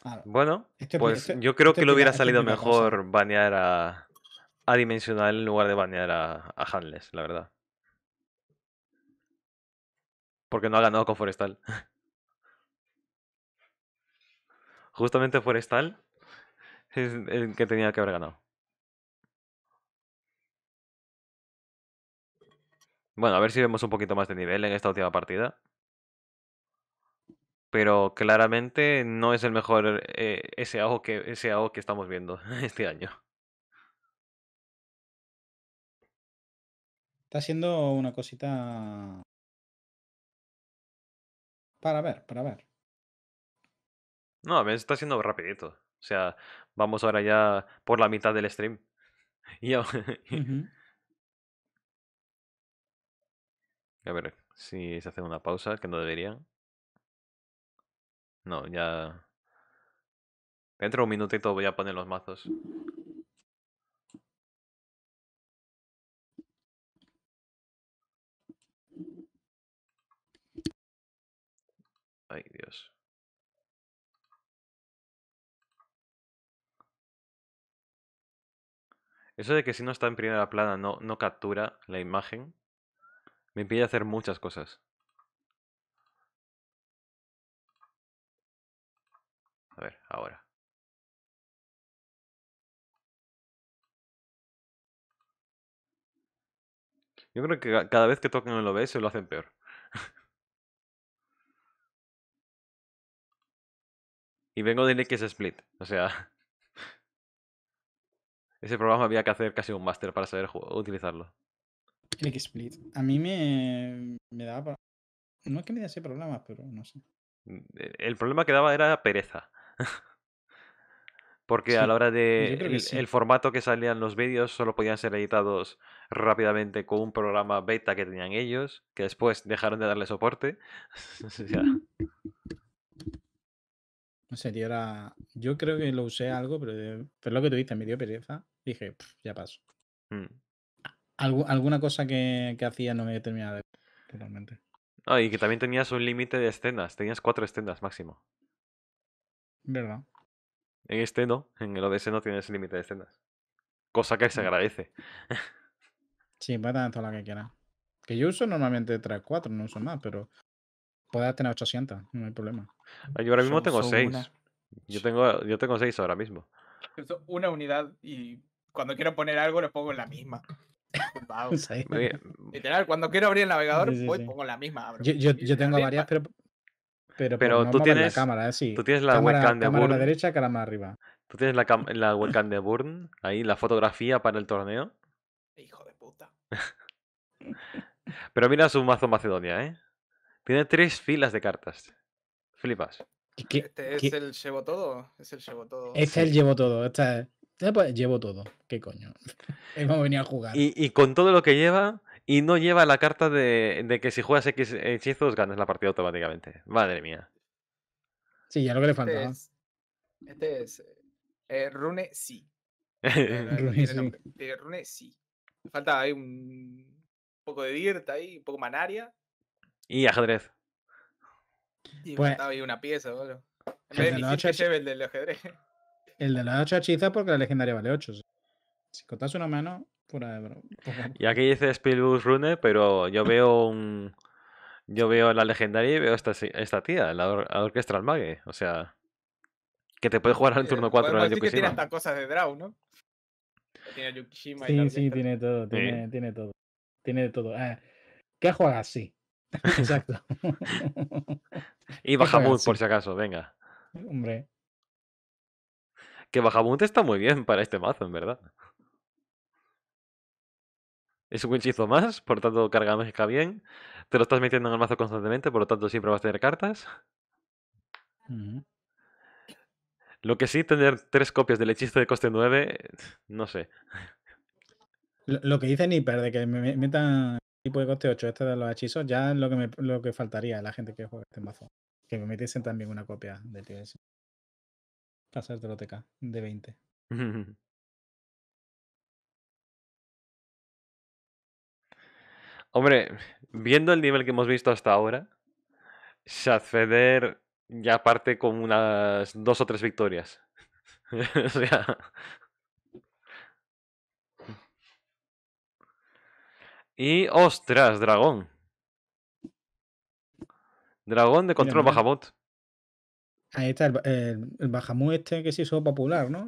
Ah, bueno, pues yo creo que le hubiera salido mejor banear a, a Dimensional en lugar de banear a, a Handless, la verdad. Porque no ha ganado con Forestal. (laughs) Justamente Forestal es el que tenía que haber ganado. Bueno, a ver si vemos un poquito más de nivel en esta última partida. Pero claramente no es el mejor eh, AO que, que estamos viendo (laughs) este año. Está siendo una cosita... Para ver, para ver. No, a ver, está siendo rapidito. O sea, Vamos ahora ya por la mitad del stream. (laughs) Y (laughs) A ver si se hace una pausa, que no deberían. No, ya. Dentro de un minutito voy a poner los mazos. Ay, Dios. Eso de que si no está en primera plana no, no captura la imagen, me impide hacer muchas cosas. A ver, ahora. Yo creo que cada vez que tocan el OBS lo hacen peor. (laughs) y vengo de X Split, o sea... Ese programa había que hacer casi un máster para saber utilizarlo. split A mí me, me daba... No es que me diese problemas, pero no sé. Mm, e, el problema que daba era pereza. (laughs) Porque a la hora de el, formato que salían los vídeos solo podían ser editados rápidamente con un programa beta que tenían ellos, que después dejaron de darle soporte. (laughs) No sé, era... yo creo que lo usé algo, pero, pero lo que tú dices, me dio pereza. Dije, ya paso. Mm. alguna cosa que, hacía no me terminaba de totalmente. Ah, y que también tenías un límite de escenas, tenías cuatro escenas máximo. ¿Verdad? En este no, en el ODS no tienes límite de escenas. Cosa que se mm. agradece. Sí, puedes tener toda la que quieras. Que yo uso normalmente 3, cuatro no uso más, pero puedes tener 800, no hay problema. Ah, yo ahora mismo tengo seis. Yo tengo, yo tengo seis ahora mismo. Una unidad y cuando quiero poner algo lo pongo en la misma. (laughs) (laughs) Literal, cuando quiero abrir el navegador, pues pongo en la misma. Yo, tengo varias, pero. Pero, ¿eh? tú, tienes, la cámara, tú tienes la webcam de la derecha, arriba. Tú tienes la, la webcam de Burn, ahí, la fotografía para el torneo. Hijo de puta. (laughs) pero mira su mazo Macedonia, ¿eh? Tiene tres filas de cartas. Flipas. este es el llevo todo. Es el llevo todo. es el llevo todo. Esta es... Pues, llevo todo. ¿Qué coño? (laughs) Hemos venido a jugar. Y, con todo lo que lleva, y no lleva la carta de, que si juegas X hechizos ganas la partida automáticamente. Madre mía. Sí, ya lo que le faltaba. Este, este es, eh, Rune sí. (laughs) Rune, sí. Rune sí. Falta ahí un poco de dirt ahí, un poco manaria. Y ajedrez. Y pues, estaba una pieza, boludo. En vez de, de el del ajedrez. El de la 8 hechizas porque la legendaria vale 8. Si contás una mano, fuera de bro. Y aquí dice Spielbus Rune, pero yo veo un. Yo veo la legendaria y veo esta, esta tía, la, or la mague. O sea. Que te puede jugar al turno 4 en yukishima que tiene hasta cosas de draw, ¿no? Tiene Yukishima sí, y Sí, tiene todo, tiene, tiene todo. Tiene todo. Ah, ¿Qué juegas? así? (laughs) Exacto. y bajamut por si acaso, venga. Hombre. Que bajamut está muy bien para este mazo, en verdad. Es un hechizo más, por lo tanto carga mágica bien. Te lo estás metiendo en el mazo constantemente, por lo tanto siempre vas a tener cartas. Lo que sí, tener tres copias del hechizo de coste 9, no sé. Lo, lo que dice Nipper de que me metan tipo de coste 8, este de los hechizos, ya es lo que, me, lo que faltaría a la gente que juega este mazo. Que me metiesen también una copia de TS. Pasar de TK de 20. Hombre, viendo el nivel que hemos visto hasta ahora, Shadfeder ya parte con unas dos o tres victorias. (laughs) o sea, Y ostras, dragón. Dragón de control Bajabot Ahí está el, el, Bajamut este que sí hizo popular, ¿no?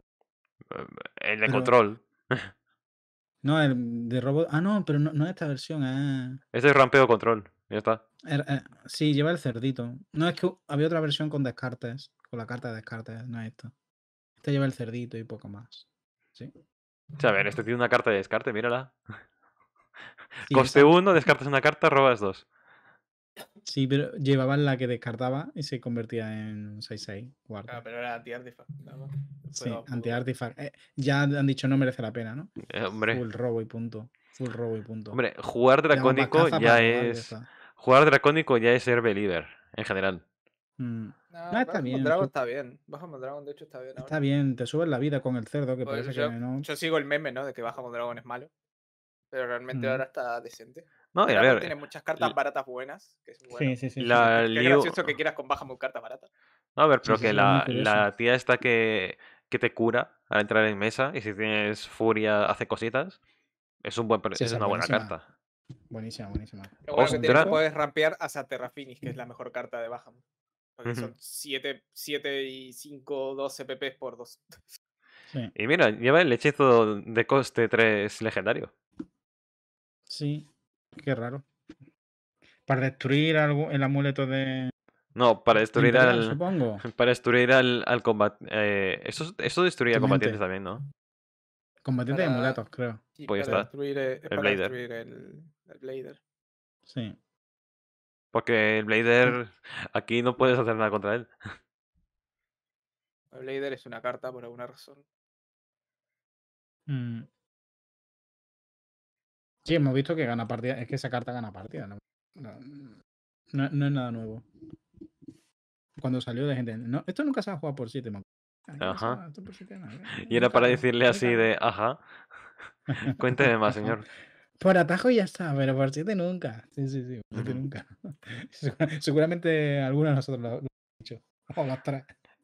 Eh, el de control. (laughs) No, el de robot. Ah, no, pero no, es esta versión. Eh. Este es rampeo control. Ya está. Er, eh, sí, lleva el cerdito. No, es que había otra versión con descartes. Con la carta de descartes, no es esta. Este lleva el cerdito y poco más. Sí. O a ver, este tiene una carta de descarte, mírala. Coste 1, descartas una carta, robas 2. Sí, pero llevaban la que descartaba y se convertía en 6-6. pero era anti-artifact. sí, anti-artifact. Eh, ya han dicho no merece la pena, ¿no? Eh, hombre. Full robo y punto. Full robo y punto. Hombre, jugar dracónico ya, es. Jugar, dracónico ya es ser believer, en general. Mm. No, ah, dragón está bien. está bien. Baja de hecho, está bien. Está bien, te subes la vida con el cerdo, que parece yo, que no. Yo sigo el meme, ¿no? De que Baja dragón es malo pero realmente ahora está decente. No, y a ver, tiene muchas cartas baratas buenas. Que es bueno. Sí, sí, sí. La, sí. que quieras con baja muy carta barata No, a ver, pero que la, la, tía esta que, que, te cura al entrar en mesa y si tienes furia hace cositas, es, un buen, es una buena carta. Buenísima, buenísima. Lo bueno que puedes rampear hasta Terrafinis, que es la mejor carta de Baja. Porque son 7, y 5, 12 pp por 2. Y mira, lleva el hechizo de coste 3 legendario. Sí, qué raro. Para destruir algo, el amuleto de. No, para destruir al. Supongo. (laughs) Para destruir al, al combate. Eh, eso, eso destruía combatientes también, ¿no? Combatientes de amuletos, creo. pues para está. Eh, el, Blader. Destruir el, Blader. Sí. Porque el Blader. (laughs) Aquí no puedes hacer nada contra él. (laughs) El Blader es una carta por alguna razón. Mm hemos visto que gana partida. Es que esa carta gana partida. No, no, es nada nuevo. Cuando salió de gente. No, esto nunca se ha jugado por 7, Ajá. y era para decirle así de ajá. (laughs) Cuénteme más, señor. Por atajo ya está, pero por 7 nunca. Sí, sí, sí, nunca. (laughs) Seguramente alguno de nosotros lo, ha dicho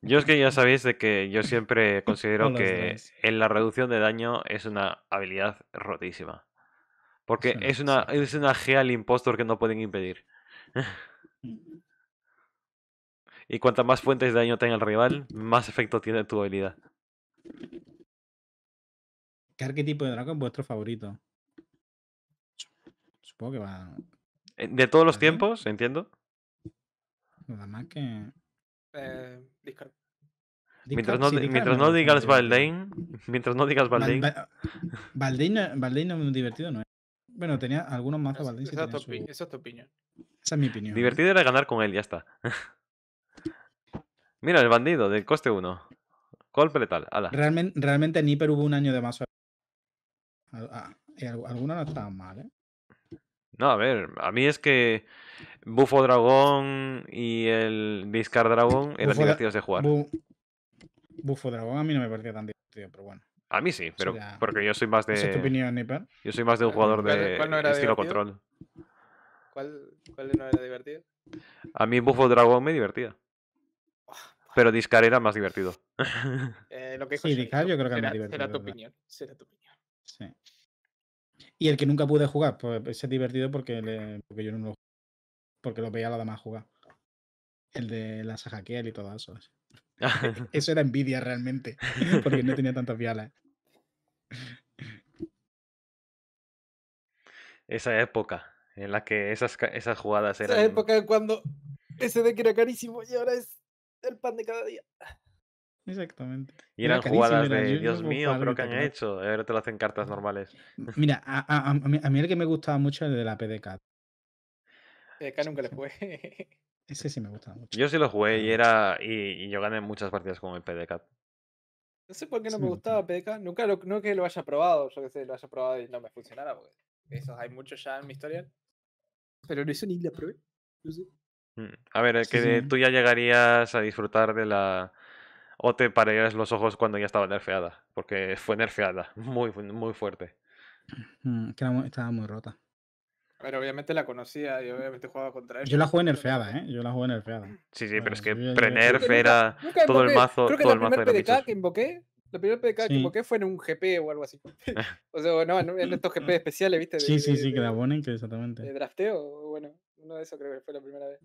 Yo es que ya sabéis de que yo siempre (laughs) considero que en la reducción de daño es una habilidad rotísima. Porque es una, G al impostor que no pueden impedir. (laughs) y cuanta más fuentes de daño tenga el rival, más efecto tiene tu habilidad. ¿Qué tipo de dragón es vuestro favorito? Supongo que va. Eh, ¿De todos los tiempos? Entiendo. Nada más que. Mientras no, digas Baldain, mientras no digas Baldain. Baldain, es no es divertido, no bueno, tenía algunos mazos Valencia. Esa, es tu opinión. Esa es mi opinión. Divertido era ganar con él, ya está. (laughs) Mira, el bandido del coste 1. Golpe letal, Realmente, realmente en Perú hubo un año de más. Ah, algunos no estaban mal, ¿eh? No, a ver, a mí es que Bufo Dragón y el discard Dragón eran divertidos de jugar. Bufo Dragón a mí no me parecía tan divertido, pero bueno. A mí sí, pero porque yo soy más de. es tu opinión, Yo soy más de un jugador de estilo control. ¿Cuál, ¿Cuál, no era divertido? A mí Buffo Dragon me divertía. Ah, pero Discar era más divertido. (laughs) Eh, sí, Discar yo creo que era más divertido. Será tu opinión. Será tu opinión. Sí. Y el que nunca pude jugar, pues, pues es divertido porque, le, porque yo no lo porque lo veía a la dama jugar. El de la Kiel y todo eso. Así. E, (laughs) eso era envidia realmente, porque no tenía tantas vialas. Esa época en la que esas, esas jugadas eran. Esa época cuando ese que era carísimo y ahora es el pan de cada día. Exactamente. Y eran jugadas de Dios mío, creo que han hecho. Ahora te lo hacen cartas normales. Mira, a, a, mí, a, mí, el que me gustaba mucho era el de la PDK. PDK nunca le fue. (laughs) Ese sí me gustaba mucho. Yo sí lo jugué y era. Y, yo gané muchas partidas con el PDK. No sé por qué no me gustaba PDK. Nunca no que lo haya probado. Yo que sé, lo haya probado y no me funcionara. hay muchos ya en mi historia. Pero eso ni la probé. Mm, a ver, que tú ya llegarías a disfrutar de la. O te ver los ojos cuando ya estaba nerfeada. Porque fue nerfeada. (laughs) Muy, muy fuerte. Mm, estaba muy rota. A ver, obviamente la conocía y obviamente jugaba contra él. Yo la jugué nerfeada, ¿eh? Yo la jugué nerfeada. Sí, sí, pero es que pre era todo el mazo. Creo que todo el mazo PDK que invoqué la primera PDK que invoqué fue en un GP o algo así. (laughs) (laughs) o sea, no, en estos GP especiales, ¿viste? sí, sí, sí, que la ponen, que exactamente. De drafteo, bueno, uno de esos creo que fue la primera vez.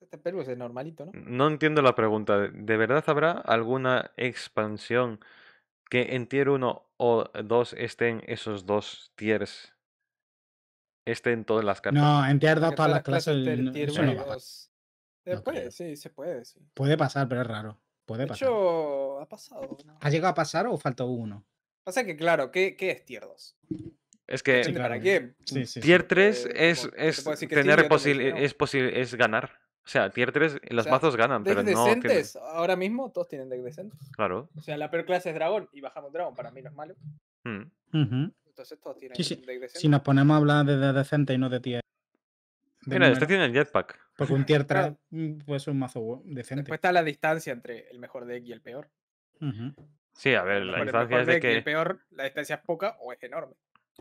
Este pelo es normalito, ¿no? No entiendo la pregunta. ¿De verdad habrá alguna expansión que en tier 1 o 2 estén esos dos tiers. Estén todas las cartas. No, en tier 2 todas las clases. El, tier eso no va a pasar. puede, sí, se puede. Sí. Puede pasar, pero es raro. Puede de pasar. hecho, ha pasado. ¿Ha llegado a pasar o faltó uno? Pasa que, claro, ¿qué, qué es tier 2? Es que. claro. ¿Para qué? Sí, tier 3 eh, es, es, tener es, es ganar. O sea, tier 3, eh, los mazos ganan, pero no. decentes, ahora mismo todos tienen deck decentes. Claro. O sea, la peor clase es dragón y bajamos dragón, para mí no es malo. Mm. Entonces todos tienen sí, sí. deck decentes. Si nos ponemos a hablar de, de decente y no de tier. Mira, este tiene el jetpack. Porque un tier 3 mm, puede ser un mazo decente. Después está la distancia entre el mejor deck y el peor. Sí, a ver, la distancia es de que. El peor, la distancia es poca o es enorme.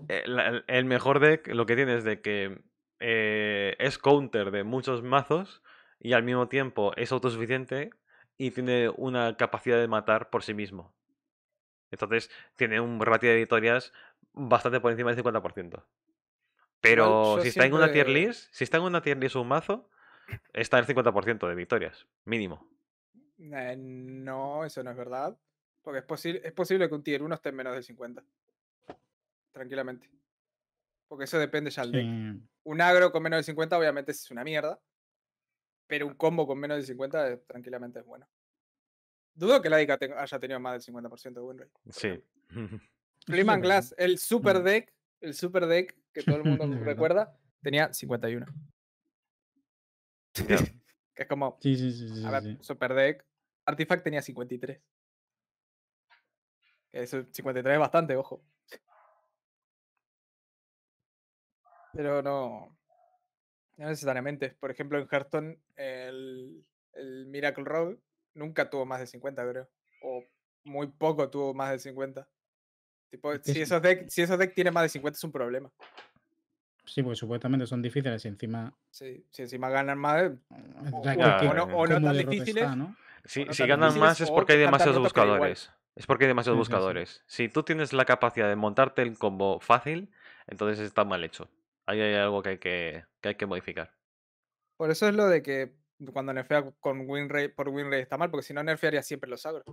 Eh, el, mejor deck lo que tiene es de que eh, es counter de muchos mazos y al mismo tiempo es autosuficiente y tiene una capacidad de matar por sí mismo. Entonces tiene un ratio de victorias bastante por encima del 50%. Pero si está en una tier list, si está en una tier list un mazo, está en el 50% de victorias, mínimo. Eh, no, eso no es verdad. Porque es, es posible que un tier 1 esté en menos del 50. Tranquilamente. Porque eso depende ya del deck. Un agro con menos del 50 obviamente es una mierda. Pero un combo con menos de 50 eh, tranquilamente es bueno. Dudo que la haya tenido más del 50% de win Sí. (laughs) Freeman Glass, el mm. super deck, el super deck que todo el mundo (laughs) recuerda, tenía 51. (laughs) que es como. Sí, sí, sí. a ver, super deck. Artifact tenía 53. 53 es bastante, ojo. Pero no. No necesariamente. Por ejemplo, en Hearthstone, el, el Miracle Road nunca tuvo más de 50, creo. O muy poco tuvo más de 50. Tipo, si esos decks si esos deck tienen más de 50 es un problema. Sí, pues supuestamente son difíciles y encima. Sí, si encima ganan más. O, no, tan difíciles. Sí, si ganan más es porque hay demasiados buscadores. Es porque hay demasiados buscadores. si tú tienes la capacidad de montarte el combo fácil, entonces está mal hecho hay algo que hay que, hay que modificar. Por eso es lo de que cuando nerfea con winrate por winrate está mal, porque si no nerfearía siempre los agros.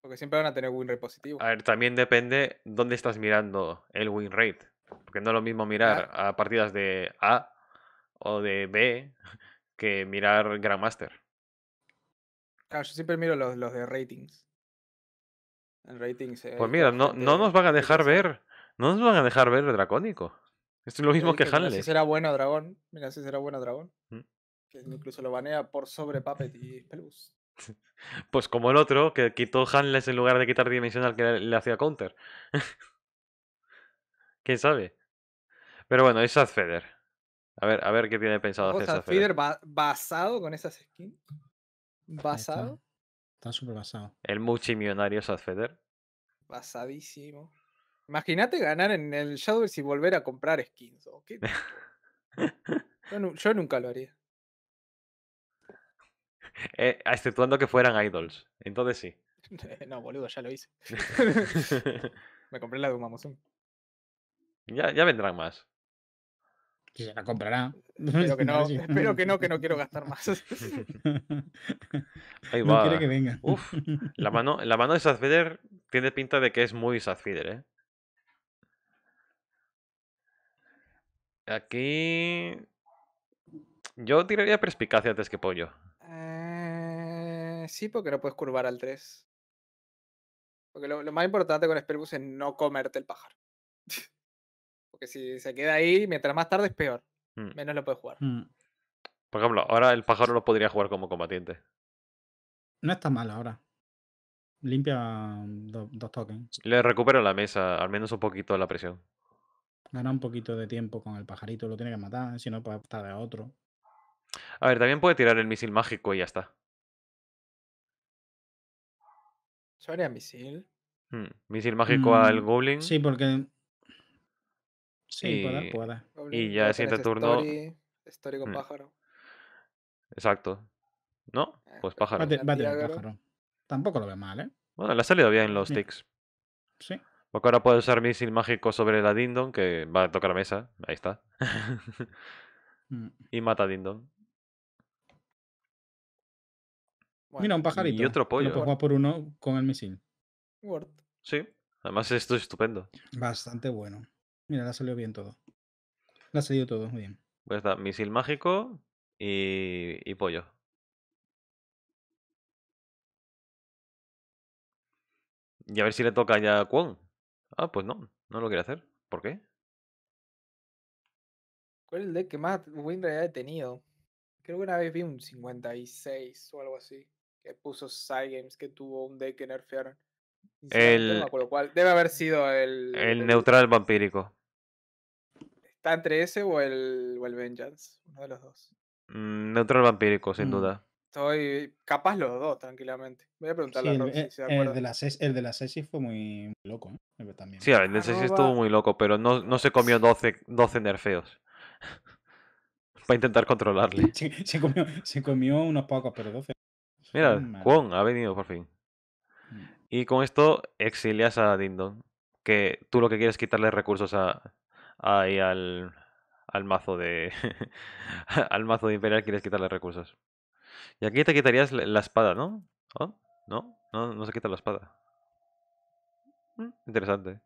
Porque siempre van a tener winrate positivo. A ver, también depende dónde estás mirando el winrate. Porque no es lo mismo mirar a partidas de A o de B (laughs) que mirar Grandmaster. Claro, yo siempre miro los, los de ratings. En ratings. pues mira, no, no nos van a dejar ver no nos van a dejar ver Dracónico. Esto es lo mismo que, que Mira si será bueno Dragón. Mira si será bueno Dragón. Mm. Que incluso lo banea por sobre Puppet y Pelus. (laughs) Pues como el otro, que quitó Hanles en lugar de quitar Dimensional que le, hacía counter. (laughs) ¿Quién sabe? Pero bueno, es Sadfeder. A ver, a ver qué tiene pensado hacer Sadfeder. basado con esas skins. Basado. Está súper basado. El multimillonario Sadfeder. Basadísimo. Imagínate ganar en el Shadow y volver a comprar skins. Oh, (laughs) ¿o yo, nunca lo haría. Eh, exceptuando que fueran idols. Entonces sí. (laughs) no, boludo, ya lo hice. (laughs) Me compré la de un Ya, ya vendrán más. Que la comprará. Espero que no, que no, quiero gastar más. Ahí va. No que venga. la mano, la mano de Sathfeder tiene pinta de que es muy Sazfeeder, ¿eh? Aquí. Yo tiraría perspicacia antes que pollo. Eh, sí, porque no puedes curvar al 3. Porque lo, más importante con Spellbus es no comerte el pájaro. (laughs) porque si se queda ahí, mientras más tarde es peor. Mm. Menos lo puedes jugar. Mm. Por ejemplo, ahora el pájaro lo podría jugar como combatiente. No está mal ahora. Limpia mm, dos tokens. Le recupero la mesa, al menos un poquito la presión. Gana un poquito de tiempo con el pajarito, lo tiene que matar, si no, puede estar a otro. A ver, también puede tirar el misil mágico y ya está. ¿Sería misil? Hmm, misil mágico al mm, Goblin. Sí, porque. Sí, puede, y ya el siguiente turno. Hmm. pájaro. Exacto. ¿No? Ah, pues pájaro. pájaro. Tampoco lo ve mal, ¿eh? Bueno, le ha salido bien los sticks. Sí. Porque ahora puede usar misil mágico sobre la Dindon, que va a tocar mesa. Ahí está. (laughs) Mm. y mata a Dindon. Mira, un pajarito. Y otro pollo. Lo a por uno con el misil. Sí. Además, esto es estupendo. Bastante bueno. Mira, le ha salido bien todo. Le ha salido todo, muy bien. Pues está, misil mágico y, y pollo. Y a ver si le toca ya a Kwon. Ah, pues no, no lo quiere hacer. ¿Por qué? ¿Cuál es el deck que más Winfrey ha tenido? Creo que una vez vi un 56 o algo así. Que puso Games que tuvo un deck que nerfearon. El, Debe haber sido el. El, neutral vampírico. ¿Está entre ese o el, o Vengeance? Uno de los dos. Mm, neutral vampírico, sin mm. duda. Hoy capaz los dos, tranquilamente. Voy a preguntarle a el, de, la el fue muy, loco, ¿eh? Sí, el de la Sesi estuvo muy loco, pero no, no se comió 12, nerfeos. (laughs) Para intentar controlarle. (laughs) Se, comió, se comió unos pocos, pero 12. Mira, Juan, ha venido por fin. Mm. Y con esto exilias a Dindon. Que tú lo que quieres es quitarle recursos a, al, al mazo de. (laughs) al mazo de Imperial quieres quitarle recursos. Y aquí te quitarías la espada, ¿no? ¿Oh? ¿No? No, no se quita la espada. Mm, interesante.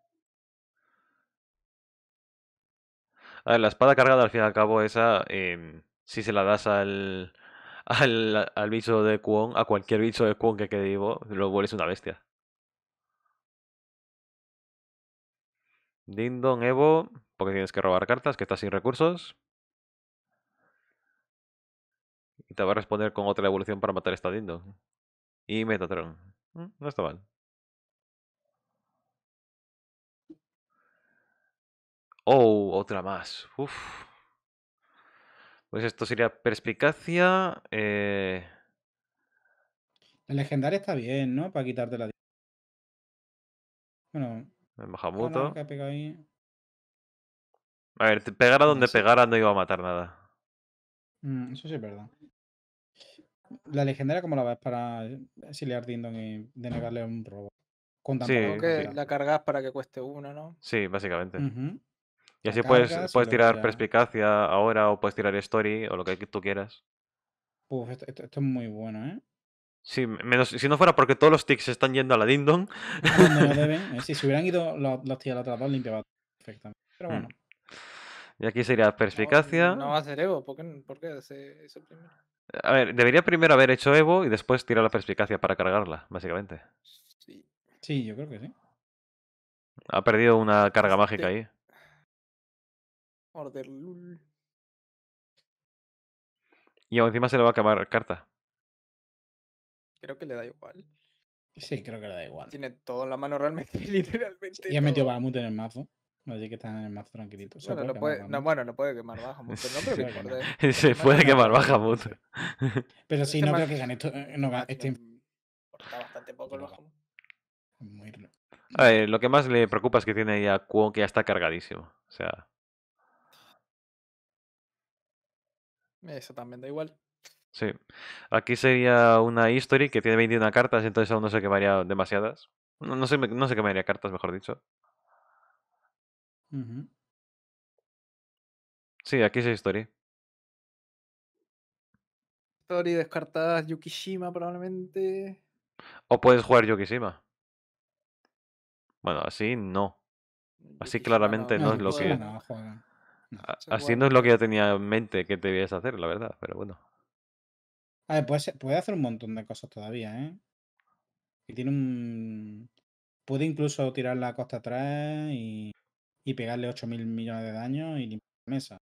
A ah, ver, la espada cargada al fin y al cabo esa, em, si se la das al, (laughs) al, al bicho de Kwon, a cualquier bicho de Kuon que quede vivo, lo vuelves una bestia. Dindon Evo, porque tienes que robar cartas, que estás sin recursos te va a responder con otra evolución para matar a esta Dindo. Y Metatron. Mm, no está mal. Oh, otra más. Pues esto sería perspicacia. Eh... El legendario está bien, ¿no? Para quitarte la. Bueno. El Mahamuto. A ver, pegar a donde pegara no iba a matar nada. Mm, eso sí es verdad la legendaria, como la ves para eh, exiliar Dindon y denegarle un robo? Con sí. que la cargas para que cueste uno, ¿no? Sí, básicamente. Y así puedes, puedes tirar perspicacia ahora o puedes tirar story o lo que tú quieras. esto, es muy bueno, ¿eh? Sí, si no fuera porque todos los ticks están yendo a la Dindon. (laughs) Eh, si se hubieran ido los, los a la otra limpiaba perfectamente. Pero mm. bueno. Y aquí sería perspicacia. No, va a ser Evo, ¿por qué, por qué primero? A ver, debería primero haber hecho Evo y después tirar la perspicacia para cargarla, básicamente. Sí, sí yo creo que sí. Ha perdido una (laughs) carga mágica este ahí. Order Lul. Y encima se le va a acabar carta. Creo que le da igual. Sí, creo que le da igual. Tiene todo en la mano realmente, (laughs) literalmente. Y ha metido Bahamut en el mazo. Oye, que están más tranquilitos. Bueno, lo puede, no, bueno, lo puede quemar Bahamut, pero no creo que Se puede quemar (laughs) Bahamut. Pero (laughs) sí, no creo que gane esto. Eh, no, este bastante poco el Bahamut. Muy a ver, lo que más le preocupa es que tiene ya que ya está cargadísimo. O sea. Eso también da igual. Sí. Aquí sería una history que tiene 21 cartas, entonces aún no se quemaría demasiadas. No, no, sé, no se quemaría cartas, mejor dicho. Sí, aquí sí Story. Story descartada Yukishima probablemente. O puedes jugar Yukishima? Bueno, así no. Así claramente No, es lo que... Así no es lo que ya tenía en mente que te debías hacer, la verdad, pero bueno. A ver, puede, puede hacer un montón de cosas todavía, ¿eh? Y tiene un. Puede incluso tirar la costa atrás y y pegarle 8.000 millones de daño y limpiar la mesa.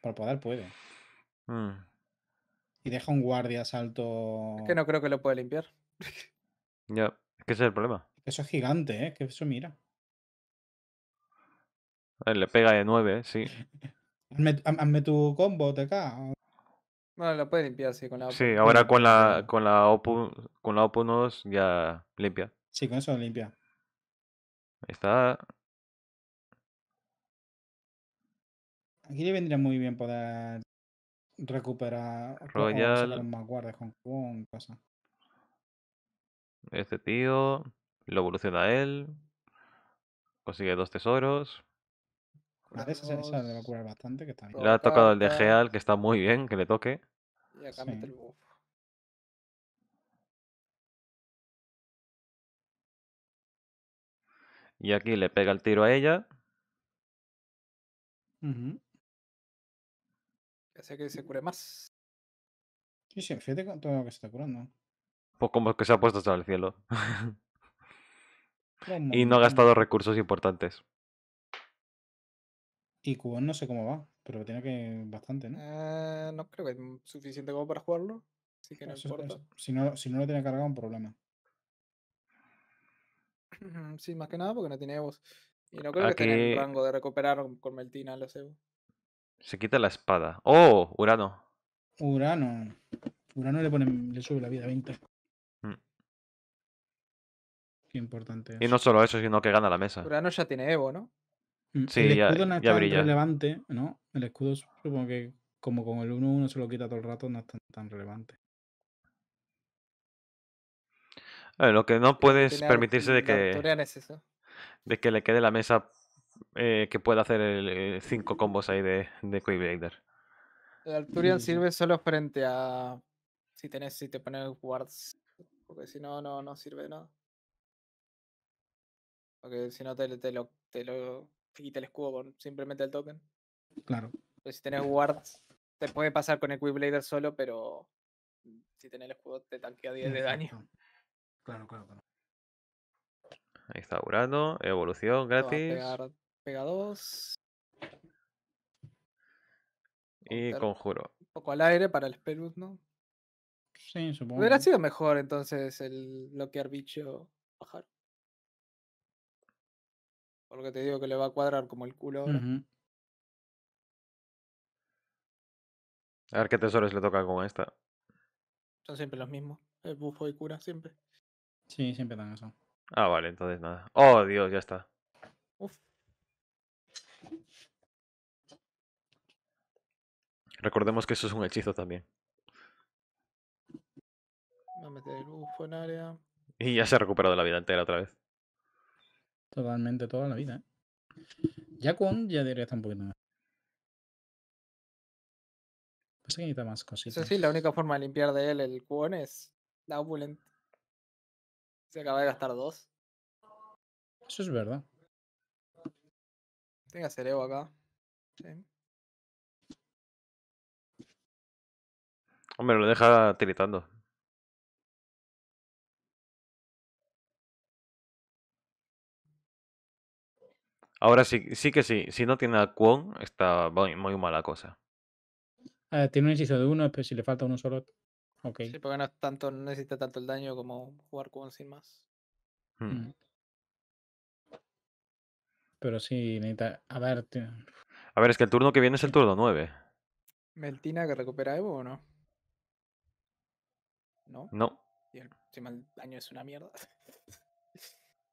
Por poder puede. Mm. Y deja un guardia salto. Es que no creo que lo pueda limpiar. (laughs) Ya, ¿qué es que ese es el problema. Eso es gigante, ¿eh? Que eso mira. Le pega de 9, ¿eh? sí. (laughs) hazme, tu combo, TK. Bueno, lo puede limpiar, sí, con la Sí, ahora con la, con la Opus, con la Opus 2 ya limpia. Sí, con eso limpia. Ahí Está Aquí le vendría muy bien poder recuperar Royal. más con Este tío lo evoluciona él. Consigue dos tesoros. curar bastante, Le ha tocado el de Geal, que está muy bien, que le toque. Y aquí le pega el tiro a ella sé que se cure más. Sí, sí, fíjate lo que se está curando. Pues como que se ha puesto hasta el cielo. (laughs) y no ha gastado recursos importantes. Y Cubón no sé cómo va, pero tiene que bastante, ¿no? Eh, no creo que es suficiente como para jugarlo. Así que no importa. Si, no, si no lo tiene cargado, un problema. Sí, más que nada porque no tiene Evos. Y no creo que tenga el rango de recuperar con Meltina lo sé. Se quita la espada. ¡Oh! Urano. Urano. Urano le, pone, le sube la vida a 20. Mm. Qué importante. Y no solo eso, sino que gana la mesa. Urano ya tiene Evo, ¿no? Mm, sí, el escudo no es tan relevante, ¿no? El escudo supongo que como con el 1-1 se lo quita todo el rato, no es tan, tan relevante. Ver, eh, lo que no puedes permitirse de que, de que le quede la mesa eh, que pueda hacer el, eh, cinco combos ahí de, de Blader El Arturian mm, mm. sirve solo frente a. Si tenés, si te pones wards Porque si no, no, no sirve nada. Porque si no te, te, lo, te lo el escudo con simplemente el token. Claro. Pero pues si tenés wards te puede pasar con el Quiblader solo, pero si tenés el escudo te tanquea 10 de daño. Claro, claro, claro. Ahí está Urano, evolución gratis. Pega dos. Y conjuro. Un poco al aire para el Spellbook, ¿no? Sí, supongo. Hubiera sido mejor entonces el bloquear bicho bajar. Por lo que te digo que le va a cuadrar como el culo ahora. A ver qué tesoros le toca con esta. Son siempre los mismos. El bufo y cura, siempre. Sí, siempre dan eso. Ah, vale, entonces nada. Oh, Dios, ya está. Uf. Recordemos que eso es un hechizo también. Va a meter el bufo en área. Y ya se ha recuperado la vida entera otra vez. Totalmente toda la vida. ¿eh? Ya con ya que está un poquito más. Pues necesita más cositas. Eso sí, la única forma de limpiar de él el Kwon es la opulent. Se acaba de gastar dos. Eso es verdad. Tenga cerebro acá. Sí. Hombre, lo deja tiritando. Ahora sí, sí que sí. Si no tiene a Kwon, está muy, mala cosa. Eh, tiene un hechizo de uno, pero si le falta uno solo. Okay. Sí, porque no, tanto, necesita tanto el daño como jugar Kwon sin más. Hmm. Mm. Pero sí, necesita. A ver, A ver, es que el turno que viene es el turno 9. ¿Meltina que recupera Evo o no? ¿no? Y el, daño es una mierda. (laughs)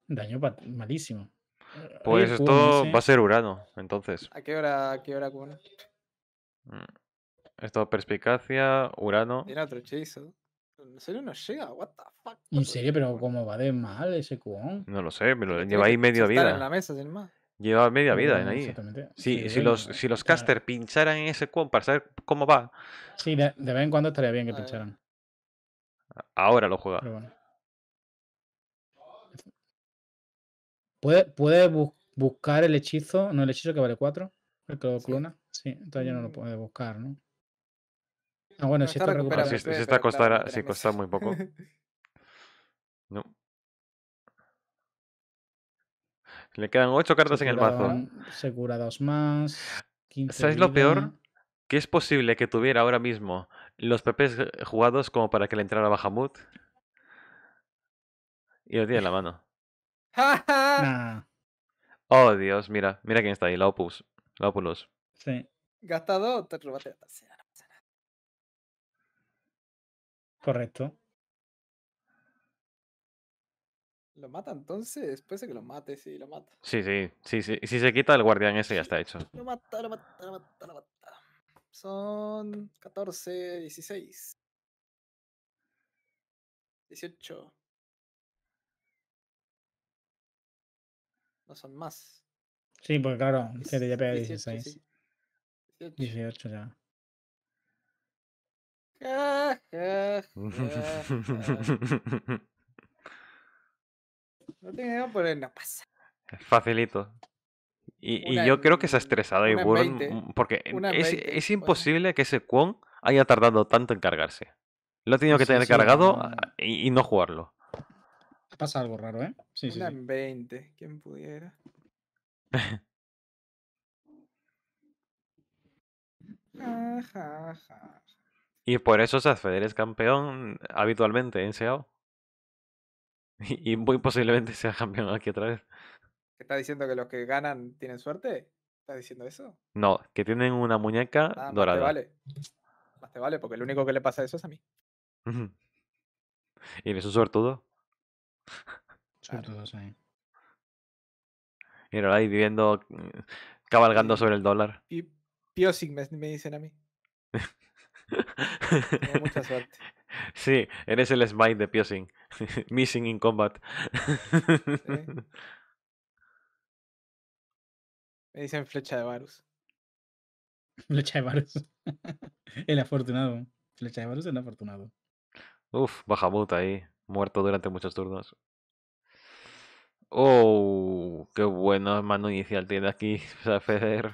Daño malísimo. Pues esto va a ser Urano, entonces. ¿A qué hora, a qué hora mm. Esto perspicacia, Urano. Tiene otro hechizo. ¿En serio no llega? What the fuck? ¿En serio? ¿Pero cómo va de mal ese cuón No lo sé, pero lleva ahí media vida. En la mesa, más. Lleva media vida en mm, ahí. Sí, sí, si, los, casters los caster pincharan en ese cuón para saber cómo va. Sí, de vez en cuando estaría bien que pincharan. Ahora lo juega. puede buscar el hechizo? No, el hechizo que vale 4. El que lo clona. Sí, entonces ya no lo mm. puede buscar, ¿no? Ah, bueno, si está recuperado Si, si esta costará, si muy poco. (laughs) No. Le quedan 8 cartas en el mazo. Se cura 2 más. ¿Sabéis lo peor? Que es posible que tuviera ahora mismo los pepes eh, jugados como para que le entrara Bahamut. Y lo tiene en la mano. ja! (laughs) Oh, Dios, mira, mira quién está ahí, la Opus. La Opulus. Sí. Gastado, te Correcto. ¿Lo mata entonces? Después de que lo mate, sí, lo mata. Sí, sí, sí, sí. Si se quita el guardián ese ya está hecho. Lo mata, lo mata, lo mata, lo mata. Son 14, 16. 18. No son más. Sí, porque claro, 7 ya pega 16. 18, sí. ya. (laughs) no tengo nada, pero no pasa. Facilito. Y, yo creo que se ha estresado y mm, porque es, pues. imposible que ese Kwon haya tardado tanto en cargarse. Lo ha tenido que tener cargado ah, Y, no jugarlo. Pasa algo raro, ¿eh? Sí, una en 20, quien pudiera. (laughs) y por eso Sazfeder es campeón habitualmente en ¿eh? SEO. (laughs) y muy posiblemente sea campeón aquí otra vez está diciendo que los que ganan tienen suerte? ¿Estás diciendo eso? No, que tienen una muñeca ah, dorada. Te vale. vale, porque el único que le pasa eso es a mí. ¿Y eres un suertudo? Suertudo, sí. Mira, ahí viviendo, cabalgando sobre el dólar. Y Piosing me, me dicen a mí. mucha suerte. (laughs) Sí, eres el smite de Piosing. (laughs) Missing in combat. (laughs) Me dicen flecha de Varus. (laughs) Flecha de Varus. (laughs) el afortunado. Flecha de Varus, el afortunado. Uf, muta ahí, muerto durante muchos turnos. Oh, qué buena mano inicial tiene aquí (laughs) Feder.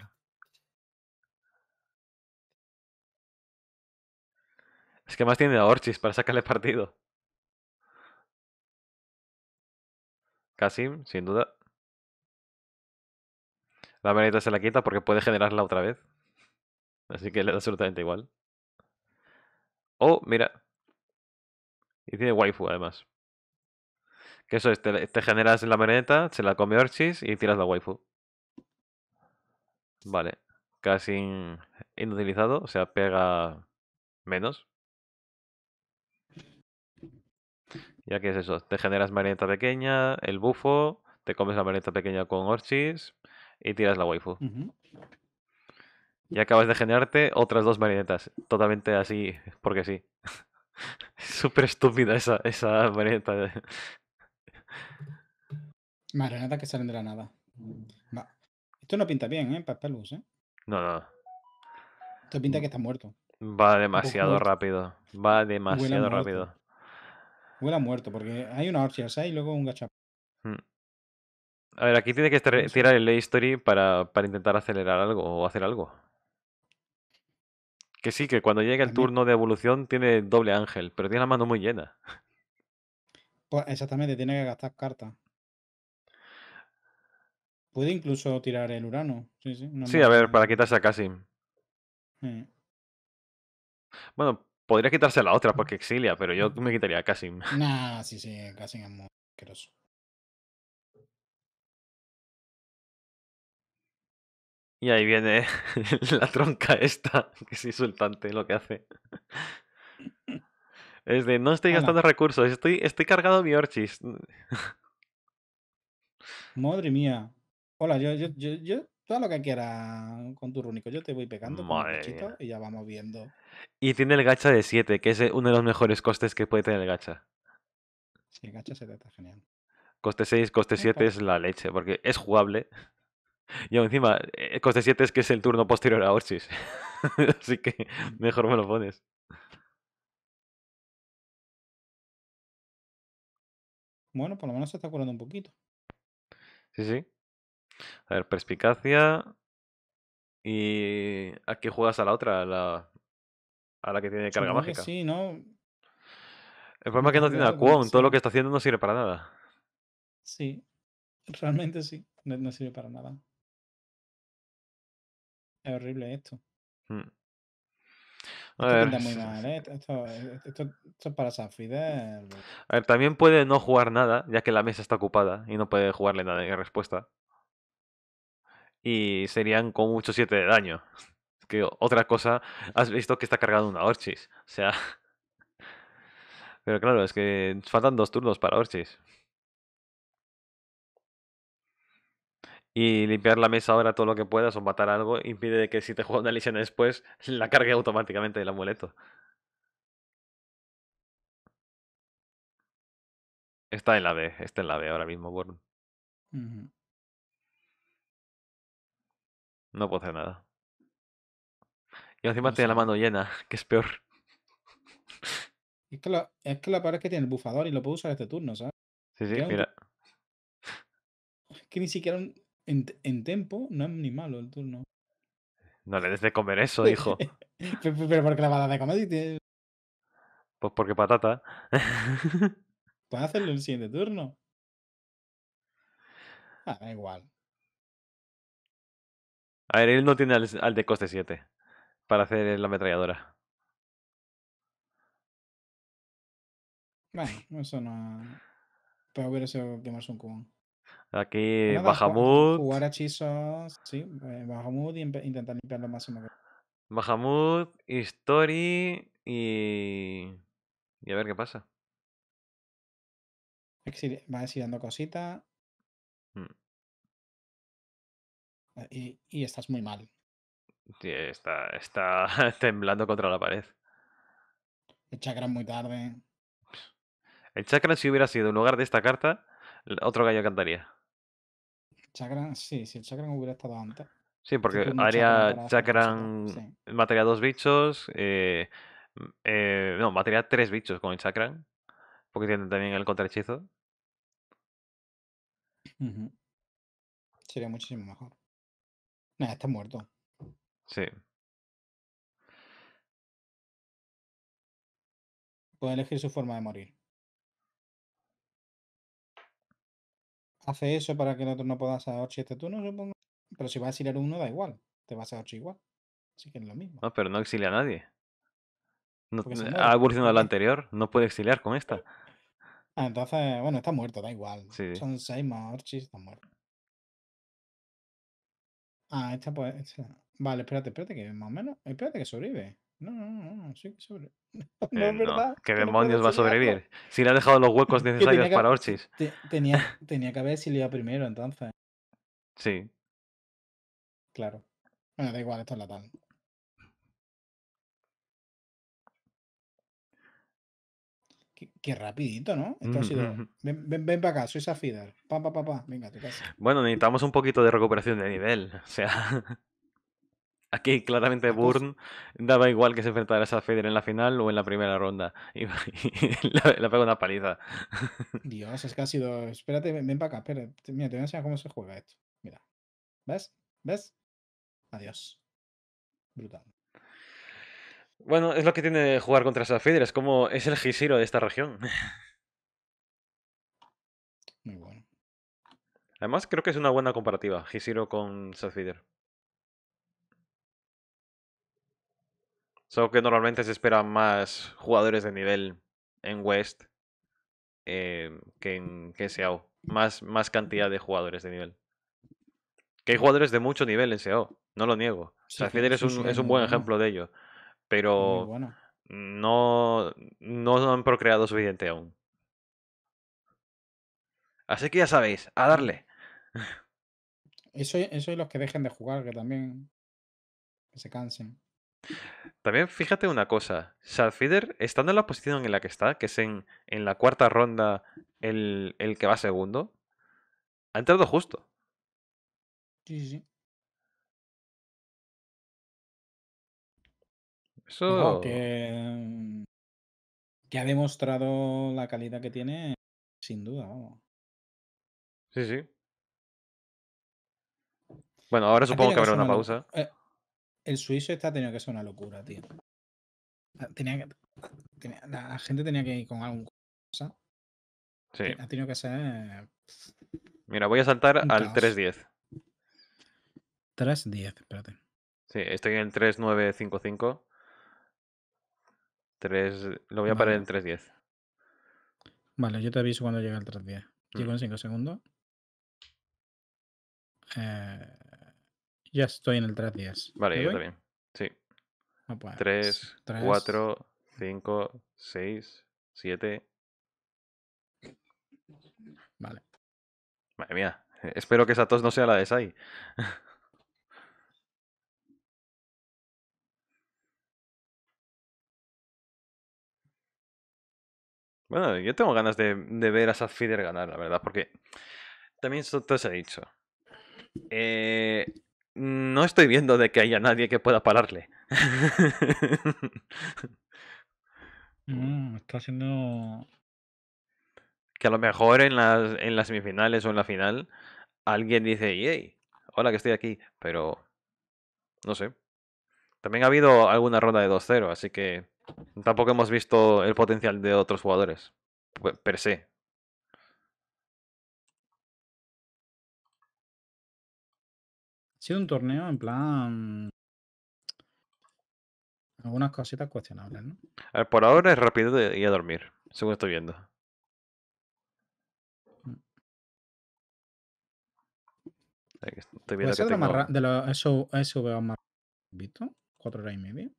Es que más tiene a Orchis para sacarle partido. Kasim, sin duda. La marioneta se la quita porque puede generarla otra vez. Así que le da absolutamente igual. Oh, mira. Y tiene waifu además. Que eso es, te, generas la marioneta, se la come Orchis y tiras la waifu. Vale. Casi inutilizado, o sea, pega menos. Ya que es eso, te generas marioneta pequeña, el bufo, te comes la marioneta pequeña con Orchis y tiras la waifu. Y acabas de generarte otras dos marionetas, totalmente así, porque sí. (laughs) Súper estúpida esa, esa marioneta. Marionetas que salen de la nada. Esto no pinta bien, ¿eh? Papelus, ¿eh? No, no. Esto pinta mm. que está muerto. Va demasiado rápido. Va demasiado rápido. Huele a muerto, porque hay una Orchard y luego un gachapo mm. A ver, aquí tiene que eh, tirar el history para, para intentar acelerar algo o hacer algo. Que sí, que cuando llega el turno de evolución tiene doble ángel, pero tiene la mano muy llena. Pues exactamente, tiene que gastar cartas. Puede incluso tirar el Urano. Sí, sí, sí a ver, para quitarse a Kasim. Mm. Bueno, podría quitarse a la otra porque exilia, pero yo me quitaría a Casim. Nah, sí, sí, Kasim es muy asqueroso. Y ahí viene (laughs) la tronca esta, que es insultante lo que hace. Es de, no estoy gastando recursos, estoy, estoy cargado mi orchis. Madre mía. Hola, yo, yo, yo, yo, todo lo que quiera con tu runico, yo te voy pegando con un y ya vamos viendo. Y tiene el gacha de 7, que es uno de los mejores costes que puede tener el gacha. Sí, el gacha 7 está genial. Coste 6, coste 7 es la leche, porque es jugable. Y encima, eh, coste 7 es que es el turno posterior a Orsis. (laughs) Así que mejor me lo pones. Bueno, por lo menos se está curando un poquito. Sí, sí. A ver, perspicacia. Y aquí juegas a la otra, a la, a la que tiene carga mágica. Sí, ¿no? El problema es que no tiene a todo lo que está haciendo no sirve para nada. Sí, realmente sí, no sirve para nada. Es horrible esto. esto es para Fidel. A ver, también puede no jugar nada, ya que la mesa está ocupada y no puede jugarle nada en respuesta. Y serían con mucho 7 de daño. Que otra cosa, has visto que está cargado una Orchis. O sea. (laughs) Pero claro, es que faltan dos turnos para Orchis. y limpiar la mesa ahora todo lo que puedas o matar algo impide que si te (laughs) juega una lesión después la cargue automáticamente el amuleto. Está en la B, está en la B ahora mismo, Born. No puedo hacer nada. Y encima tiene la mano llena, (laughs) que es peor. Es que, la pared es que tiene el bufador y lo puedo usar este turno, ¿sabes? Sí, sí, mira. (laughs) que ni siquiera un, en, en tempo no es ni malo el turno. No le des de comer eso, (laughs) hijo. pero, porque ¿por qué la dar de comer? Pues porque patata. (laughs) Puedes hacerlo el siguiente turno. Ah, da igual. A ver, él no tiene al, de coste 7 para hacer la ametralladora. bueno, eso no. Pero hubiera sido quemarse un común. Aquí Bajamud. Bahamut. Jugar hechizos, sí, eh, Bahamut y intentar limpiar lo máximo que. Bahamut, History y. Y a ver qué pasa. Va dando cositas. Mm. Eh, y, y, estás muy mal. Sí, está, está (laughs) temblando contra la pared. El chakra muy tarde. El chakra, si hubiera sido en lugar de esta carta, otro gallo cantaría. Chakran, sí, si el Chakran hubiera estado antes. Sí, porque haría Chakran, materia mataría dos bichos, eh, eh, no, mataría tres bichos con el Chakran, porque tiene también el contrahechizo. Sería muchísimo mejor. Nada, está muerto. Sí. Puede elegir su forma de morir. hace eso para que el otro no pueda hacer 8 este turno, supongo. Pero si va a exiliar uno, da igual. Te va a hacer 8 igual. Así que es lo mismo. No, pero no exilia a nadie. No, eh, ha en la anterior. No puede exiliar con esta. Ah, entonces, bueno, está muerto, da igual. Son 6 más Orchis, está muerto. Ah, esta pues. Vale, espérate, espérate, que más o menos. Espérate que sobrevive. No, no, no, no, sí No, es (laughs) eh, verdad. ¿Qué demonios va a sobrevivir? Si le ha dejado los huecos (laughs) necesarios para Orchis. tenía, tenía que haber iba primero, entonces. Sí. Claro. Bueno, da igual, esto es la tal. Qué, rapidito, ¿no? Esto ha sido. Ven, ven, ven para acá, soy Safidar. pa, pa, Venga, Bueno, necesitamos un poquito de recuperación de nivel. O sea. Aquí claramente Burn daba igual que se enfrentara a Feder en la final o en la primera ronda. (laughs) Y, le pegó una paliza. (laughs) Dios, es que ha sido. Espérate, ven, para acá, Mira, te voy a enseñar cómo se juega esto. Mira. ¿Ves? ¿Ves? Adiós. Brutal. Bueno, es lo que tiene jugar contra Feder. es como es el Gisiro de esta región. Muy bueno. Además, creo que es una buena comparativa, Gisiro con Feder. Solo que normalmente se esperan más jugadores de nivel en West eh, que en que SEO. Más, más cantidad de jugadores de nivel. Que hay jugadores de mucho nivel en SEO, no lo niego. Sí, es, un, es un buen ejemplo de ello. Pero no, no han procreado suficiente aún. Así que ya sabéis, a darle. (laughs) Eso, eso y los que dejen de jugar, que también que se cansen. También fíjate una cosa, Shadfider, estando en la posición en la que está, que es en, en la cuarta ronda el, el, que va segundo, ha entrado justo. Sí, sí, sí. Eso... que, ha demostrado la calidad que tiene, sin duda. Sí, sí. Bueno, ahora supongo que habrá una pausa. Eh, el suizo está tenido que ser una locura, tío. Ah, tenía que, la gente tenía que ir con algo. cosa. Sí. Ha tenido que ser. Mira, voy a saltar al 310. 310, espérate. Sí, estoy en el 3955. 3... Lo voy a parar en 310. Vale, yo te aviso cuando llegue al 310. Llego mm. en 5 segundos. Eh... Ya estoy en el 3 10. Vale, yo también. Sí. 3, 4, 5, 6, 7. Vale. Madre mía. Eh, espero que esa tos no sea la de Sai. (laughs) bueno, yo tengo ganas de, ver a Feeder ganar, la verdad, porque también esto se ha dicho. Eh, no estoy viendo de que haya nadie que pueda pararle. Mm, está haciendo... Que a lo mejor en las, en las semifinales o en la final alguien dice, yay, hola que estoy aquí, pero no sé. También ha habido alguna ronda de 2-0, así que tampoco hemos visto el potencial de otros jugadores, per se. sido un torneo en plan. Algunas cositas cuestionables, ¿no? A por ahora es rápido de ir a dormir, según estoy viendo. Mm. ¿es de eso, visto, cuatro horas y media.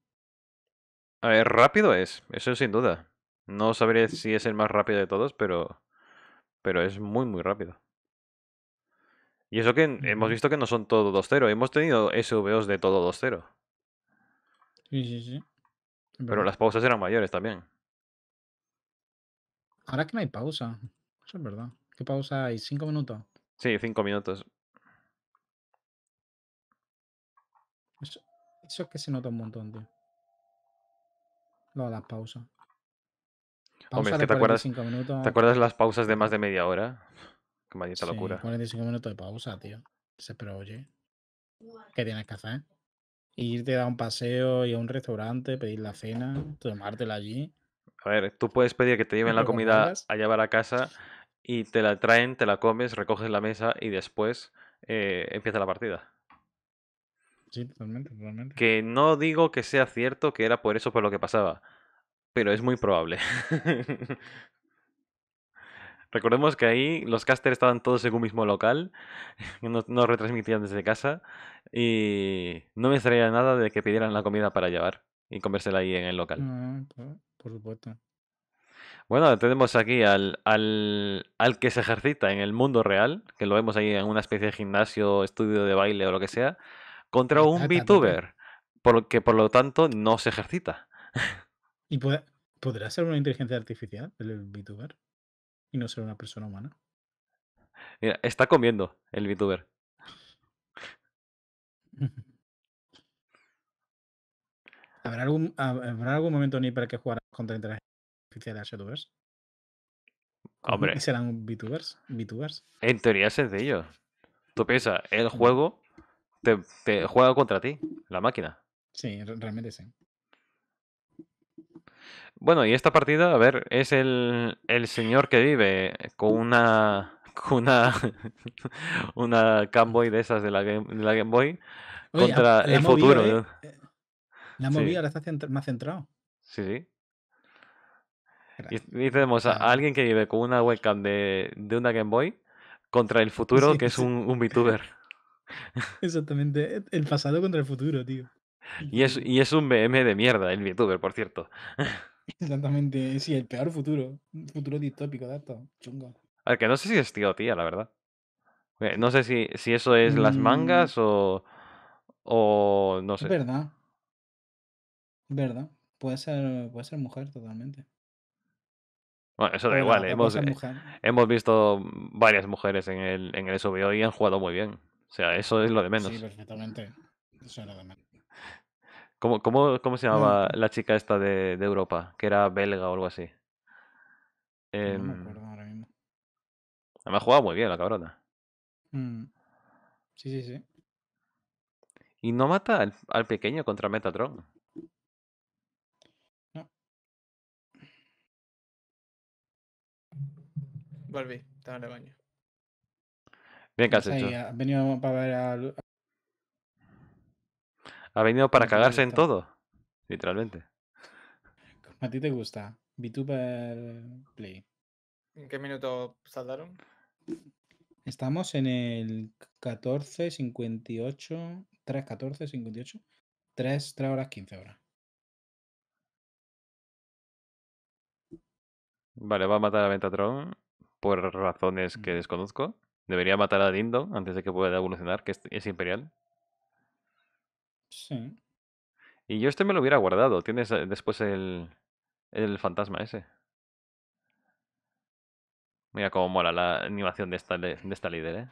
A ver, rápido es, eso sin duda. No sabré si es el más rápido de todos, pero, pero es muy, muy rápido. Y eso que hemos visto que no son todo 2-0. Hemos tenido SVOs de todo 2-0. Sí, sí, sí. Pero, las pausas eran mayores también. Ahora que no hay pausa. Eso es verdad. ¿Qué pausa hay? ¿Cinco minutos? Sí, cinco minutos. Eso, eso es que se nota un montón, tío. Lo de las pausas. Pausa Hombre, es que te acuerdas, ¿te acuerdas las pausas de más de media hora? Que maldita locura. 45 minutos de pausa, tío. Pero oye, ¿qué tienes que hacer? Irte a un paseo y a un restaurante, pedir la cena, tomártela allí. A ver, tú puedes pedir que te lleven la comida a llevar a casa y te la traen, te la comes, recoges la mesa y después eh, empieza la partida. Sí, totalmente, totalmente. Que no digo que sea cierto que era por eso por lo que pasaba, pero es muy probable. (laughs) Recordemos que ahí los casters estaban todos en un mismo local, (laughs) no retransmitían desde casa y no me extraía nada de que pidieran la comida para llevar y comérsela ahí en el local. Mm, por supuesto. Bueno, tenemos aquí al, que se ejercita en el mundo real, que lo vemos ahí en una especie de gimnasio, estudio de baile o lo que sea, contra un VTuber, que por lo tanto no se ejercita. ¿Y podrá ser una inteligencia artificial el VTuber? y no ser una persona humana. Mira, está comiendo el VTuber. (laughs) ¿Habrá algún, ¿Habrá algún momento ni para que jueguen contra inteligencia artificial de VTubers? (laughs) Hombre. serán VTubers? VTubers? En teoría es sencillo. Tú piensas, el juego te juega contra ti, la máquina. Sí, realmente sí. Bueno, y esta partida, a ver, es el, el señor que vive con una (laughs) con una (laughs) una Camboy de esas de la Game, Boy contra el futuro. La movida ahora está más centrado. Sí, sí. Y, tenemos a, alguien que vive con una webcam de, una Game Boy contra el (laughs) futuro, que es un, un VTuber. Exactamente, eh, el pasado contra el futuro, tío. Y es, y es un BM de mierda, el VTuber, por cierto. (laughs) Exactamente, sí, el peor futuro. Un futuro distópico de esto. Chungo. A ver, que no sé si es tío o tía, la verdad. Eh, no sé si, si eso es las mm. mangas o. O no sé. verdad, verdad. Puede ser, puede ser mujer totalmente. Bueno, eso da igual, Hemos, eh, hemos visto varias mujeres en el, en el SBO y han jugado muy bien. O sea, eso es lo de menos Sí, perfectamente. Eso es lo de menos. ¿Cómo, cómo, cómo se llamaba la chica esta de, Europa? Que era belga o algo así. no me em, acuerdo ahora mismo. Además jugado muy bien la cabrona. Mm. Sí, sí, sí. Y no mata al, pequeño contra Metatron. No. Volví, estaba en el baño. Bien casi has ah, venido para ver a... Ha venido para cagarse en todo, literalmente. a ti te gusta, VTuber Play. ¿En qué minuto saldaron? Estamos en el 14, 58, 3, 14, 58, 3, 3 horas, 15 horas. Vale, va a matar a Ventatron por razones que desconozco. Debería matar a Dindon antes de que pueda evolucionar, que es imperial. Sí. Y yo este me lo hubiera guardado. Tienes eh, después el, el fantasma ese. Mira cómo mola la animación de esta, de esta líder, ¿eh?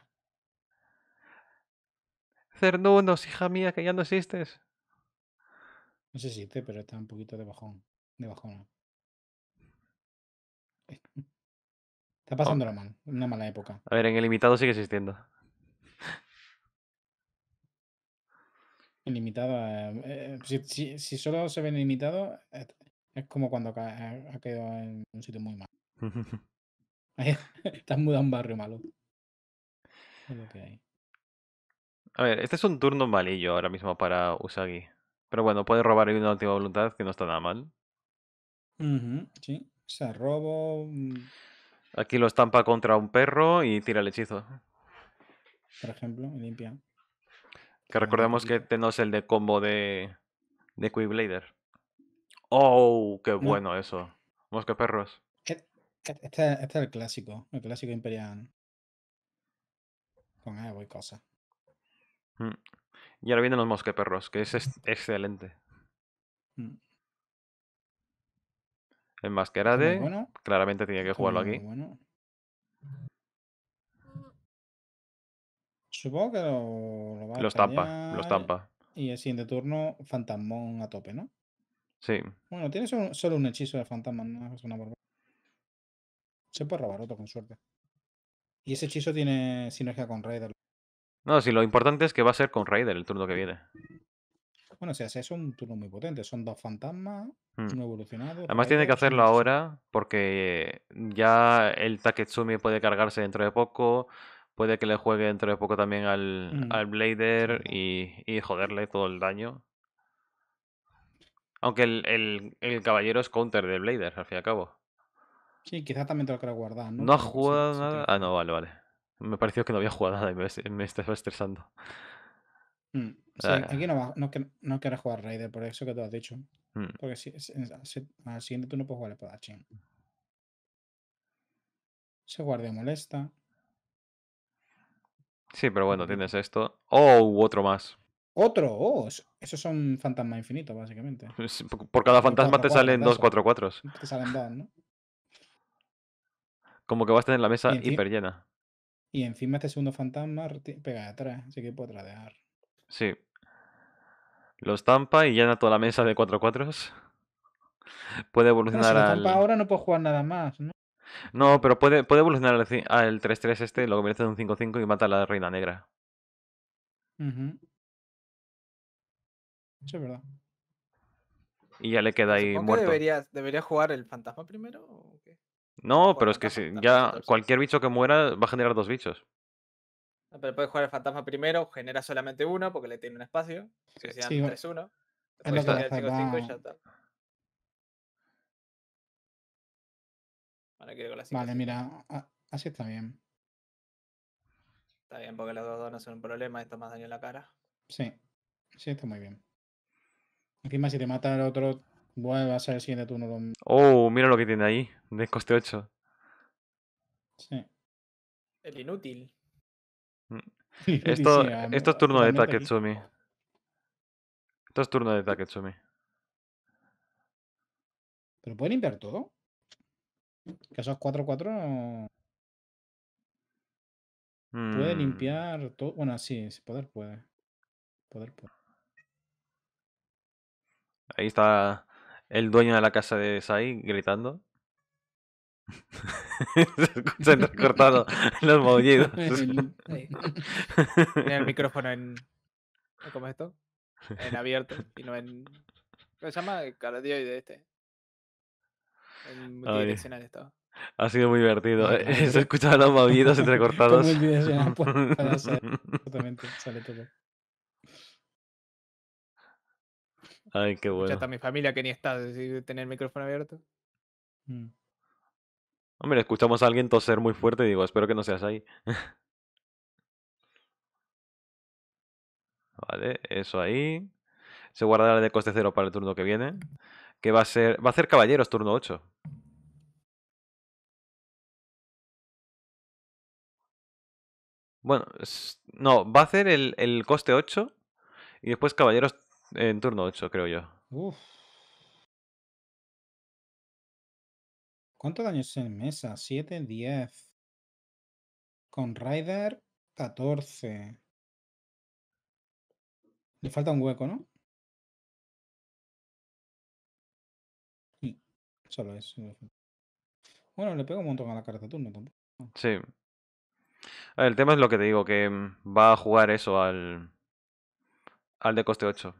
Cernunos, hija mía, que ya no existes. No sé si este, pero está un poquito de bajón. De (laughs) Está oh. pasando una mala época. A ver, en el limitado sigue existiendo. limitado. Eh, si, solo se ven limitados, eh, es como cuando eh, ha, quedado en un sitio muy malo. (laughs) (laughs) Estás mudado a un barrio malo. A ver, este es un turno malillo ahora mismo para Usagi. Pero bueno, puede robar una última voluntad que no está nada mal. sí, se robo. Mm. Aquí lo estampa contra un perro y tira el hechizo. Por ejemplo, limpia. Que recordemos que tenemos el de combo de, de Quiblader. ¡Oh! ¡Qué bueno eso! Mosqueperros. perros. Este, este, es el clásico, el clásico imperial. Con Evo y cosas. Mm. Y ahora vienen los mosqueperros, que es excelente. Mm. más El era este bueno. claramente tenía que este jugarlo aquí. Supongo que lo, va a Los tampa, los tampa. Y el siguiente turno, Fantasmón a tope, ¿no? Sí. Bueno, tienes solo, un hechizo de fantasma, no es una barbaridad. Se puede robar otro con suerte. Y ese hechizo tiene sinergia con Raider. No, sí, lo importante es que va a ser con Raider el turno que viene. Bueno, o sea, es un turno muy potente. Son dos fantasmas, hmm. uno Además, tiene que hacerlo ahora porque ya el Taketsumi puede cargarse dentro de poco. Puede que le juegue dentro de poco también al, mm. Blader y, joderle todo el daño. Aunque el, caballero es counter de Blader, al fin y al cabo. Sí, quizá también te lo quiero guardar. ¿No, ha jugado nada? ah, no, vale, vale. Me pareció que no había jugado nada y me, estaba estresando. Mm, ah. aquí no, va, jugar Raider, por eso que tú has dicho. Mm. Porque si, al siguiente tú no puedes jugar el Podachin. Se guardia molesta. Sí, pero bueno, tienes esto. Oh, otro más. Otro, oh, esos son fantasma infinito, básicamente. (laughs) Por cada fantasma te salen dos 4 cuatro, Te salen dos, ¿no? Como que vas a tener la mesa hiper llena. Y encima este segundo fantasma pega de atrás, así que puedo tradear. Sí. Lo estampa y llena toda la mesa de 4 cuatro (laughs) Puede evolucionar al... ahora no puedo jugar nada más, ¿no? No, pero puede, evolucionar al 3-3 este, lo convierte en un 5-5 y mata a la reina negra. Sí, es verdad. Y ya le queda ahí Supongo muerto. Que debería, jugar el fantasma primero? No, pero es que ya cualquier bicho que muera va a generar dos bichos. Ah, pero puede jugar el fantasma primero, genera solamente uno porque le tiene un espacio. Si sí. 3-1. Después es el 5-5 y ya está. Vale, mira, así está bien. Está bien, porque los dos, no son un problema, esto más daño en la cara. Sí, sí, está muy bien. Encima, si te mata el otro, vuelve a ser el siguiente turno. Oh, mira lo que tiene ahí, de coste 8. Sí. El inútil. Mm. (laughs) Esto, esto es turno de Taketsumi. Esto es turno de Taketsumi. ¿Pero pueden limpiar todo? Que esos 4-4 puede mm. limpiar todo. Bueno, sí, sí, poder puede. Poder puede. Ahí está el dueño de la casa de Sai gritando. (laughs) Se han cortado los (laughs) mollidos (laughs) Tiene el micrófono en. ¿Cómo es esto? En abierto y no en. ¿Cómo se llama? Cardioide este. Ha sido muy divertido. Eh, (laughs) se escuchan los movidos entrecortados. (laughs) Pues, sale todo. Ay, qué bueno. Ya está mi familia que ni está, decir, tener el micrófono abierto. Mm. Hombre, escuchamos a alguien toser muy fuerte y digo, espero que no seas ahí. (laughs) vale, eso ahí. Se guardará de coste cero para el turno que viene que va a ser. Va a ser Caballeros, turno 8. Bueno, no, va a hacer el, coste 8 y después Caballeros en turno 8, creo yo. Uf. daño es en mesa? 7, 10. Con Rider, 14. Le falta un hueco, ¿no? Solo es. Bueno, le pega un montón a la carta turno tampoco. Ah. Sí. el tema es lo que te digo, que mm, va a jugar eso al. al de coste 8.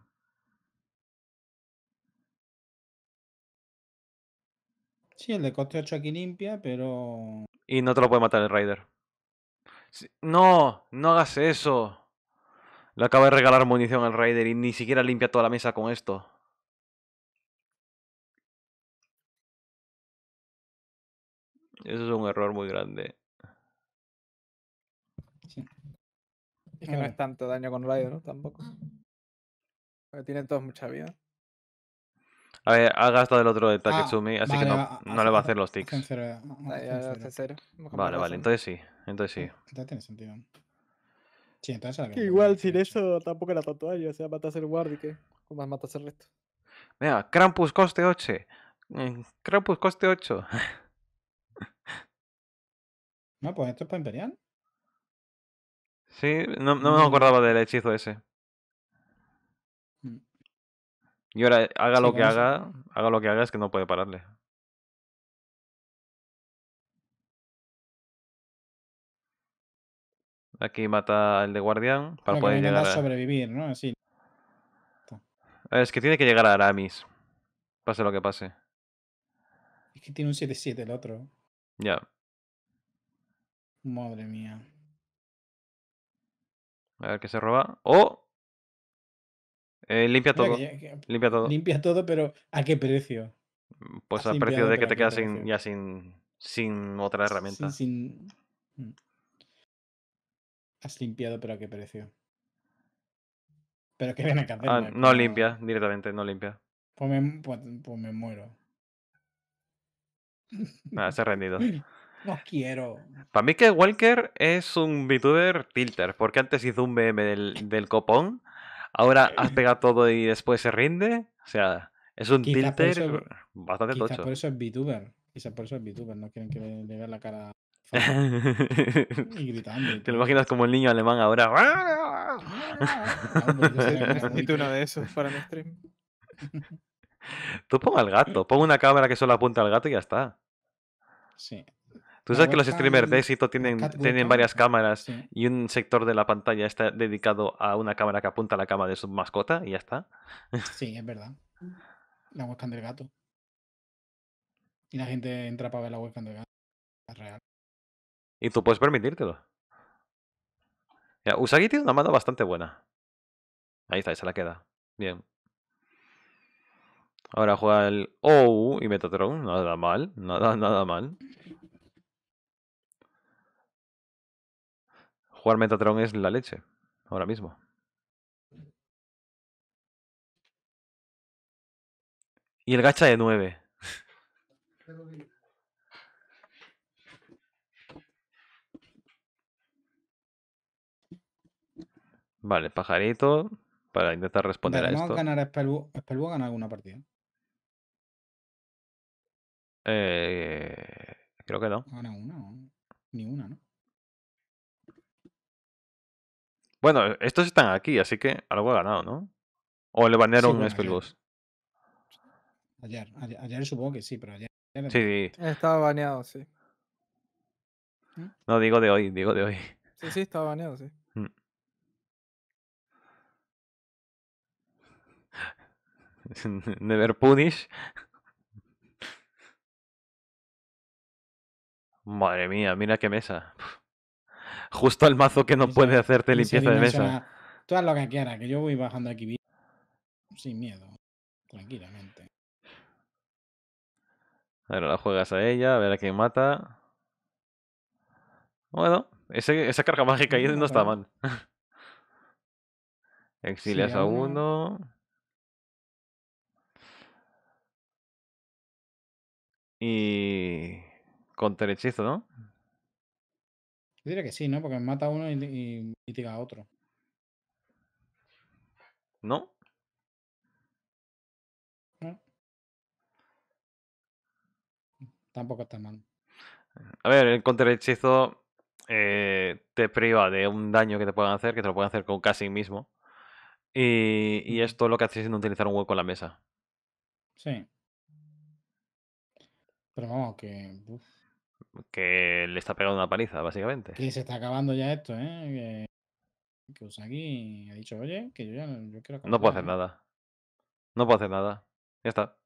Sí, el de coste 8 aquí limpia, pero. Y no te lo puede matar el Raider. No, no hagas eso. Le acaba de regalar munición al Raider y ni siquiera limpia toda la mesa con esto. Eso es un error muy grande. Sí. Es que no es eh. tanto daño con rayo, ¿no? Tampoco. Porque tienen todos mucha vida. A ver, ha gastado el otro de Taketsumi, ah, así que no, no le va a hacer los tics. Eh, vale, vale, entonces sí. Entonces sí. Entonces tiene sentido. Sí, entonces Igual sin eso tampoco la tanto o sea, matas el guardi que más matas el resto. Mira, Krampus coste 8. Mm, Krampus coste 8. (laughs) No, pues esto es para Imperial. Sí, no, me mm. acordaba del hechizo ese. Mm. Y ahora, haga lo que haga, haga lo que haga, es que no puede pararle. Aquí mata al de guardián para poder llegar a... sobrevivir, ¿no? Así. Es que tiene que llegar a Aramis. Pase lo que pase. Es que tiene un 7-7 el otro. Ya. Madre mía. A ver qué se roba. ¡Oh! Eh, limpia todo. Limpia todo. Limpia todo, pero ¿a qué precio? Mm, pues al precio de que te quedas sin, ya sin, sin otra herramienta. Sin, mm. Has limpiado, pero ¿a qué precio? Pero que viene a ah, no limpia, directamente, no limpia. Pues me, pues, pues muero. No, ah, se ha rendido. (laughs) No quiero. Para mí que Walker es un VTuber tilter, porque antes hizo un meme del, del copón, ahora has pegado todo y después se rinde. O sea, es un tilter bastante quizás tocho. por eso es VTuber. Quizás por eso es VTuber, no quieren que le, vea vean la cara (laughs) y gritando. Te lo imaginas como el niño alemán ahora. (laughs) tú uno de esos para el stream. Tú pon al gato, pon una cámara que solo apunta al gato y ya está. Sí. Tú sabes que los streamers de éxito tienen, tienen varias cámaras y un sector de la pantalla está dedicado a una cámara que apunta a la cama de su mascota y ya está. Sí, es verdad. La webcam del gato. Y la gente entra para ver la webcam del gato. Es real. Y tú puedes permitírtelo. Usagi tiene una mano bastante buena. Ahí está, esa la queda. Bien. Ahora juega el OU y Metatron. Nada mal, nada, nada mal. Jugar Metatron es la leche, ahora mismo. Y el gacha de 9. Vale, pajarito, para intentar responder a esto. ganar Spellbook, Spellbook gana alguna partida? Eh, creo que no. Gana una, Ni una, ¿no? Bueno, e, estos están aquí, así que algo ha ganado, ¿no? ¿O le banearon a Ayer. ayer. supongo que sí, pero ayer. sí, Estaba baneado, sí. ¿Mm? No, digo de hoy, digo de hoy. Sí, sí, estaba baneado, sí. (laughs) Mm. (laughs) Never punish. Madre mía, mira qué mesa justo al mazo que no puede hacerte limpieza de mesa. Tú haz lo que quieras, que yo voy bajando aquí bien. sin miedo, tranquilamente. A ver, la juegas a ella, a ver a quién mata. Bueno, ese, esa carga mágica ahí no, está mal. (laughs) Exilias a uno. y con hechizo, ¿no? diré que sí, ¿no? Porque mata a uno y, y mitiga a otro. ¿No? ¿No? Tampoco está mal. A ver, el contrahechizo eh, te priva de un daño que te puedan hacer, que te lo pueden hacer con casi mismo. Y, esto lo que hace es no utilizar un hueco en la mesa. Sí. Pero vamos, que que le está pegando una paliza, básicamente. Que se está acabando ya esto, ¿eh? Que, que Usagi ha dicho, oye, que yo ya yo quiero acabar. No puedo hacer nada. No puedo hacer nada. Ya está.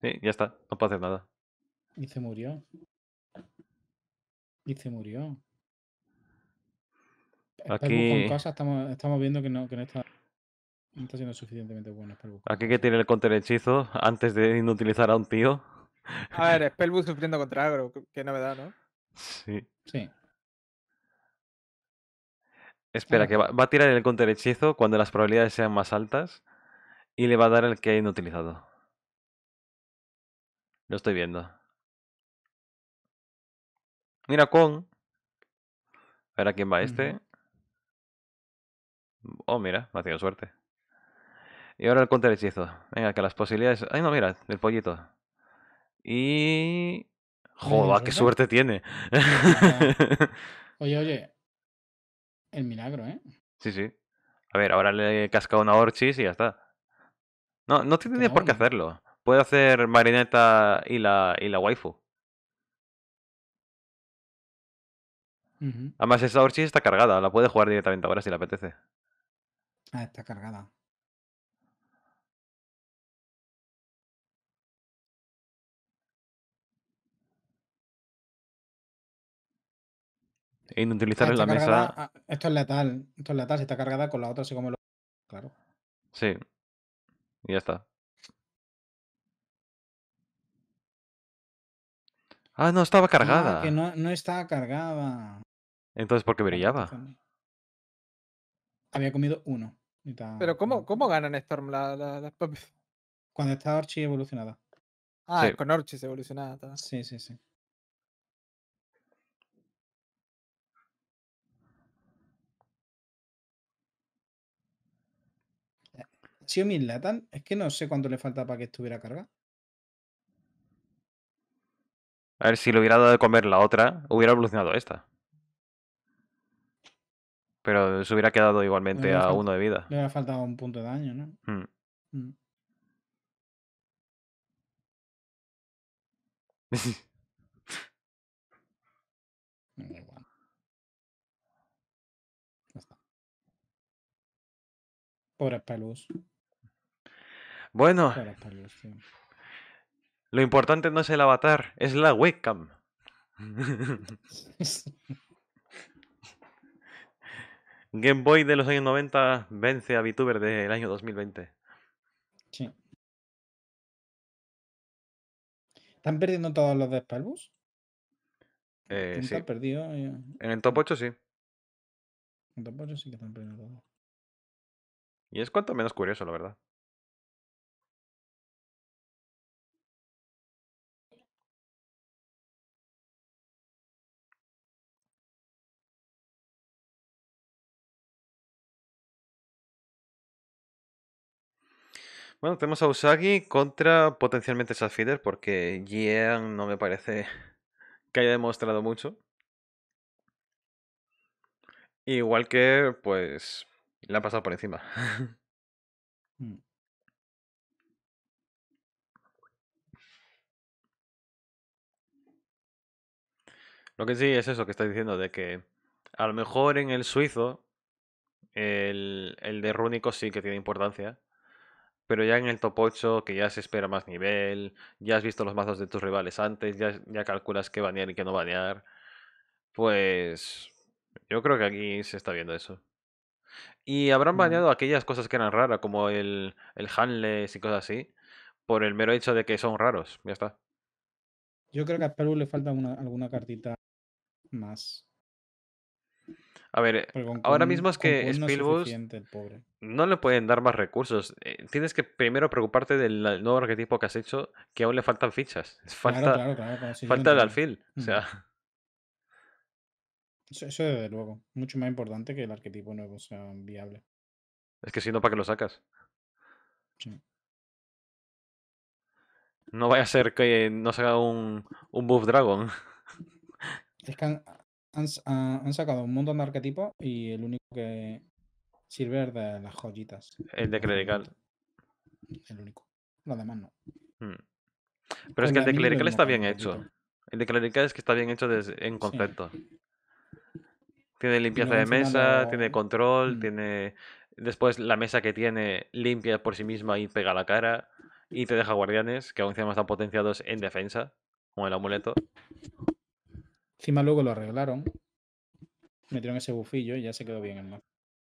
Sí, ya está. No puedo hacer nada. Y se murió. Y se murió. Aquí. estamos, estamos viendo que no, que no está. No está siendo suficientemente bueno. Aquí que tiene el counter hechizo antes de inutilizar a un tío. A ver, Spellbook sufriendo contra Agro, qué novedad, ¿no? Sí. Sí. Espera, que va, a tirar el counter hechizo cuando las probabilidades sean más altas y le va a dar el que ha inutilizado. Lo estoy viendo. Mira, con. A ver a quién va este. Oh, mira, me ha tenido suerte. Y ahora el counter hechizo. Venga, que las posibilidades. Ay, no, mira, el pollito. Y. ¡Joda, qué suerte tiene. (laughs) Oye, oye. El milagro, ¿eh? Sí, sí. A ver, ahora le he cascado una Orchis y ya está. No, no tienes por qué hacerlo. Puede hacer Marineta y la, y la waifu. Además, esa Orchis está cargada. La puede jugar directamente ahora si le apetece. Ah, está cargada. E inutilizar ah, en la mesa. Ah, esto es letal, esto es letal, si está cargada con la otra así como lo... Claro. Sí. Y ya está. Ah, no estaba ah, cargada. que no, no estaba cargada. Entonces, ¿por qué brillaba? Pues Había comido uno. Pero ¿cómo, cómo ganan Storm las la, Cuando está Archie evolucionada. Ah, con Archie evolucionada. Sí, sí, sí. Xiaomi Latan, es que no sé cuánto le falta para que estuviera cargada. A ver, si le hubiera dado de comer la otra, hubiera evolucionado esta. Pero se hubiera quedado igualmente a uno de vida. Le hubiera faltado un punto de daño, ¿no? Hmm. Mm. (laughs) Ya Pobres pelus. Bueno. Lo importante no es el avatar, es la webcam. (laughs) Game Boy de los años 90 vence a VTuber del año 2020. Sí. ¿Están perdiendo todos los de Spalbus? Eh, sí. perdido? En el top 8 sí. En el top 8 sí que están perdiendo todos. Y es cuanto menos curioso, la verdad. Bueno, tenemos a Usagi contra potencialmente Sapphire porque Jian no me parece (laughs) que haya demostrado mucho. Igual que, pues, la ha pasado por encima. (laughs) Mm. Lo que sí es eso que estás diciendo, de que a lo mejor en el suizo, el, el de rúnico sí que tiene importancia pero ya en el top 8, que ya se espera más nivel, ya has visto los mazos de tus rivales antes, ya, ya calculas qué banear y qué no banear, pues yo creo que aquí se está viendo eso. Y habrán mm. bañado aquellas cosas que eran raras, como el, el y cosas así, por el mero hecho de que son raros, ya está. Yo creo que a Perú le falta alguna cartita más. A ver, ahora mismo es que Spielbus no, le pueden dar más recursos. Eh, tienes que primero preocuparte del nuevo arquetipo que has hecho, que aún le faltan fichas. Falta, claro, claro, claro, falta el alfil. O sea. Eso, desde luego. Mucho más importante que el arquetipo nuevo sea viable. Es que si no, ¿para qué lo sacas? Sí. No vaya a ser que no se haga un, un buff dragon. Ah, han, sacado un montón de arquetipos y el único que sirve es de las joyitas. El de clerical. El único. Lo demás no. Hmm. Pero es que el de clerical está bien hecho. El de clerical es que está bien hecho en concepto. Tiene limpieza de mesa, tiene control, hmm. tiene. Después la mesa que tiene limpia por sí misma y pega la cara. Y te deja guardianes, que aún encima están potenciados en defensa, con el amuleto. Encima luego lo arreglaron. Metieron ese bufillo y ya se quedó bien el mazo.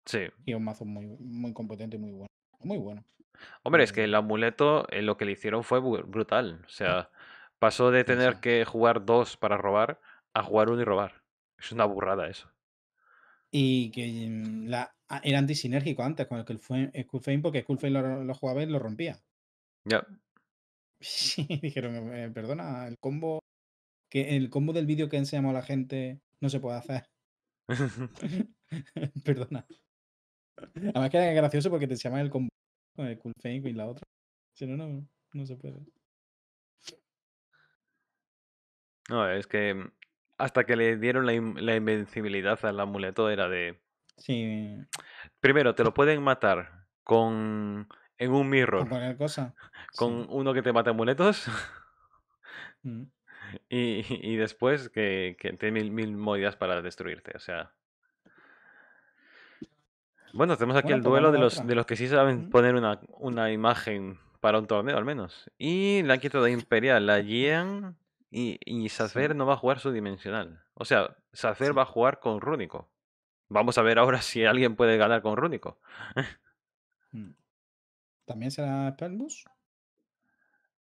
Sí. Y un mazo muy, muy competente y muy bueno. Muy bueno. Hombre, es eh, que el amuleto eh, lo que le hicieron fue brutal. O sea, pasó de tener que jugar dos para robar a jugar uno y robar. Es una burrada eso. Y que mm, la, ah, era antisinérgico antes con el que Skullfame, porque Skullfane lo, jugaba y lo rompía. Ya. (laughs) Sí, dijeron, eh, perdona, el combo que el combo del vídeo que enseñamos a la gente no se puede hacer. (laughs) (laughs) Perdona. Además que era gracioso porque te llaman el combo con el Cool fake y la otra. Si no, no, se puede. No, es que hasta que le dieron la, invencibilidad al amuleto era de... Sí. Primero, te lo pueden matar con... En un mirror. Con cualquier cosa. Con uno que te mata amuletos. Mm. (laughs) y, después que, que tiene mil, mil para destruirte, o sea. Bueno, tenemos aquí el pues duelo de los, de los que sí saben poner una, una, imagen para un torneo, al menos. Y la han de Imperial, la Jian. Y, y Sacer no va a jugar su dimensional. O sea, Sacer va a jugar con Rúnico. Vamos a ver ahora si alguien puede ganar con Rúnico. Mm. ¿También será Pelbus?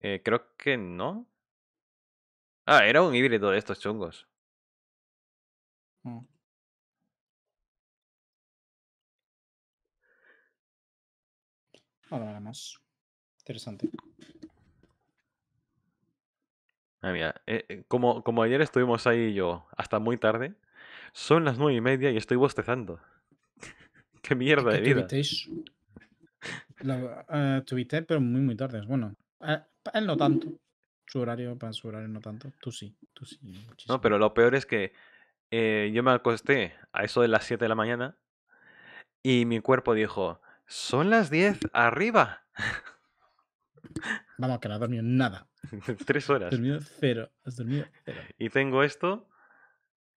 Eh, creo que no. Ah, era un híbrido de estos chungos. Mm. Ahora más. Interesante. Ah, mira, eh, eh, como, como ayer estuvimos ahí yo hasta muy tarde, son las nueve y media y estoy bostezando. (laughs) Qué mierda de vida. Eh, pero muy, muy tarde. Bueno, en él no tanto. Su horario, para su horario no tanto. Tú sí, tú sí. Muchísimo. No, pero lo peor es que eh, yo me acosté a eso de las 7 de la mañana y mi cuerpo dijo, son las 10 arriba. Vamos, que no has dormido nada. (laughs) Tres horas. Has dormido cero. Has dormido Y tengo esto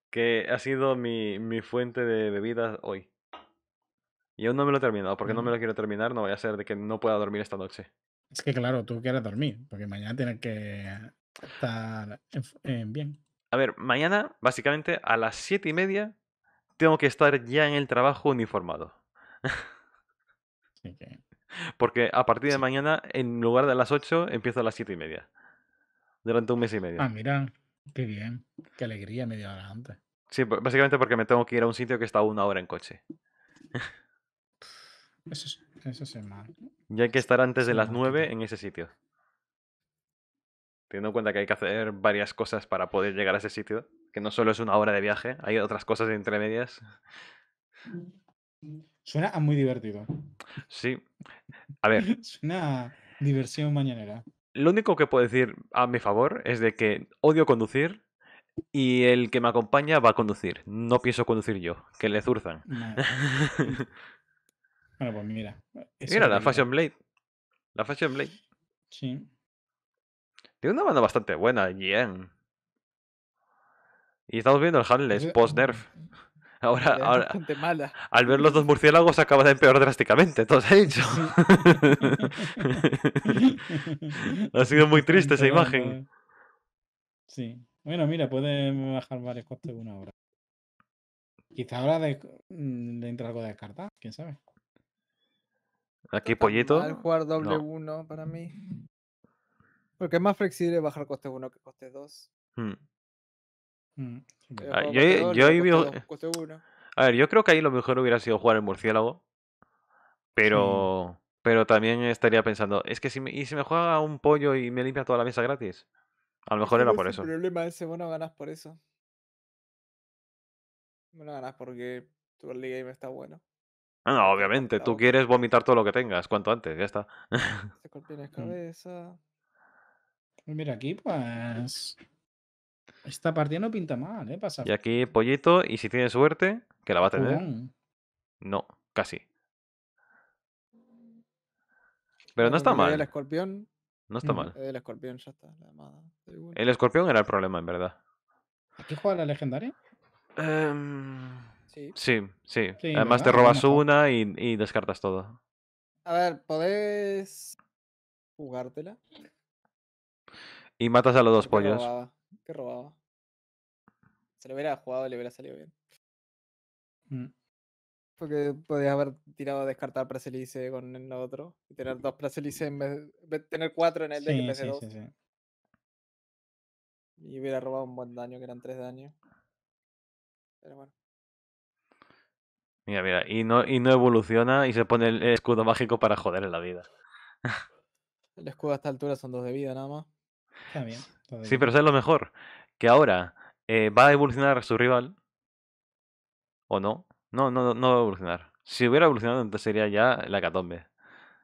que ha sido mi, fuente de bebidas hoy. Y aún no me lo he terminado, porque no me lo quiero terminar, no voy a ser de que no pueda dormir esta noche. Es que claro, tú quieres dormir, porque mañana tienes que estar bien. A ver, mañana, básicamente, a las siete y media, tengo que estar ya en el trabajo uniformado. (laughs) Porque a partir de mañana, en lugar de las 8, empiezo a las siete y media. Durante un mes y medio. Ah, mira, qué bien. Qué alegría media hora antes. Sí, básicamente porque me tengo que ir a un sitio que está una hora en coche. (laughs) Eso, es mal. Y hay que estar antes de las 9 en ese sitio. Teniendo en cuenta que hay que hacer varias cosas para poder llegar a ese sitio, que no solo es una hora de viaje, hay otras cosas entre medias. Suena muy divertido. Sí. A ver. (laughs) Suena diversión mañanera. Lo único que puedo decir a mi favor es de que odio conducir y el que me acompaña va a conducir. No pienso conducir yo, que le zurzan. (laughs) Bueno, pues mira. Mira, la Fashion Blade. La Fashion Blade. Sí. Tiene una banda bastante buena, bien Y estamos viendo el Handless post-nerf. Mm, (laughs) ahora, ahora al ver los dos murciélagos acaba de empeorar drásticamente, entonces he ha (laughs) ha sido muy (laughs) triste esa imagen. Sí. Bueno, mira, puede bajar varios costes en una hora. Quizá ahora de, mm, le algo de carta, quién sabe. Aquí pollito. jugar doble para mí. Porque es más flexible bajar coste 1 que coste 2. Hmm. Mm, eh, yo, A ver, yo creo que ahí lo mejor hubiera sido jugar el murciélago. Pero. Pero también estaría pensando, es que si me, y si me juega un pollo y me limpia toda la mesa gratis. A lo mejor era por eso. El problema vos bueno, ganas por eso. No ganas porque tu early game está bueno. Ah, obviamente, tú quieres vomitar todo lo que tengas, cuanto antes, ya está. (laughs) Mm. Pues mira, aquí pues. Esta partida no pinta mal, ¿eh? Pasa. Y aquí pollito, y si tienes suerte, que la va a tener. No, casi. Pero no está mal. El escorpión. No está mm. mal. El escorpión ya está. El escorpión era el problema, en verdad. ¿Aquí juega la legendaria? Eh... Sí, sí. Además te robas una y, y, descartas todo. A ver, ¿podés jugártela? Y matas a los dos pollos. ¿Qué robaba? Se lo hubiera jugado y le hubiera salido bien. Mm. Porque podías haber tirado a descartar Praselice con el otro. Y tener dos Praselice en vez de tener cuatro en el deck de sí, dos. Sí, y hubiera robado un buen daño, que eran tres daños. Pero bueno. Mira, mira, y no, evoluciona y se pone el escudo mágico para joder en la vida. El escudo a esta altura son dos de vida nada más. bien, Sí, pero es lo mejor. Que ahora eh, va a evolucionar su rival. ¿O no? No, no, no va a evolucionar. Si hubiera evolucionado, entonces sería ya la catombe.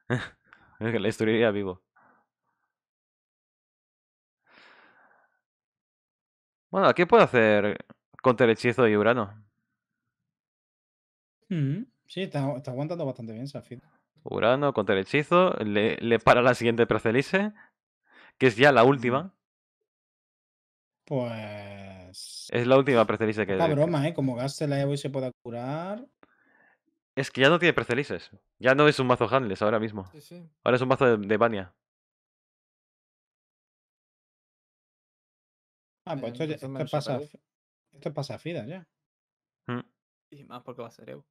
(laughs) la destruiría vivo. Bueno, ¿qué puede hacer contra el hechizo de Urano? Mm. sí, está, aguantando bastante bien, Safira Urano contra el hechizo. Le, le para la siguiente precelice que es ya la última. Pues. Es la última precelice que. la broma, ¿eh? Como gaste la Evo y se pueda curar. Es que ya no tiene precelices. Ya no es un mazo Handles ahora mismo. Ahora es un mazo de, de Bania. Ah, pues eh, esto, es pasa, esto pasa FIDA ya. Mm. Y más porque va a ser Evo.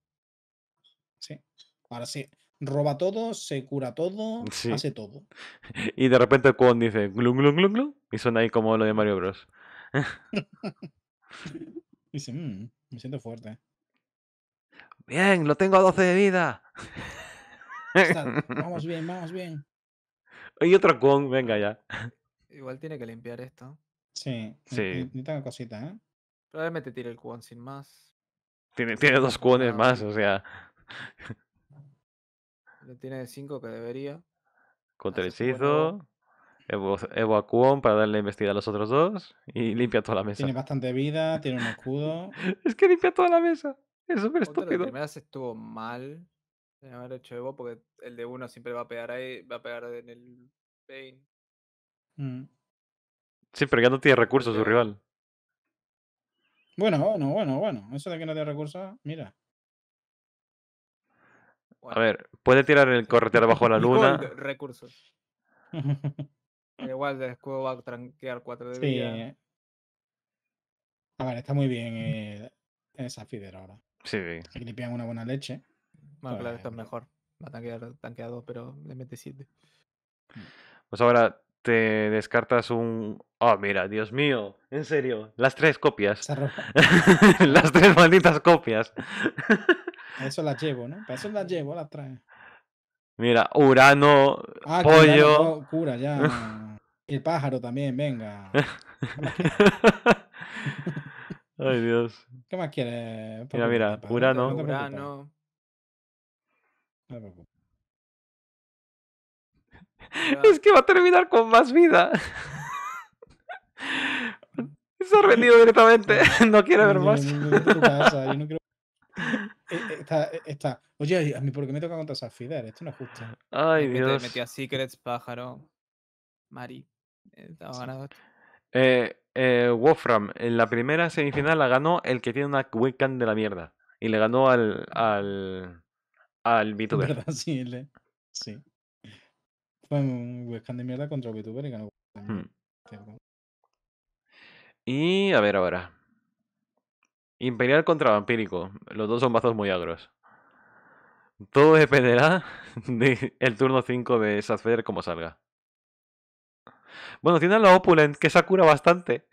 Sí. Ahora sí. Roba todo, se cura todo, hace todo. (laughs) Y de repente el cuón dice glum glum glum glum y suena ahí como lo de Mario Bros. (laughs) dice, mmm, me siento fuerte. Bien, lo tengo a 12 de vida. (laughs) vamos bien, vamos bien. hay otro Kwon, venga ya. Igual tiene que limpiar esto. Sí, sí. tan cosita ¿eh? Probablemente tire el Kwon sin más. Tiene, dos cuones más, o sea. Tiene de cinco que debería. Contra hechizo. Evo, a cuón para darle investida a los otros dos. Y limpia toda la mesa. Tiene bastante vida, tiene un escudo. (laughs) es que limpia toda la mesa. Es súper estúpido. La primera estuvo mal de haber hecho Evo porque el de uno siempre va a pegar ahí, va a pegar en el Pain. Mm. Sí, pero ya no tiene recursos su rival. Bueno, bueno, bueno, bueno. Eso de que no tiene recursos, mira. A ver, puede tirar el corretear (laughs) bajo la luna. Recursos. igual después escudo va a tranquear 4 de sí. vida. A ver, está muy bien eh, esa feeder ahora. Sí. Si clipean una buena leche. Bueno, claro, esto es pues mejor. Va a tanquear, tanquear 2, pero le mete 7. Pues ahora te descartas un... Oh, mira, Dios mío, en serio, las tres copias. (laughs) las tres malditas copias. eso las llevo, ¿no? eso las (laughs) llevo, las trae. Mira, Urano, ah, pollo. (laughs) cura, ya. El pájaro también, venga. Ay, Dios. ¿Qué más quieres? Mira, mira, Urano. (laughs) es que va a terminar con más vida. (laughs) Se ha rendido directamente. (laughs) No quiere ver más. Está, está. Oye, a mí, ¿por qué me toca contra Safider? Esto no es justo. Ay, Dios. mío. a Secrets, pájaro. Mari. Estaba eh, ganado. Eh, eh, Wolfram, en la primera semifinal la ganó el que tiene una webcam de la mierda. Y le ganó al. al. al VTuber. ¿Verdad? sí de contra hmm. y a ver ahora. Imperial contra Vampírico. Los dos son mazos muy agros. Todo dependerá (laughs) del turno 5 de Sazfer como salga. Bueno, tiene la Opulent, que se cura bastante.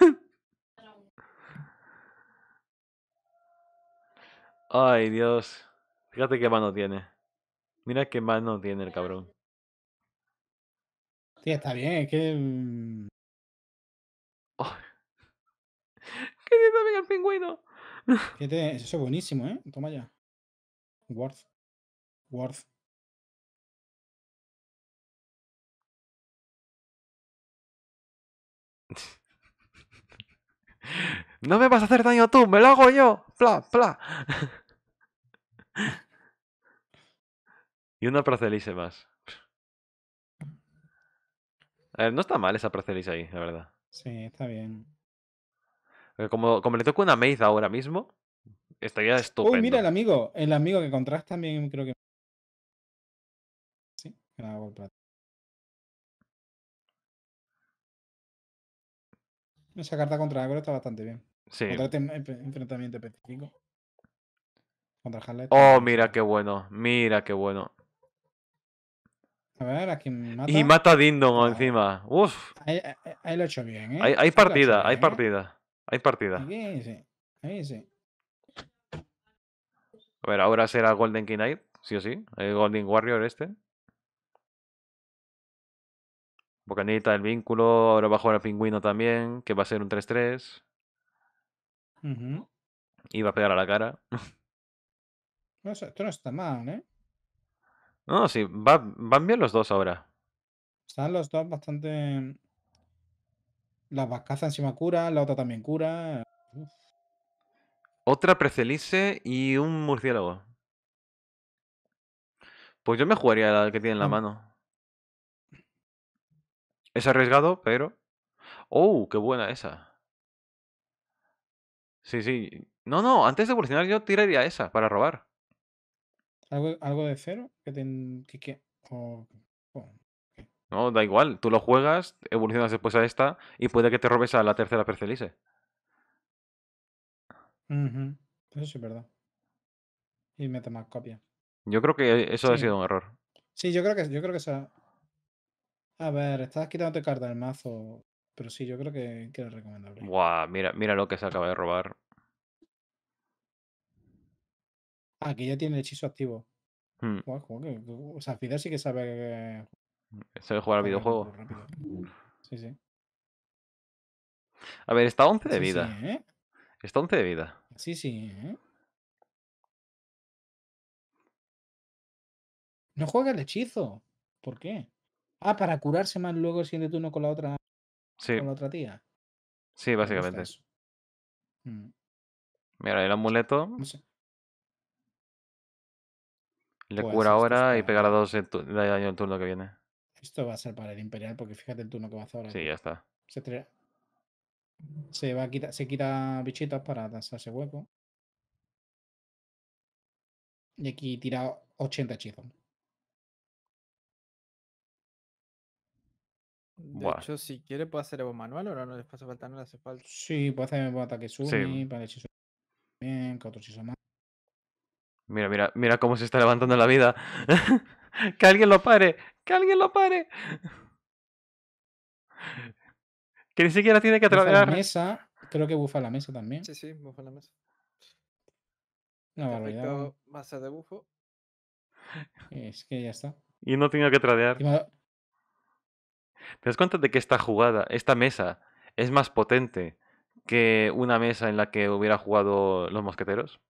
(laughs) Ay, Dios. Fíjate qué mano tiene. Mira qué mano tiene el cabrón. Sí, está bien, es que. Oh. ¡Que también el pingüino! (laughs) Eso es buenísimo, ¿eh? Toma ya. Worth. Worth. No me vas a hacer daño tú, me lo hago yo. Pla, pla. (laughs) y una procelise más. Eh, no está mal esa Parcelis ahí, la verdad. Sí, está bien. Eh, como, como le toca una Maze ahora mismo, estaría estupendo. Uy, mira, el amigo. El amigo que contrasta también creo que. Sí, me la hago el Esa carta contra Agro está bastante bien. Sí. Contra este enfrentamiento específico. Contra Harlet. Oh, mira qué bueno. Mira qué bueno. Y mata a Dindon encima. Uf. Eh, eh, ahí, lo he hecho bien, ¿eh? Hay, ¿eh? partida, hay partida. Hay partida. sí. Ahí sí. A ver, ahora será Golden Knight, sí o sí. El Golden Warrior este. Bocanita, el vínculo. Ahora va a jugar el pingüino también, que va a ser un 3-3. Y va a pegar a la cara. (laughs) No, esto no está mal, ¿eh? No, sí, van bien los dos ahora. Están los dos bastante. Las vascazas encima cura, la otra también cura. Eh, otra precelice y un murciélago. Pues yo me jugaría la que tiene en la mm. mano. Es arriesgado, pero. ¡Oh! ¡Qué buena esa! Sí, sí. No, no, antes de evolucionar yo tiraría esa para robar. ¿Algo, de cero? ¿Que No, da igual. Tú lo juegas, evolucionas después a esta y puede que te robes a la tercera Percelise. Eso sí es verdad. Y mete más copia Yo creo que eso ha sido un error. Sí, yo creo que yo creo que esa. A ver, estás quitándote carta del mazo. Pero sí, yo creo que, que es recomendable. Guau, mira, mira lo que se acaba de robar. Ah, que ya tiene el hechizo activo. Hmm. o sea, Fidel sí que sabe. Mm, sabe jugar al videojuego. Sí, sí. A ver, está 11 de vida. ¿eh? Está 11 de vida. Sí, sí. ¿eh? No juega el hechizo. ¿Por qué? Ah, para curarse más luego el siguiente turno con la otra. Sí. Con la otra tía. Sí, pues básicamente. Mm. Mira, el pues amuleto. No sé. Le pues cura ahora y pegará dos de daño el, turno que viene. Esto va a ser para el Imperial, porque fíjate el turno que va a hacer ahora. Sí, ya está. Se, se va a se quita bichitas para danzarse hueco. Y aquí tira 80 hechizos. De hecho, si quiere puede hacer Evo Manual, ahora no le pasa falta, no le hace falta. Sí, puede hacer un ataque Sumi, para el hechizo bien, que otro hechizo más. Mira, mira, mira cómo se está levantando la vida. (laughs) que alguien lo pare, que alguien lo pare. que ni siquiera tiene que atravesar. la mesa, creo que bufa la mesa también. Sí, sí, bufa la mesa. No, masa de bufo. Es que ya está. Y no tengo que tradear. ¿Te das cuenta de que esta jugada, esta mesa, es más potente que una mesa en la que hubiera jugado los mosqueteros?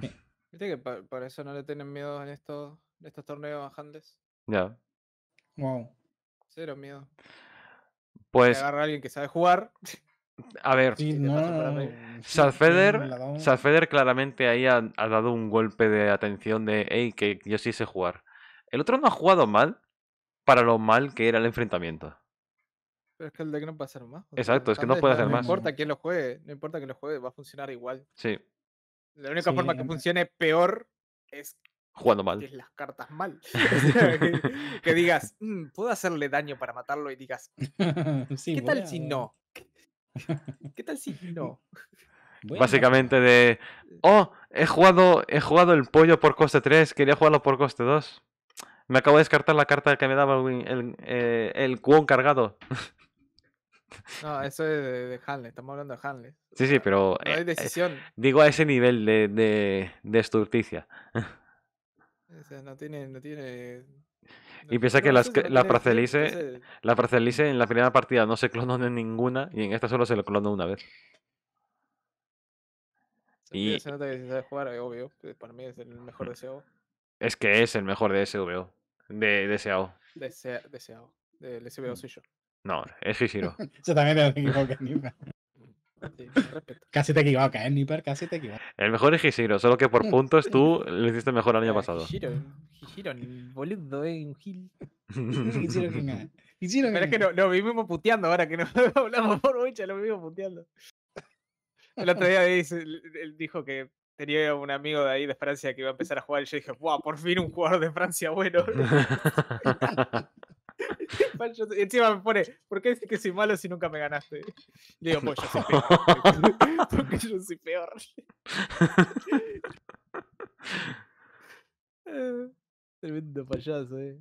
Sí. Viste que por eso no le tienen miedo en estos, estos torneos bajantes? Ya. Wow. Cero miedo. Pues, agarra a alguien que sabe jugar. (laughs) a ver, Sí, no. claramente ahí ha, dado un golpe de atención de, hey, que yo sí sé jugar. El otro no ha jugado mal para lo mal que era el enfrentamiento. Pero es que el deck no puede hacer más. Exacto, es que no puede hacer más. No importa quién lo juegue, no importa que lo juegue, va a funcionar igual. Sí, la única forma que funcione peor es jugando mal. las cartas mal. (laughs) (laughs) que, digas, mm, puedo hacerle daño para matarlo y digas, (laughs) ¿qué tal si no? ¿Qué tal si no? Básicamente de, eh. oh, he jugado, he jugado el pollo por coste 3, quería jugarlo por coste 2. Me acabo de descartar la carta que me daba el, el, eh, el cuón cargado. No, eso es de, Hanley, estamos hablando de Hanley. Sí, sí, pero. No hay eh, eh, decisión. digo a ese nivel de, de, de no tiene. No tiene... (laughs) Y piensa que las, la, Pracelice la Pracelice en la primera partida no se clonó en ninguna y en esta solo se lo clonó una vez. Y... Se nota que si sabes jugar, obvio. Para mí es el mejor mm. deseado. Es que es el mejor de SVO. De, deseado. Desea, deseado. Del SVO mm. soy yo. No, es eh, (laughs) Ishiro. Yo también te a Nipper. casi te equivocas, ¿eh, Nipper? Casi te equivocas. El mejor es Hishiro, solo que por (laughs) puntos tú le hiciste mejor el año ah, pasado. Hishiro, Hishiro, el boludo, eh, un gil. Hishiro, ¿quién (laughs) eh. Pero es que lo, vivimos puteando ahora, que no hablamos por mucho, lo vivimos puteando. El otro día él dijo que tenía un amigo de ahí de Francia que iba a empezar a jugar y yo dije, ¡guau! Por fin un jugador de Francia bueno. (laughs) encima me pone, ¿por qué dices que soy malo si nunca me ganaste? digo, pues yo soy peor. (laughs) Porque yo soy peor. (laughs) Tremendo payaso, eh.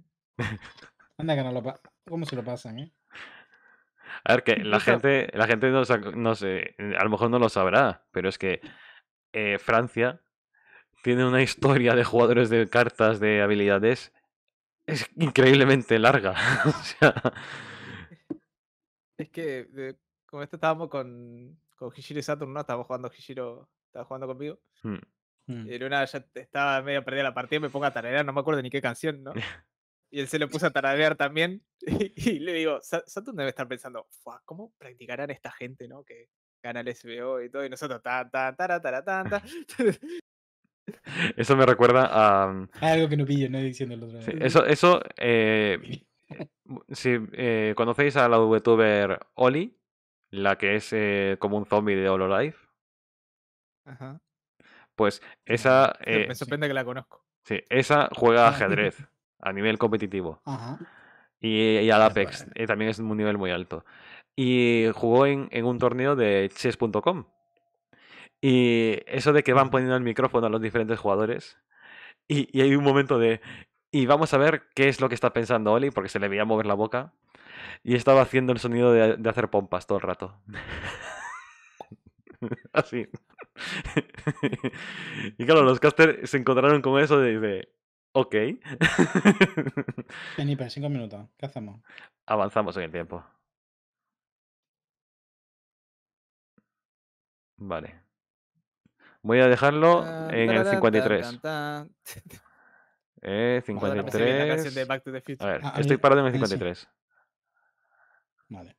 Anda que no lo ¿Cómo se lo pasan, eh? A ver, que la gente, la gente no, no sé, a lo mejor no lo sabrá, pero es que eh, Francia tiene una historia de jugadores de cartas de habilidades es increíblemente larga. (laughs) o sea... Es que, como esto estábamos con, con Hishiro y Saturn, ¿no? Estábamos jugando Hishiro, estaba jugando conmigo. Hmm. Hmm. y una una ya estaba medio perdida la partida, me pongo a tararear, no me acuerdo ni qué canción, ¿no? (laughs) Y él se lo puso a tararear también. (laughs) Y, le digo, Saturn debe estar pensando, ¿cómo practicarán esta gente, no? Que gana el SBO y todo, y nosotros, tan, tan, tan, eso me recuerda a. Mm, ah, algo que no pillo, no diciendo el otro Sí, eso, eso eh, (laughs) si eh, conocéis a la VTuber Oli, la que es eh, como un zombie de Hololive. Ajá. Pues esa. me eh, sorprende que la conozco. Sí, esa juega ah. ajedrez a nivel competitivo. Ajá. Y, y al Apex, también es un nivel muy alto. Y jugó en, en un torneo de chess.com y eso de que van poniendo el micrófono a los diferentes jugadores. Y, hay un momento de... Y vamos a ver qué es lo que está pensando Oli, porque se le veía mover la boca. Y estaba haciendo el sonido de, hacer pompas todo el rato. (laughs) Así. (laughs) y claro, los casters se encontraron con eso de, de ok. Felipe, cinco minutos. ¿Qué hacemos? Avanzamos en el tiempo. Vale. Voy a dejarlo ah, en el 53. Eh, 53. (laughs) A ver, estoy parado en el 53. Vale.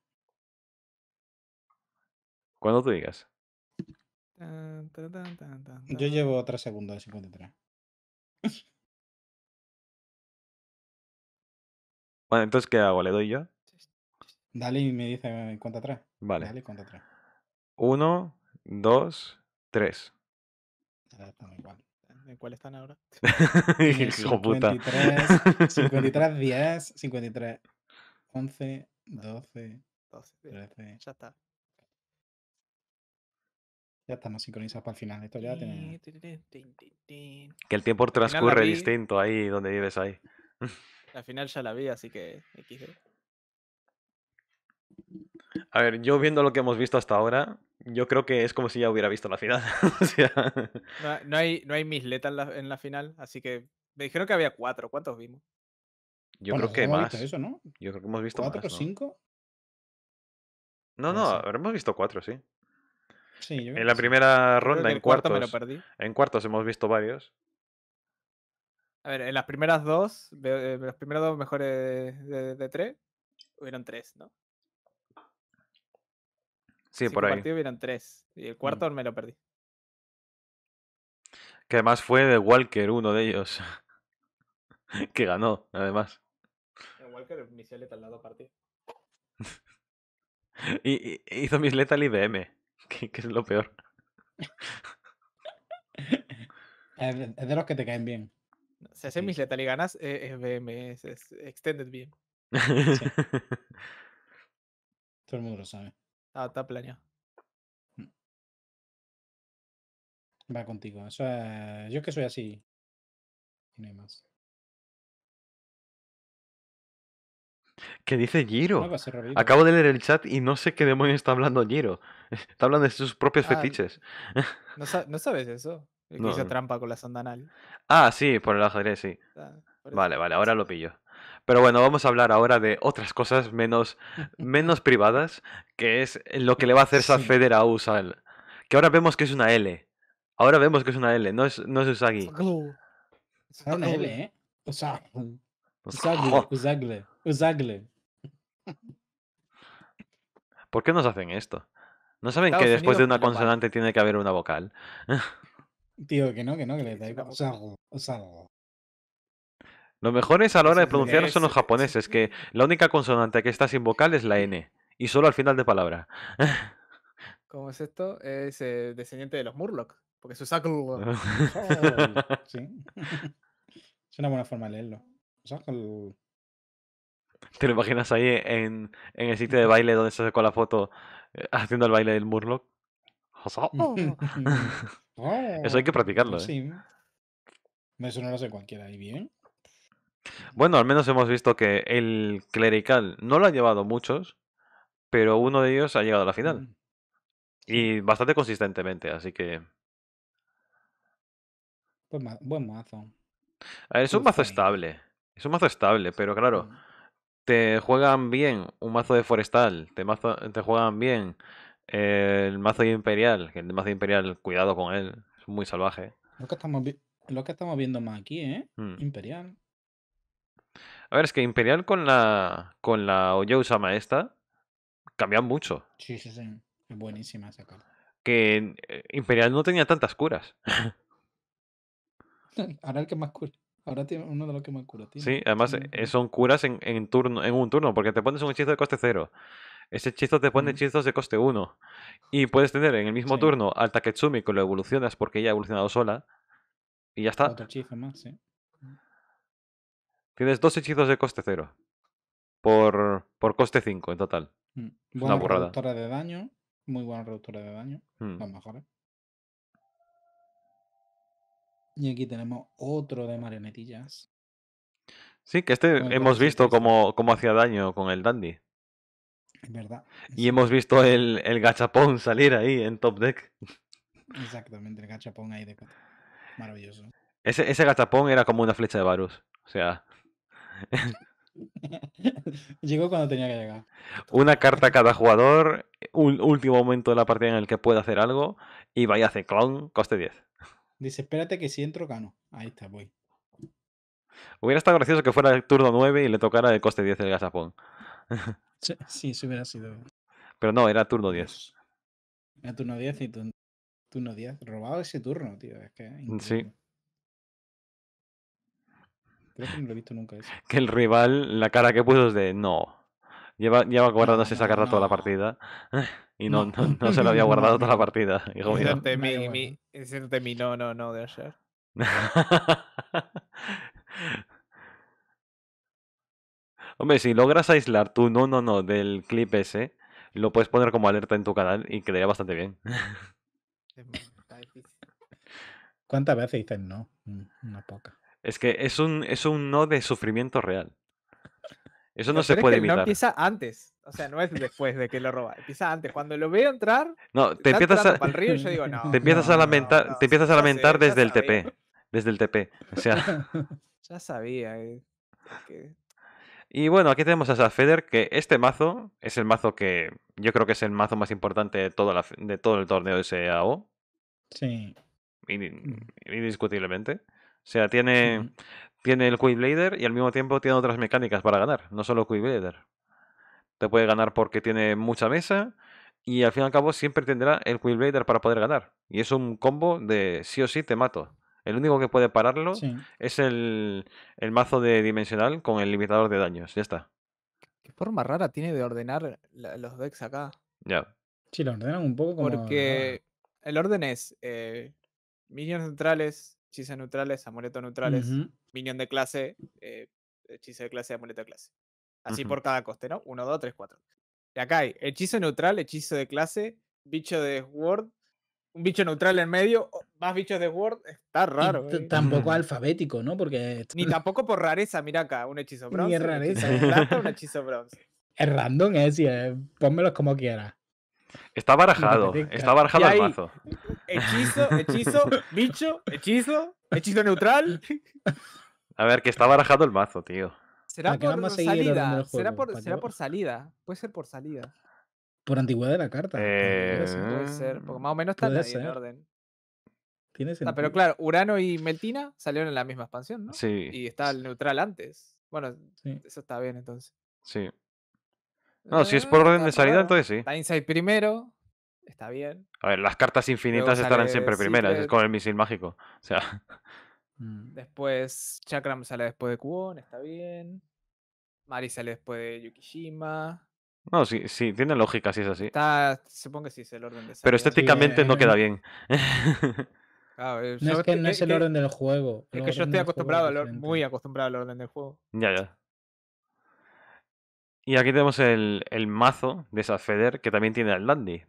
¿Cuándo tú digas. Yo llevo otra segunda de 53. (laughs) Bueno, entonces, ¿qué hago? ¿Le doy yo? Dale y me dice cuenta atrás. Vale. Dale cuenta 3 Uno, dos, tres. ¿En cuál están ahora? 53, 53, 10, 53, 11, 12, 12, 13. Ya está. Ya estamos sincronizados para el final. Esto ya Que el tiempo transcurre distinto ahí donde vives ahí. (laughs) Al final ya la vi, así que A ver, yo viendo lo que hemos visto hasta ahora, yo creo que es como si ya hubiera visto la final. (laughs) no, hay, no hay en la, final, así que me dijeron que había cuatro. ¿Cuántos vimos? Yo creo pues que más. Eso, Yo creo que hemos visto ¿Cuatro o cinco? No, no, hemos visto cuatro, sí. Sí, en la primera ronda, en cuartos. En cuartos hemos visto varios. A ver, en las primeras dos, en eh, las primeras dos mejores de tres, hubieron tres, ¿no? Sí, por ahí. tres. Y el mm. cuarto me lo perdí. Que además fue de Walker, uno de ellos. (laughs) que ganó, además. Eh, Walker, misión letal dado partido. (laughs) y, hizo mis letal IBM, (laughs) que, que es lo peor. es de los que te caen bien. Se haces mis letal y ganas, e, es BM, es, Extended Bien. Todo el mundo lo sabe. Ah, está mm. Va contigo. Yo que soy así. Y no hay más. ¿Qué dice Giro? Acabo de leer el chat y no sé qué demonios está hablando Giro. (laughs) Está hablando de sus propios ah, fetiches. No, sabes eso. (laughs) que trampa con la sandanal. Ah, sí, por el ajedrez, sí. Ah, vale, vale, ahora lo pillo. Pero bueno, vamos a hablar ahora de otras cosas menos, menos privadas, que es lo que le va a hacer esa Safeder a Usal. Que ahora vemos que es una L. Ahora vemos que es una L, no es, no es Usagi. una ¿eh? Pues, (laughs) ¿Por qué nos hacen esto? ¿No saben que después de una consonante tiene que haber una vocal? (laughs) Tío, que no, que no, que le da igual. Lo mejor es a la hora de pronunciar son los japoneses, que la única consonante que está sin vocal es la N, y solo al final de palabra. ¿Cómo es esto? Es eh, descendiente de los Murlocs, porque su saco... (laughs) (laughs) sí. (laughs) Es una buena forma de leerlo. ¿Te lo imaginas ahí en, el sitio de baile donde se sacó la foto eh, haciendo el baile del Murloc? Eso hay que practicarlo. Sí. ¿eh? Eso no lo sé cualquiera. ¿Y bien? Bueno, al menos hemos visto que el clerical no lo ha llevado muchos, pero uno de ellos ha llegado a la final. Mm. Y bastante consistentemente, así que. Buen, mazo. Ah, es un mazo estable. Es un mazo estable, pero claro, te juegan bien un mazo de forestal, te, juegan bien el mazo imperial, que el mazo imperial, cuidado con él, es muy salvaje. Lo que estamos, viendo más aquí, ¿eh? Hmm. Imperial. A ver, es que Imperial con la con la Oyousama esta cambian mucho. Sí, sí, sí. Es buenísima esa carta. Que eh, Imperial no tenía tantas curas. (laughs) Ahora el que más cura. Ahora tiene uno de los que más cura tiene. Sí, además eh, son curas en, turno, en un turno, porque te pones un hechizo de coste cero. Ese hechizo te pone hechizos de coste 1. Y puedes tener en el mismo turno al Taketsumi que lo evolucionas porque ella ha evolucionado sola. Y ya está. Otro hechizo más, sí. Tienes dos hechizos de coste cero. Por, por coste 5 en total. Mm. Buena reductora de daño. Muy buena reductora de daño. Hmm. los mejores. ¿eh? Y aquí tenemos otro de marionetillas. Sí, que este hemos visto este. cómo, cómo hacía daño con el Dandy. Es verdad. Y hemos visto el, el, gachapón salir ahí en top deck. Exactamente, el gachapón ahí de Maravilloso. Ese, ese gachapón era como una flecha de Varus. O sea. (laughs) Llegó cuando tenía que llegar. Una carta a cada jugador, un último momento de la partida en el que pueda hacer algo, y vaya a hacer clon, coste 10. Dice, espérate que si entro, gano. Ahí está, voy. Hubiera estado gracioso que fuera el turno 9 y le tocara el coste 10 el gasapón. Sí, sí, hubiera sido. Pero no, era turno 10. Era turno 10 y turno 10. Robado ese turno, tío. Es que. sí. Creo que no lo he visto nunca eso. Que el rival, la cara que puso es de no. Lleva, lleva guardándose esa cara toda la partida. (laughs) Y no, no, (laughs) se la había guardado toda la partida. (laughs) mi, no, no, no de ayer. Hombre, si logras aislar tu no, no, no del clip ese, lo puedes poner como alerta en tu canal y quedaría bastante bien. ¿Cuántas veces dices no? Mm, una poca. Es que es un, es un no de sufrimiento real. Eso no se puede No empieza antes. O sea, no es después de que lo roba. Empieza antes. Cuando lo veo entrar. No, te empiezas a. te empiezas a lamentar, desde el TP. Desde el TP. O sea. (laughs) Ya sabía. Eh, y bueno, aquí tenemos a Safeder, que este mazo es el mazo que yo creo que es el mazo más importante de, de todo el torneo de SAO. Sí. Mm. Indiscutiblemente. O sea, tiene, tiene el y al mismo tiempo tiene otras mecánicas para ganar, no solo Blader. Te puede ganar porque tiene mucha mesa y al fin y al cabo siempre tendrá el Quillblader para poder ganar. Y es un combo de sí o sí te mato. El único que puede pararlo es el, mazo de dimensional con el limitador de daños. Ya está. Qué forma rara tiene de ordenar los decks acá. Ya. Sí, lo ordenan un poco como. Porque el orden es eh, centrales, hechizos neutrales, amuletos neutrales, minion de clase, eh, hechizo de clase, amuleto de clase. Así por cada coste, ¿no? 1, 2, 3, 4. Y acá hay hechizo neutral, hechizo de clase, bicho de word, un bicho neutral en medio, más bichos de word, está raro. tampoco (laughs) alfabético, ¿no? Porque. Ni tampoco por rareza, mira acá, un hechizo bronce. (laughs) Ni es rareza. un (laughs) hechizo bronce. Es random, es eh, como quieras. Está barajado, está barajado el mazo hechizo, hechizo, bicho, hechizo, hechizo neutral. A ver, que está barajado el mazo, tío. Será por salida. ¿Será, por, salida. Puede ser por salida. Por antigüedad de la carta. Eh, puede, ser, Porque más o menos está en orden. Tiene ah, sentido pero claro, Urano y Meltina salieron en la misma expansión, ¿no? Sí. Y está el neutral antes. Bueno, eso está bien entonces. Sí. Eh, no, si es por orden de salida, entonces sí. Está primero, está bien. A ver, las cartas infinitas estarán siempre primeras, es como el misil mágico. O sea. Mm, después Chakram sale después de Kuon, está bien. Mari sale después de Yukishima. No, sí, sí, tiene lógica si es así. Está, supongo que sí es el orden de Pero estéticamente no queda bien. (laughs) Eh, no es el orden del juego. Es que yo estoy acostumbrado, muy acostumbrado al orden del juego. Ya, ya. Y aquí tenemos el, el mazo de esa Feder que también tiene al landy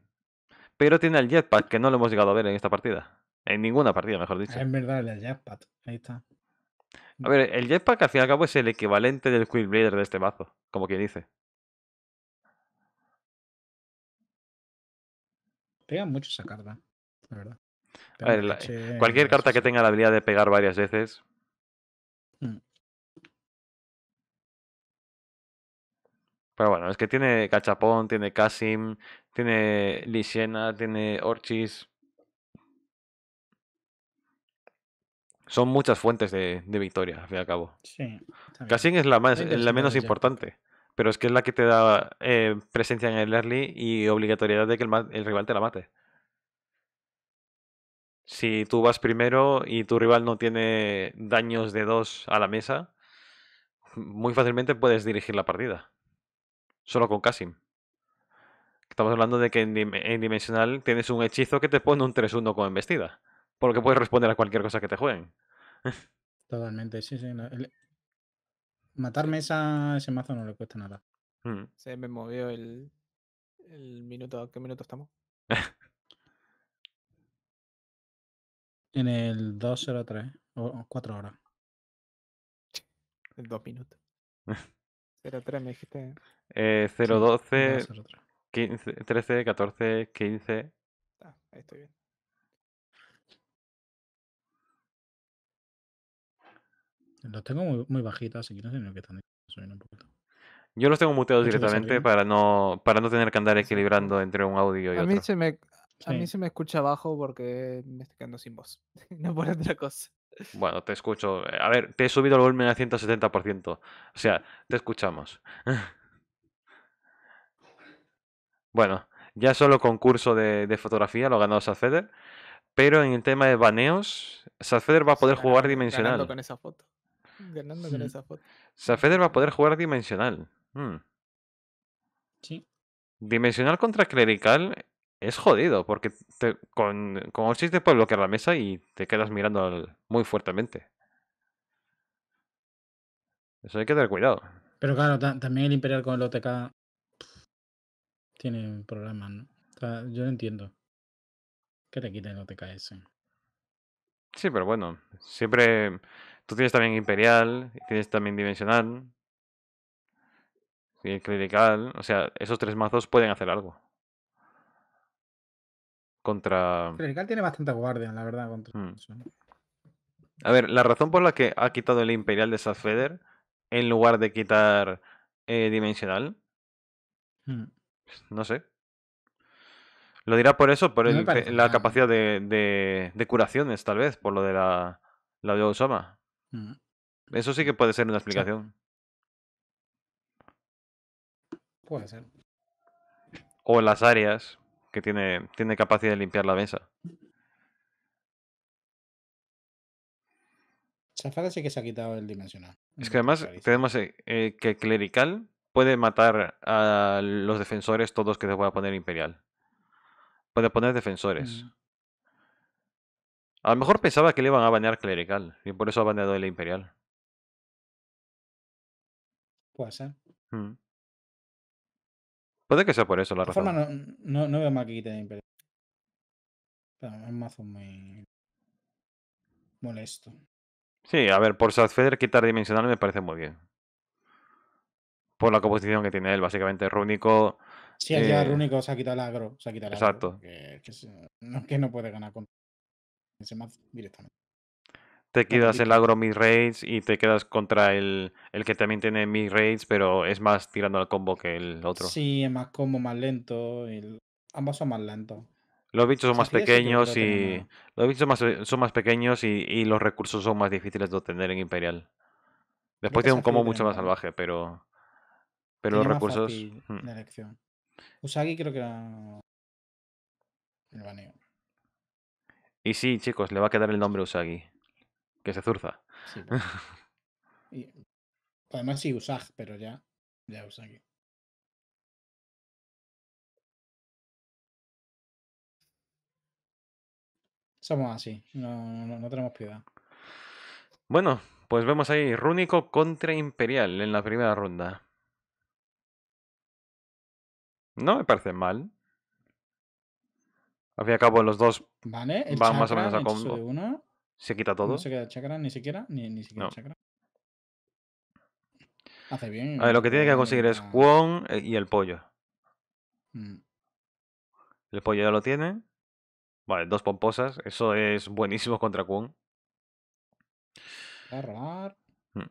pero tiene el jetpack que no lo hemos llegado a ver en esta partida. En ninguna partida, mejor dicho. Es verdad, el jetpack. Ahí está. A ver, el jetpack al fin y al cabo es el equivalente del Blader de este mazo, como quien dice. Pega mucho esa carta, la verdad. cualquier carta que tenga la habilidad de pegar varias veces Pero bueno, es que tiene Cachapón, tiene Kasim, tiene Lisiena, tiene Orchis. Son muchas fuentes de, victoria, al fin y al cabo. Sí. es la, más, la menos importante, pero es que es la que te da eh, presencia en el early y obligatoriedad de que el rival te la mate. Si tú vas primero y tu rival no tiene daños de dos a la mesa, muy fácilmente puedes dirigir la partida. Solo con Kasim. Estamos hablando de que en, Dimensional tienes un hechizo que te pone un 3-1 con embestida. Porque puedes responder a cualquier cosa que te jueguen. Totalmente, sí, sí. Matarme esa, ese mazo no le cuesta nada. Mm. Se me movió el, el minuto. ¿Qué minuto estamos? (laughs) en el 2-0-3 o 4 horas. (laughs) En 2 minutos. (laughs) 03 me dijiste. Eh, 012, 13, 14, 15. Ah, ahí estoy bien. Los tengo muy, bajitos así que no sé ni lo que están un poquito. Yo los tengo muteados directamente para no, tener que andar equilibrando entre un audio y otro. a mí se me escucha bajo porque me estoy quedando sin voz. (laughs) no por otra cosa. Bueno, te escucho. A ver, te he subido el volumen a 170%. O sea, te escuchamos. (laughs) bueno, ya solo concurso de, de fotografía lo ha ganado Sadfeder. Pero en el tema de baneos, Safeder mm. va a poder jugar dimensional. Ganando con esa foto. Ganando con esa foto. va a poder jugar dimensional. Sí. Dimensional contra clerical es jodido porque te, con, con te puedes bloquear la mesa y te quedas mirando muy fuertemente. Eso hay que tener cuidado. Pero claro, también el Imperial con el OTK tiene problemas, ¿no? yo no entiendo. Que te quiten el OTK ese. Sí, pero bueno, siempre. Tú tienes también Imperial, tienes también Dimensional, y Clerical. O sea, esos tres mazos pueden hacer algo. Contra. Clerical tiene bastante guardia, la verdad. Hmm. A ver, la razón por la que ha quitado el Imperial de South en lugar de quitar eh, Dimensional. Hmm. No sé. Lo dirá por eso, por la capacidad de, curaciones, tal vez, por lo de la, la de Osama. Hmm. Eso sí que puede ser una explicación. Puede ser. O las áreas que tiene, tiene capacidad de limpiar la mesa. Zafada sí que se ha quitado el dimensional. Es mm, que además tenemos eh, eh, que Clerical puede matar a los defensores todos que te a poner Imperial. Puede poner defensores. Mm. A lo mejor pensaba que le iban a bañar Clerical y por eso ha baneado el Imperial. Puede ser. Mm. Puede que sea por eso la de Forma, no, no, veo más que quiten Imperio. Pero es un mazo muy molesto. Sí, a ver, por Sadfeder quitar dimensional me parece muy bien. Por la composición que tiene él, básicamente rúnico. Sí, el eh... rúnico se ha quitado el agro. Se ha quitado el Exacto. Agro, que, eh, no, que, no, puede ganar con ese mazo directamente te quedas el agro mid raids y te quedas contra el, que también tiene mid raids pero es más tirando al combo que el otro. Sí, es más combo, más lento. Ambos son más lentos. Los bichos son más pequeños y. Los bichos son más pequeños y, los recursos son más difíciles de obtener en Imperial. Después tiene un combo mucho más salvaje, pero. Pero los recursos. Hmm. Usagi creo que era. baneo. Y sí, chicos, le va a quedar el nombre Usagi que se zurza. (laughs) además sí usag, pero ya, ya usa Somos así, no, no, tenemos piedad. Bueno, pues vemos ahí Rúnico contra Imperial en la primera ronda. No me parece mal. Al fin y al cabo, los dos ¿Vale? van más o menos a combo. Se quita todo. No se queda chakra ni siquiera, ni, ni siquiera Hace bien. A ver, lo que tiene que eh, conseguir es Kwon eh, y el pollo. Mm. El pollo ya lo tiene. Vale, dos pomposas. Eso es buenísimo contra Kwon. A mm.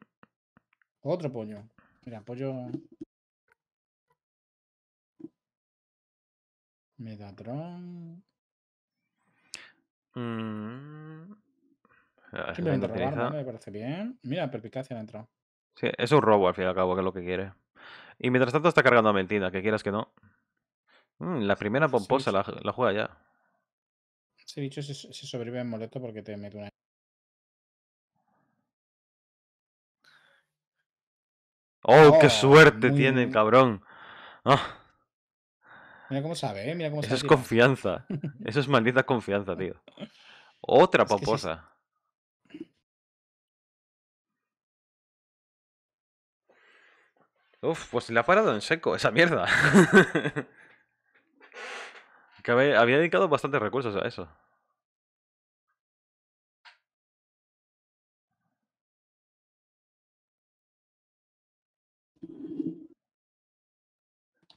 Otro pollo. Mira, pollo. Medatron. Mmm... Eh, me parece bien. Mira, perpicacia dentro. Sí, es un robo al fin y al cabo, que es lo que quiere. Y mientras tanto está cargando a mentira, que quieras que no. Mm, la primera pomposa La, juega ya. sí, dicho dicho se sobrevive en molesto porque te mete una... ¡Oh, qué ¡Oh! suerte tiene cabrón! Oh. Mira cómo sabe, ¿eh? Mira cómo Eso es confianza. Eso es maldita confianza, tío. Otra (laughs) pomposa. Uf, pues le ha parado en seco esa mierda. (laughs) que había dedicado bastantes recursos a eso.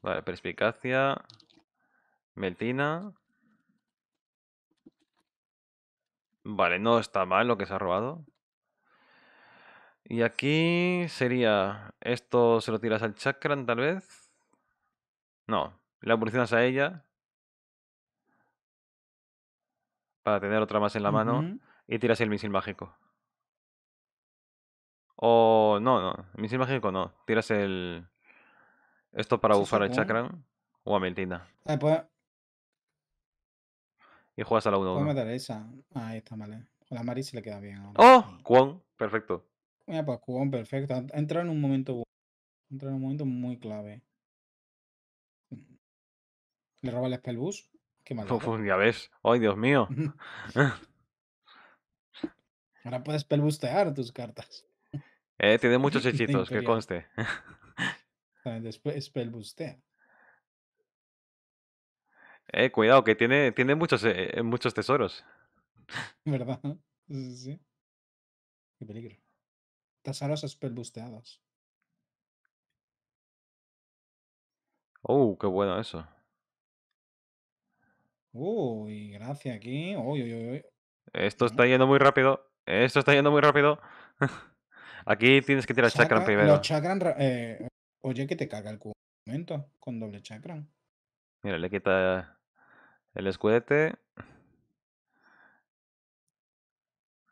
Vale, perspicacia. Meltina. Vale, no está mal lo que se ha robado. Y aquí sería, esto se lo tiras al chakran tal vez. No, la evolucionas a ella. Para tener otra más en la mano. Y tiras el misil mágico. O no, no, el misil mágico no. Tiras el... Esto para bufar al chakran. O a Meltina. Ah, pues y juegas a la 1-1. esa. Ah, ahí está, vale. A la Mari se le queda bien. ¡Oh! ¡Kwon! perfecto pues, Cubón, perfecto. Entra en un momento un momento muy clave. Mm. Le roba el Spellbus. Qué mal. ya ves. Ay, Dios mío. (laughs) (laughs) Ahora puedes spellbustear tus cartas. Eh, tiene (laughs) muchos hechizos, que conste. Después spellbustea. Eh, cuidado, que tiene, tiene muchos, eh, eh, muchos tesoros. ¿Verdad? Sí, sí. Qué peligro. Las alas espelbusteadas. Oh, qué bueno eso. Uy, gracias aquí. Esto está yendo muy rápido. Esto está yendo muy rápido. (laughs) aquí tienes que tirar chakra, primero. Eh, oye, que te caga el cuento con doble chakra? Mira, le quita el escudete.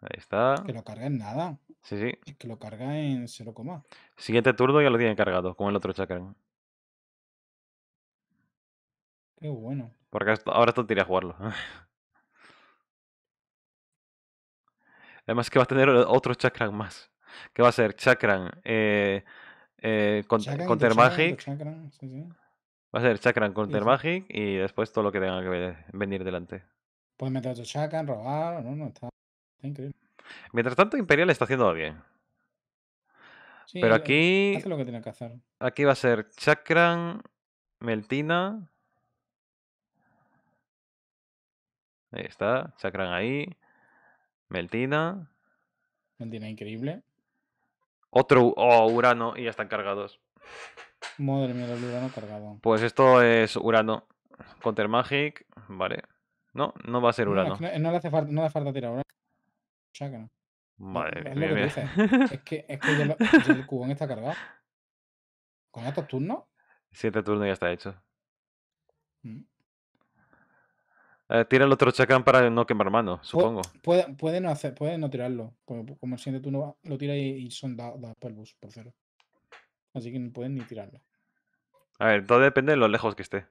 Ahí está. Que lo carga en nada. Sí, sí. que lo carga en 0, Siguiente turno ya lo tiene cargado, con el otro Chakran. Qué bueno. Porque ahora esto tiene a jugarlo. (laughs) Además que va a tener otro Chakran más. Que va a ser Chakran, eh, eh, con, Va a ser Chakran, con y después todo lo que tenga que venir delante. Puedes meter otro Chakran, robar, no, no está. Mientras tanto, Imperial está haciendo bien. Pero aquí. lo que tiene que hacer. Aquí va a ser Chakran, Meltina. Ahí está, Chakran ahí. Meltina. Meltina increíble. Otro. Oh, Urano, y ya están cargados. Madre mía, el Urano cargado. Pues esto es Urano. Counter Magic, vale. No, no va a ser Urano. No, le hace falta, no falta tirar Urano sea (laughs) es que Es que, el cubón está cargado. ¿Con estos turnos? Siete siguiente turno ya está hecho. Mm. Eh, tira el otro chacán para no quemar mano, supongo. pueden no hacer, tirarlo. Como, el siguiente turno lo tira y, son dados da por cero. Así que no pueden ni tirarlo. A ver, todo depende de lo lejos que esté.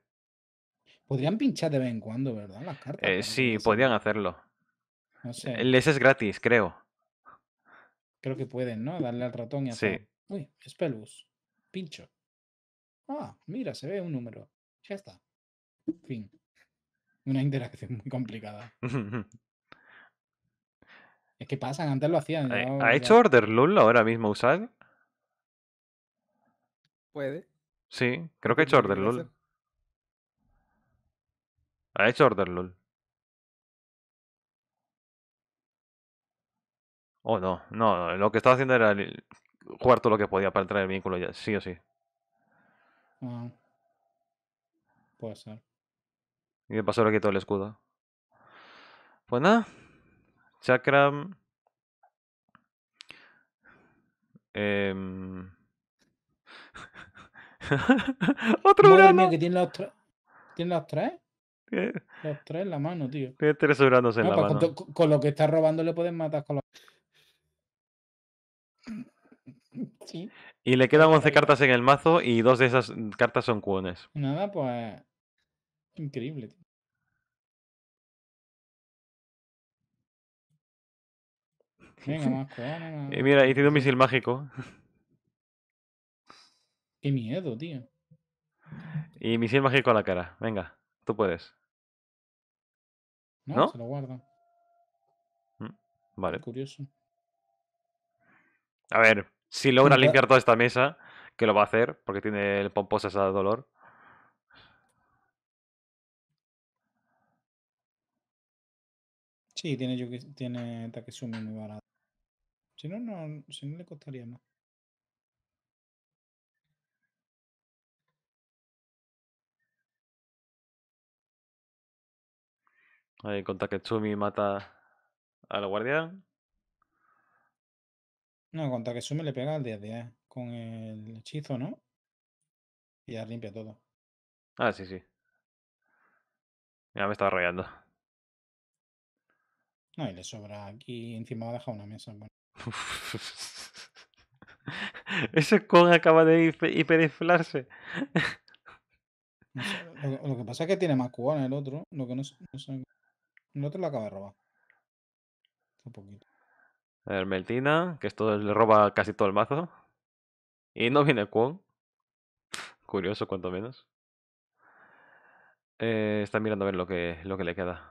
Podrían pinchar de vez en cuando, ¿verdad? Las cartas. Eh, sí, podrían hacerlo. Ah, El S es gratis, creo. Creo que pueden, ¿no? Darle al ratón y hacer. Sí. Uy, Spellbus. Pincho. Ah, mira, se ve un número. Ya está. Fin. Una interacción muy complicada. (laughs) es que pasan, antes lo hacían. ¿Ha, hecho Order lull ahora mismo usar? Puede. Sí, creo que ha hecho Order lull. Ha hecho Order lull. Oh, no, no, lo que estaba haciendo era jugar todo lo que podía para entrar en el vínculo, ya, sí o sí. Ah. Puede ser. Y de paso le quito el escudo. Pues nada. Chakram. Em, eh... (laughs) Otro Madre que tiene los, ¿Tiene los tres. ¿Qué? Los tres en la mano, tío. Tiene tres uranos en la pues mano. Con, lo que está robando le puedes matar con los. Y le quedan 11 cartas en el mazo y dos de esas cartas son cuones. Nada, pues. Increíble, tío. Venga, (laughs) eh, mira, y tiene un misil mágico. Qué miedo, tío. Y misil mágico a la cara. Venga, tú puedes. No, ¿No? se lo guardo. Mm, vale. Curioso. A ver, si logra limpiar toda esta mesa, que lo va a hacer, porque tiene el pomposa esa dolor. Sí, tiene, tiene Takesumi muy barato. Si no, no, si no le costaría más. Ahí con Takesumi mata al guardián. No, que sume le pega al 10-10 con el hechizo, ¿no? Y ya limpia todo. Ah, sí, sí. Ya me estaba rayando. No, y le sobra aquí. Encima dejar una mesa. Bueno. (laughs) Ese con acaba de hiperinflarse. lo, que pasa es que tiene más cubana el otro. Lo que no, sé, El otro lo acaba de robar. Un poquito. Hermeltina, que esto le roba casi todo el mazo. Y no viene Kwon. Curioso, cuanto menos. Eh, está mirando a ver lo que, lo que le queda.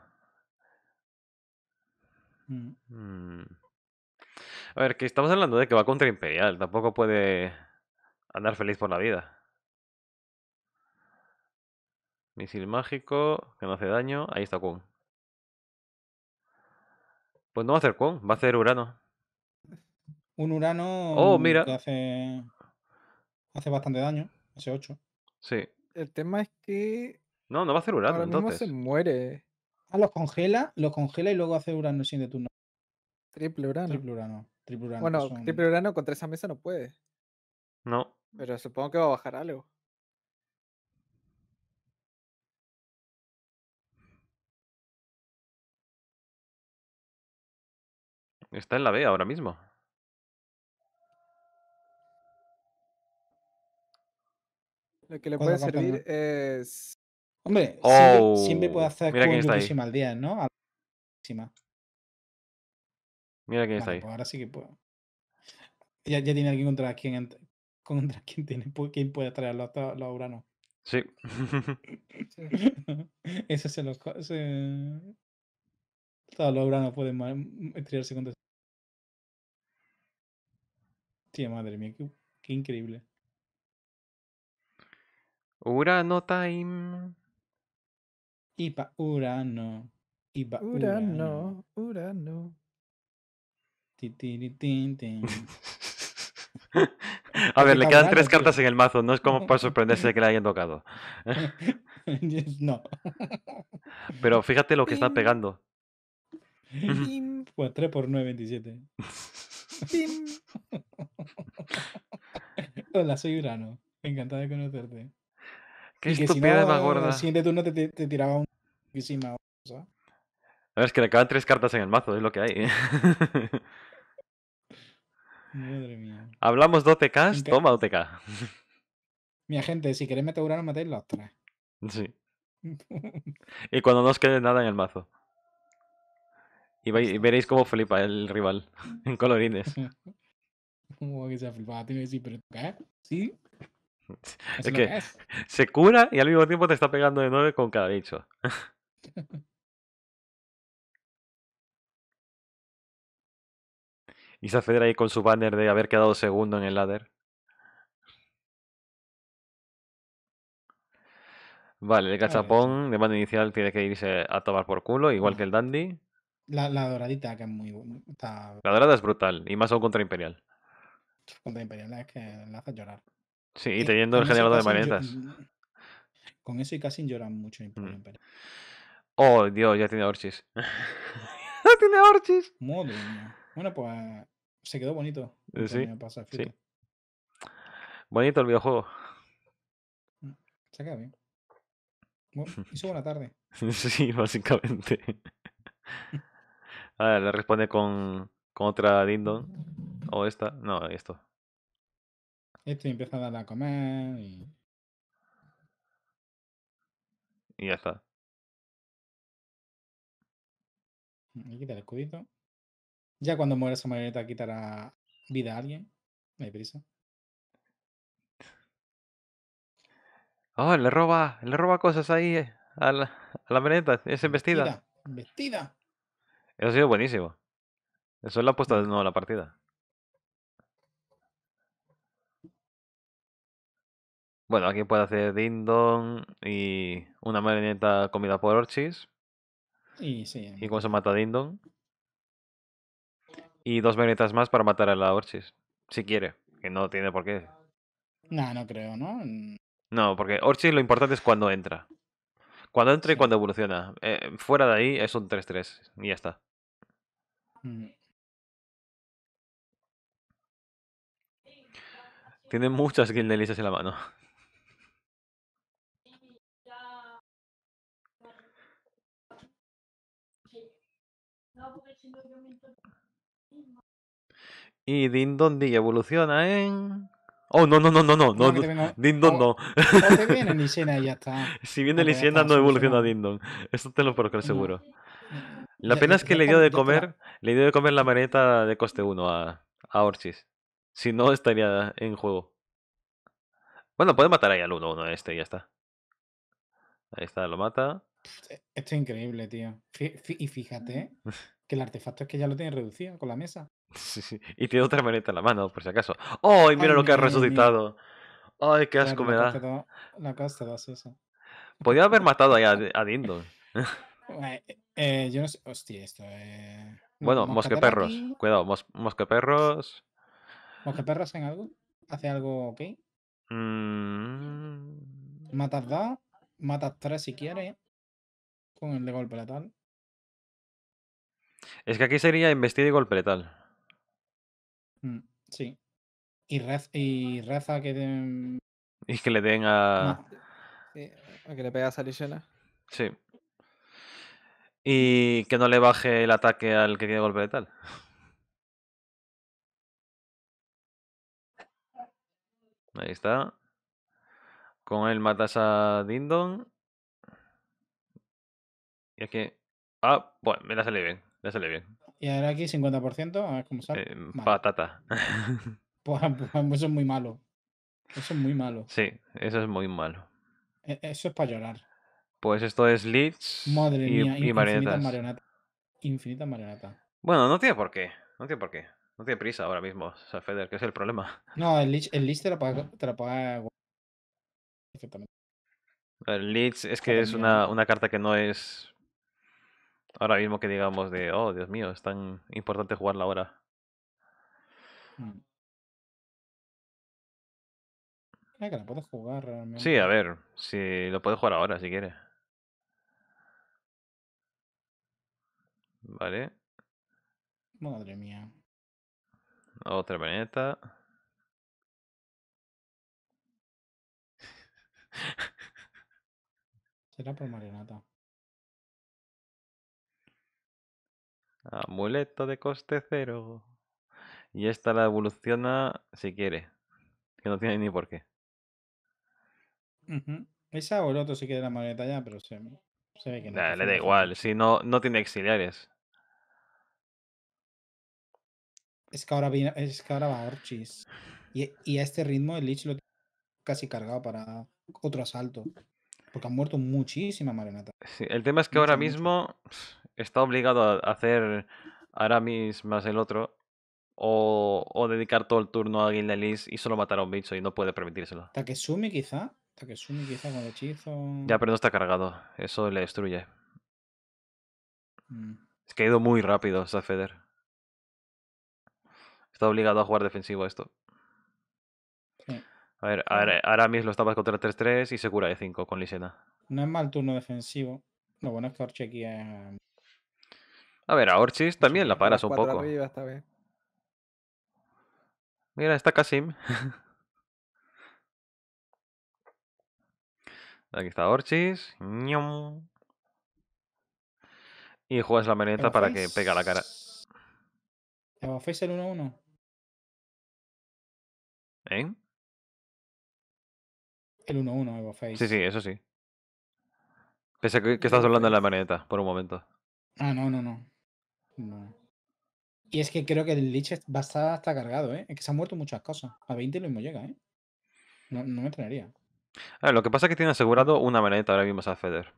Mm. Mm. A ver, que estamos hablando de que va contra Imperial. Tampoco puede andar feliz por la vida. Misil mágico, que no hace daño. Ahí está Kwon. Pues no va a hacer Kwon, va a hacer Urano. Un Urano oh, que hace, hace bastante daño, Hace 8. Sí. El tema es que. No, no va a hacer Urano, entonces. se muere. Ah, los congela, los congela y luego hace Urano sin de turno. Triple Urano. Triple Triple urano bueno, triple Urano contra esa mesa no puede. No. Pero supongo que va a bajar algo. Está en la B ahora mismo. que le puede servir es. Hombre, siempre, puede oh, hacer mira al día, ¿no? Mira quién está ahí. Pues ahora sí que puedo. Ya, ya tiene alguien contra quien, contra (laughs) quién tiene, quién puede traer los, los uranos. Sí. (laughs) Eso se los. Se... Todos los uranos pueden estrellarse contra. Tía, madre mía, qué increíble. Urano time. Ipa Urano. Ipa Urano. Urano. A pues ver, le quedan tres cartas en el mazo, no es como para (laughs) sorprenderse de que le hayan tocado. (laughs) No. Pero fíjate lo que está pegando. 3 (laughs) pues por 9, 27. Hola, soy Urano. Encantado de conocerte. Qué estupidez si no, más gorda. El siguiente turno te, tiraba un encima. A ver, es que le quedan tres cartas en el mazo, es lo que hay. Madre mía. (laughs) Hablamos de TKs, toma toma OTK. (laughs) Mira, gente, si queréis meter una matéis los tres. Sí. (laughs) y cuando no os quede nada en el mazo. Y, veréis cómo flipa el rival en colorines. Como que se ha flipado, te que decir, pero ¿qué? ¿Sí? (laughs) Es, que, se cura y al mismo tiempo te está pegando de nueve con cada dicho (laughs) y se Feder ahí con su banner de haber quedado segundo en el ladder. Vale, el cachapón de mano inicial tiene que irse a tomar por culo, igual que el dandy. La, doradita, que es muy La dorada es brutal, y más aún contra Imperial. Contra Imperial, es que la hace llorar. Sí, y teniendo el generador de marionetas. Con eso y casi lloran mucho. Mm. Oh, Dios, ya tiene Orchis. (laughs) ¡Ya tiene Orchis! Bueno, pues se quedó bonito. Eh, sí, Bonito el videojuego. Mm, se queda bien. (laughs) hizo buena tarde. sí, básicamente. (laughs) A ver, le responde con, con otra Dindon. O esta. No, esto. Esto empieza a darle a comer y... Y ya está. Mm, quita el escudito. Ya cuando muera esa marioneta quitará vida a alguien. No hay prisa. Oh, le roba, le roba cosas ahí eh, a la, a marioneta. Es embestida. Vestida. Vestida. Eso ha sido buenísimo. Eso es la apuesta de nuevo a la partida. Bueno, aquí puede hacer Dindon y una marioneta comida por Orchis. Y sí. ¿Y cómo se mata Dindon? Y dos marionetas más para matar a la Orchis. Si quiere, que no tiene por qué. No, no creo, ¿no? No, porque Orchis lo importante es cuando entra. Cuando entra y cuando evoluciona. Eh, fuera de ahí es un 3-3 y ya está. Mm. Tiene muchas delicias en la mano. Y Dindon D evoluciona en. Oh, no, no, no, no, no. no, no Dindon no. (laughs) Si viene Lysena ya está. Si viene Lysena, no evoluciona Dindon. Eso te lo puedo creer seguro. La pena es que le dio de comer, le dio de comer la marioneta de coste 1 a, Orchis. Si no, estaría en juego. Bueno, puede matar ahí al 1-1 este y ya está. Ahí está, lo mata. E-, esto es increíble, tío. y fíjate mm. que el artefacto es que ya lo tiene reducido con la mesa. Y tiene otra manita en la mano, por si acaso. ¡Ay, mira lo que ha resucitado! ¡Ay, qué asco me da! la Podía haber (laughs) matado ahí a, Dindo. esto. Bueno, mosqueperros. Cuidado, mosqueperros. ¿Mosqueperros en algo? ¿Hace algo ok? Mm... Matas dos, matas tres si quiere Con el de golpe letal. Es que aquí sería investir y golpe letal. Mm, sí. Y, Reza, y que... Y que le den a... Sí, a que le pegas a Salishena. Sí. Y que no le baje el ataque al que tiene golpe de tal. Ahí está. Con él matas a Dindon. Y aquí... Ah, bueno, me la sale bien. Me la sale bien. Y ahora aquí 50%, a ver cómo sale. Eh, mm, patata. (laughs) Pues, pues, pues, eso es muy malo. Eso es muy malo. Sí, eso es muy malo. E, eso es para llorar. Pues esto es Leeds Madre y, mía, infinitas marionetas. Infinita marioneta. Bueno, no tiene por qué. No tiene por qué. No tiene prisa ahora mismo, o sea, Feder, ¿qué es el problema. No, el Leeds, el te lo paga, perfectamente. El Leeds es que es una, una, carta que no es ahora mismo que digamos de, oh, Dios mío, es tan importante jugarla ahora. Mm. Ah, que la puedes jugar Sí, a ver, si lo puedes jugar ahora si quieres. Vale. Madre mía. Otra planeta. Será por marioneta. Amuleto de coste cero. Y esta la evoluciona si quiere. Que no tiene ni por qué. Esa o si quiere la maleta ya, pero se, ve que no. le da igual, si no, no tiene exiliares. Es que ahora, viene, es que va Orchis. Y, y, a este ritmo el Lich lo tiene casi cargado para otro asalto. Porque han muerto muchísima marionetas el tema es que ahora mismo está obligado a hacer Aramis más el otro, o, dedicar todo el turno a Elise y solo matar a un bicho y no puede permitírselo. Takesumi quizá, Takesumi quizá con el hechizo. Ya, pero no está cargado, eso le destruye. Mm. Es que ha ido muy rápido Safeder. Está obligado a jugar defensivo esto. A ver, Aramis lo estaba contra 3-3 y se cura de 5 con Lisena. No es mal turno defensivo. Lo bueno es que Orche aquí es a ver, a Orchis también la paras un poco. Mira, está Kasim. (laughs) Aquí está Orchis. Y juegas la maneta para que que pega la cara. face el 1-1? ¿Eh? El 1-1, Face. Sí, sí, eso sí. Pensé que, que estás hablando en la maneta por un momento. Ah, no, no, no. No. Y es que creo que el Lich está hasta cargado, ¿eh? Es que se han muerto muchas cosas. A 20 lo mismo llega, ¿eh? No, no me traería. lo que pasa es que tiene asegurado una maneta ahora mismo a Feder.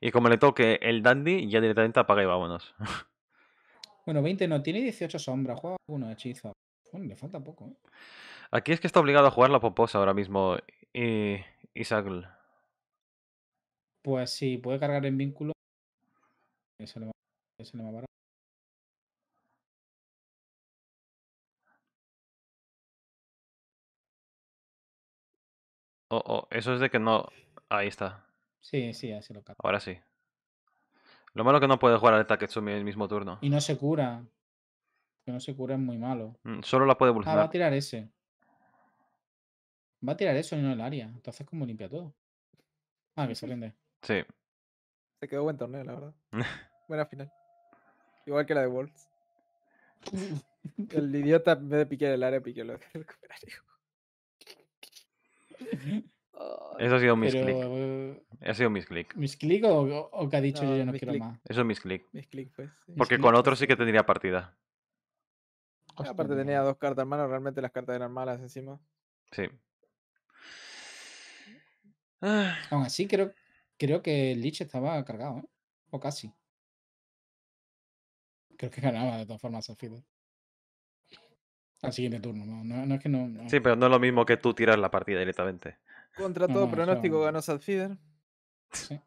Y como le toque el Dandy, ya directamente apaga y vámonos. (laughs) bueno, 20 no, tiene 18 sombras, juega uno hechizo. Bueno, le falta poco, ¿eh? Aquí es que está obligado a jugar la poposa ahora mismo y Isagl. Pues sí, puede cargar en vínculo. Eso le Oh, oh, eso es de que no. Ahí está. Sí, sí, así lo capta. Ahora sí. Lo malo que no puede jugar al es el mismo turno. Y no se cura. Que no se cura es muy malo. Mm, solo la puede ah, evolucionar. Ah, va a tirar ese. Va a tirar eso en el área. Entonces, como limpia todo? Ah, que se rinde. Sí. Se quedó buen torneo, la verdad. (laughs) Buena final. Igual que la de Wolves. (laughs) El idiota en vez de piquear el área, piqueó lo que (laughs) recuperar. Eso ha sido mis misclick click. ha sido mis click. ¿Mis o, o que ha dicho yo, ya no quiero más? Eso es mis click. Mis pues. Porque con otro sí que tendría partida. Aparte tenía dos cartas malas, realmente las cartas eran malas encima. Sí. Aún así creo, creo que el Lich estaba cargado, ¿eh? O casi creo que ganaba de todas formas Feeder Al siguiente turno, no, es que no, Sí, pero no es lo mismo que tú tiras la partida directamente. Contra todo pronóstico ganó Sadfider. Sí.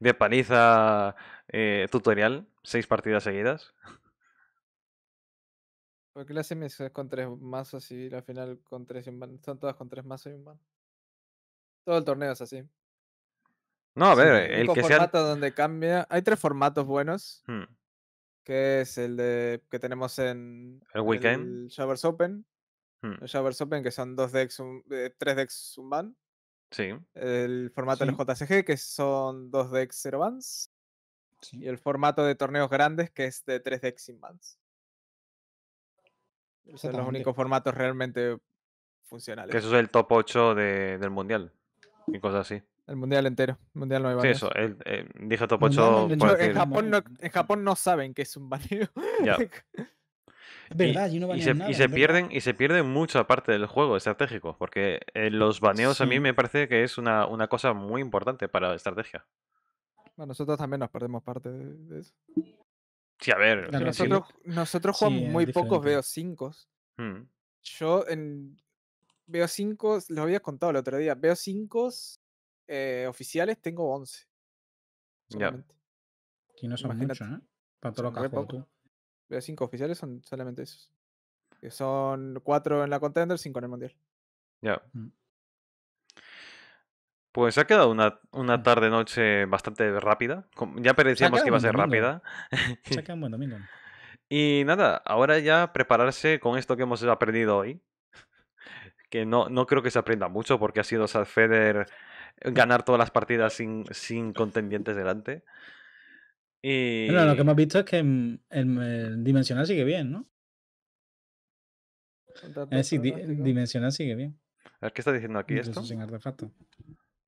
De (laughs) paniza eh, tutorial, seis partidas seguidas. Porque la semis es con tres mazos y la final con tres Son todas con tres mazos y un Todo el torneo es así. No, a ver, el, que sea. formato donde cambia. Hay tres formatos buenos. Hmm que es el de que tenemos en el weekend el Open. Hmm. El Open, que son dos decks, un, eh, tres decks un Sí. El formato de del JCG, que son dos decks 0 bans. Y el formato de torneos grandes, que es de tres decks sin bans. Son los únicos formatos realmente funcionales. Que eso es el top 8 de, del mundial y cosas así. El mundial entero, mundial no Sí, eso, eh, dije en, Japón no, saben que es un baneo. (laughs) es verdad, y, no se, y se pierden pierde mucha parte del juego estratégico, porque eh, los baneos a mí me parece que es una, una cosa muy importante para la estrategia. nosotros también nos perdemos parte de eso. Sí, a ver. nosotros, jugamos muy pocos veo 5 mm. Yo en veo 5 lo había contado el otro día, veo 5 eh, oficiales tengo 11. ya aquí no son muchos, ¿eh? Para todo lo que tú, 5 oficiales, son solamente esos. Que son 4 en la contender, 5 en el mundial. Ya. Mm. Pues ha quedado una, una mm. tarde-noche bastante rápida. Ya parecíamos que iba a ser rápida. Se ha (laughs) buen domingo. Y nada, ahora ya prepararse con esto que hemos aprendido hoy. Que no, no creo que se aprenda mucho porque ha sido Feder ganar todas las partidas sin, sin contendientes delante. Y... Bueno, lo que hemos visto es que el, Dimensional sigue bien, ¿no? sí, Dimensional sigue bien. A ver, ¿qué está diciendo aquí esto? Sin artefacto.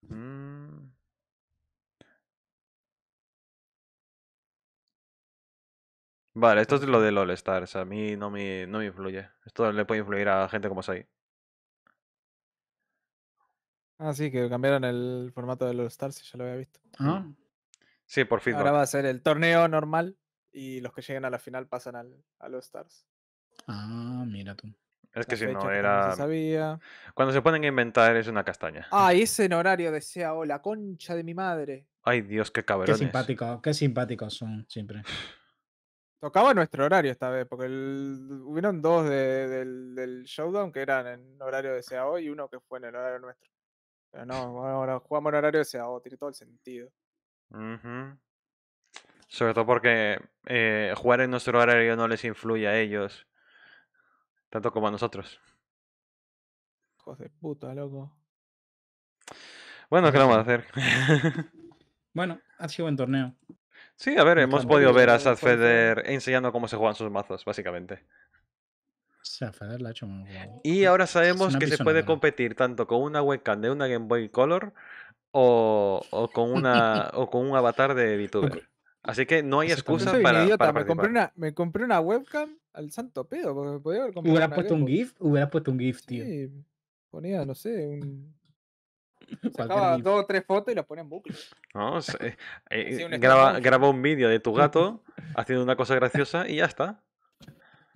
Mm. Vale, esto es lo del All Stars. A mí no me, no me influye. Esto le puede influir a gente como Sai. Ah, sí, que cambiaron el formato de los Stars, ya lo había visto. ¿Ah? Sí, por fin. Ahora va a ser el torneo normal y los que lleguen a la final pasan al, a los Stars. Ah, mira tú. Es que si no era. sabía. Cuando se ponen a inventar es una castaña. Ah, y en horario de CAO, oh, la concha de mi madre. Ay, Dios, qué cabrón. Qué simpáticos, qué simpáticos son siempre. Tocaba nuestro horario esta vez, porque hubieron dos del, del, showdown que eran en horario de CAO y uno que fue en el horario nuestro no, ahora jugamos en horario O, tiene todo el sentido. Sobre todo porque eh, jugar en nuestro horario no les influye a ellos, tanto como a nosotros. Hijos de puta, loco. Bueno, ¿qué vamos a hacer? (laughs) bueno, ha sido buen torneo. Sí, a ver, hemos podido ver a feder enseñando cómo se juegan sus mazos, básicamente. Y ahora sabemos que se puede competir tanto con una webcam de una Game Boy Color o, con, una, o con un avatar de VTuber. Así que no hay excusa para, me, compré una, webcam al santo pedo, porque Hubieras puesto un GIF, hubiera puesto un GIF, tío. ponía, no sé, (laughs) Sacaba dos o tres fotos y las ponía en bucle. No, eh, (laughs) eh, un vídeo de tu gato (laughs) haciendo una cosa graciosa y ya está.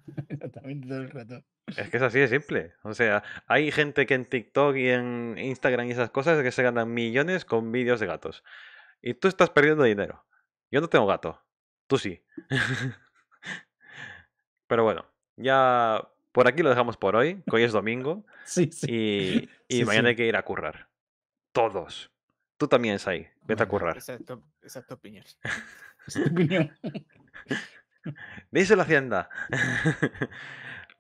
(laughs) Exactamente todo rato. Es que es así de simple. O sea, hay gente que en TikTok y en Instagram y esas cosas que se ganan millones con vídeos de gatos. Y tú estás perdiendo dinero. Yo no tengo gato. Tú sí. (laughs) Pero bueno, ya por aquí lo dejamos por hoy. hoy es domingo. (laughs) Sí, sí. Y, mañana hay que ir a currar. Todos. Tú también, ahí, Vete a currar. Exacto, exacto opinión. opinión. (laughs) la Hacienda. (laughs)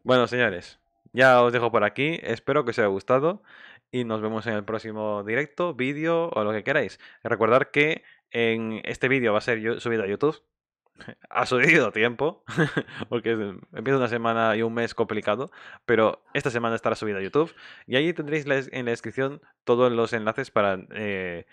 bueno, señores, ya os dejo por aquí. Espero que os haya gustado. Y nos vemos en el próximo directo, vídeo o lo que queráis. recordar que en este vídeo va a ser subido a YouTube. (laughs) Ha subido tiempo, porque empieza una semana y un mes complicado, pero esta semana estará subida a YouTube y ahí tendréis en la descripción todos los enlaces para eh,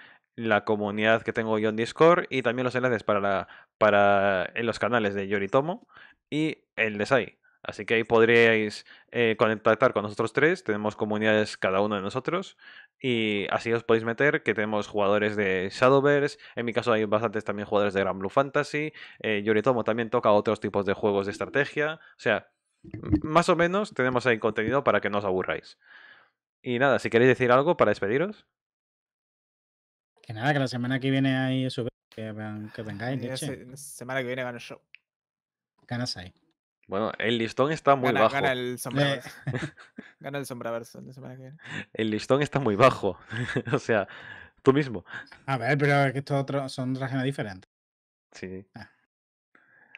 la comunidad que tengo yo en Discord y también los enlaces para, para en eh, los canales de Yoritomo y el de Así que ahí podríais eh, contactar con nosotros tres. Tenemos comunidades cada uno de nosotros. Y así os podéis meter, que tenemos jugadores de Shadowverse. En mi caso hay bastantes también jugadores de Grand Blue Fantasy. Eh, Yoritomo también toca otros tipos de juegos de estrategia. O sea, más o menos tenemos ahí contenido para que no os aburráis. Y nada, si queréis decir algo para despediros. Que nada, que la semana que viene ahí eso, que, que semana que viene gano show Ganas ahí. Bueno, el listón está muy bajo. Gana el sombraverso. (laughs) gana el sombraverso la semana que viene. (laughs) El listón está muy bajo. (laughs) o sea, tú mismo. A ver, pero es que estos otros son otras diferentes. Sí. Ah.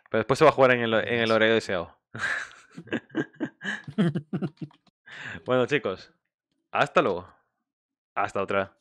Pero después se va a jugar en el, en el horario deseado. bueno, chicos. Hasta luego. Hasta otra.